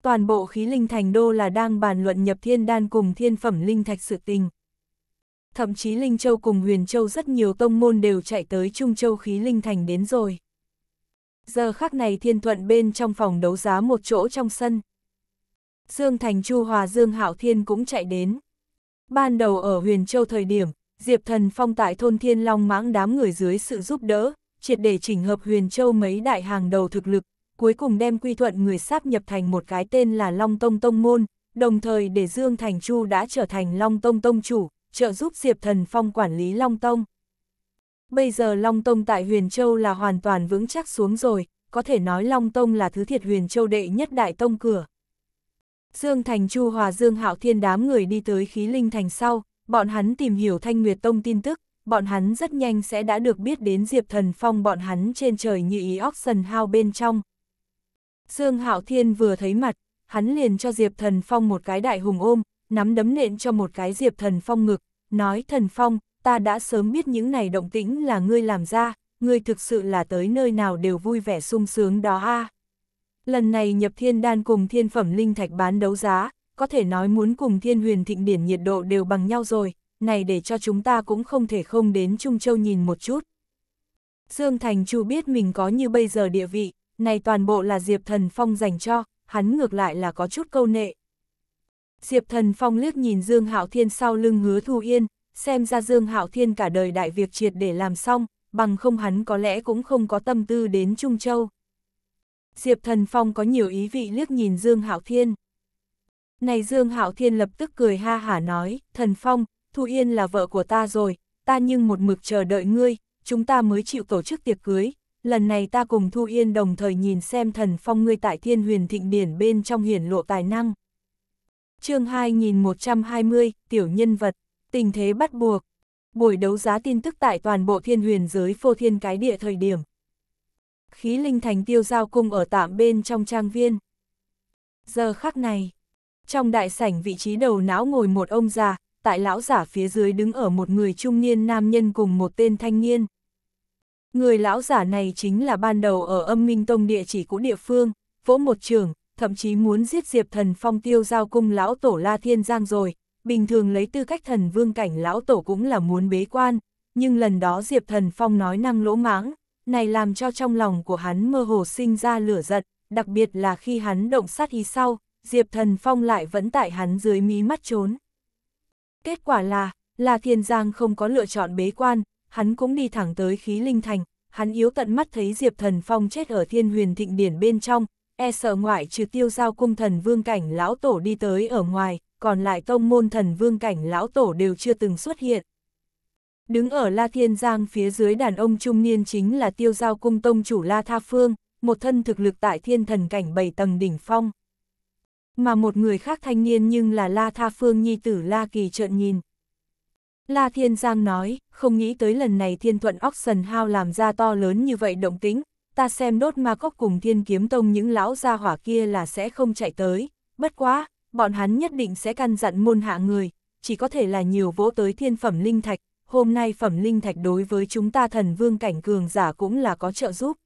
Toàn bộ khí linh thành đô là đang bàn luận nhập thiên đan cùng thiên phẩm linh thạch sự tình. Thậm chí Linh Châu cùng Huyền Châu rất nhiều tông môn đều chạy tới Trung Châu khí linh thành đến rồi. Giờ khắc này thiên thuận bên trong phòng đấu giá một chỗ trong sân, Dương Thành Chu Hòa Dương Hạo Thiên cũng chạy đến. Ban đầu ở Huyền Châu thời điểm, Diệp Thần Phong tại thôn Thiên Long mãng đám người dưới sự giúp đỡ, triệt để chỉnh hợp Huyền Châu mấy đại hàng đầu thực lực, cuối cùng đem quy thuận người sáp nhập thành một cái tên là Long Tông Tông Môn, đồng thời để Dương Thành Chu đã trở thành Long Tông Tông Chủ, trợ giúp Diệp Thần Phong quản lý Long Tông. Bây giờ Long Tông tại Huyền Châu là hoàn toàn vững chắc xuống rồi, có thể nói Long Tông là thứ thiệt Huyền Châu đệ nhất đại tông cửa. Dương Thành Chu Hòa Dương Hạo Thiên đám người đi tới khí linh thành sau, bọn hắn tìm hiểu Thanh Nguyệt Tông tin tức, bọn hắn rất nhanh sẽ đã được biết đến Diệp Thần Phong bọn hắn trên trời như ý Oxen hao bên trong. Dương Hạo Thiên vừa thấy mặt, hắn liền cho Diệp Thần Phong một cái đại hùng ôm, nắm đấm nện cho một cái Diệp Thần Phong ngực, nói Thần Phong, ta đã sớm biết những này động tĩnh là ngươi làm ra, ngươi thực sự là tới nơi nào đều vui vẻ sung sướng đó a. À. Lần này nhập thiên đan cùng thiên phẩm linh thạch bán đấu giá, có thể nói muốn cùng thiên huyền thịnh điển nhiệt độ đều bằng nhau rồi, này để cho chúng ta cũng không thể không đến Trung Châu nhìn một chút. Dương Thành Chu biết mình có như bây giờ địa vị, này toàn bộ là Diệp Thần Phong dành cho, hắn ngược lại là có chút câu nệ. Diệp Thần Phong liếc nhìn Dương Hạo Thiên sau lưng hứa Thu Yên, xem ra Dương Hạo Thiên cả đời đại việc triệt để làm xong, bằng không hắn có lẽ cũng không có tâm tư đến Trung Châu. Diệp Thần Phong có nhiều ý vị liếc nhìn Dương Hạo Thiên. Này Dương Hạo Thiên lập tức cười ha hả nói, Thần Phong, Thu Yên là vợ của ta rồi, ta nhưng một mực chờ đợi ngươi, chúng ta mới chịu tổ chức tiệc cưới, lần này ta cùng Thu Yên đồng thời nhìn xem Thần Phong ngươi tại thiên huyền thịnh điển bên trong hiển lộ tài năng. chương 2120, Tiểu Nhân Vật, Tình Thế Bắt Buộc Buổi đấu giá tin tức tại toàn bộ thiên huyền giới phô thiên cái địa thời điểm, Khí linh thành tiêu giao cung ở tạm bên trong trang viên. Giờ khắc này, trong đại sảnh vị trí đầu não ngồi một ông già, tại lão giả phía dưới đứng ở một người trung niên nam nhân cùng một tên thanh niên. Người lão giả này chính là ban đầu ở âm minh tông địa chỉ của địa phương, vỗ một trường, thậm chí muốn giết diệp thần phong tiêu giao cung lão tổ La Thiên Giang rồi, bình thường lấy tư cách thần vương cảnh lão tổ cũng là muốn bế quan, nhưng lần đó diệp thần phong nói năng lỗ mãng, này làm cho trong lòng của hắn mơ hồ sinh ra lửa giận, đặc biệt là khi hắn động sát ý sau, Diệp Thần Phong lại vẫn tại hắn dưới mí mắt trốn. Kết quả là, là Thiên Giang không có lựa chọn bế quan, hắn cũng đi thẳng tới khí linh thành, hắn yếu tận mắt thấy Diệp Thần Phong chết ở thiên huyền thịnh điển bên trong, e sợ ngoại trừ tiêu giao cung thần vương cảnh lão tổ đi tới ở ngoài, còn lại tông môn thần vương cảnh lão tổ đều chưa từng xuất hiện. Đứng ở La Thiên Giang phía dưới đàn ông trung niên chính là tiêu giao cung tông chủ La Tha Phương, một thân thực lực tại thiên thần cảnh bảy tầng đỉnh phong. Mà một người khác thanh niên nhưng là La Tha Phương nhi tử La Kỳ trợn nhìn. La Thiên Giang nói, không nghĩ tới lần này thiên thuận Oxen Hao làm ra to lớn như vậy động tính, ta xem đốt ma cốc cùng thiên kiếm tông những lão gia hỏa kia là sẽ không chạy tới, bất quá, bọn hắn nhất định sẽ căn dặn môn hạ người, chỉ có thể là nhiều vỗ tới thiên phẩm linh thạch, hôm nay phẩm linh thạch đối với chúng ta thần vương cảnh cường giả cũng là có trợ giúp.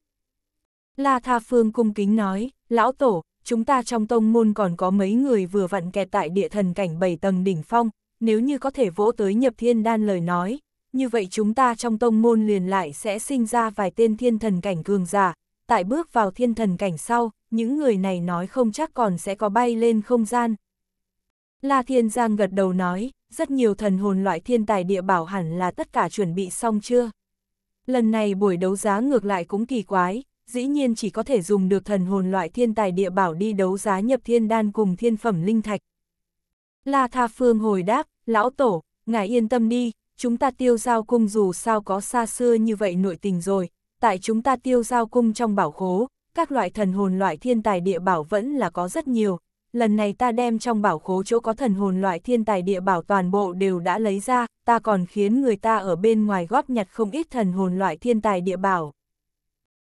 La Tha Phương cung kính nói, lão tổ, chúng ta trong tông môn còn có mấy người vừa vặn kẹt tại địa thần cảnh bảy tầng đỉnh phong, nếu như có thể vỗ tới nhập thiên đan lời nói, như vậy chúng ta trong tông môn liền lại sẽ sinh ra vài tên thiên thần cảnh cường giả, tại bước vào thiên thần cảnh sau, những người này nói không chắc còn sẽ có bay lên không gian. La Thiên Giang gật đầu nói, rất nhiều thần hồn loại thiên tài địa bảo hẳn là tất cả chuẩn bị xong chưa. Lần này buổi đấu giá ngược lại cũng kỳ quái, dĩ nhiên chỉ có thể dùng được thần hồn loại thiên tài địa bảo đi đấu giá nhập thiên đan cùng thiên phẩm linh thạch. La Tha Phương hồi đáp, lão tổ, ngài yên tâm đi, chúng ta tiêu giao cung dù sao có xa xưa như vậy nội tình rồi, tại chúng ta tiêu giao cung trong bảo khố, các loại thần hồn loại thiên tài địa bảo vẫn là có rất nhiều, lần này ta đem trong bảo khố chỗ có thần hồn loại thiên tài địa bảo toàn bộ đều đã lấy ra, ta còn khiến người ta ở bên ngoài góp nhặt không ít thần hồn loại thiên tài địa bảo.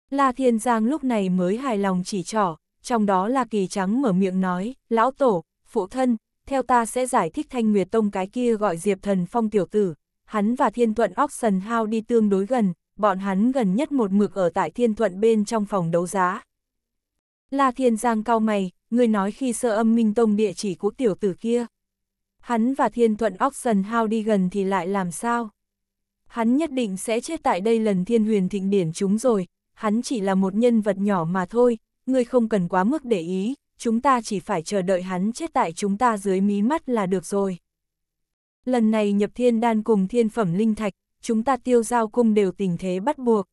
La Thiên Giang lúc này mới hài lòng chỉ trỏ, trong đó là kỳ trắng mở miệng nói, lão tổ, phụ thân, theo ta sẽ giải thích thanh nguyệt tông cái kia gọi diệp thần phong tiểu tử, hắn và thiên thuận Oxen Hao đi tương đối gần, bọn hắn gần nhất một mực ở tại thiên thuận bên trong phòng đấu giá. La Thiên Giang cao mày, Ngươi nói khi sơ âm minh tông địa chỉ của tiểu tử kia. Hắn và thiên thuận dần Hao đi gần thì lại làm sao? Hắn nhất định sẽ chết tại đây lần thiên huyền thịnh điển chúng rồi, hắn chỉ là một nhân vật nhỏ mà thôi, ngươi không cần quá mức để ý, chúng ta chỉ phải chờ đợi hắn chết tại chúng ta dưới mí mắt là được rồi. Lần này nhập thiên đan cùng thiên phẩm linh thạch, chúng ta tiêu giao cung đều tình thế bắt buộc.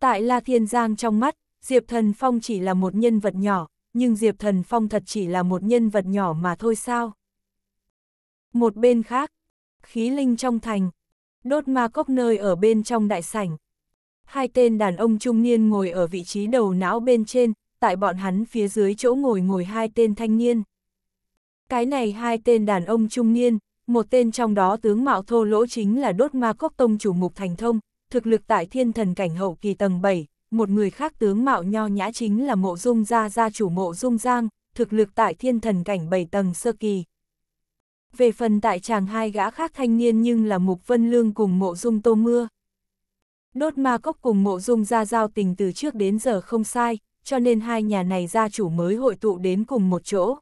Tại La Thiên Giang trong mắt, Diệp Thần Phong chỉ là một nhân vật nhỏ, nhưng Diệp Thần Phong thật chỉ là một nhân vật nhỏ mà thôi sao. Một bên khác, khí linh trong thành, đốt ma cốc nơi ở bên trong đại sảnh. Hai tên đàn ông trung niên ngồi ở vị trí đầu não bên trên, tại bọn hắn phía dưới chỗ ngồi ngồi hai tên thanh niên. Cái này hai tên đàn ông trung niên, một tên trong đó tướng mạo thô lỗ chính là đốt ma cốc tông chủ mục thành thông, thực lực tại thiên thần cảnh hậu kỳ tầng 7, một người khác tướng mạo nho nhã chính là mộ dung gia gia chủ mộ dung giang, thực lực tại thiên thần cảnh bảy tầng sơ kỳ. Về phần tại chàng hai gã khác thanh niên nhưng là Mục Vân Lương cùng mộ dung tô mưa. Đốt ma cốc cùng mộ dung gia giao tình từ trước đến giờ không sai, cho nên hai nhà này gia chủ mới hội tụ đến cùng một chỗ.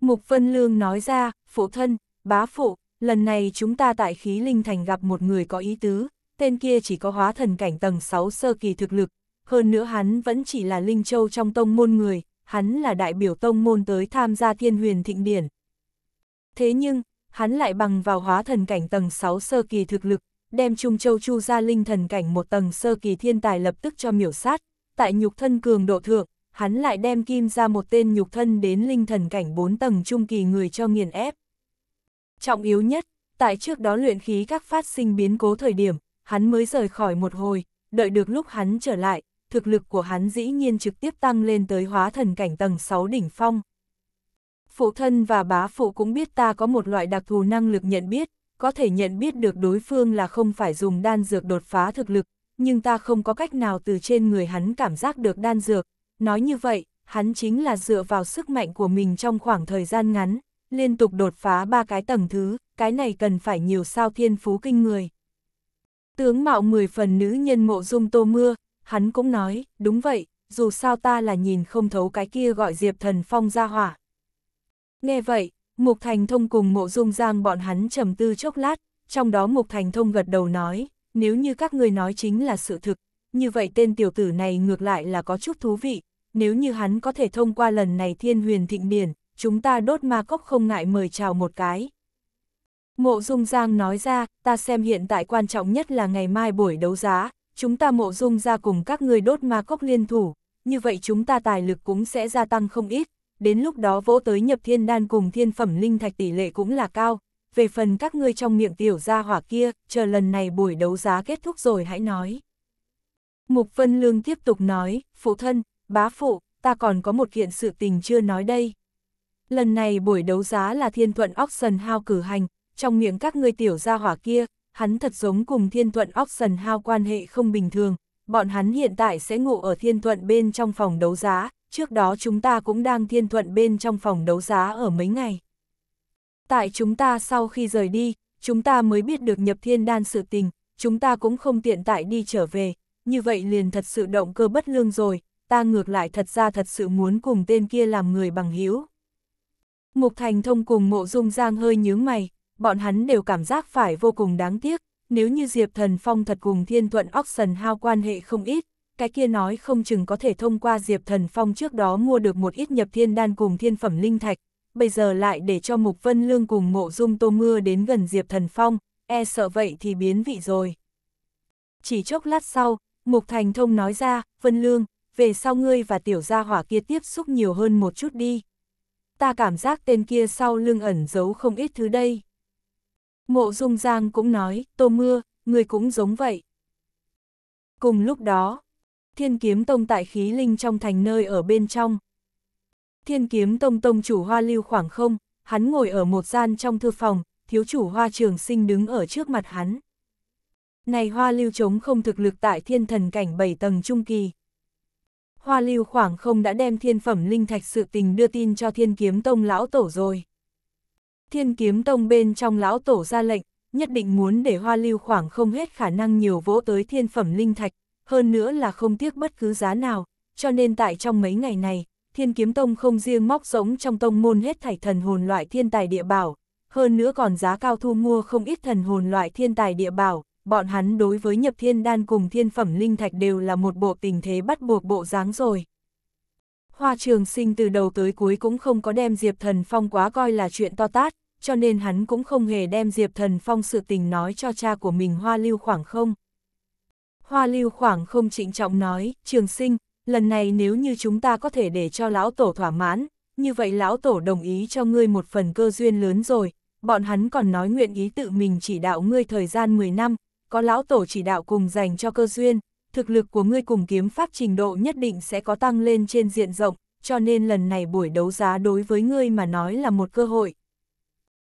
Mục Vân Lương nói ra, phụ thân, bá phụ, lần này chúng ta tại khí linh thành gặp một người có ý tứ, tên kia chỉ có hóa thần cảnh tầng 6 sơ kỳ thực lực, hơn nữa hắn vẫn chỉ là Linh Châu trong tông môn người, hắn là đại biểu tông môn tới tham gia thiên huyền thịnh điển. Thế nhưng, hắn lại bằng vào hóa thần cảnh tầng 6 sơ kỳ thực lực, đem Trung Châu Chu ra linh thần cảnh một tầng sơ kỳ thiên tài lập tức cho miểu sát, tại nhục thân cường độ thượng, hắn lại đem kim ra một tên nhục thân đến linh thần cảnh 4 tầng trung kỳ người cho nghiền ép. Trọng yếu nhất, tại trước đó luyện khí các phát sinh biến cố thời điểm, hắn mới rời khỏi một hồi, đợi được lúc hắn trở lại, thực lực của hắn dĩ nhiên trực tiếp tăng lên tới hóa thần cảnh tầng 6 đỉnh phong. Phụ thân và bá phụ cũng biết ta có một loại đặc thù năng lực nhận biết, có thể nhận biết được đối phương là không phải dùng đan dược đột phá thực lực, nhưng ta không có cách nào từ trên người hắn cảm giác được đan dược. Nói như vậy, hắn chính là dựa vào sức mạnh của mình trong khoảng thời gian ngắn, liên tục đột phá ba cái tầng thứ, cái này cần phải nhiều sao thiên phú kinh người. Tướng mạo mười phần nữ nhân mộ dung tô mưa, hắn cũng nói, đúng vậy, dù sao ta là nhìn không thấu cái kia gọi Diệp Thần Phong ra hỏa. Nghe vậy, Mục Thành Thông cùng mộ dung giang bọn hắn trầm tư chốc lát, trong đó Mục Thành Thông gật đầu nói, nếu như các người nói chính là sự thực, như vậy tên tiểu tử này ngược lại là có chút thú vị, nếu như hắn có thể thông qua lần này thiên huyền thịnh điển, chúng ta đốt ma cốc không ngại mời chào một cái. Mộ Dung Giang nói ra, ta xem hiện tại quan trọng nhất là ngày mai buổi đấu giá, chúng ta mộ Dung ra cùng các người đốt ma cốc liên thủ, như vậy chúng ta tài lực cũng sẽ gia tăng không ít, đến lúc đó vỗ tới nhập thiên đan cùng thiên phẩm linh thạch tỷ lệ cũng là cao. Về phần các ngươi trong miệng tiểu ra hỏa kia, chờ lần này buổi đấu giá kết thúc rồi hãy nói. Mục Vân Lương tiếp tục nói, phụ thân, bá phụ, ta còn có một kiện sự tình chưa nói đây. Lần này buổi đấu giá là thiên thuận auction hao cử hành, trong miệng các ngươi tiểu gia hỏa kia, hắn thật giống cùng thiên thuận Oxen hao quan hệ không bình thường, bọn hắn hiện tại sẽ ngủ ở thiên thuận bên trong phòng đấu giá, trước đó chúng ta cũng đang thiên thuận bên trong phòng đấu giá ở mấy ngày. Tại chúng ta sau khi rời đi, chúng ta mới biết được nhập thiên đan sự tình, chúng ta cũng không tiện tại đi trở về, như vậy liền thật sự động cơ bất lương rồi, ta ngược lại thật ra thật sự muốn cùng tên kia làm người bằng hữu Mục Thành Thông cùng Mộ Dung Giang hơi nhướng mày, bọn hắn đều cảm giác phải vô cùng đáng tiếc, nếu như Diệp Thần Phong thật cùng Thiên Thuận Oxen hao quan hệ không ít, cái kia nói không chừng có thể thông qua Diệp Thần Phong trước đó mua được một ít nhập thiên đan cùng thiên phẩm linh thạch, bây giờ lại để cho Mục Vân Lương cùng mộ dung tô mưa đến gần Diệp Thần Phong, e sợ vậy thì biến vị rồi. Chỉ chốc lát sau, Mục Thành Thông nói ra, Vân Lương, về sau ngươi và tiểu gia hỏa kia tiếp xúc nhiều hơn một chút đi. Ta cảm giác tên kia sau lưng ẩn giấu không ít thứ đây. Mộ Dung Giang cũng nói, Tô Mưa, người cũng giống vậy. Cùng lúc đó, Thiên Kiếm Tông tại khí linh trong thành nơi ở bên trong. Thiên Kiếm Tông Tông chủ hoa lưu khoảng không, hắn ngồi ở một gian trong thư phòng, thiếu chủ hoa trường sinh đứng ở trước mặt hắn. Này hoa lưu chống không thực lực tại thiên thần cảnh 7 tầng trung kỳ. Hoa lưu khoảng không đã đem thiên phẩm linh thạch sự tình đưa tin cho thiên kiếm tông lão tổ rồi. Thiên kiếm tông bên trong lão tổ ra lệnh, nhất định muốn để hoa lưu khoảng không hết khả năng nhiều vỗ tới thiên phẩm linh thạch, hơn nữa là không tiếc bất cứ giá nào, cho nên tại trong mấy ngày này, thiên kiếm tông không riêng móc rỗng trong tông môn hết thảy thần hồn loại thiên tài địa bảo, hơn nữa còn giá cao thu mua không ít thần hồn loại thiên tài địa bảo, bọn hắn đối với nhập thiên đan cùng thiên phẩm linh thạch đều là một bộ tình thế bắt buộc bộ dáng rồi. Hoa Trường Sinh từ đầu tới cuối cũng không có đem Diệp Thần Phong quá coi là chuyện to tát, cho nên hắn cũng không hề đem Diệp Thần Phong sự tình nói cho cha của mình Hoa Lưu Khoảng không. Hoa Lưu Khoảng không trịnh trọng nói, Trường Sinh, lần này nếu như chúng ta có thể để cho Lão Tổ thỏa mãn, như vậy Lão Tổ đồng ý cho ngươi một phần cơ duyên lớn rồi, bọn hắn còn nói nguyện ý tự mình chỉ đạo ngươi thời gian 10 năm, có Lão Tổ chỉ đạo cùng dành cho cơ duyên, thực lực của ngươi cùng kiếm pháp trình độ nhất định sẽ có tăng lên trên diện rộng, cho nên lần này buổi đấu giá đối với ngươi mà nói là một cơ hội.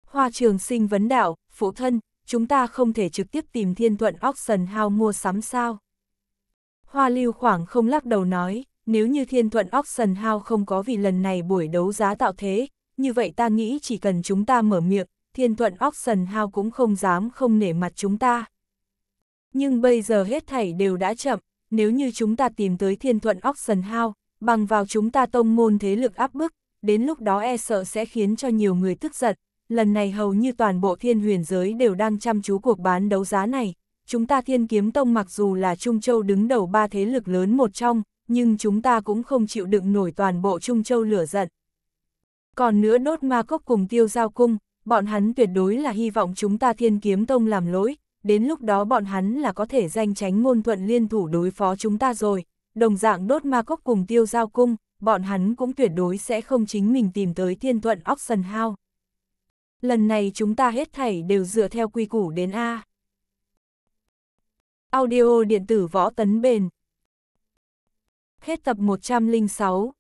Hoa trường sinh vấn đạo, phụ thân, chúng ta không thể trực tiếp tìm thiên thuận auction house mua sắm sao. Hoa lưu khoảng không lắc đầu nói, nếu như thiên thuận auction house không có vì lần này buổi đấu giá tạo thế, như vậy ta nghĩ chỉ cần chúng ta mở miệng, thiên thuận auction house cũng không dám không nể mặt chúng ta. Nhưng bây giờ hết thảy đều đã chậm, nếu như chúng ta tìm tới thiên thuận Oxen House, bằng vào chúng ta tông môn thế lực áp bức, đến lúc đó e sợ sẽ khiến cho nhiều người tức giận. Lần này hầu như toàn bộ thiên huyền giới đều đang chăm chú cuộc bán đấu giá này. Chúng ta thiên kiếm tông mặc dù là Trung Châu đứng đầu ba thế lực lớn một trong, nhưng chúng ta cũng không chịu đựng nổi toàn bộ Trung Châu lửa giận. Còn nữa đốt ma cốc cùng tiêu giao cung, bọn hắn tuyệt đối là hy vọng chúng ta thiên kiếm tông làm lỗi, đến lúc đó bọn hắn là có thể danh tránh ngôn thuận liên thủ đối phó chúng ta rồi, đồng dạng đốt ma cốc cùng tiêu giao cung, bọn hắn cũng tuyệt đối sẽ không chính mình tìm tới thiên thuận Oxen House. Lần này chúng ta hết thảy đều dựa theo quy củ đến A. Audio điện tử võ tấn bền. Hết tập 106